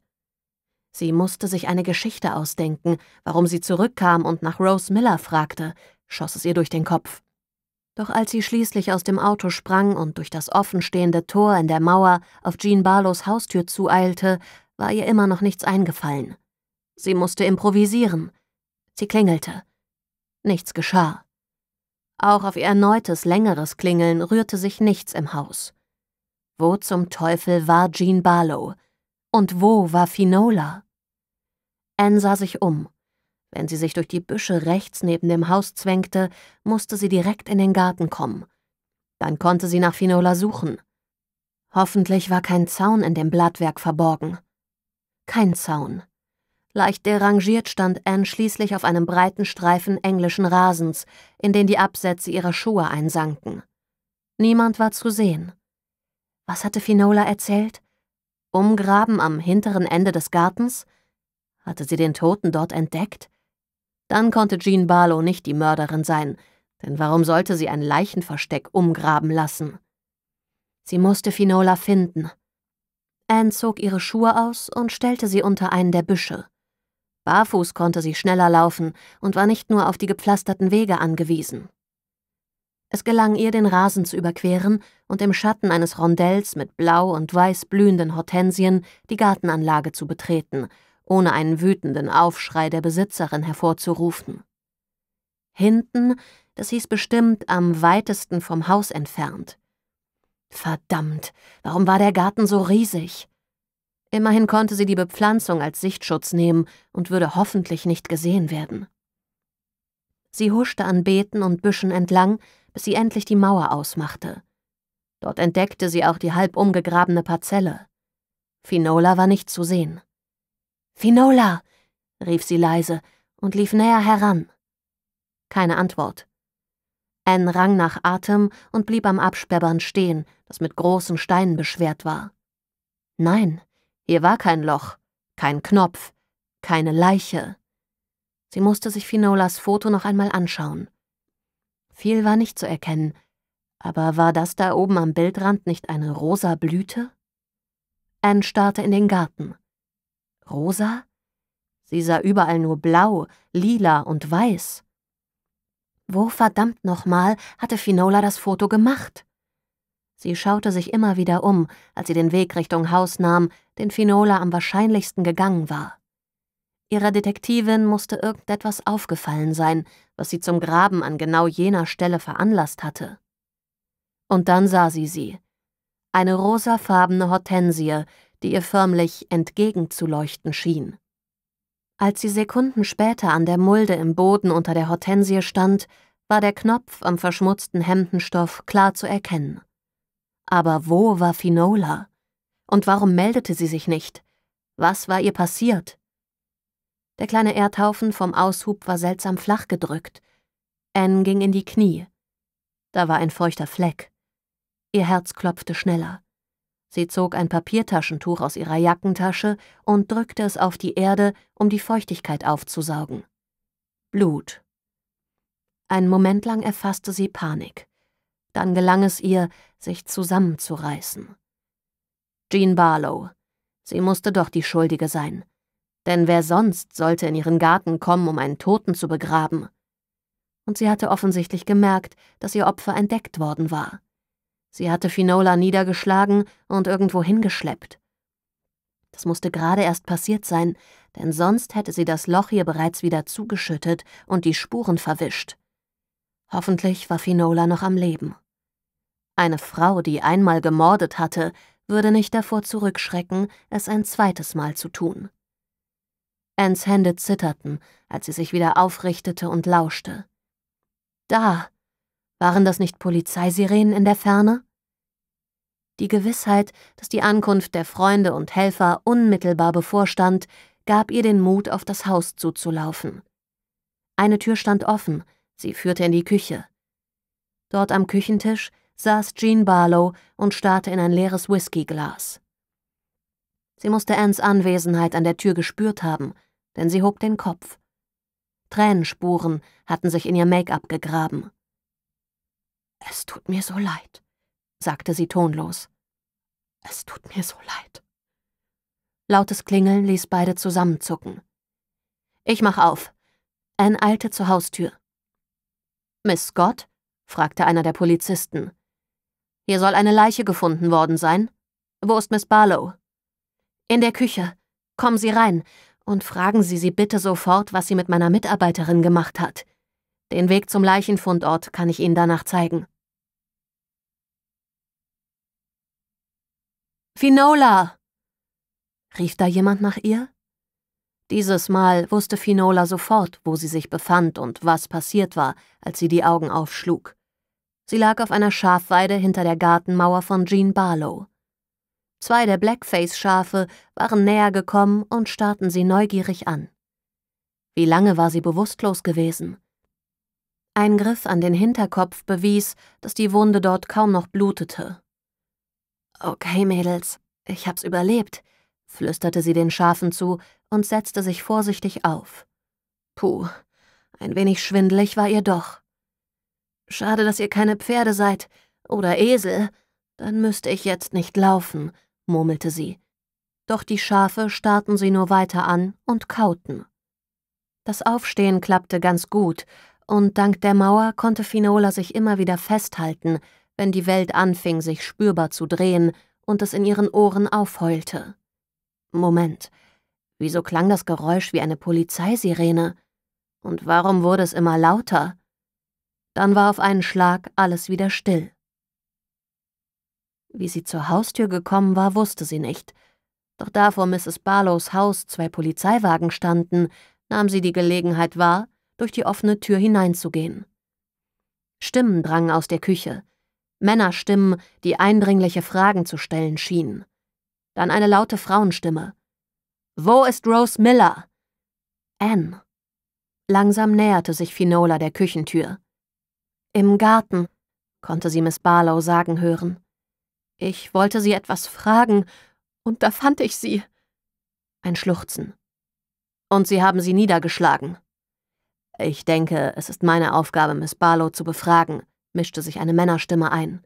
Sie musste sich eine Geschichte ausdenken, warum sie zurückkam und nach Rose Miller fragte, schoss es ihr durch den Kopf. Doch als sie schließlich aus dem Auto sprang und durch das offenstehende Tor in der Mauer auf Jean Barlows Haustür zueilte, war ihr immer noch nichts eingefallen. Sie musste improvisieren. Sie klingelte. Nichts geschah. Auch auf ihr erneutes, längeres Klingeln rührte sich nichts im Haus. Wo zum Teufel war Jean Barlow? Und wo war Finola? Anne sah sich um. Wenn sie sich durch die Büsche rechts neben dem Haus zwängte, musste sie direkt in den Garten kommen. Dann konnte sie nach Finola suchen. Hoffentlich war kein Zaun in dem Blattwerk verborgen. Kein Zaun. Leicht derangiert stand Anne schließlich auf einem breiten Streifen englischen Rasens, in den die Absätze ihrer Schuhe einsanken. Niemand war zu sehen. Was hatte Finola erzählt? Umgraben am hinteren Ende des Gartens? Hatte sie den Toten dort entdeckt? Dann konnte Jean Barlow nicht die Mörderin sein, denn warum sollte sie ein Leichenversteck umgraben lassen? Sie musste Finola finden. Anne zog ihre Schuhe aus und stellte sie unter einen der Büsche. Barfuß konnte sie schneller laufen und war nicht nur auf die gepflasterten Wege angewiesen. Es gelang ihr, den Rasen zu überqueren und im Schatten eines Rondells mit blau und weiß blühenden Hortensien die Gartenanlage zu betreten, ohne einen wütenden Aufschrei der Besitzerin hervorzurufen. Hinten, das hieß bestimmt am weitesten vom Haus entfernt. Verdammt, warum war der Garten so riesig? Immerhin konnte sie die Bepflanzung als Sichtschutz nehmen und würde hoffentlich nicht gesehen werden. Sie huschte an Beeten und Büschen entlang, bis sie endlich die Mauer ausmachte. Dort entdeckte sie auch die halb umgegrabene Parzelle. Finola war nicht zu sehen. Finola! rief sie leise und lief näher heran. Keine Antwort. Anne rang nach Atem und blieb am Absperrband stehen, das mit großen Steinen beschwert war. Nein, hier war kein Loch, kein Knopf, keine Leiche. Sie musste sich Finolas Foto noch einmal anschauen. Viel war nicht zu erkennen, aber war das da oben am Bildrand nicht eine rosa Blüte? Anne starrte in den Garten. Rosa? Sie sah überall nur blau, lila und weiß. Wo verdammt nochmal hatte Finola das Foto gemacht? Sie schaute sich immer wieder um, als sie den Weg Richtung Haus nahm, den Finola am wahrscheinlichsten gegangen war. Ihrer Detektivin musste irgendetwas aufgefallen sein, was sie zum Graben an genau jener Stelle veranlasst hatte. Und dann sah sie sie. Eine rosafarbene Hortensie, die ihr förmlich entgegenzuleuchten schien. Als sie Sekunden später an der Mulde im Boden unter der Hortensie stand, war der Knopf am verschmutzten Hemdenstoff klar zu erkennen. Aber wo war Finola? Und warum meldete sie sich nicht? Was war ihr passiert? Der kleine Erdhaufen vom Aushub war seltsam flach gedrückt. Anne ging in die Knie. Da war ein feuchter Fleck. Ihr Herz klopfte schneller. Sie zog ein Papiertaschentuch aus ihrer Jackentasche und drückte es auf die Erde, um die Feuchtigkeit aufzusaugen. Blut. Einen Moment lang erfasste sie Panik. Dann gelang es ihr, sich zusammenzureißen. Jean Barlow. Sie musste doch die Schuldige sein. Denn wer sonst sollte in ihren Garten kommen, um einen Toten zu begraben? Und sie hatte offensichtlich gemerkt, dass ihr Opfer entdeckt worden war. Sie hatte Finola niedergeschlagen und irgendwo hingeschleppt. Das musste gerade erst passiert sein, denn sonst hätte sie das Loch hier bereits wieder zugeschüttet und die Spuren verwischt. Hoffentlich war Finola noch am Leben. Eine Frau, die einmal gemordet hatte, würde nicht davor zurückschrecken, es ein zweites Mal zu tun. Anns Hände zitterten, als sie sich wieder aufrichtete und lauschte. Da! Waren das nicht Polizeisirenen in der Ferne? Die Gewissheit, dass die Ankunft der Freunde und Helfer unmittelbar bevorstand, gab ihr den Mut, auf das Haus zuzulaufen. Eine Tür stand offen, sie führte in die Küche. Dort am Küchentisch saß Jean Barlow und starrte in ein leeres Whiskyglas. Sie musste Anns Anwesenheit an der Tür gespürt haben, denn sie hob den Kopf. Tränenspuren hatten sich in ihr Make-up gegraben. Es tut mir so leid, sagte sie tonlos. Es tut mir so leid. Lautes Klingeln ließ beide zusammenzucken. Ich mach auf. Anne eilte zur Haustür. Miss Scott? fragte einer der Polizisten. Hier soll eine Leiche gefunden worden sein. Wo ist Miss Barlow? In der Küche. Kommen Sie rein und fragen Sie sie bitte sofort, was sie mit meiner Mitarbeiterin gemacht hat. Den Weg zum Leichenfundort kann ich Ihnen danach zeigen. Finola! rief da jemand nach ihr? Dieses Mal wusste Finola sofort, wo sie sich befand und was passiert war, als sie die Augen aufschlug. Sie lag auf einer Schafweide hinter der Gartenmauer von Jean Barlow. Zwei der Blackface-Schafe waren näher gekommen und starrten sie neugierig an. Wie lange war sie bewusstlos gewesen? Ein Griff an den Hinterkopf bewies, dass die Wunde dort kaum noch blutete. Okay, Mädels, ich hab's überlebt, flüsterte sie den Schafen zu und setzte sich vorsichtig auf. Puh, ein wenig schwindlig war ihr doch. Schade, dass ihr keine Pferde seid. Oder Esel. Dann müsste ich jetzt nicht laufen, murmelte sie. Doch die Schafe starrten sie nur weiter an und kauten. Das Aufstehen klappte ganz gut, und dank der Mauer konnte Finola sich immer wieder festhalten, wenn die Welt anfing, sich spürbar zu drehen und es in ihren Ohren aufheulte. Moment, wieso klang das Geräusch wie eine Polizeisirene? Und warum wurde es immer lauter? Dann war auf einen Schlag alles wieder still. Wie sie zur Haustür gekommen war, wusste sie nicht. Doch da vor Mrs. Barlows Haus zwei Polizeiwagen standen, nahm sie die Gelegenheit wahr, durch die offene Tür hineinzugehen. Stimmen drangen aus der Küche. Männerstimmen, die eindringliche Fragen zu stellen schienen. Dann eine laute Frauenstimme. Wo ist Rose Miller? Anne. Langsam näherte sich Finola der Küchentür. Im Garten, konnte sie Miss Barlow sagen hören. Ich wollte sie etwas fragen, und da fand ich sie. Ein Schluchzen. Und sie haben sie niedergeschlagen. Ich denke, es ist meine Aufgabe, Miss Barlow zu befragen, mischte sich eine Männerstimme ein.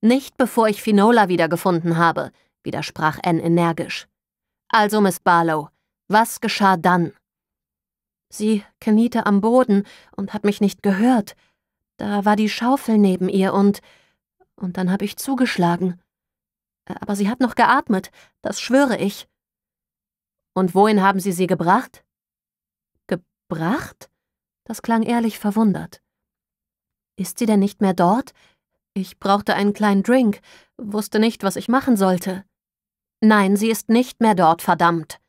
Nicht bevor ich Finola wiedergefunden habe, widersprach Anne energisch. Also, Miss Barlow, was geschah dann? Sie kniete am Boden und hat mich nicht gehört, da war die Schaufel neben ihr und... und dann habe ich zugeschlagen. Äh, aber sie hat noch geatmet, das schwöre ich. Und wohin haben Sie sie gebracht? Gebracht? Das klang ehrlich verwundert. Ist sie denn nicht mehr dort? Ich brauchte einen kleinen Drink, wusste nicht, was ich machen sollte. Nein, sie ist nicht mehr dort, verdammt.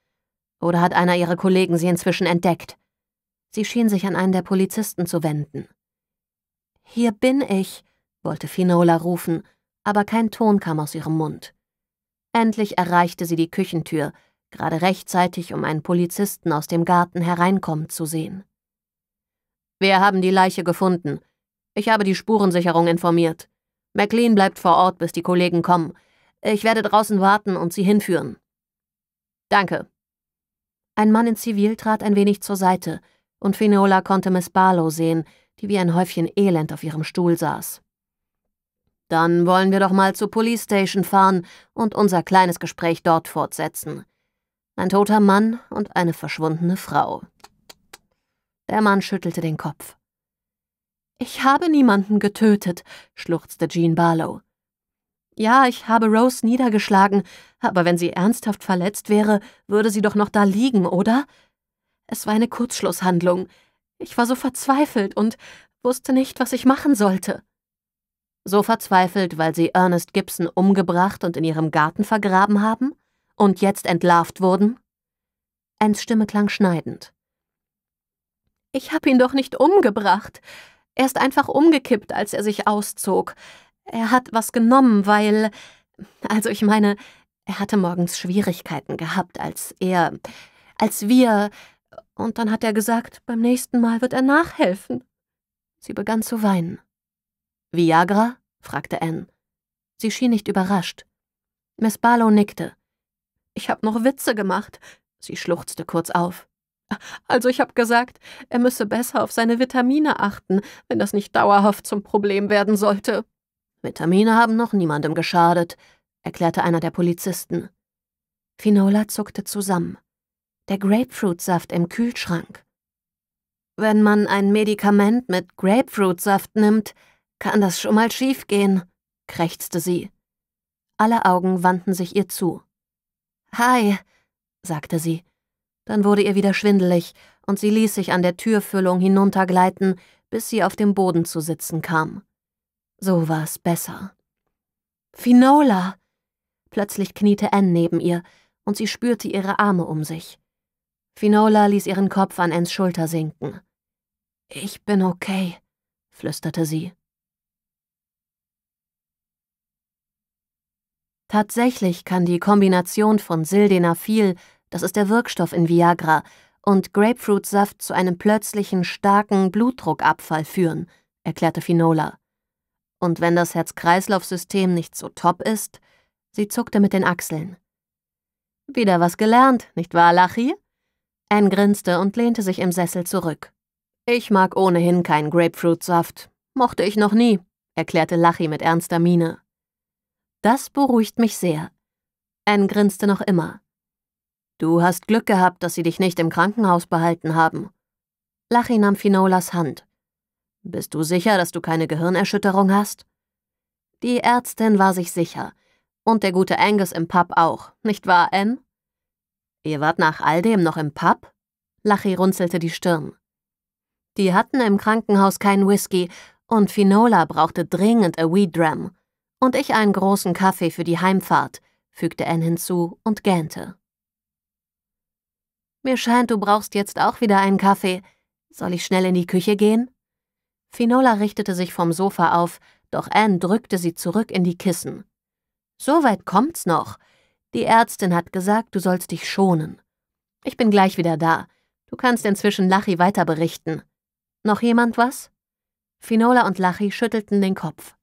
Oder hat einer ihrer Kollegen sie inzwischen entdeckt? Sie schien sich an einen der Polizisten zu wenden. Hier bin ich, wollte Finola rufen, aber kein Ton kam aus ihrem Mund. Endlich erreichte sie die Küchentür, gerade rechtzeitig, um einen Polizisten aus dem Garten hereinkommen zu sehen. Wir haben die Leiche gefunden. Ich habe die Spurensicherung informiert. McLean bleibt vor Ort, bis die Kollegen kommen. Ich werde draußen warten und sie hinführen. Danke. Ein Mann in Zivil trat ein wenig zur Seite, und Finola konnte Miss Barlow sehen, die wie ein Häufchen Elend auf ihrem Stuhl saß. Dann wollen wir doch mal zur Police Station fahren und unser kleines Gespräch dort fortsetzen. Ein toter Mann und eine verschwundene Frau. Der Mann schüttelte den Kopf. Ich habe niemanden getötet, schluchzte Jean Barlow. Ja, ich habe Rose niedergeschlagen, aber wenn sie ernsthaft verletzt wäre, würde sie doch noch da liegen, oder? Es war eine Kurzschlusshandlung. Ich war so verzweifelt und wusste nicht, was ich machen sollte. So verzweifelt, weil sie Ernest Gibson umgebracht und in ihrem Garten vergraben haben und jetzt entlarvt wurden? Anns Stimme klang schneidend. Ich hab ihn doch nicht umgebracht. Er ist einfach umgekippt, als er sich auszog. Er hat was genommen, weil. Also ich meine, er hatte morgens Schwierigkeiten gehabt, als er. als wir. Und dann hat er gesagt, beim nächsten Mal wird er nachhelfen. Sie begann zu weinen. Viagra? fragte Anne. Sie schien nicht überrascht. Miss Barlow nickte. Ich hab noch Witze gemacht. Sie schluchzte kurz auf. Also ich hab gesagt, er müsse besser auf seine Vitamine achten, wenn das nicht dauerhaft zum Problem werden sollte. Vitamine haben noch niemandem geschadet, erklärte einer der Polizisten. Finola zuckte zusammen der Grapefruitsaft im Kühlschrank. Wenn man ein Medikament mit Grapefruitsaft nimmt, kann das schon mal schiefgehen, krächzte sie. Alle Augen wandten sich ihr zu. Hi, sagte sie. Dann wurde ihr wieder schwindelig und sie ließ sich an der Türfüllung hinuntergleiten, bis sie auf dem Boden zu sitzen kam. So war es besser. Finola! Plötzlich kniete Anne neben ihr und sie spürte ihre Arme um sich. Finola ließ ihren Kopf an Ens Schulter sinken. Ich bin okay, flüsterte sie. Tatsächlich kann die Kombination von Sildenafil, das ist der Wirkstoff in Viagra, und Grapefruitsaft zu einem plötzlichen starken Blutdruckabfall führen, erklärte Finola. Und wenn das Herz-Kreislauf-System nicht so top ist, sie zuckte mit den Achseln. Wieder was gelernt, nicht wahr, Lachi? Anne grinste und lehnte sich im Sessel zurück. Ich mag ohnehin keinen Grapefruitsaft. Mochte ich noch nie, erklärte Lachi mit ernster Miene. Das beruhigt mich sehr. Anne grinste noch immer. Du hast Glück gehabt, dass sie dich nicht im Krankenhaus behalten haben. Lachi nahm Finolas Hand. Bist du sicher, dass du keine Gehirnerschütterung hast? Die Ärztin war sich sicher. Und der gute Angus im Pub auch, nicht wahr, Anne? Ihr wart nach all dem noch im Pub? Lachi runzelte die Stirn. Die hatten im Krankenhaus keinen Whisky und Finola brauchte dringend a Weed Dram. Und ich einen großen Kaffee für die Heimfahrt, fügte Anne hinzu und gähnte. Mir scheint, du brauchst jetzt auch wieder einen Kaffee. Soll ich schnell in die Küche gehen? Finola richtete sich vom Sofa auf, doch Anne drückte sie zurück in die Kissen. So weit kommt's noch. Die Ärztin hat gesagt, du sollst dich schonen. Ich bin gleich wieder da. Du kannst inzwischen Lachi weiterberichten. Noch jemand was? Finola und Lachi schüttelten den Kopf.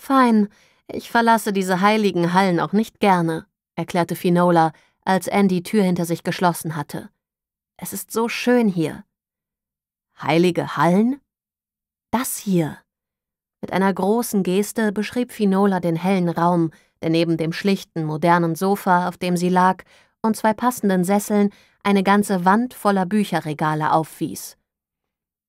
Fein, ich verlasse diese heiligen Hallen auch nicht gerne, erklärte Finola, als Andy Tür hinter sich geschlossen hatte. Es ist so schön hier. Heilige Hallen? Das hier. Mit einer großen Geste beschrieb Finola den hellen Raum, der neben dem schlichten, modernen Sofa, auf dem sie lag, und zwei passenden Sesseln eine ganze Wand voller Bücherregale aufwies.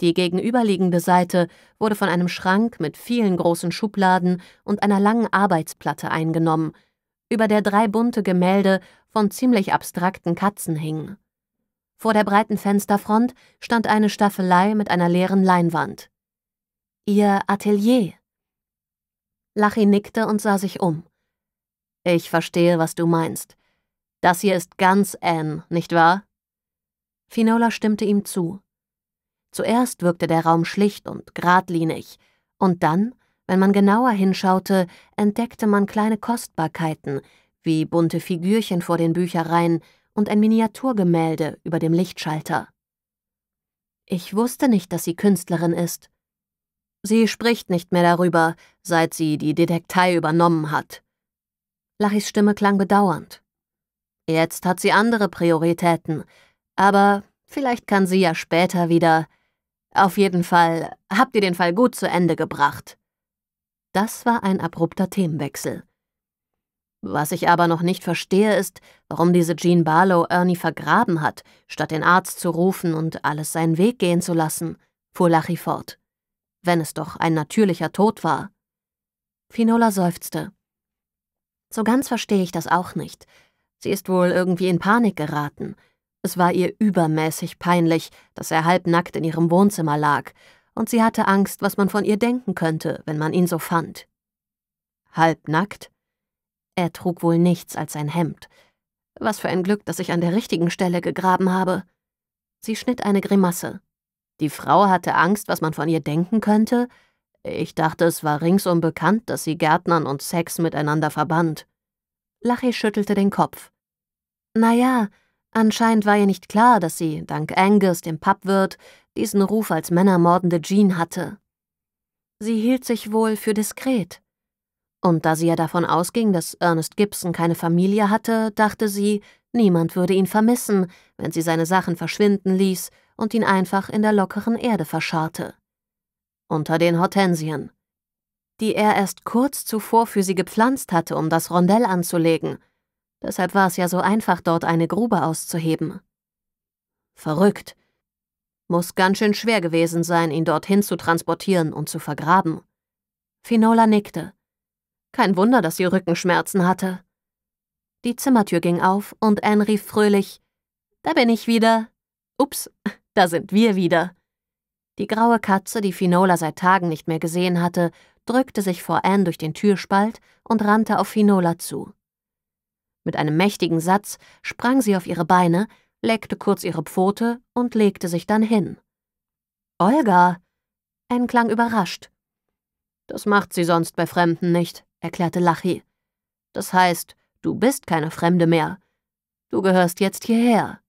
Die gegenüberliegende Seite wurde von einem Schrank mit vielen großen Schubladen und einer langen Arbeitsplatte eingenommen, über der drei bunte Gemälde von ziemlich abstrakten Katzen hingen. Vor der breiten Fensterfront stand eine Staffelei mit einer leeren Leinwand. Ihr Atelier. Lachi nickte und sah sich um. Ich verstehe, was du meinst. Das hier ist ganz Anne, nicht wahr? Finola stimmte ihm zu. Zuerst wirkte der Raum schlicht und geradlinig, und dann, wenn man genauer hinschaute, entdeckte man kleine Kostbarkeiten, wie bunte Figürchen vor den Büchereien und ein Miniaturgemälde über dem Lichtschalter. Ich wusste nicht, dass sie Künstlerin ist. Sie spricht nicht mehr darüber, seit sie die Detektei übernommen hat. Lachis Stimme klang bedauernd. Jetzt hat sie andere Prioritäten, aber vielleicht kann sie ja später wieder. Auf jeden Fall habt ihr den Fall gut zu Ende gebracht. Das war ein abrupter Themenwechsel. Was ich aber noch nicht verstehe, ist, warum diese Jean Barlow Ernie vergraben hat, statt den Arzt zu rufen und alles seinen Weg gehen zu lassen, fuhr Lachi fort. Wenn es doch ein natürlicher Tod war. Finola seufzte. So ganz verstehe ich das auch nicht. Sie ist wohl irgendwie in Panik geraten. Es war ihr übermäßig peinlich, dass er halbnackt in ihrem Wohnzimmer lag, und sie hatte Angst, was man von ihr denken könnte, wenn man ihn so fand. Halbnackt? Er trug wohl nichts als sein Hemd. Was für ein Glück, dass ich an der richtigen Stelle gegraben habe. Sie schnitt eine Grimasse. Die Frau hatte Angst, was man von ihr denken könnte, ich dachte, es war ringsum bekannt, dass sie Gärtnern und Sex miteinander verband. Lachi schüttelte den Kopf. Na ja, anscheinend war ihr nicht klar, dass sie, dank Angus, dem Pappwirt, diesen Ruf als männermordende Jean hatte. Sie hielt sich wohl für diskret. Und da sie ja davon ausging, dass Ernest Gibson keine Familie hatte, dachte sie, niemand würde ihn vermissen, wenn sie seine Sachen verschwinden ließ und ihn einfach in der lockeren Erde verscharrte unter den Hortensien, die er erst kurz zuvor für sie gepflanzt hatte, um das Rondell anzulegen. Deshalb war es ja so einfach, dort eine Grube auszuheben. Verrückt. Muss ganz schön schwer gewesen sein, ihn dorthin zu transportieren und zu vergraben. Finola nickte. Kein Wunder, dass sie Rückenschmerzen hatte. Die Zimmertür ging auf und Anne rief fröhlich: Da bin ich wieder. Ups, [LAUGHS] da sind wir wieder. Die graue Katze, die Finola seit Tagen nicht mehr gesehen hatte, drückte sich vor Anne durch den Türspalt und rannte auf Finola zu. Mit einem mächtigen Satz sprang sie auf ihre Beine, leckte kurz ihre Pfote und legte sich dann hin. Olga! Anne klang überrascht. Das macht sie sonst bei Fremden nicht, erklärte Lachi. Das heißt, du bist keine Fremde mehr. Du gehörst jetzt hierher.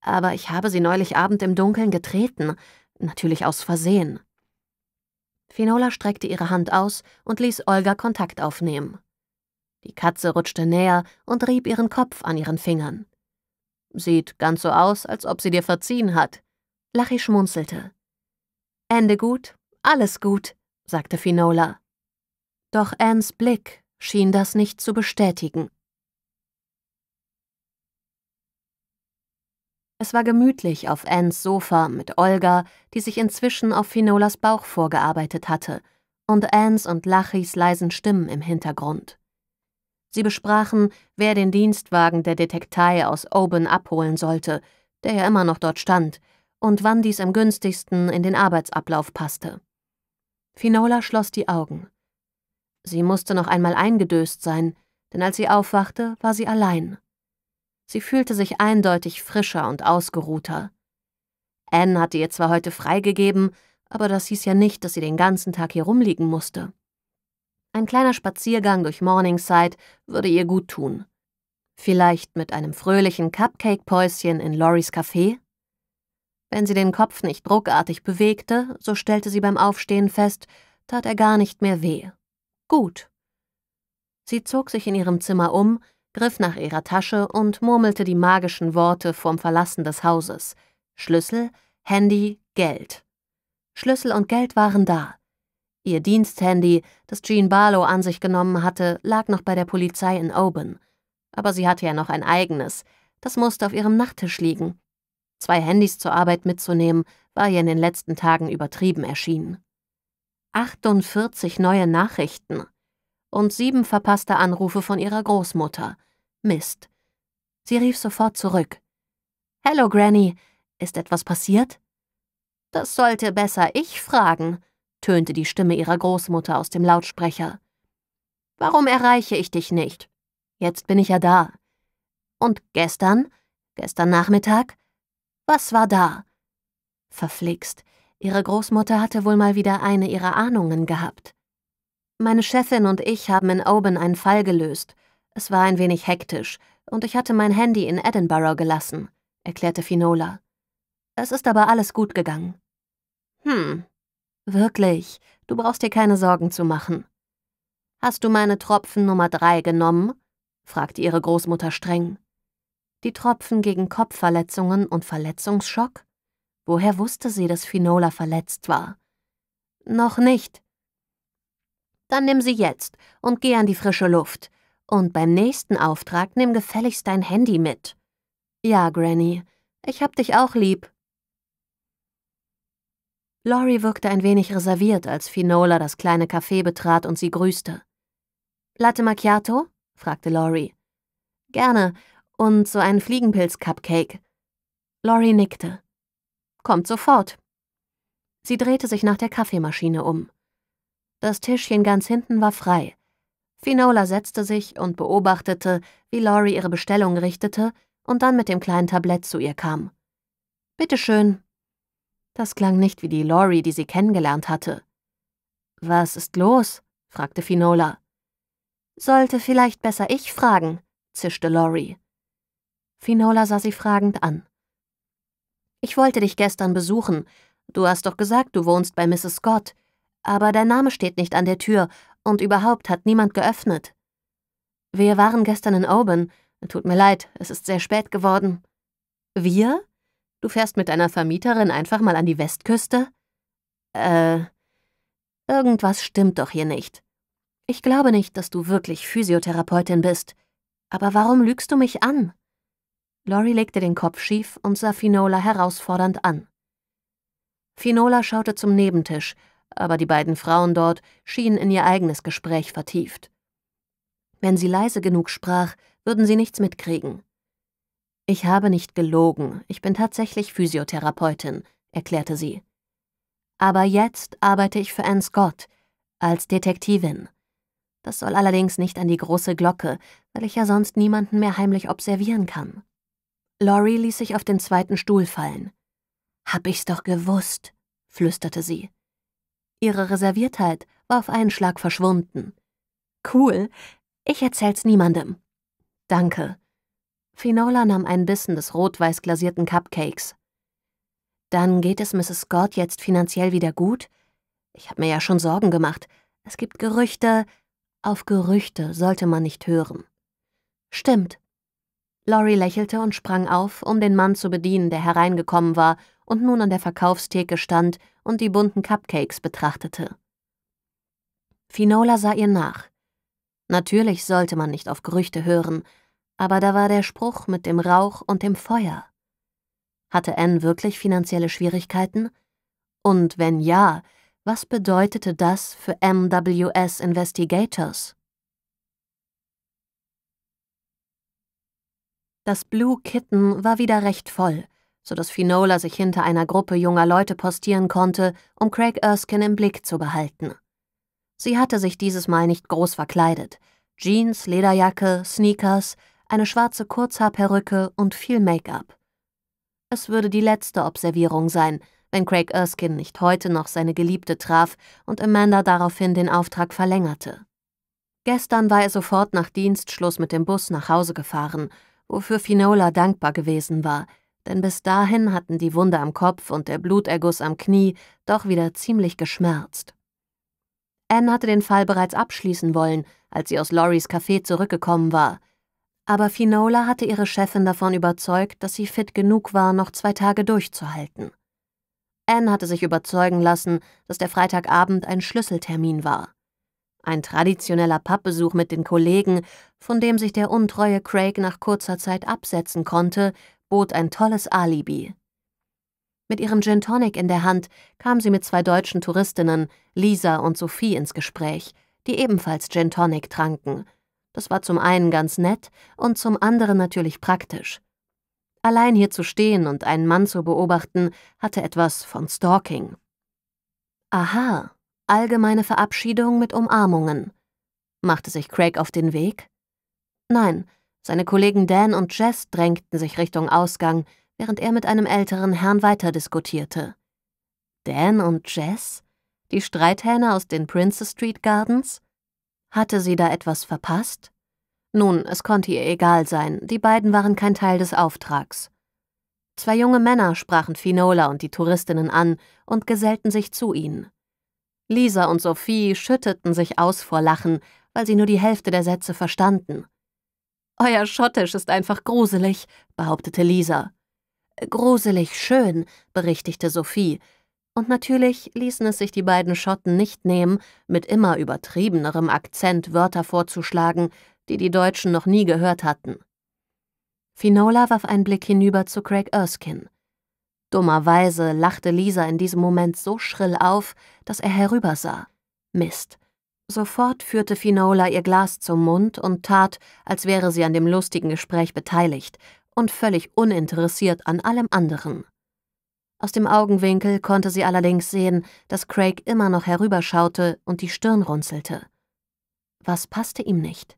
Aber ich habe sie neulich Abend im Dunkeln getreten natürlich aus Versehen. Finola streckte ihre Hand aus und ließ Olga Kontakt aufnehmen. Die Katze rutschte näher und rieb ihren Kopf an ihren Fingern. Sieht ganz so aus, als ob sie dir verziehen hat. Lachi schmunzelte. Ende gut, alles gut, sagte Finola. Doch Anns Blick schien das nicht zu bestätigen. Es war gemütlich auf Anns Sofa mit Olga, die sich inzwischen auf Finolas Bauch vorgearbeitet hatte, und Anns und Lachis leisen Stimmen im Hintergrund. Sie besprachen, wer den Dienstwagen der Detektei aus Oban abholen sollte, der ja immer noch dort stand, und wann dies am günstigsten in den Arbeitsablauf passte. Finola schloss die Augen. Sie musste noch einmal eingedöst sein, denn als sie aufwachte, war sie allein. Sie fühlte sich eindeutig frischer und ausgeruhter. Anne hatte ihr zwar heute freigegeben, aber das hieß ja nicht, dass sie den ganzen Tag hier rumliegen musste. Ein kleiner Spaziergang durch Morningside würde ihr gut tun. Vielleicht mit einem fröhlichen Cupcake-Päuschen in Loris Café? Wenn sie den Kopf nicht druckartig bewegte, so stellte sie beim Aufstehen fest, tat er gar nicht mehr weh. Gut. Sie zog sich in ihrem Zimmer um, griff nach ihrer Tasche und murmelte die magischen Worte vorm Verlassen des Hauses. Schlüssel, Handy, Geld. Schlüssel und Geld waren da. Ihr Diensthandy, das Jean Barlow an sich genommen hatte, lag noch bei der Polizei in Oban. Aber sie hatte ja noch ein eigenes. Das musste auf ihrem Nachttisch liegen. Zwei Handys zur Arbeit mitzunehmen, war ihr in den letzten Tagen übertrieben erschienen. 48 neue Nachrichten und sieben verpasste Anrufe von ihrer Großmutter. Mist. Sie rief sofort zurück. Hallo, Granny. Ist etwas passiert? Das sollte besser ich fragen, tönte die Stimme ihrer Großmutter aus dem Lautsprecher. Warum erreiche ich dich nicht? Jetzt bin ich ja da. Und gestern? Gestern Nachmittag? Was war da? Verflixt. Ihre Großmutter hatte wohl mal wieder eine ihrer Ahnungen gehabt. Meine Chefin und ich haben in Oban einen Fall gelöst. Es war ein wenig hektisch und ich hatte mein Handy in Edinburgh gelassen, erklärte Finola. Es ist aber alles gut gegangen. Hm, wirklich, du brauchst dir keine Sorgen zu machen. Hast du meine Tropfen Nummer drei genommen? fragte ihre Großmutter streng. Die Tropfen gegen Kopfverletzungen und Verletzungsschock? Woher wusste sie, dass Finola verletzt war? Noch nicht, dann nimm sie jetzt und geh an die frische Luft. Und beim nächsten Auftrag nimm gefälligst dein Handy mit. Ja, Granny, ich hab dich auch lieb. Lori wirkte ein wenig reserviert, als Finola das kleine Café betrat und sie grüßte. Latte Macchiato? fragte Lori. Gerne. Und so einen Fliegenpilz-Cupcake. Lori nickte. Kommt sofort. Sie drehte sich nach der Kaffeemaschine um. Das Tischchen ganz hinten war frei. Finola setzte sich und beobachtete, wie Laurie ihre Bestellung richtete und dann mit dem kleinen Tablett zu ihr kam. Bitte schön. Das klang nicht wie die Laurie, die sie kennengelernt hatte. Was ist los? fragte Finola. Sollte vielleicht besser ich fragen, zischte Laurie. Finola sah sie fragend an. Ich wollte dich gestern besuchen. Du hast doch gesagt, du wohnst bei Mrs. Scott aber dein Name steht nicht an der Tür und überhaupt hat niemand geöffnet. Wir waren gestern in Oban. Tut mir leid, es ist sehr spät geworden. Wir? Du fährst mit deiner Vermieterin einfach mal an die Westküste? Äh, irgendwas stimmt doch hier nicht. Ich glaube nicht, dass du wirklich Physiotherapeutin bist. Aber warum lügst du mich an? Lori legte den Kopf schief und sah Finola herausfordernd an. Finola schaute zum Nebentisch aber die beiden Frauen dort schienen in ihr eigenes Gespräch vertieft. Wenn sie leise genug sprach, würden sie nichts mitkriegen. Ich habe nicht gelogen, ich bin tatsächlich Physiotherapeutin, erklärte sie. Aber jetzt arbeite ich für Anne Scott als Detektivin. Das soll allerdings nicht an die große Glocke, weil ich ja sonst niemanden mehr heimlich observieren kann. Laurie ließ sich auf den zweiten Stuhl fallen. Hab ich's doch gewusst, flüsterte sie. Ihre Reserviertheit war auf einen Schlag verschwunden. Cool, ich erzähl's niemandem. Danke. Finola nahm einen Bissen des rot-weiß glasierten Cupcakes. Dann geht es Mrs. Scott jetzt finanziell wieder gut? Ich habe mir ja schon Sorgen gemacht. Es gibt Gerüchte. Auf Gerüchte sollte man nicht hören. Stimmt, Laurie lächelte und sprang auf, um den Mann zu bedienen, der hereingekommen war und nun an der Verkaufstheke stand und die bunten Cupcakes betrachtete. Finola sah ihr nach. Natürlich sollte man nicht auf Gerüchte hören, aber da war der Spruch mit dem Rauch und dem Feuer. Hatte Anne wirklich finanzielle Schwierigkeiten? Und wenn ja, was bedeutete das für MWS Investigators? Das Blue Kitten war wieder recht voll, so dass Finola sich hinter einer Gruppe junger Leute postieren konnte, um Craig Erskine im Blick zu behalten. Sie hatte sich dieses Mal nicht groß verkleidet. Jeans, Lederjacke, Sneakers, eine schwarze Kurzhaarperücke und viel Make-up. Es würde die letzte Observierung sein, wenn Craig Erskine nicht heute noch seine Geliebte traf und Amanda daraufhin den Auftrag verlängerte. Gestern war er sofort nach Dienstschluss mit dem Bus nach Hause gefahren wofür Finola dankbar gewesen war, denn bis dahin hatten die Wunde am Kopf und der Bluterguss am Knie doch wieder ziemlich geschmerzt. Anne hatte den Fall bereits abschließen wollen, als sie aus Loris Café zurückgekommen war. Aber Finola hatte ihre Chefin davon überzeugt, dass sie fit genug war, noch zwei Tage durchzuhalten. Anne hatte sich überzeugen lassen, dass der Freitagabend ein Schlüsseltermin war. Ein traditioneller Pappbesuch mit den Kollegen, von dem sich der untreue Craig nach kurzer Zeit absetzen konnte, bot ein tolles Alibi. Mit ihrem Gin Tonic in der Hand kam sie mit zwei deutschen Touristinnen, Lisa und Sophie, ins Gespräch, die ebenfalls Gin Tonic tranken. Das war zum einen ganz nett und zum anderen natürlich praktisch. Allein hier zu stehen und einen Mann zu beobachten, hatte etwas von Stalking. Aha, Allgemeine Verabschiedung mit Umarmungen. Machte sich Craig auf den Weg? Nein, seine Kollegen Dan und Jess drängten sich Richtung Ausgang, während er mit einem älteren Herrn weiter diskutierte. Dan und Jess? Die Streithähne aus den Princess Street Gardens? Hatte sie da etwas verpasst? Nun, es konnte ihr egal sein, die beiden waren kein Teil des Auftrags. Zwei junge Männer sprachen Finola und die Touristinnen an und gesellten sich zu ihnen. Lisa und Sophie schütteten sich aus vor Lachen, weil sie nur die Hälfte der Sätze verstanden. Euer Schottisch ist einfach gruselig, behauptete Lisa. Gruselig schön, berichtigte Sophie. Und natürlich ließen es sich die beiden Schotten nicht nehmen, mit immer übertriebenerem Akzent Wörter vorzuschlagen, die die Deutschen noch nie gehört hatten. Finola warf einen Blick hinüber zu Craig Erskine. Dummerweise lachte Lisa in diesem Moment so schrill auf, dass er herübersah. Mist. Sofort führte Finola ihr Glas zum Mund und tat, als wäre sie an dem lustigen Gespräch beteiligt und völlig uninteressiert an allem anderen. Aus dem Augenwinkel konnte sie allerdings sehen, dass Craig immer noch herüberschaute und die Stirn runzelte. Was passte ihm nicht?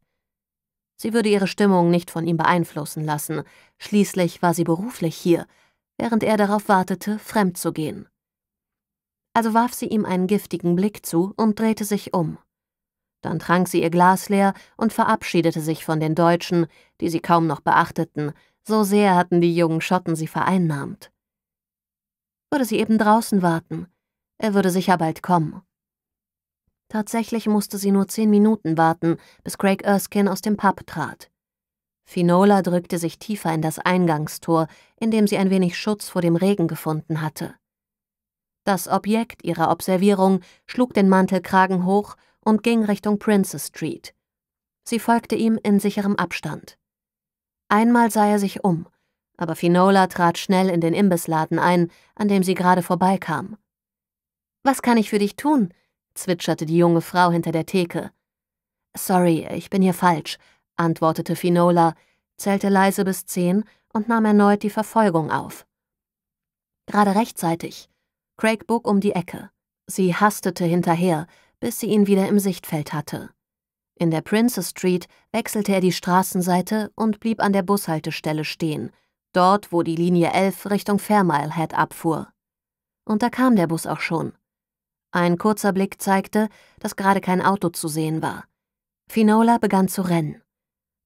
Sie würde ihre Stimmung nicht von ihm beeinflussen lassen, schließlich war sie beruflich hier, während er darauf wartete, fremd zu gehen. Also warf sie ihm einen giftigen Blick zu und drehte sich um. Dann trank sie ihr Glas leer und verabschiedete sich von den Deutschen, die sie kaum noch beachteten, so sehr hatten die jungen Schotten sie vereinnahmt. Würde sie eben draußen warten, er würde sicher bald kommen. Tatsächlich musste sie nur zehn Minuten warten, bis Craig Erskine aus dem Pub trat. Finola drückte sich tiefer in das Eingangstor, in dem sie ein wenig Schutz vor dem Regen gefunden hatte. Das Objekt ihrer Observierung schlug den Mantelkragen hoch und ging Richtung Princess Street. Sie folgte ihm in sicherem Abstand. Einmal sah er sich um, aber Finola trat schnell in den Imbissladen ein, an dem sie gerade vorbeikam. Was kann ich für dich tun? zwitscherte die junge Frau hinter der Theke. Sorry, ich bin hier falsch antwortete Finola, zählte leise bis zehn und nahm erneut die Verfolgung auf. Gerade rechtzeitig. Craig bog um die Ecke. Sie hastete hinterher, bis sie ihn wieder im Sichtfeld hatte. In der Princess Street wechselte er die Straßenseite und blieb an der Bushaltestelle stehen, dort, wo die Linie 11 Richtung Fairmile Head abfuhr. Und da kam der Bus auch schon. Ein kurzer Blick zeigte, dass gerade kein Auto zu sehen war. Finola begann zu rennen.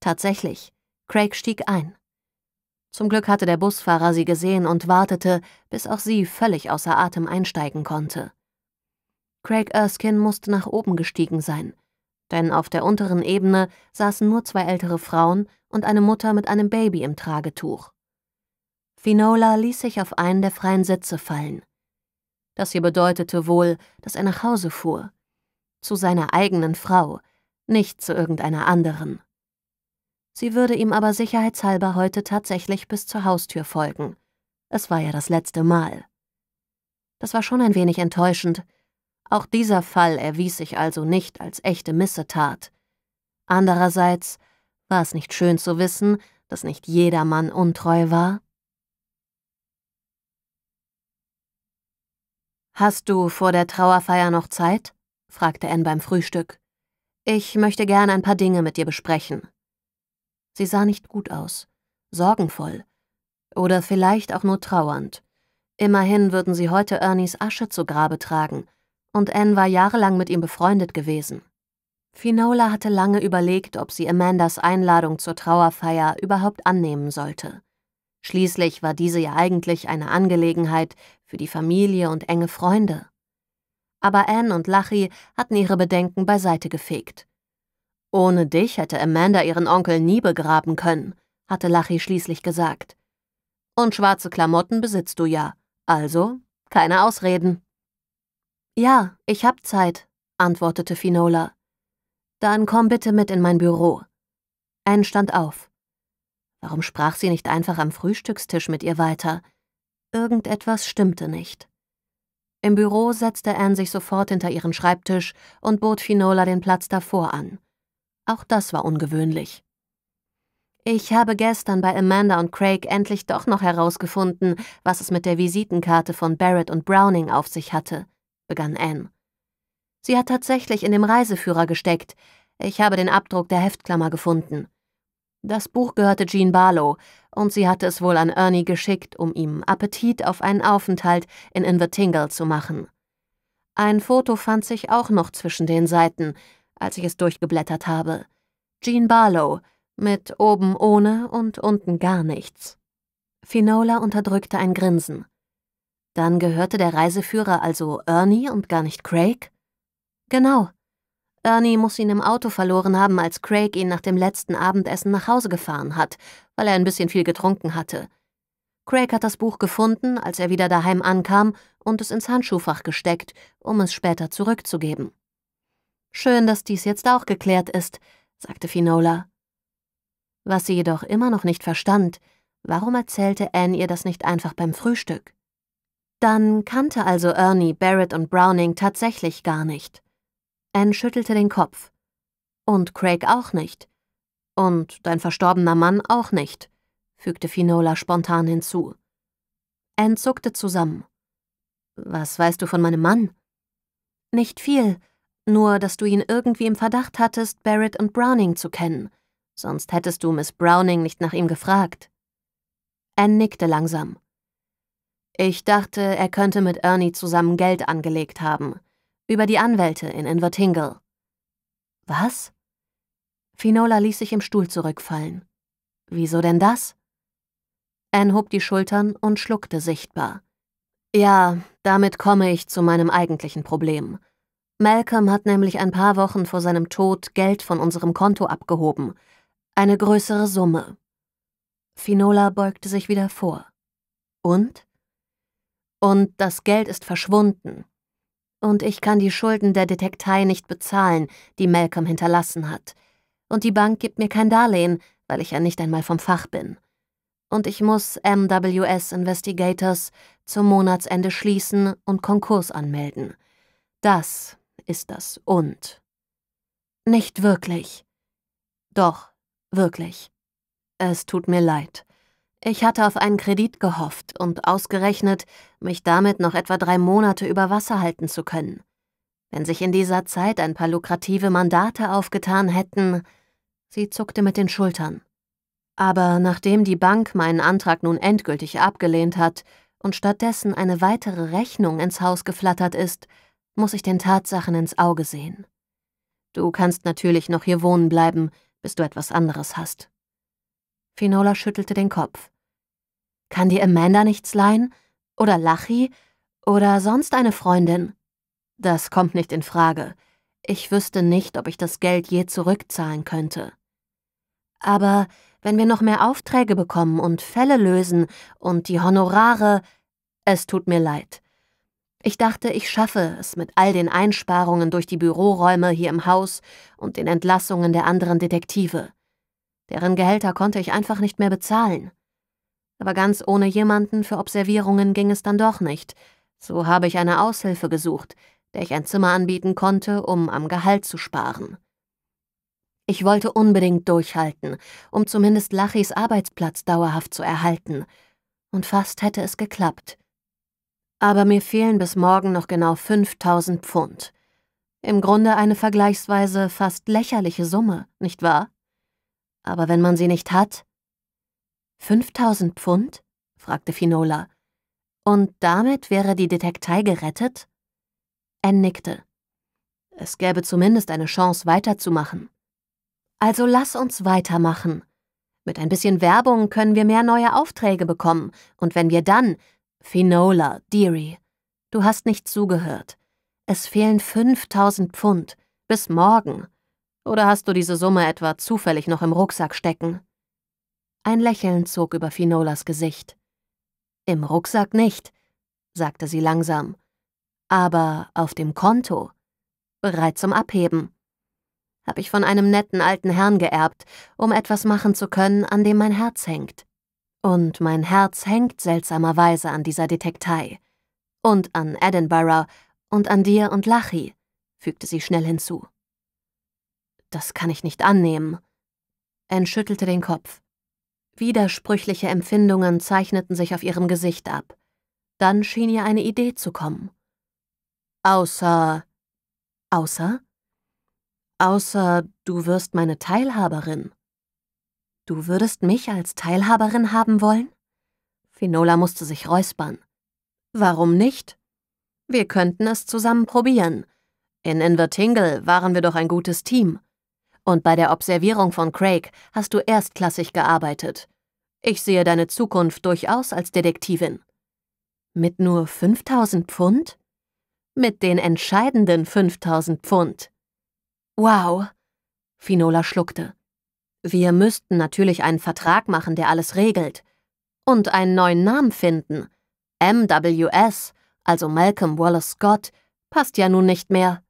Tatsächlich, Craig stieg ein. Zum Glück hatte der Busfahrer sie gesehen und wartete, bis auch sie völlig außer Atem einsteigen konnte. Craig Erskine musste nach oben gestiegen sein, denn auf der unteren Ebene saßen nur zwei ältere Frauen und eine Mutter mit einem Baby im Tragetuch. Finola ließ sich auf einen der freien Sitze fallen. Das hier bedeutete wohl, dass er nach Hause fuhr. Zu seiner eigenen Frau, nicht zu irgendeiner anderen. Sie würde ihm aber sicherheitshalber heute tatsächlich bis zur Haustür folgen. Es war ja das letzte Mal. Das war schon ein wenig enttäuschend. Auch dieser Fall erwies sich also nicht als echte Missetat. Andererseits war es nicht schön zu wissen, dass nicht jedermann untreu war? Hast du vor der Trauerfeier noch Zeit? fragte Anne beim Frühstück. Ich möchte gern ein paar Dinge mit dir besprechen. Sie sah nicht gut aus, sorgenvoll oder vielleicht auch nur trauernd. Immerhin würden sie heute Ernies Asche zu Grabe tragen, und Anne war jahrelang mit ihm befreundet gewesen. Finola hatte lange überlegt, ob sie Amandas Einladung zur Trauerfeier überhaupt annehmen sollte. Schließlich war diese ja eigentlich eine Angelegenheit für die Familie und enge Freunde. Aber Anne und Lachi hatten ihre Bedenken beiseite gefegt. Ohne dich hätte Amanda ihren Onkel nie begraben können, hatte Lachi schließlich gesagt. Und schwarze Klamotten besitzt du ja, also keine Ausreden. Ja, ich hab Zeit, antwortete Finola. Dann komm bitte mit in mein Büro. Anne stand auf. Warum sprach sie nicht einfach am Frühstückstisch mit ihr weiter? Irgendetwas stimmte nicht. Im Büro setzte Anne sich sofort hinter ihren Schreibtisch und bot Finola den Platz davor an. Auch das war ungewöhnlich. Ich habe gestern bei Amanda und Craig endlich doch noch herausgefunden, was es mit der Visitenkarte von Barrett und Browning auf sich hatte, begann Anne. Sie hat tatsächlich in dem Reiseführer gesteckt. Ich habe den Abdruck der Heftklammer gefunden. Das Buch gehörte Jean Barlow, und sie hatte es wohl an Ernie geschickt, um ihm Appetit auf einen Aufenthalt in Invertingle zu machen. Ein Foto fand sich auch noch zwischen den Seiten, als ich es durchgeblättert habe. Jean Barlow, mit oben ohne und unten gar nichts. Finola unterdrückte ein Grinsen. Dann gehörte der Reiseführer also Ernie und gar nicht Craig? Genau. Ernie muss ihn im Auto verloren haben, als Craig ihn nach dem letzten Abendessen nach Hause gefahren hat, weil er ein bisschen viel getrunken hatte. Craig hat das Buch gefunden, als er wieder daheim ankam und es ins Handschuhfach gesteckt, um es später zurückzugeben. Schön, dass dies jetzt auch geklärt ist, sagte Finola. Was sie jedoch immer noch nicht verstand, warum erzählte Anne ihr das nicht einfach beim Frühstück? Dann kannte also Ernie Barrett und Browning tatsächlich gar nicht. Anne schüttelte den Kopf. Und Craig auch nicht. Und dein verstorbener Mann auch nicht, fügte Finola spontan hinzu. Anne zuckte zusammen. Was weißt du von meinem Mann? Nicht viel, nur dass du ihn irgendwie im Verdacht hattest, Barrett und Browning zu kennen. Sonst hättest du Miss Browning nicht nach ihm gefragt. Anne nickte langsam. Ich dachte, er könnte mit Ernie zusammen Geld angelegt haben. Über die Anwälte in Invertingle. Was? Finola ließ sich im Stuhl zurückfallen. Wieso denn das? Anne hob die Schultern und schluckte sichtbar. Ja, damit komme ich zu meinem eigentlichen Problem. Malcolm hat nämlich ein paar Wochen vor seinem Tod Geld von unserem Konto abgehoben. Eine größere Summe. Finola beugte sich wieder vor. Und? Und das Geld ist verschwunden. Und ich kann die Schulden der Detektei nicht bezahlen, die Malcolm hinterlassen hat. Und die Bank gibt mir kein Darlehen, weil ich ja nicht einmal vom Fach bin. Und ich muss MWS Investigators zum Monatsende schließen und Konkurs anmelden. Das ist das und. Nicht wirklich. Doch, wirklich. Es tut mir leid. Ich hatte auf einen Kredit gehofft und ausgerechnet, mich damit noch etwa drei Monate über Wasser halten zu können. Wenn sich in dieser Zeit ein paar lukrative Mandate aufgetan hätten, sie zuckte mit den Schultern. Aber nachdem die Bank meinen Antrag nun endgültig abgelehnt hat und stattdessen eine weitere Rechnung ins Haus geflattert ist, muss ich den Tatsachen ins Auge sehen. Du kannst natürlich noch hier wohnen bleiben, bis du etwas anderes hast. Finola schüttelte den Kopf. Kann dir Amanda nichts leihen? Oder Lachi? Oder sonst eine Freundin? Das kommt nicht in Frage. Ich wüsste nicht, ob ich das Geld je zurückzahlen könnte. Aber wenn wir noch mehr Aufträge bekommen und Fälle lösen und die Honorare. Es tut mir leid. Ich dachte, ich schaffe es mit all den Einsparungen durch die Büroräume hier im Haus und den Entlassungen der anderen Detektive. Deren Gehälter konnte ich einfach nicht mehr bezahlen. Aber ganz ohne jemanden für Observierungen ging es dann doch nicht. So habe ich eine Aushilfe gesucht, der ich ein Zimmer anbieten konnte, um am Gehalt zu sparen. Ich wollte unbedingt durchhalten, um zumindest Lachis Arbeitsplatz dauerhaft zu erhalten. Und fast hätte es geklappt aber mir fehlen bis morgen noch genau 5000 Pfund. Im Grunde eine vergleichsweise fast lächerliche Summe, nicht wahr? Aber wenn man sie nicht hat. 5000 Pfund? fragte Finola. Und damit wäre die Detektei gerettet? Er nickte. Es gäbe zumindest eine Chance, weiterzumachen. Also lass uns weitermachen. Mit ein bisschen Werbung können wir mehr neue Aufträge bekommen, und wenn wir dann Finola, Deary, du hast nicht zugehört. Es fehlen 5000 Pfund. Bis morgen. Oder hast du diese Summe etwa zufällig noch im Rucksack stecken? Ein Lächeln zog über Finolas Gesicht. Im Rucksack nicht, sagte sie langsam. Aber auf dem Konto. Bereit zum Abheben. Hab ich von einem netten alten Herrn geerbt, um etwas machen zu können, an dem mein Herz hängt. Und mein Herz hängt seltsamerweise an dieser Detektei. Und an Edinburgh und an dir und Lachi, fügte sie schnell hinzu. Das kann ich nicht annehmen. Anne schüttelte den Kopf. Widersprüchliche Empfindungen zeichneten sich auf ihrem Gesicht ab. Dann schien ihr eine Idee zu kommen. Außer. Außer? Außer du wirst meine Teilhaberin. Du würdest mich als Teilhaberin haben wollen? Finola musste sich räuspern. Warum nicht? Wir könnten es zusammen probieren. In Invertingle waren wir doch ein gutes Team. Und bei der Observierung von Craig hast du erstklassig gearbeitet. Ich sehe deine Zukunft durchaus als Detektivin. Mit nur 5000 Pfund? Mit den entscheidenden 5000 Pfund. Wow. Finola schluckte. Wir müssten natürlich einen Vertrag machen, der alles regelt. Und einen neuen Namen finden. MWS, also Malcolm Wallace Scott, passt ja nun nicht mehr.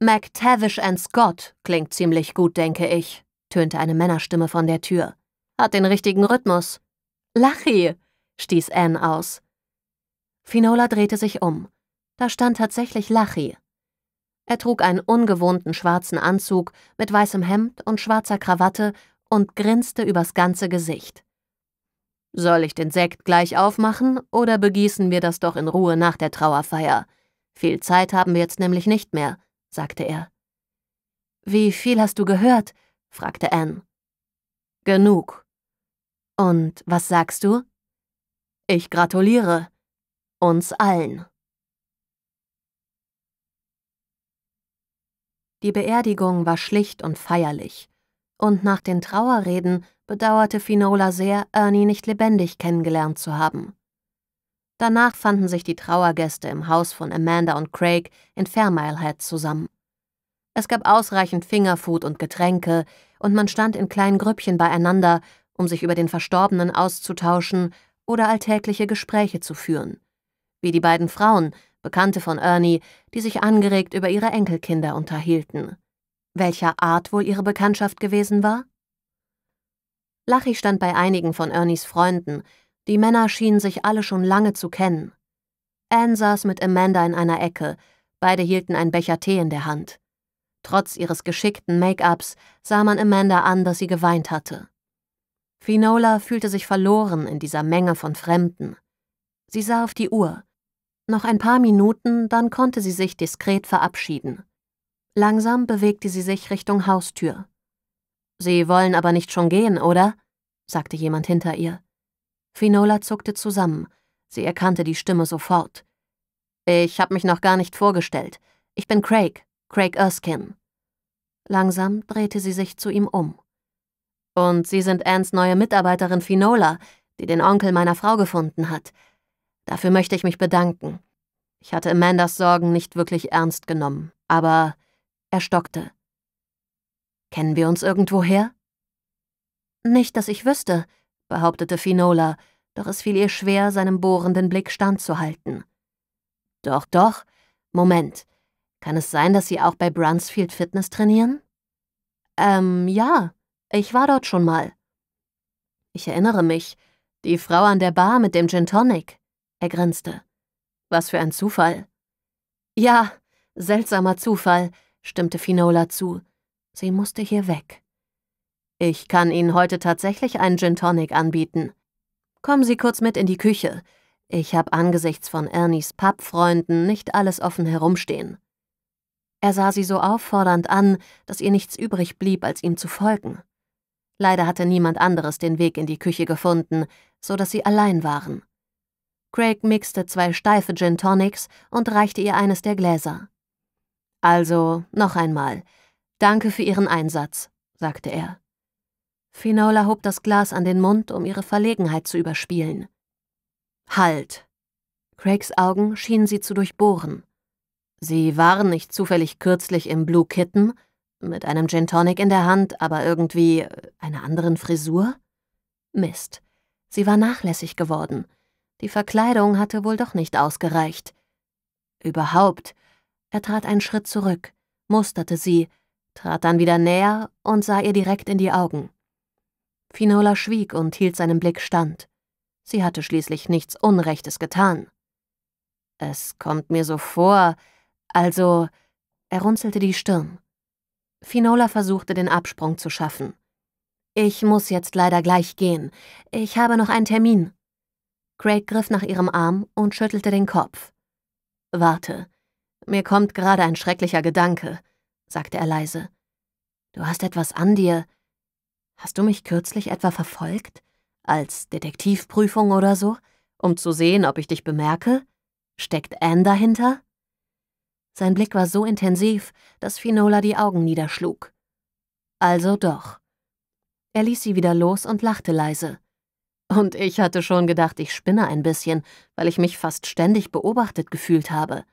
McTavish and Scott klingt ziemlich gut, denke ich, tönte eine Männerstimme von der Tür. Hat den richtigen Rhythmus. Lachi, stieß Anne aus. Finola drehte sich um. Da stand tatsächlich Lachi, er trug einen ungewohnten schwarzen Anzug mit weißem Hemd und schwarzer Krawatte und grinste übers ganze Gesicht. Soll ich den Sekt gleich aufmachen oder begießen wir das doch in Ruhe nach der Trauerfeier? Viel Zeit haben wir jetzt nämlich nicht mehr, sagte er. Wie viel hast du gehört? fragte Anne. Genug. Und was sagst du? Ich gratuliere uns allen. Die Beerdigung war schlicht und feierlich. Und nach den Trauerreden bedauerte Finola sehr, Ernie nicht lebendig kennengelernt zu haben. Danach fanden sich die Trauergäste im Haus von Amanda und Craig in Fairmile Head zusammen. Es gab ausreichend Fingerfood und Getränke, und man stand in kleinen Grüppchen beieinander, um sich über den Verstorbenen auszutauschen oder alltägliche Gespräche zu führen. Wie die beiden Frauen, Bekannte von Ernie, die sich angeregt über ihre Enkelkinder unterhielten. Welcher Art wohl ihre Bekanntschaft gewesen war? Lachi stand bei einigen von Ernies Freunden, die Männer schienen sich alle schon lange zu kennen. Anne saß mit Amanda in einer Ecke, beide hielten einen Becher Tee in der Hand. Trotz ihres geschickten Make-ups sah man Amanda an, dass sie geweint hatte. Finola fühlte sich verloren in dieser Menge von Fremden. Sie sah auf die Uhr. Noch ein paar Minuten, dann konnte sie sich diskret verabschieden. Langsam bewegte sie sich Richtung Haustür. Sie wollen aber nicht schon gehen, oder? sagte jemand hinter ihr. Finola zuckte zusammen. Sie erkannte die Stimme sofort. Ich habe mich noch gar nicht vorgestellt. Ich bin Craig, Craig Erskine. Langsam drehte sie sich zu ihm um. Und Sie sind Anns neue Mitarbeiterin Finola, die den Onkel meiner Frau gefunden hat. Dafür möchte ich mich bedanken. Ich hatte Amandas Sorgen nicht wirklich ernst genommen, aber er stockte. Kennen wir uns irgendwoher? Nicht, dass ich wüsste, behauptete Finola, doch es fiel ihr schwer, seinem bohrenden Blick standzuhalten. Doch, doch, Moment. Kann es sein, dass Sie auch bei Brunsfield Fitness trainieren? Ähm, ja, ich war dort schon mal. Ich erinnere mich, die Frau an der Bar mit dem Gin Tonic. Er grinste. Was für ein Zufall. Ja, seltsamer Zufall, stimmte Finola zu. Sie musste hier weg. Ich kann Ihnen heute tatsächlich einen Gin Tonic anbieten. Kommen Sie kurz mit in die Küche. Ich habe angesichts von Ernies Pappfreunden nicht alles offen herumstehen. Er sah sie so auffordernd an, dass ihr nichts übrig blieb, als ihm zu folgen. Leider hatte niemand anderes den Weg in die Küche gefunden, so dass sie allein waren. Craig mixte zwei steife Gin Tonics und reichte ihr eines der Gläser. Also, noch einmal. Danke für Ihren Einsatz, sagte er. Finola hob das Glas an den Mund, um ihre Verlegenheit zu überspielen. Halt! Craigs Augen schienen sie zu durchbohren. Sie waren nicht zufällig kürzlich im Blue Kitten, mit einem Gin Tonic in der Hand, aber irgendwie einer anderen Frisur? Mist. Sie war nachlässig geworden. Die Verkleidung hatte wohl doch nicht ausgereicht. Überhaupt, er trat einen Schritt zurück, musterte sie, trat dann wieder näher und sah ihr direkt in die Augen. Finola schwieg und hielt seinem Blick stand. Sie hatte schließlich nichts Unrechtes getan. Es kommt mir so vor, also. Er runzelte die Stirn. Finola versuchte, den Absprung zu schaffen. Ich muss jetzt leider gleich gehen. Ich habe noch einen Termin. Craig griff nach ihrem Arm und schüttelte den Kopf. Warte, mir kommt gerade ein schrecklicher Gedanke, sagte er leise. Du hast etwas an dir. Hast du mich kürzlich etwa verfolgt? Als Detektivprüfung oder so? Um zu sehen, ob ich dich bemerke? Steckt Anne dahinter? Sein Blick war so intensiv, dass Finola die Augen niederschlug. Also doch. Er ließ sie wieder los und lachte leise. Und ich hatte schon gedacht, ich spinne ein bisschen, weil ich mich fast ständig beobachtet gefühlt habe.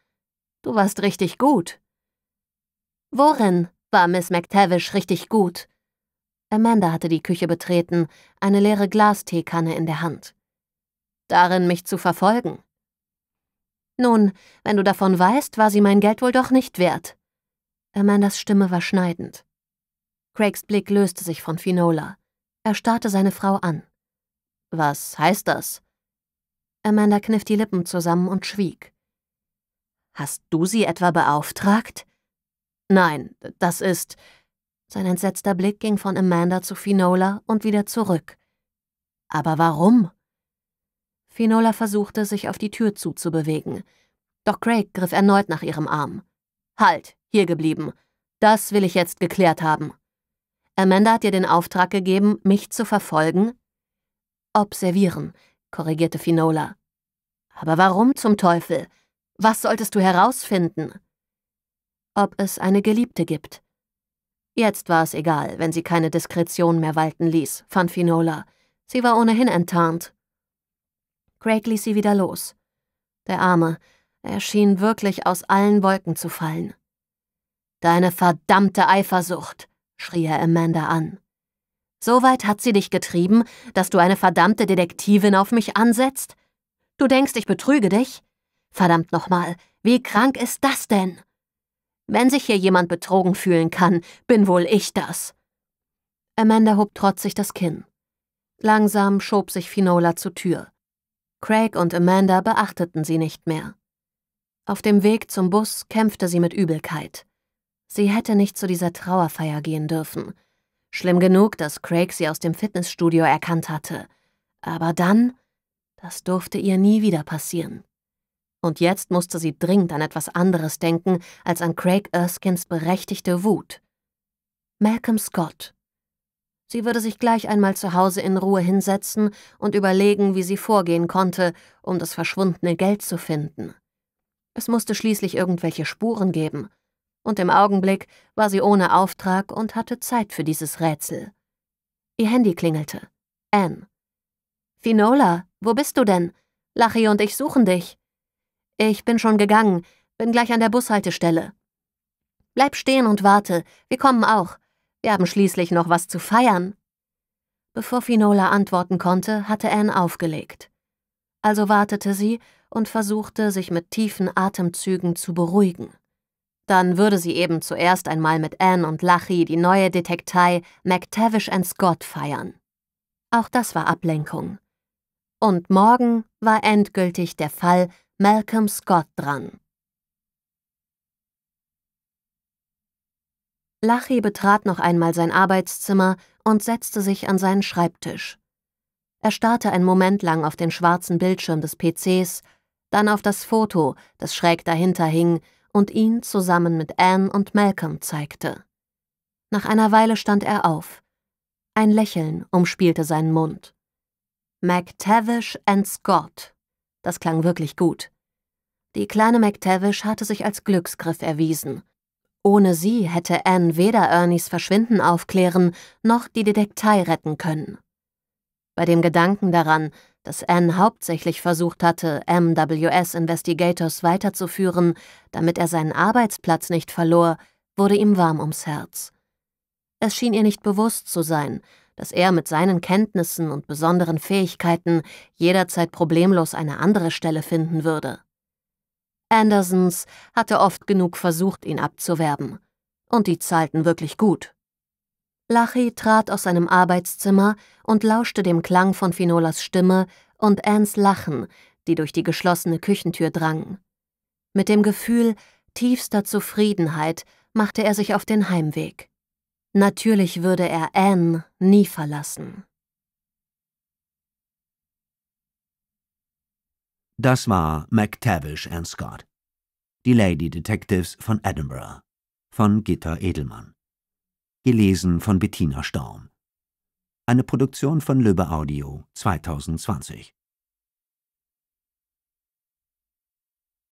Du warst richtig gut. Worin war Miss McTavish richtig gut? Amanda hatte die Küche betreten, eine leere Glasteekanne in der Hand. Darin, mich zu verfolgen. Nun, wenn du davon weißt, war sie mein Geld wohl doch nicht wert. Amandas Stimme war schneidend. Craigs Blick löste sich von Finola. Er starrte seine Frau an. Was heißt das? Amanda kniff die Lippen zusammen und schwieg. Hast du sie etwa beauftragt? Nein, das ist. Sein entsetzter Blick ging von Amanda zu Finola und wieder zurück. Aber warum? Finola versuchte, sich auf die Tür zuzubewegen. Doch Craig griff erneut nach ihrem Arm. Halt, hier geblieben. Das will ich jetzt geklärt haben. Amanda hat dir den Auftrag gegeben, mich zu verfolgen, Observieren, korrigierte Finola. Aber warum zum Teufel? Was solltest du herausfinden? Ob es eine Geliebte gibt. Jetzt war es egal, wenn sie keine Diskretion mehr walten ließ, fand Finola. Sie war ohnehin enttarnt. Craig ließ sie wieder los. Der Arme, er schien wirklich aus allen Wolken zu fallen. Deine verdammte Eifersucht, schrie er Amanda an. So weit hat sie dich getrieben, dass du eine verdammte Detektivin auf mich ansetzt? Du denkst, ich betrüge dich? Verdammt nochmal, wie krank ist das denn? Wenn sich hier jemand betrogen fühlen kann, bin wohl ich das. Amanda hob trotzig das Kinn. Langsam schob sich Finola zur Tür. Craig und Amanda beachteten sie nicht mehr. Auf dem Weg zum Bus kämpfte sie mit Übelkeit. Sie hätte nicht zu dieser Trauerfeier gehen dürfen. Schlimm genug, dass Craig sie aus dem Fitnessstudio erkannt hatte. Aber dann, das durfte ihr nie wieder passieren. Und jetzt musste sie dringend an etwas anderes denken als an Craig Erskins berechtigte Wut. Malcolm Scott. Sie würde sich gleich einmal zu Hause in Ruhe hinsetzen und überlegen, wie sie vorgehen konnte, um das verschwundene Geld zu finden. Es musste schließlich irgendwelche Spuren geben, und im Augenblick war sie ohne Auftrag und hatte Zeit für dieses Rätsel. Ihr Handy klingelte. Anne. Finola, wo bist du denn? Lachi und ich suchen dich. Ich bin schon gegangen, bin gleich an der Bushaltestelle. Bleib stehen und warte, wir kommen auch. Wir haben schließlich noch was zu feiern. Bevor Finola antworten konnte, hatte Anne aufgelegt. Also wartete sie und versuchte, sich mit tiefen Atemzügen zu beruhigen. Dann würde sie eben zuerst einmal mit Anne und Lachie die neue Detektei McTavish Scott feiern. Auch das war Ablenkung. Und morgen war endgültig der Fall Malcolm Scott dran. Lachie betrat noch einmal sein Arbeitszimmer und setzte sich an seinen Schreibtisch. Er starrte einen Moment lang auf den schwarzen Bildschirm des PCs, dann auf das Foto, das schräg dahinter hing, und ihn zusammen mit Anne und Malcolm zeigte. Nach einer Weile stand er auf. Ein Lächeln umspielte seinen Mund. McTavish and Scott. Das klang wirklich gut. Die kleine McTavish hatte sich als Glücksgriff erwiesen. Ohne sie hätte Anne weder Ernies Verschwinden aufklären noch die Detektei retten können. Bei dem Gedanken daran, dass Anne hauptsächlich versucht hatte, MWS Investigators weiterzuführen, damit er seinen Arbeitsplatz nicht verlor, wurde ihm warm ums Herz. Es schien ihr nicht bewusst zu sein, dass er mit seinen Kenntnissen und besonderen Fähigkeiten jederzeit problemlos eine andere Stelle finden würde. Andersons hatte oft genug versucht, ihn abzuwerben. Und die zahlten wirklich gut. Lachi trat aus seinem Arbeitszimmer und lauschte dem Klang von Finolas Stimme und Anns Lachen, die durch die geschlossene Küchentür drangen. Mit dem Gefühl tiefster Zufriedenheit machte er sich auf den Heimweg. Natürlich würde er Anne nie verlassen. Das war McTavish Scott. Die Lady Detectives von Edinburgh von Gitter Edelmann. Gelesen von Bettina Storm. Eine Produktion von Löbe Audio 2020